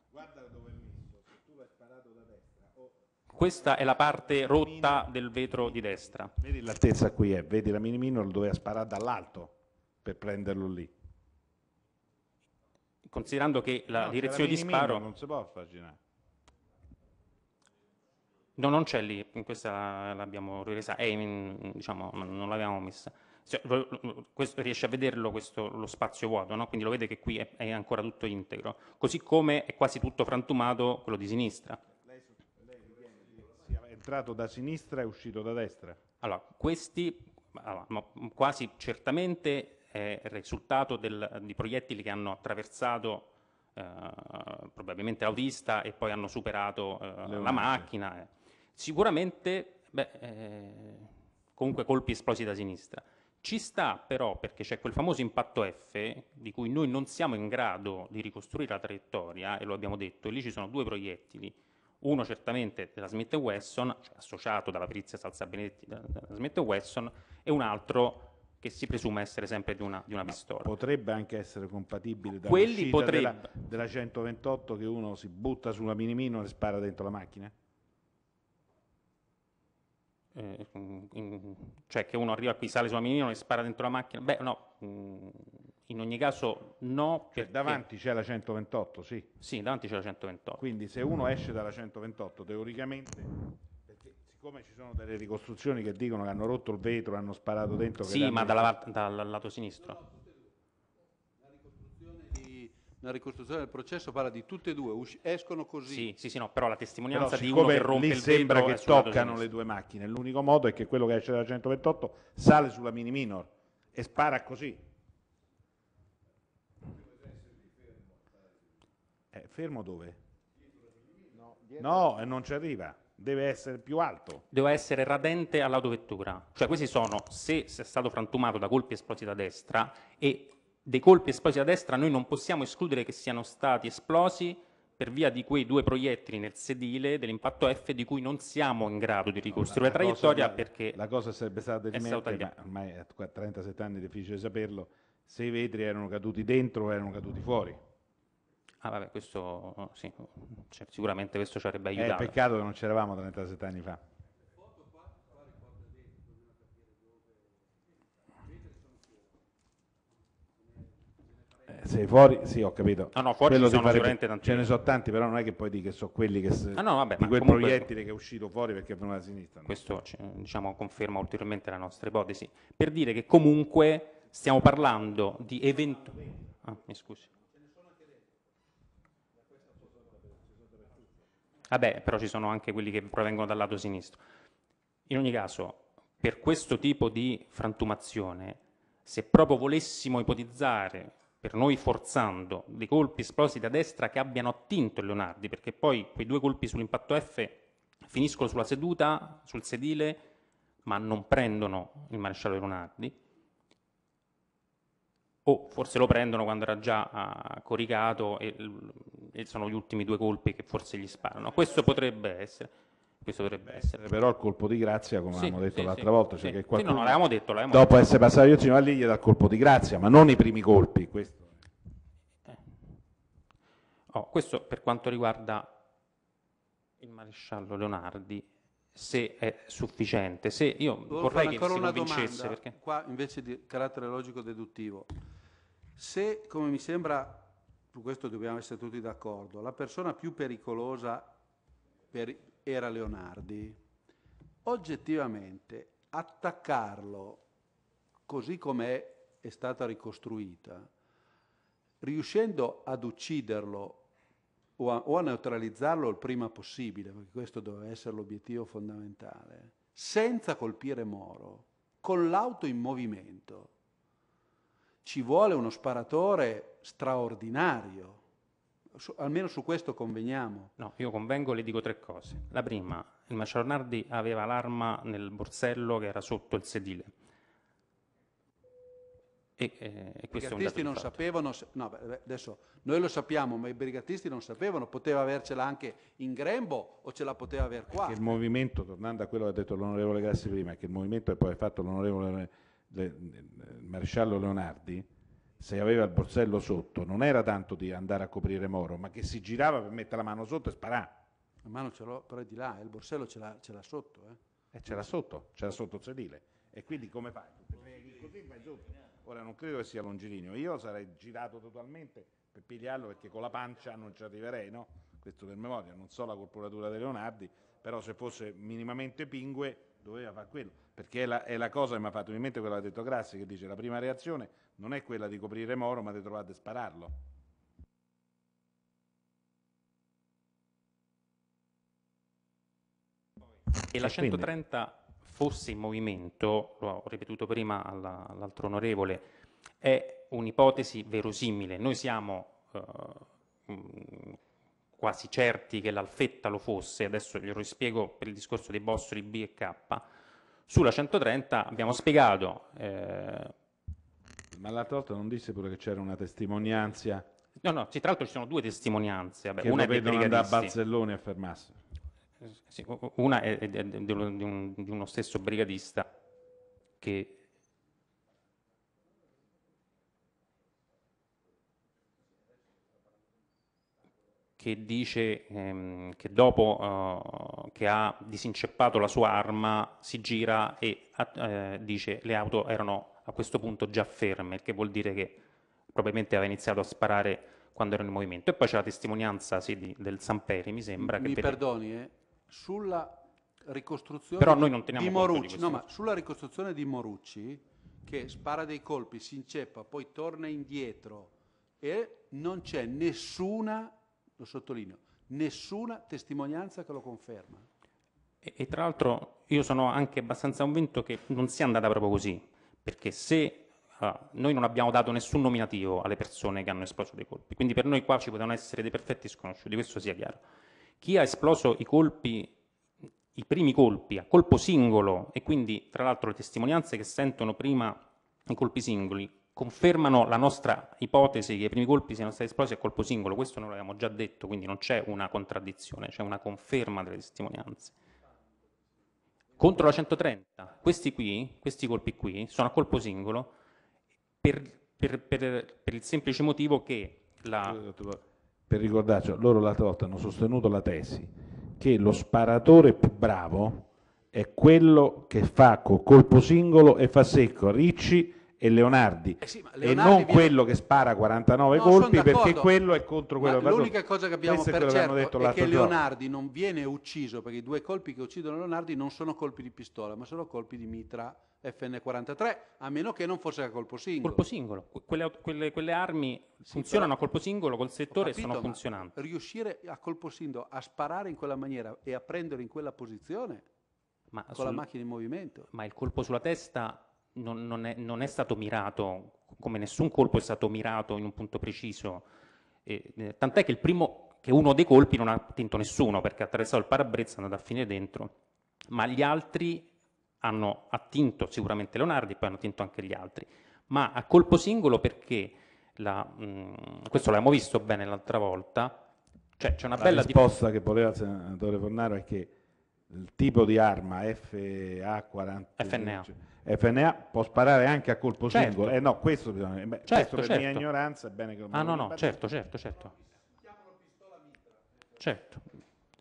Guarda dove è messo, se tu l'hai sparato da destra. Oh. Questa è la parte rotta del vetro di destra. Vedi l'altezza qui è, eh. vedi la mini minor doveva sparare dall'alto per prenderlo lì. Considerando che la no, direzione la di sparo non si può affagginare. No, non c'è lì, questa l'abbiamo ripresa, eh, diciamo, non l'abbiamo messa. Cioè, riesce a vederlo questo, lo spazio vuoto, no? quindi lo vede che qui è, è, ancora tutto integro, così come è quasi tutto frantumato quello di sinistra. Lei, lei sia entrato da sinistra e uscito da destra? Allora, questi allora, quasi certamente è il risultato del, di proiettili che hanno attraversato eh, probabilmente l'autista e poi hanno superato eh, la macchina. Eh. Sicuramente, beh, eh, comunque colpi esplosi da sinistra. Ci sta però, perché c'è quel famoso impatto F, di cui noi non siamo in grado di ricostruire la traiettoria, e lo abbiamo detto, e lì ci sono due proiettili. Uno certamente della Smith Wesson, cioè associato dalla perizia Salsa Benedetti della Smith Wesson, e un altro che si presume essere sempre di una, di una pistola. Potrebbe anche essere compatibile da Quelli potrebbe... della, della 128 che uno si butta sulla minimino e spara dentro la macchina? eh, in, cioè che uno arriva qui, sale sulla minimino e spara dentro la macchina, beh no, mm, in ogni caso no. Cioè, perché... davanti c'è la 128, sì. Sì, davanti c'è la 128. Quindi se uno esce dalla 128, teoricamente siccome ci sono delle ricostruzioni che dicono che hanno rotto il vetro, hanno sparato dentro. Sì, ma dalla, dal lato sinistro nella ricostruzione del processo parla di tutte e due, escono così. Sì, sì, sì, no, però la testimonianza Però, di uno che rompe lì il sembra che toccano le due macchine, l'unico modo è che quello che esce dalla 128 sale sulla mini minor e spara così. Eh, fermo dove? No, eh, non ci arriva, deve essere più alto. Deve essere radente all'autovettura. Cioè, questi sono se, se è stato frantumato da colpi esplosi da destra e dei colpi esplosi a destra noi non possiamo escludere che siano stati esplosi per via di quei due proiettili nel sedile dell'impatto F di cui non siamo in grado di ricostruire no, la, traiettoria cosa, perché la cosa sarebbe stata di ma ormai a 37 anni è difficile saperlo se i vetri erano caduti dentro o erano caduti fuori ah vabbè questo sì, certo, sicuramente questo ci avrebbe eh, aiutato è eh, peccato che non c'eravamo 37 anni fa Sei fuori, sì, ho capito. Ah, no, fuori Quello ci sono sicuramente tanti. Ce ne sono tanti, però non è che poi dici che sono quelli che ah, no, vabbè, di quel comunque, proiettile che è uscito fuori perché è venuto da sinistra. No? Questo diciamo, conferma ulteriormente la nostra ipotesi. Per dire che comunque stiamo parlando di eventuali. Ah, mi scusi. Vabbè, però ci sono anche quelli che provengono dal lato sinistro. In ogni caso, per questo tipo di frantumazione, se proprio volessimo ipotizzare per noi forzando dei colpi esplosi da destra che abbiano attinto il Leonardi, perché poi quei due colpi sull'impatto F finiscono sulla seduta, sul sedile, ma non prendono il maresciallo Leonardi. O forse lo prendono quando era già ah, coricato e, e sono gli ultimi due colpi che forse gli sparano. Questo potrebbe essere questo dovrebbe essere. Però il colpo di grazia, come sì, avevamo detto sì, l'altra sì, volta, cioè che qualcuno, no, l'avevamo detto, l'avevamo dopo detto. essere passato io fino a lì, gli dà il colpo di grazia, ma non i primi colpi. Questo. Eh. Oh, questo per quanto riguarda il maresciallo Leonardi, se è sufficiente, se io Volevo vorrei che si convincesse. Perché... Qua invece di carattere logico-deduttivo, se come mi sembra, su questo dobbiamo essere tutti d'accordo, la persona più pericolosa per era Leonardi, oggettivamente attaccarlo così come è stata ricostruita, riuscendo ad ucciderlo o a, o a, neutralizzarlo il prima possibile, perché questo doveva essere l'obiettivo fondamentale, senza colpire Moro, con l'auto in movimento. Ci vuole uno sparatore straordinario almeno su questo conveniamo. No, io convengo e le dico tre cose. La prima, il Macerardi aveva l'arma nel borsello che era sotto il sedile. E, e, eh, e I brigatisti non fatto. sapevano, no, beh, adesso noi lo sappiamo, ma i brigatisti non sapevano, poteva avercela anche in grembo o ce la poteva aver qua. Perché il movimento, tornando a quello che ha detto l'onorevole Grassi prima, che il movimento che poi ha fatto l'onorevole il maresciallo Leonardi, se aveva il borsello sotto, non era tanto di andare a coprire Moro, ma che si girava per mettere la mano sotto e sparare. La mano ce l'ho, però è di là, il borsello ce l'ha, ce l'ha sotto. Eh. E ce l'ha sotto, ce l'ha sotto il sedile. E quindi come fai? Così vai sotto. Ora non credo che sia longilineo, io sarei girato totalmente per pigliarlo perché con la pancia non ci arriverei, no? Questo per memoria, non so la corporatura dei Leonardi, però se fosse minimamente pingue doveva fare quello, perché è la, è la cosa che mi ha fatto in mente quello che ha detto Grassi, che dice la prima reazione non è quella di coprire Moro, ma di trovare a spararlo. E la 130 fosse in movimento, lo ho ripetuto prima all'altro onorevole, è un'ipotesi verosimile. Noi siamo eh, quasi certi che l'Alfetta lo fosse, adesso glielo rispiego per il discorso dei bossoli B e K, sulla 130 abbiamo spiegato... Eh... Ma l'altra volta non disse pure che c'era una testimonianza? No, no, sì, tra l'altro ci sono due testimonianze, vabbè, che una è da Barzelloni a fermarsi. Sì, una è di, uno, di, uno stesso brigadista che che dice ehm, che dopo eh, che ha disinceppato la sua arma si gira e eh, dice le auto erano a questo punto già ferme, il che vuol dire che probabilmente aveva iniziato a sparare quando era in movimento. E poi c'è la testimonianza sì, di, del Samperi, mi sembra. Mi che perdoni, eh, sulla ricostruzione Però noi non teniamo di Morucci, di no, ma sulla ricostruzione di Morucci, che spara dei colpi, si inceppa, poi torna indietro e non c'è nessuna lo sottolineo, nessuna testimonianza che lo conferma. E, e tra l'altro io sono anche abbastanza convinto che non sia andata proprio così, perché se uh, noi non abbiamo dato nessun nominativo alle persone che hanno esploso dei colpi, quindi per noi qua ci potevano essere dei perfetti sconosciuti, questo sia chiaro. Chi ha esploso i colpi i primi colpi a colpo singolo e quindi tra l'altro le testimonianze che sentono prima i colpi singoli confermano la nostra ipotesi che i primi colpi siano stati esplosi a colpo singolo, questo noi l'abbiamo già detto, quindi non c'è una contraddizione, c'è una conferma delle testimonianze. Contro la 130, questi qui, questi colpi qui, sono a colpo singolo per, per, per, per il semplice motivo che la... Per ricordarci, loro l'altra volta hanno sostenuto la tesi che lo sparatore più bravo è quello che fa col colpo singolo e fa secco Ricci e Leonardi, eh sì, Leonardi e non viene... quello che spara 49 no, colpi perché quello è contro quello che l'unica cosa che abbiamo per è certo detto è che Leonardi giorno. non viene ucciso perché i due colpi che uccidono Leonardi non sono colpi di pistola ma sono colpi di mitra FN43 a meno che non fosse a colpo singolo colpo singolo quelle, quelle, quelle armi sì, funzionano a colpo singolo col settore capito, sono funzionanti riuscire a colpo singolo a sparare in quella maniera e a prendere in quella posizione ma con sul... la macchina in movimento ma il colpo sulla testa non, non, è, non, è, stato mirato, come nessun colpo è stato mirato in un punto preciso, eh, tant'è che, il primo, che uno dei colpi non ha attinto nessuno perché ha attraversato il parabrezza è andato a finire dentro, ma gli altri hanno attinto sicuramente Leonardi e poi hanno attinto anche gli altri, ma a colpo singolo perché, la, mh, mm, questo l'abbiamo visto bene l'altra volta, cioè c'è una la bella risposta di... che voleva il senatore Fornaro è che il tipo di arma FA40 FNA. Cioè, FNA. può sparare anche a colpo certo. singolo. Eh no, questo bisogna. Beh, certo, questo certo. mia ignoranza è bene che Ah no, no, certo, certo, certo. Certo.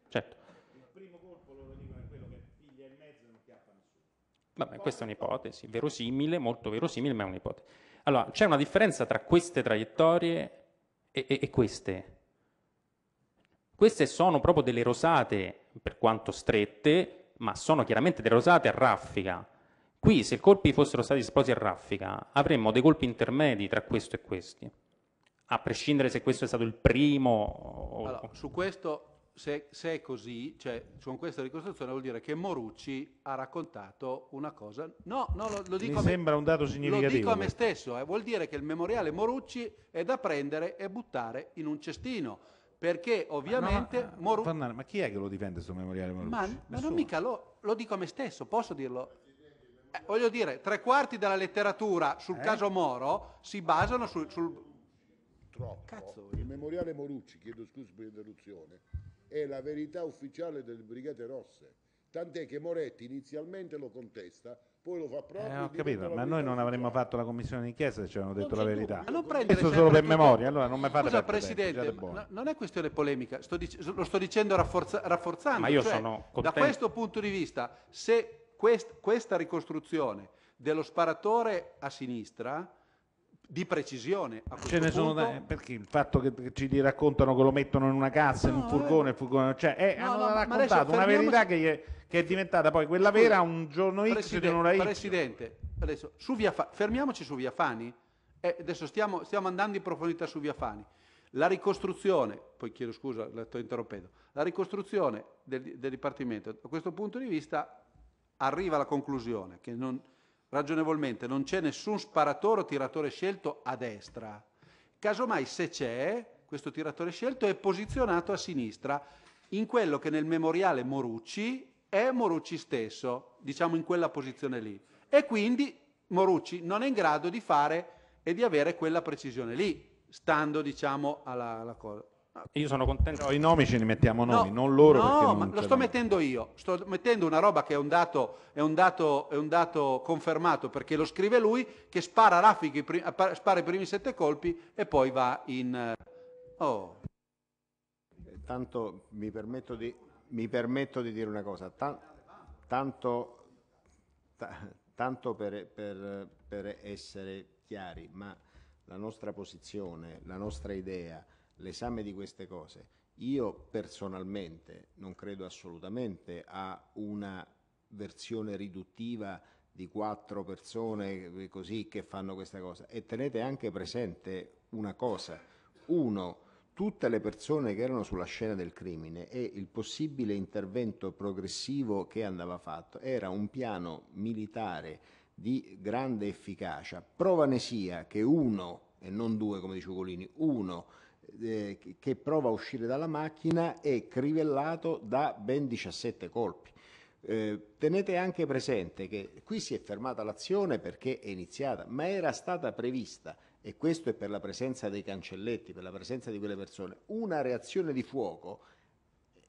Certo. Il primo colpo loro dicono è quello che piglia in mezzo e non chiappa nessuno. Vabbè, questa è un'ipotesi, verosimile, molto verosimile, ma è un'ipotesi. Allora, c'è una differenza tra queste traiettorie e, e, e queste. Queste sono proprio delle rosate per quanto strette, ma sono chiaramente delle rosate a raffica. Qui, se i colpi fossero stati esplosi a raffica, avremmo dei colpi intermedi tra questo e questi, a prescindere se questo è stato il primo. O... Allora, su questo se, se, è così, cioè con questa ricostruzione vuol dire che Morucci ha raccontato una cosa. No, no, lo, lo dico. Mi sembra me, un dato significativo. Lo dico a me stesso, eh, vuol dire che il memoriale Morucci è da prendere e buttare in un cestino perché ovviamente... Ma, no, eh, Mor- Fannale, ma chi è che lo difende questo memoriale Morucci? Ma, ma non mica, lo, lo dico a me stesso, posso dirlo? Eh, voglio dire, tre quarti della letteratura sul Eh? caso Moro si basano sul... sul- Troppo. Cazzo. Il memoriale Morucci, chiedo scusa per l'interruzione, è la verità ufficiale delle Brigate Rosse. Tant'è che Moretti inizialmente lo contesta, poi lo fa eh, proprio. Eh, ho capito, ma noi non avremmo fatto la commissione d'inchiesta se ci avevano detto la verità. Ma non prendere Questo solo per memoria, allora non mi fate Scusa, Presidente, tempo, non è questione polemica, sto lo sto dicendo rafforza- rafforzando. Ma io cioè, sono contento. Da questo punto di vista, se quest- questa ricostruzione dello sparatore a sinistra di precisione a ce ne sono da, eh, perché il fatto che ci raccontano che lo mettono in una cassa no, in un furgone, eh. furgone cioè, eh, no, hanno no, raccontato una verità che gli è che è diventata poi quella vera un giorno X Presidente, un'ora X. Presidente, adesso, su via Fa- fermiamoci su Via Fani. Eh, adesso stiamo, stiamo, andando in profondità su Via Fani. La ricostruzione, poi chiedo scusa, sto interrompendo, la ricostruzione del, del Dipartimento, da questo punto di vista, arriva alla conclusione che non, ragionevolmente non c'è nessun sparatore o tiratore scelto a destra. Casomai se c'è, questo tiratore scelto è posizionato a sinistra in quello che nel memoriale Morucci è Morucci stesso, diciamo in quella posizione lì. E quindi Morucci non è in grado di fare e di avere quella precisione lì, stando diciamo alla, alla cosa. Io sono contento. No, I nomi ce li mettiamo noi, no, non loro. No, non ma lo sto mettendo io. Sto mettendo una roba che è un, dato, è, un dato, è un dato, confermato perché lo scrive lui che spara Raffichi, eh, spara i primi sette colpi e poi va in. Eh, oh. Tanto mi permetto di mi permetto di dire una cosa, Tan tanto, tanto per, per, per, essere chiari, ma la nostra posizione, la nostra idea, l'esame di queste cose, io personalmente non credo assolutamente a una versione riduttiva di quattro persone così che fanno questa cosa e tenete anche presente una cosa, uno tutte le persone che erano sulla scena del crimine e il possibile intervento progressivo che andava fatto era un piano militare di grande efficacia. Prova ne sia che uno, e non due come dice Ugolini, uno eh, che prova a uscire dalla macchina è crivellato da ben 17 colpi. Eh, tenete anche presente che qui si è fermata l'azione perché è iniziata, ma era stata prevista e questo è per la presenza dei cancelletti, per la presenza di quelle persone, una reazione di fuoco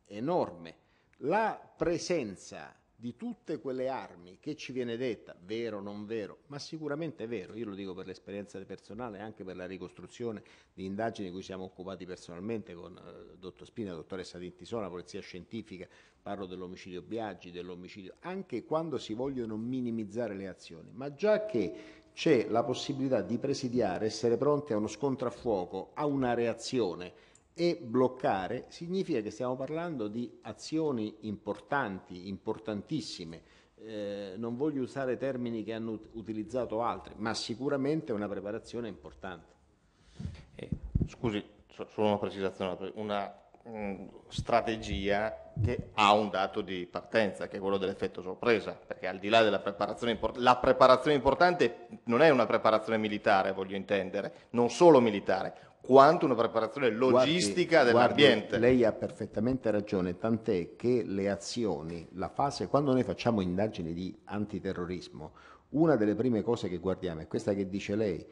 enorme. La presenza di tutte quelle armi che ci viene detta, vero o non vero, ma sicuramente è vero, io lo dico per l'esperienza personale e anche per la ricostruzione di indagini di cui siamo occupati personalmente con il eh, dottor Spina, la dottoressa Dintisona, Polizia Scientifica, parlo dell'omicidio Biaggi, dell'omicidio, anche quando si vogliono minimizzare le azioni, ma già che c'è la possibilità di presidiare, essere pronti a uno scontro a fuoco, a una reazione e bloccare, significa che stiamo parlando di azioni importanti, importantissime. Eh, non voglio usare termini che hanno utilizzato altri, ma sicuramente una preparazione importante. Eh, scusi, solo una precisazione, una mh, mm, strategia che ha un dato di partenza, che è quello dell'effetto sorpresa, perché al di là della preparazione, la preparazione importante non è una preparazione militare, voglio intendere, non solo militare, quanto una preparazione logistica guardi, dell'ambiente. Guardi, lei ha perfettamente ragione, tant'è che le azioni, la fase, quando noi facciamo indagini di antiterrorismo, una delle prime cose che guardiamo è questa che dice lei,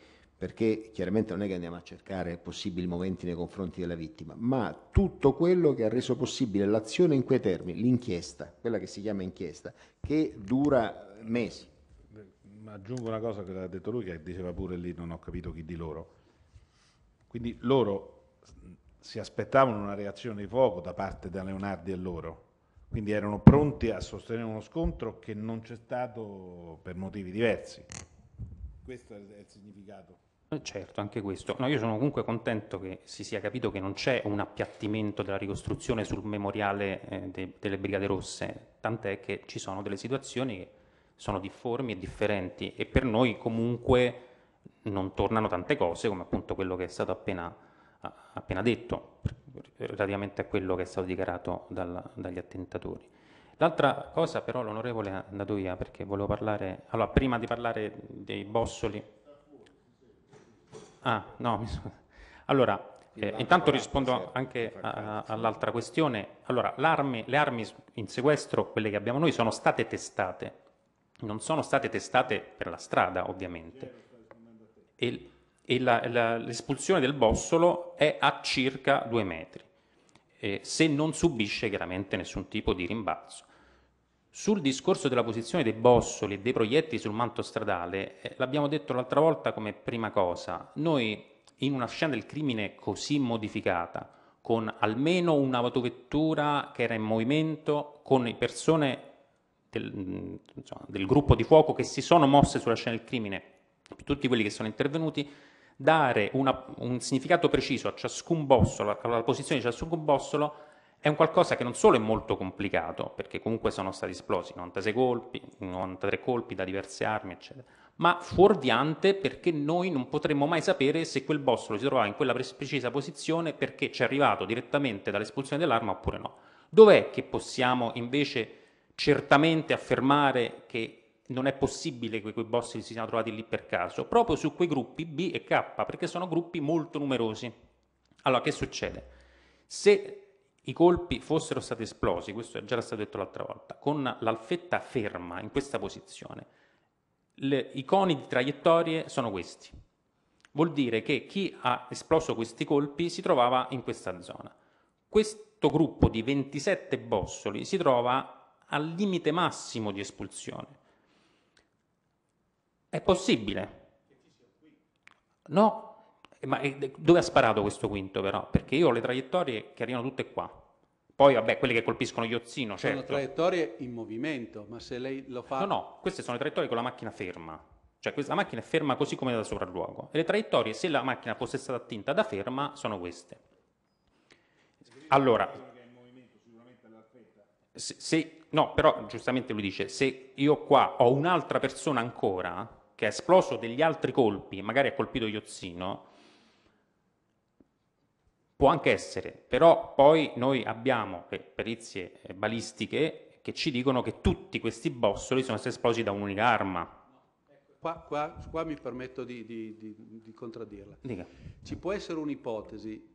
perché chiaramente non è che andiamo a cercare possibili momenti nei confronti della vittima, ma tutto quello che ha reso possibile l'azione in quei termini, l'inchiesta, quella che si chiama inchiesta, che dura mesi. Ma aggiungo una cosa che ha detto lui, che diceva pure lì, non ho capito chi di loro. Quindi loro si aspettavano una reazione di fuoco da parte da Leonardi e loro, quindi erano pronti a sostenere uno scontro che non c'è stato per motivi diversi. Questo è il significato. Eh, certo, anche questo. No, io sono comunque contento che si sia capito che non c'è un appiattimento della ricostruzione sul memoriale eh, de, delle Brigate Rosse, tant'è che ci sono delle situazioni che sono difformi e differenti e per noi comunque non tornano tante cose, come appunto quello che è stato appena, appena detto relativamente a quello che è stato dichiarato dal, dagli attentatori. L'altra cosa però l'onorevole è andato via perché volevo parlare, allora prima di parlare dei bossoli, Ah, no, allora, eh, intanto rispondo anche all'altra questione. Allora, armi, le armi in sequestro, quelle che abbiamo noi, sono state testate. Non sono state testate per la strada, ovviamente. E, e la, la, l'espulsione del bossolo è a circa due metri, eh, se non subisce chiaramente nessun tipo di rimbalzo. Sul discorso della posizione dei bossoli e dei proiettili sul manto stradale, eh, l'abbiamo detto l'altra volta come prima cosa, noi in una scena del crimine così modificata, con almeno una autovettura che era in movimento, con persone del, mm, insomma, del gruppo di fuoco che si sono mosse sulla scena del crimine, tutti quelli che sono intervenuti, dare una, un significato preciso a ciascun bossolo, alla posizione di ciascun bossolo, è un qualcosa che non solo è molto complicato, perché comunque sono stati esplosi 96 colpi, 93 colpi da diverse armi, eccetera, ma fuorviante perché noi non potremmo mai sapere se quel boss lo si trovava in quella precisa posizione perché ci è arrivato direttamente dall'espulsione dell'arma oppure no. Dov'è che possiamo invece certamente affermare che non è possibile che quei boss si siano trovati lì per caso? Proprio su quei gruppi B e K, perché sono gruppi molto numerosi. Allora, che succede? Se i colpi fossero stati esplosi, questo è già stato detto l'altra volta, con l'alfetta ferma in questa posizione, le, i coni di traiettorie sono questi. Vuol dire che chi ha esploso questi colpi si trovava in questa zona. Questo gruppo di 27 bossoli si trova al limite massimo di espulsione. È possibile? No, eh, ma eh, dove ha sparato questo quinto però? Perché io ho le traiettorie che arrivano tutte qua. Poi, vabbè, quelle che colpiscono gli ozzino, certo. Sono traiettorie in movimento, ma se lei lo fa... No, no, queste sono le traiettorie con la macchina ferma. Cioè, questa, macchina è ferma così come da sopralluogo. E le traiettorie, se la macchina fosse stata attinta da ferma, sono queste. Allora... Se, se, no, però giustamente lui dice, se io qua ho un'altra persona ancora, che ha esploso degli altri colpi, magari ha colpito gli ozzino, Può anche essere, però poi noi abbiamo eh, perizie eh, balistiche che ci dicono che tutti questi bossoli sono stati esplosi da un'unica arma. Qua, qua, qua, mi permetto di, di, di, di contraddirla. Dica. Ci può essere un'ipotesi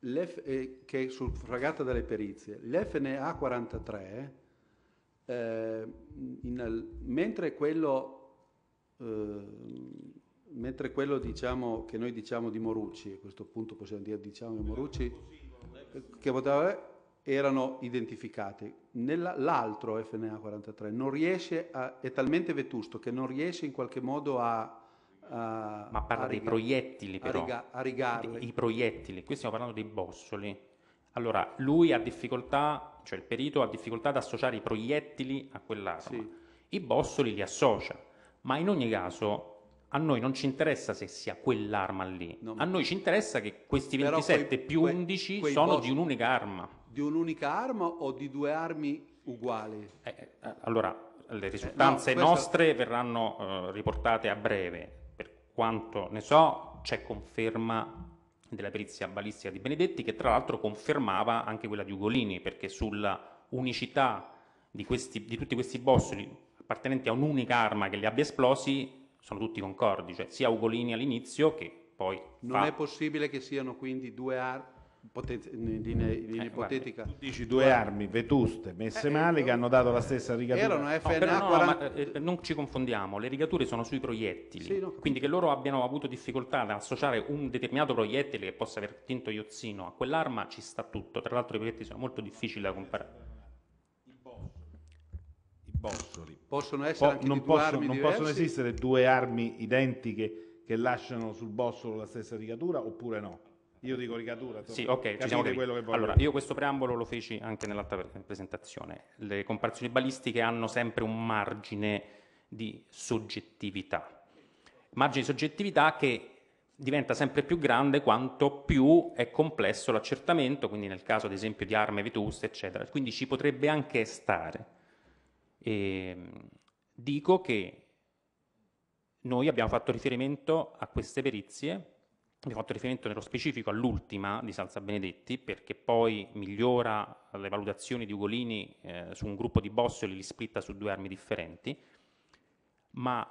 eh, che è suffragata dalle perizie. L'FNA 43, eh, mentre quello eh, mentre quello diciamo, che noi diciamo di Morucci, a questo punto possiamo dire diciamo di Morucci, che poteva eh, erano identificati. L'altro FNA 43 non riesce a, è talmente vetusto che non riesce in qualche modo a... a Ma parla a dei proiettili però. A, riga, a I proiettili, qui stiamo parlando dei bossoli. Allora, lui ha difficoltà, cioè il perito ha difficoltà ad associare i proiettili a quell'arma. Sì. I bossoli li associa, ma in ogni caso a noi non ci interessa se sia quell'arma lì, no, a noi ci interessa che questi 27 quei, più 11 quei sono di un'unica arma. Di un'unica arma o di due armi uguali? Eh, eh, eh allora, le risultanze eh, no, questa... nostre verranno eh, riportate a breve, per quanto ne so c'è conferma della perizia balistica di Benedetti che tra l'altro confermava anche quella di Ugolini perché sulla unicità di, questi, di tutti questi bossoli appartenenti a un'unica arma che li abbia esplosi sono tutti concordi, cioè sia Ugolini all'inizio che poi... Non fa... è possibile che siano quindi due armi Potenzi- in linea, eh, ipotetica. Guarda, tu dici due armi vetuste, messe eh, eh male, eh, che hanno dato la stessa rigatura. Erano FNA no, no, 40... ma, eh, eh, non ci confondiamo, le rigature sono sui proiettili, sì, no, quindi che loro abbiano avuto difficoltà ad associare un determinato proiettile che possa aver tinto iozzino a quell'arma ci sta tutto. Tra l'altro i proiettili sono molto difficili da comparare. Bossoli. Possono essere anche non, posso, non possono esistere due armi identiche che lasciano sul bossolo la stessa rigatura oppure no? Io dico rigatura, sì, ok, ci siamo quello che Allora, io questo preambolo lo feci anche nell'altra presentazione. Le comparazioni balistiche hanno sempre un margine di soggettività. Margine di soggettività che diventa sempre più grande quanto più è complesso l'accertamento, quindi nel caso ad esempio di arme vetuste, eccetera. Quindi ci potrebbe anche stare e ehm, dico che noi abbiamo fatto riferimento a queste perizie, abbiamo fatto riferimento nello specifico all'ultima di Salsa Benedetti, perché poi migliora le valutazioni di Ugolini eh, su un gruppo di bossoli, li splitta su due armi differenti, ma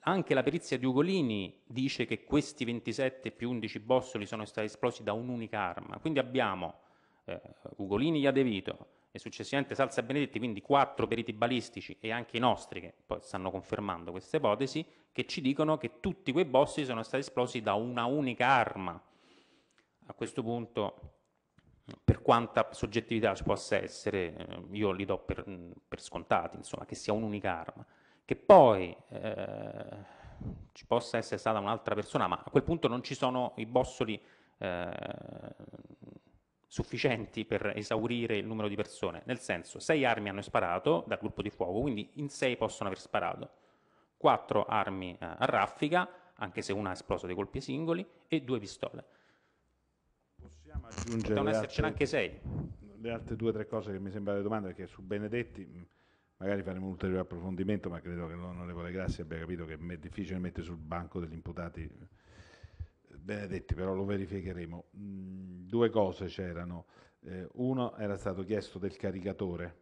anche la perizia di Ugolini dice che questi 27 più 11 bossoli sono stati esplosi da un'unica arma, quindi abbiamo eh, Ugolini e Adevito, e successivamente Salsa e Benedetti, quindi quattro periti balistici e anche i nostri che poi stanno confermando questa ipotesi, che ci dicono che tutti quei bossi sono stati esplosi da una unica arma. A questo punto, per quanta soggettività ci possa essere, eh, io li do per, mm, per scontati, insomma, che sia un'unica arma. Che poi eh, ci possa essere stata un'altra persona, ma a quel punto non ci sono i bossoli... Eh, sufficienti per esaurire il numero di persone. Nel senso, sei armi hanno sparato dal gruppo di fuoco, quindi in sei possono aver sparato. Quattro armi eh, a raffica, anche se una ha esploso dei colpi singoli, e due pistole. Possiamo aggiungere... Potevano essercene anche sei. Le altre due o tre cose che mi sembrano le domande, perché su Benedetti mm, magari faremo un ulteriore approfondimento, ma credo che l'onorevole Grassi abbia capito che è difficile mettere sul banco degli imputati Benedetti, però lo verificheremo. Mm, due cose c'erano. Eh, uno era stato chiesto del caricatore,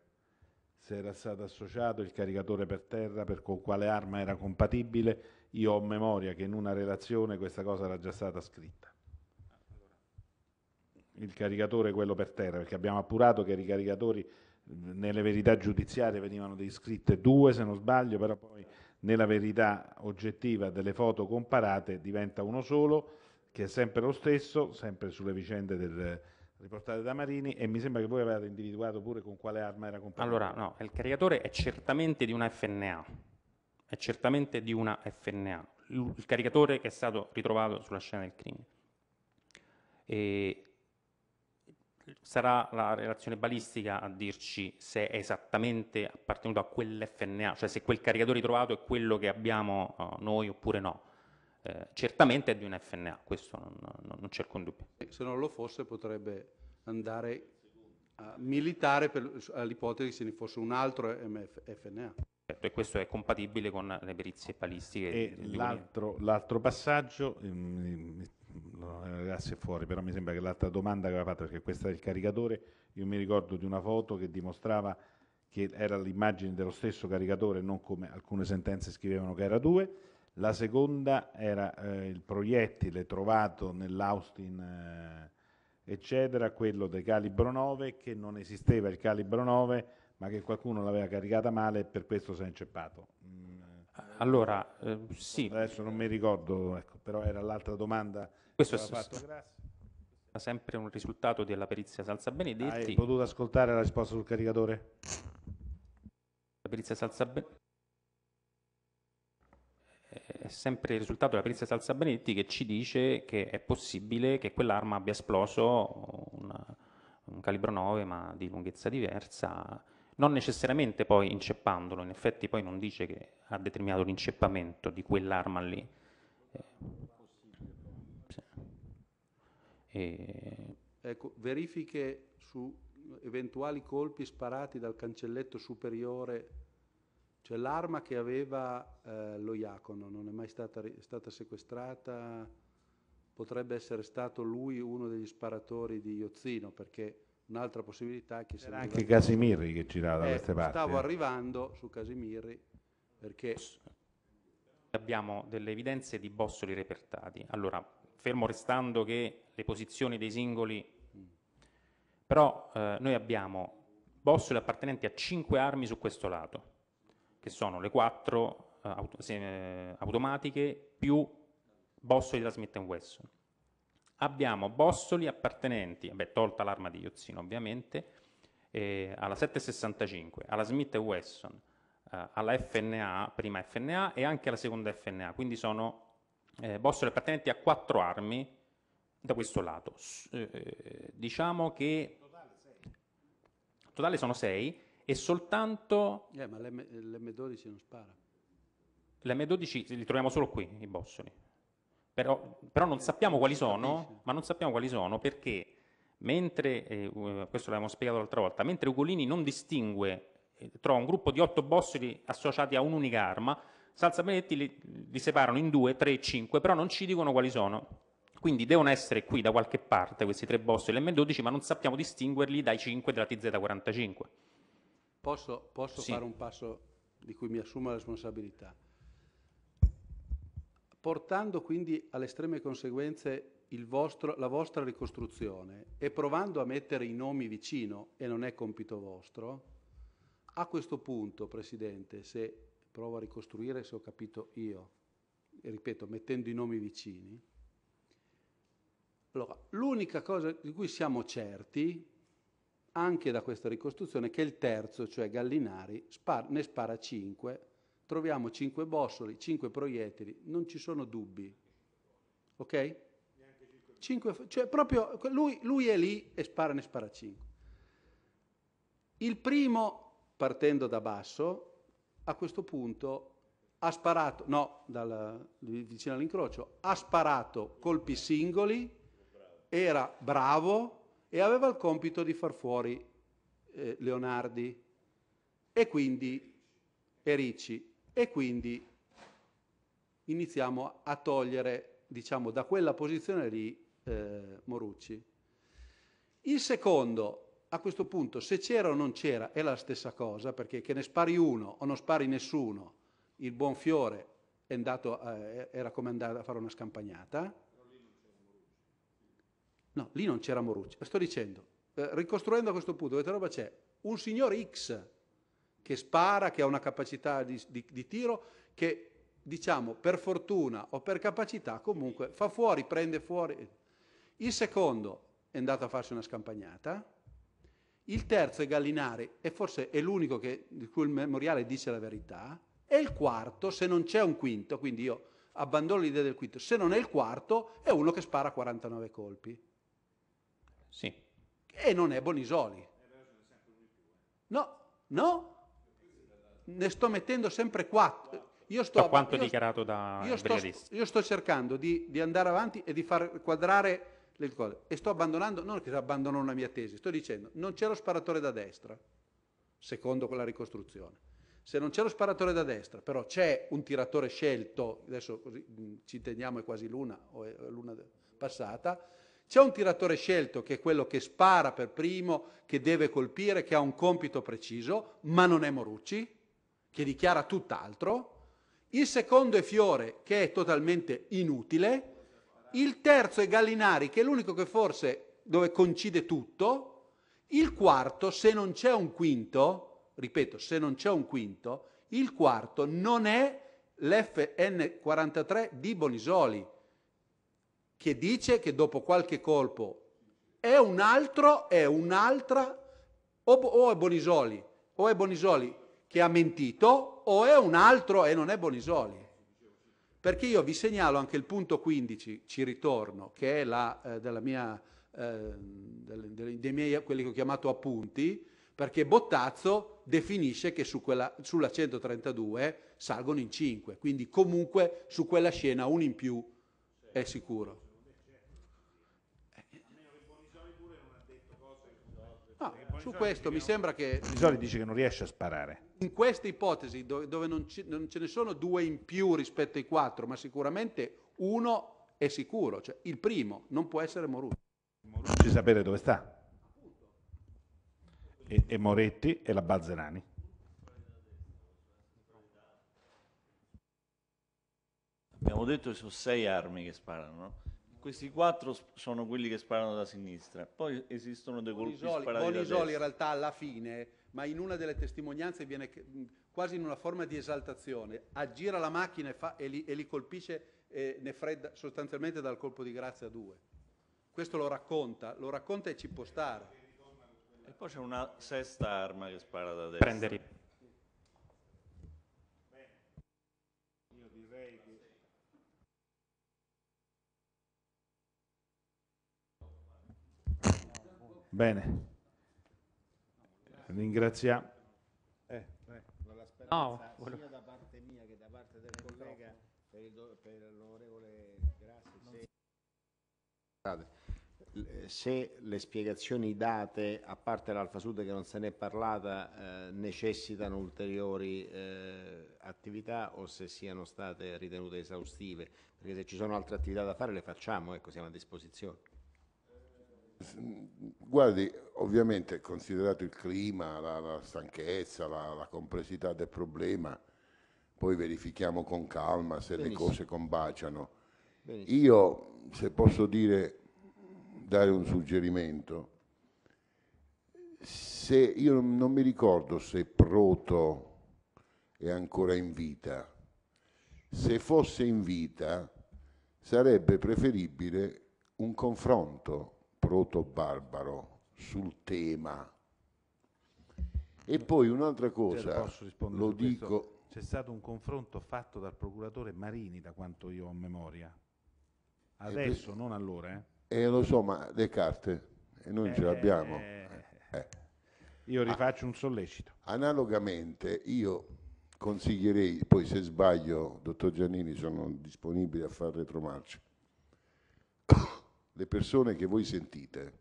se era stato associato il caricatore per terra, per con quale arma era compatibile. Io ho memoria che in una relazione questa cosa era già stata scritta. Il caricatore quello per terra, perché abbiamo appurato che i caricatori nelle verità giudiziarie venivano descritte due, se non sbaglio, però poi nella verità oggettiva delle foto comparate diventa uno solo che è sempre lo stesso, sempre sulle vicende del riportate da Marini e mi sembra che voi avevate individuato pure con quale arma era comparata. Allora, no, il caricatore è certamente di una FNA, è certamente di una FNA, il caricatore che è stato ritrovato sulla scena del crimine. E sarà la relazione balistica a dirci se è esattamente appartenuto a quell'FNA, cioè se quel caricatore ritrovato è quello che abbiamo eh, noi oppure no eh, certamente è di un FNA, questo non, non, non c'è alcun dubbio. Se non lo fosse potrebbe andare a militare all'ipotesi se ne fosse un altro MF, FNA. Certo, e questo è compatibile con le perizie palistiche. E l'altro, passaggio, ehm, grazie ehm, fuori, però mi sembra che l'altra domanda che aveva fatto, perché questa del caricatore, io mi ricordo di una foto che dimostrava che era l'immagine dello stesso caricatore, non come alcune sentenze scrivevano che era due, la seconda era eh, il proiettile trovato nell'Austin, eh, eccetera, quello del calibro 9, che non esisteva il calibro 9, ma che qualcuno l'aveva caricata male e per questo si è inceppato. Mm. Allora, eh, sì. Adesso non mi ricordo, ecco, però era l'altra domanda questo che aveva fatto Grassi. Sempre un risultato della perizia Salsa Benedetti. Hai potuto ascoltare la risposta sul caricatore? La perizia Salsa Benedetti sempre il risultato della perizia Salsa Benetti che ci dice che è possibile che quell'arma abbia esploso una, un calibro 9 ma di lunghezza diversa, non necessariamente poi inceppandolo, in effetti poi non dice che ha determinato l'inceppamento di quell'arma lì. E... Eh, ecco, verifiche su eventuali colpi sparati dal cancelletto superiore cioè l'arma che aveva eh, lo Iacono non è mai stata, è stata, sequestrata, potrebbe essere stato lui uno degli sparatori di Iozzino, perché un'altra possibilità è che... Era anche Casimirri che girava da eh, queste parti. Stavo eh. arrivando su Casimirri perché... Abbiamo delle evidenze di bossoli repertati. Allora, fermo restando che le posizioni dei singoli... Mm. Però eh, noi abbiamo bossoli appartenenti a cinque armi su questo lato che sono le quattro eh, auto, se, eh, automatiche più bossoli da Smith Wesson. Abbiamo bossoli appartenenti, beh, tolta l'arma di Yozzino ovviamente, eh, alla 765, alla Smith Wesson, eh, alla FNA, prima FNA e anche alla seconda FNA, quindi sono eh, bossoli appartenenti a quattro armi da questo lato. S- eh, diciamo che... Totale sono sei e soltanto... Eh, ma l'M12 non spara. L'M12 li troviamo solo qui, i bossoli. Però, però non eh, sappiamo quali sono, ma non sappiamo quali sono perché mentre, eh, questo l'abbiamo spiegato l'altra volta, mentre Ugolini non distingue, eh, trova un gruppo di otto bossoli associati a un'unica arma, Salsa Benedetti li, li separano in due, tre cinque, però non ci dicono quali sono. Quindi devono essere qui da qualche parte questi tre bossoli dell'M12, ma non sappiamo distinguerli dai cinque della TZ45. Posso, posso sì. fare un passo di cui mi assumo la responsabilità? Portando quindi alle estreme conseguenze vostro, la vostra ricostruzione e provando a mettere i nomi vicino, e non è compito vostro, a questo punto, Presidente, se provo a ricostruire, se ho capito io, ripeto, mettendo i nomi vicini, allora, l'unica cosa di cui siamo certi anche da questa ricostruzione che il terzo, cioè Gallinari, spar ne spara 5, troviamo 5 bossoli, 5 proiettili, non ci sono dubbi. Ok? 5, cioè proprio lui, lui è lì e spara ne spara 5. Il primo, partendo da basso, a questo punto ha sparato, no, dal, vicino all'incrocio, ha sparato colpi singoli, era bravo e aveva il compito di far fuori eh, Leonardi e quindi e Ricci e quindi iniziamo a togliere diciamo da quella posizione lì eh, Morucci. Il secondo a questo punto se c'era o non c'era è la stessa cosa perché che ne spari uno o non spari nessuno il buon fiore andato, eh, era come andare a fare una scampagnata No, lì non c'era Morucci. Sto dicendo, eh, ricostruendo a questo punto, vedete roba c'è? Un signor X che spara, che ha una capacità di, di, di tiro, che diciamo per fortuna o per capacità comunque fa fuori, prende fuori. Il secondo è andato a farsi una scampagnata, il terzo è Gallinari e forse è l'unico che, di cui il memoriale dice la verità, e il quarto, se non c'è un quinto, quindi io abbandono l'idea del quinto, se non è il quarto è uno che spara 49 colpi. Sì. E non è Bonisoli. No, no. Ne sto mettendo sempre quattro. Io sto, quanto io, dichiarato da io sto, io sto cercando di, di, andare avanti e di far quadrare le cose. E sto abbandonando, non che abbandono la mia tesi, sto dicendo, non c'è lo sparatore da destra, secondo quella ricostruzione. Se non c'è lo sparatore da destra, però c'è un tiratore scelto, adesso così, ci teniamo è quasi luna o è luna passata, c'è un tiratore scelto che è quello che spara per primo, che deve colpire, che ha un compito preciso, ma non è Morucci, che dichiara tutt'altro. Il secondo è Fiore, che è totalmente inutile. Il terzo è Gallinari, che è l'unico che forse dove concide tutto. Il quarto, se non c'è un quinto, ripeto, se non c'è un quinto, il quarto non è l'FN43 di Bonisoli che dice che dopo qualche colpo è un altro, è un'altra, o, o è Bonisoli, o è Bonisoli che ha mentito, o è un altro e non è Bonisoli. Perché io vi segnalo anche il punto 15, ci ritorno, che è la, eh, della mia, eh, delle, dei miei, quelli che ho chiamato appunti, perché Bottazzo definisce che su quella, sulla 132 salgono in 5, quindi comunque su quella scena un in più è sicuro. Su questo mi sembra che... Bisoli dice che non riesce a sparare. In questa ipotesi do- dove non, ci- non, ce ne sono due in più rispetto ai quattro, ma sicuramente uno è sicuro, cioè il primo non può essere Morucci. Morucci sapere dove sta. E, e Moretti e la Balzerani. Abbiamo detto che sono sei armi che sparano, no? Questi quattro sono quelli che sparano da sinistra, poi esistono dei colpi Bonisoli, sparati Bonisoli in realtà alla fine, ma in una delle testimonianze viene quasi in una forma di esaltazione, aggira la macchina e, fa, e, li, e li, colpisce e ne fredda sostanzialmente dal colpo di grazia a due. Questo lo racconta, lo racconta e ci può stare. E poi c'è una sesta arma che spara da destra. Prendere. Bene. Ringraziamo. Eh, eh, no, volevo... sia da parte mia che da parte del collega per, il, per l'onorevole Grassi. Se... se... le spiegazioni date, a parte l'Alfa Sud che non se n'è parlata, eh, necessitano ulteriori eh, attività o se siano state ritenute esaustive, perché se ci sono altre attività da fare le facciamo, ecco, siamo a disposizione. Guardi, ovviamente considerato il clima, la, la stanchezza, la, la, complessità del problema, poi verifichiamo con calma se Benissimo. le cose combaciano. Benissimo. Io, se posso dire, dare un suggerimento, se io non mi ricordo se Proto è ancora in vita, se fosse in vita sarebbe preferibile un confronto proto-barbaro sul tema. E poi un'altra cioè, cosa, lo dico... C'è stato un confronto fatto dal procuratore Marini, da quanto io ho memoria. Eh, Adesso, eh, non allora. Eh. eh. lo so, ma le carte, e noi eh, ce le abbiamo. Eh. Eh. Io ah. rifaccio ah, un sollecito. Analogamente, io consiglierei, poi se sbaglio, dottor Giannini, sono disponibile a far retromarcia, le persone che voi sentite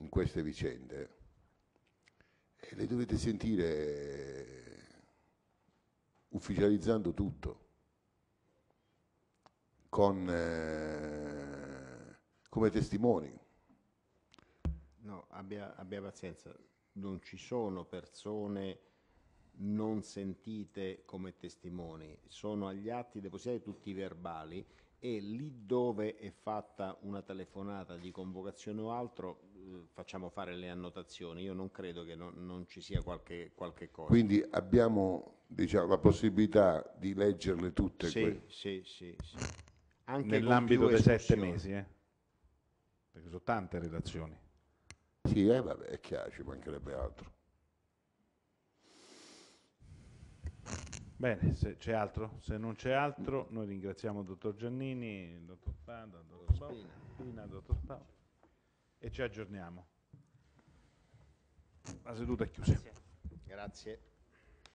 in queste vicende, eh, le dovete sentire eh, ufficializzando tutto, con, eh, come testimoni. No, abbia, abbia pazienza, non ci sono persone non sentite come testimoni, sono agli atti depositati tutti i verbali e lì dove è fatta una telefonata di convocazione o altro eh, facciamo fare le annotazioni. Io non credo che no, non ci sia qualche, qualche cosa. Quindi abbiamo diciamo, la possibilità di leggerle tutte? Sì, sì, sì, sì, Anche Nell'ambito dei sette mesi, eh? perché sono tante relazioni. Sì, eh, vabbè, è chiaro, ci mancherebbe altro. Bene, se c'è altro? Se non c'è altro, noi ringraziamo il dottor Giannini, il dottor Pada, il dottor Spina il dottor Pau e ci aggiorniamo. La seduta è chiusa. Grazie. Grazie.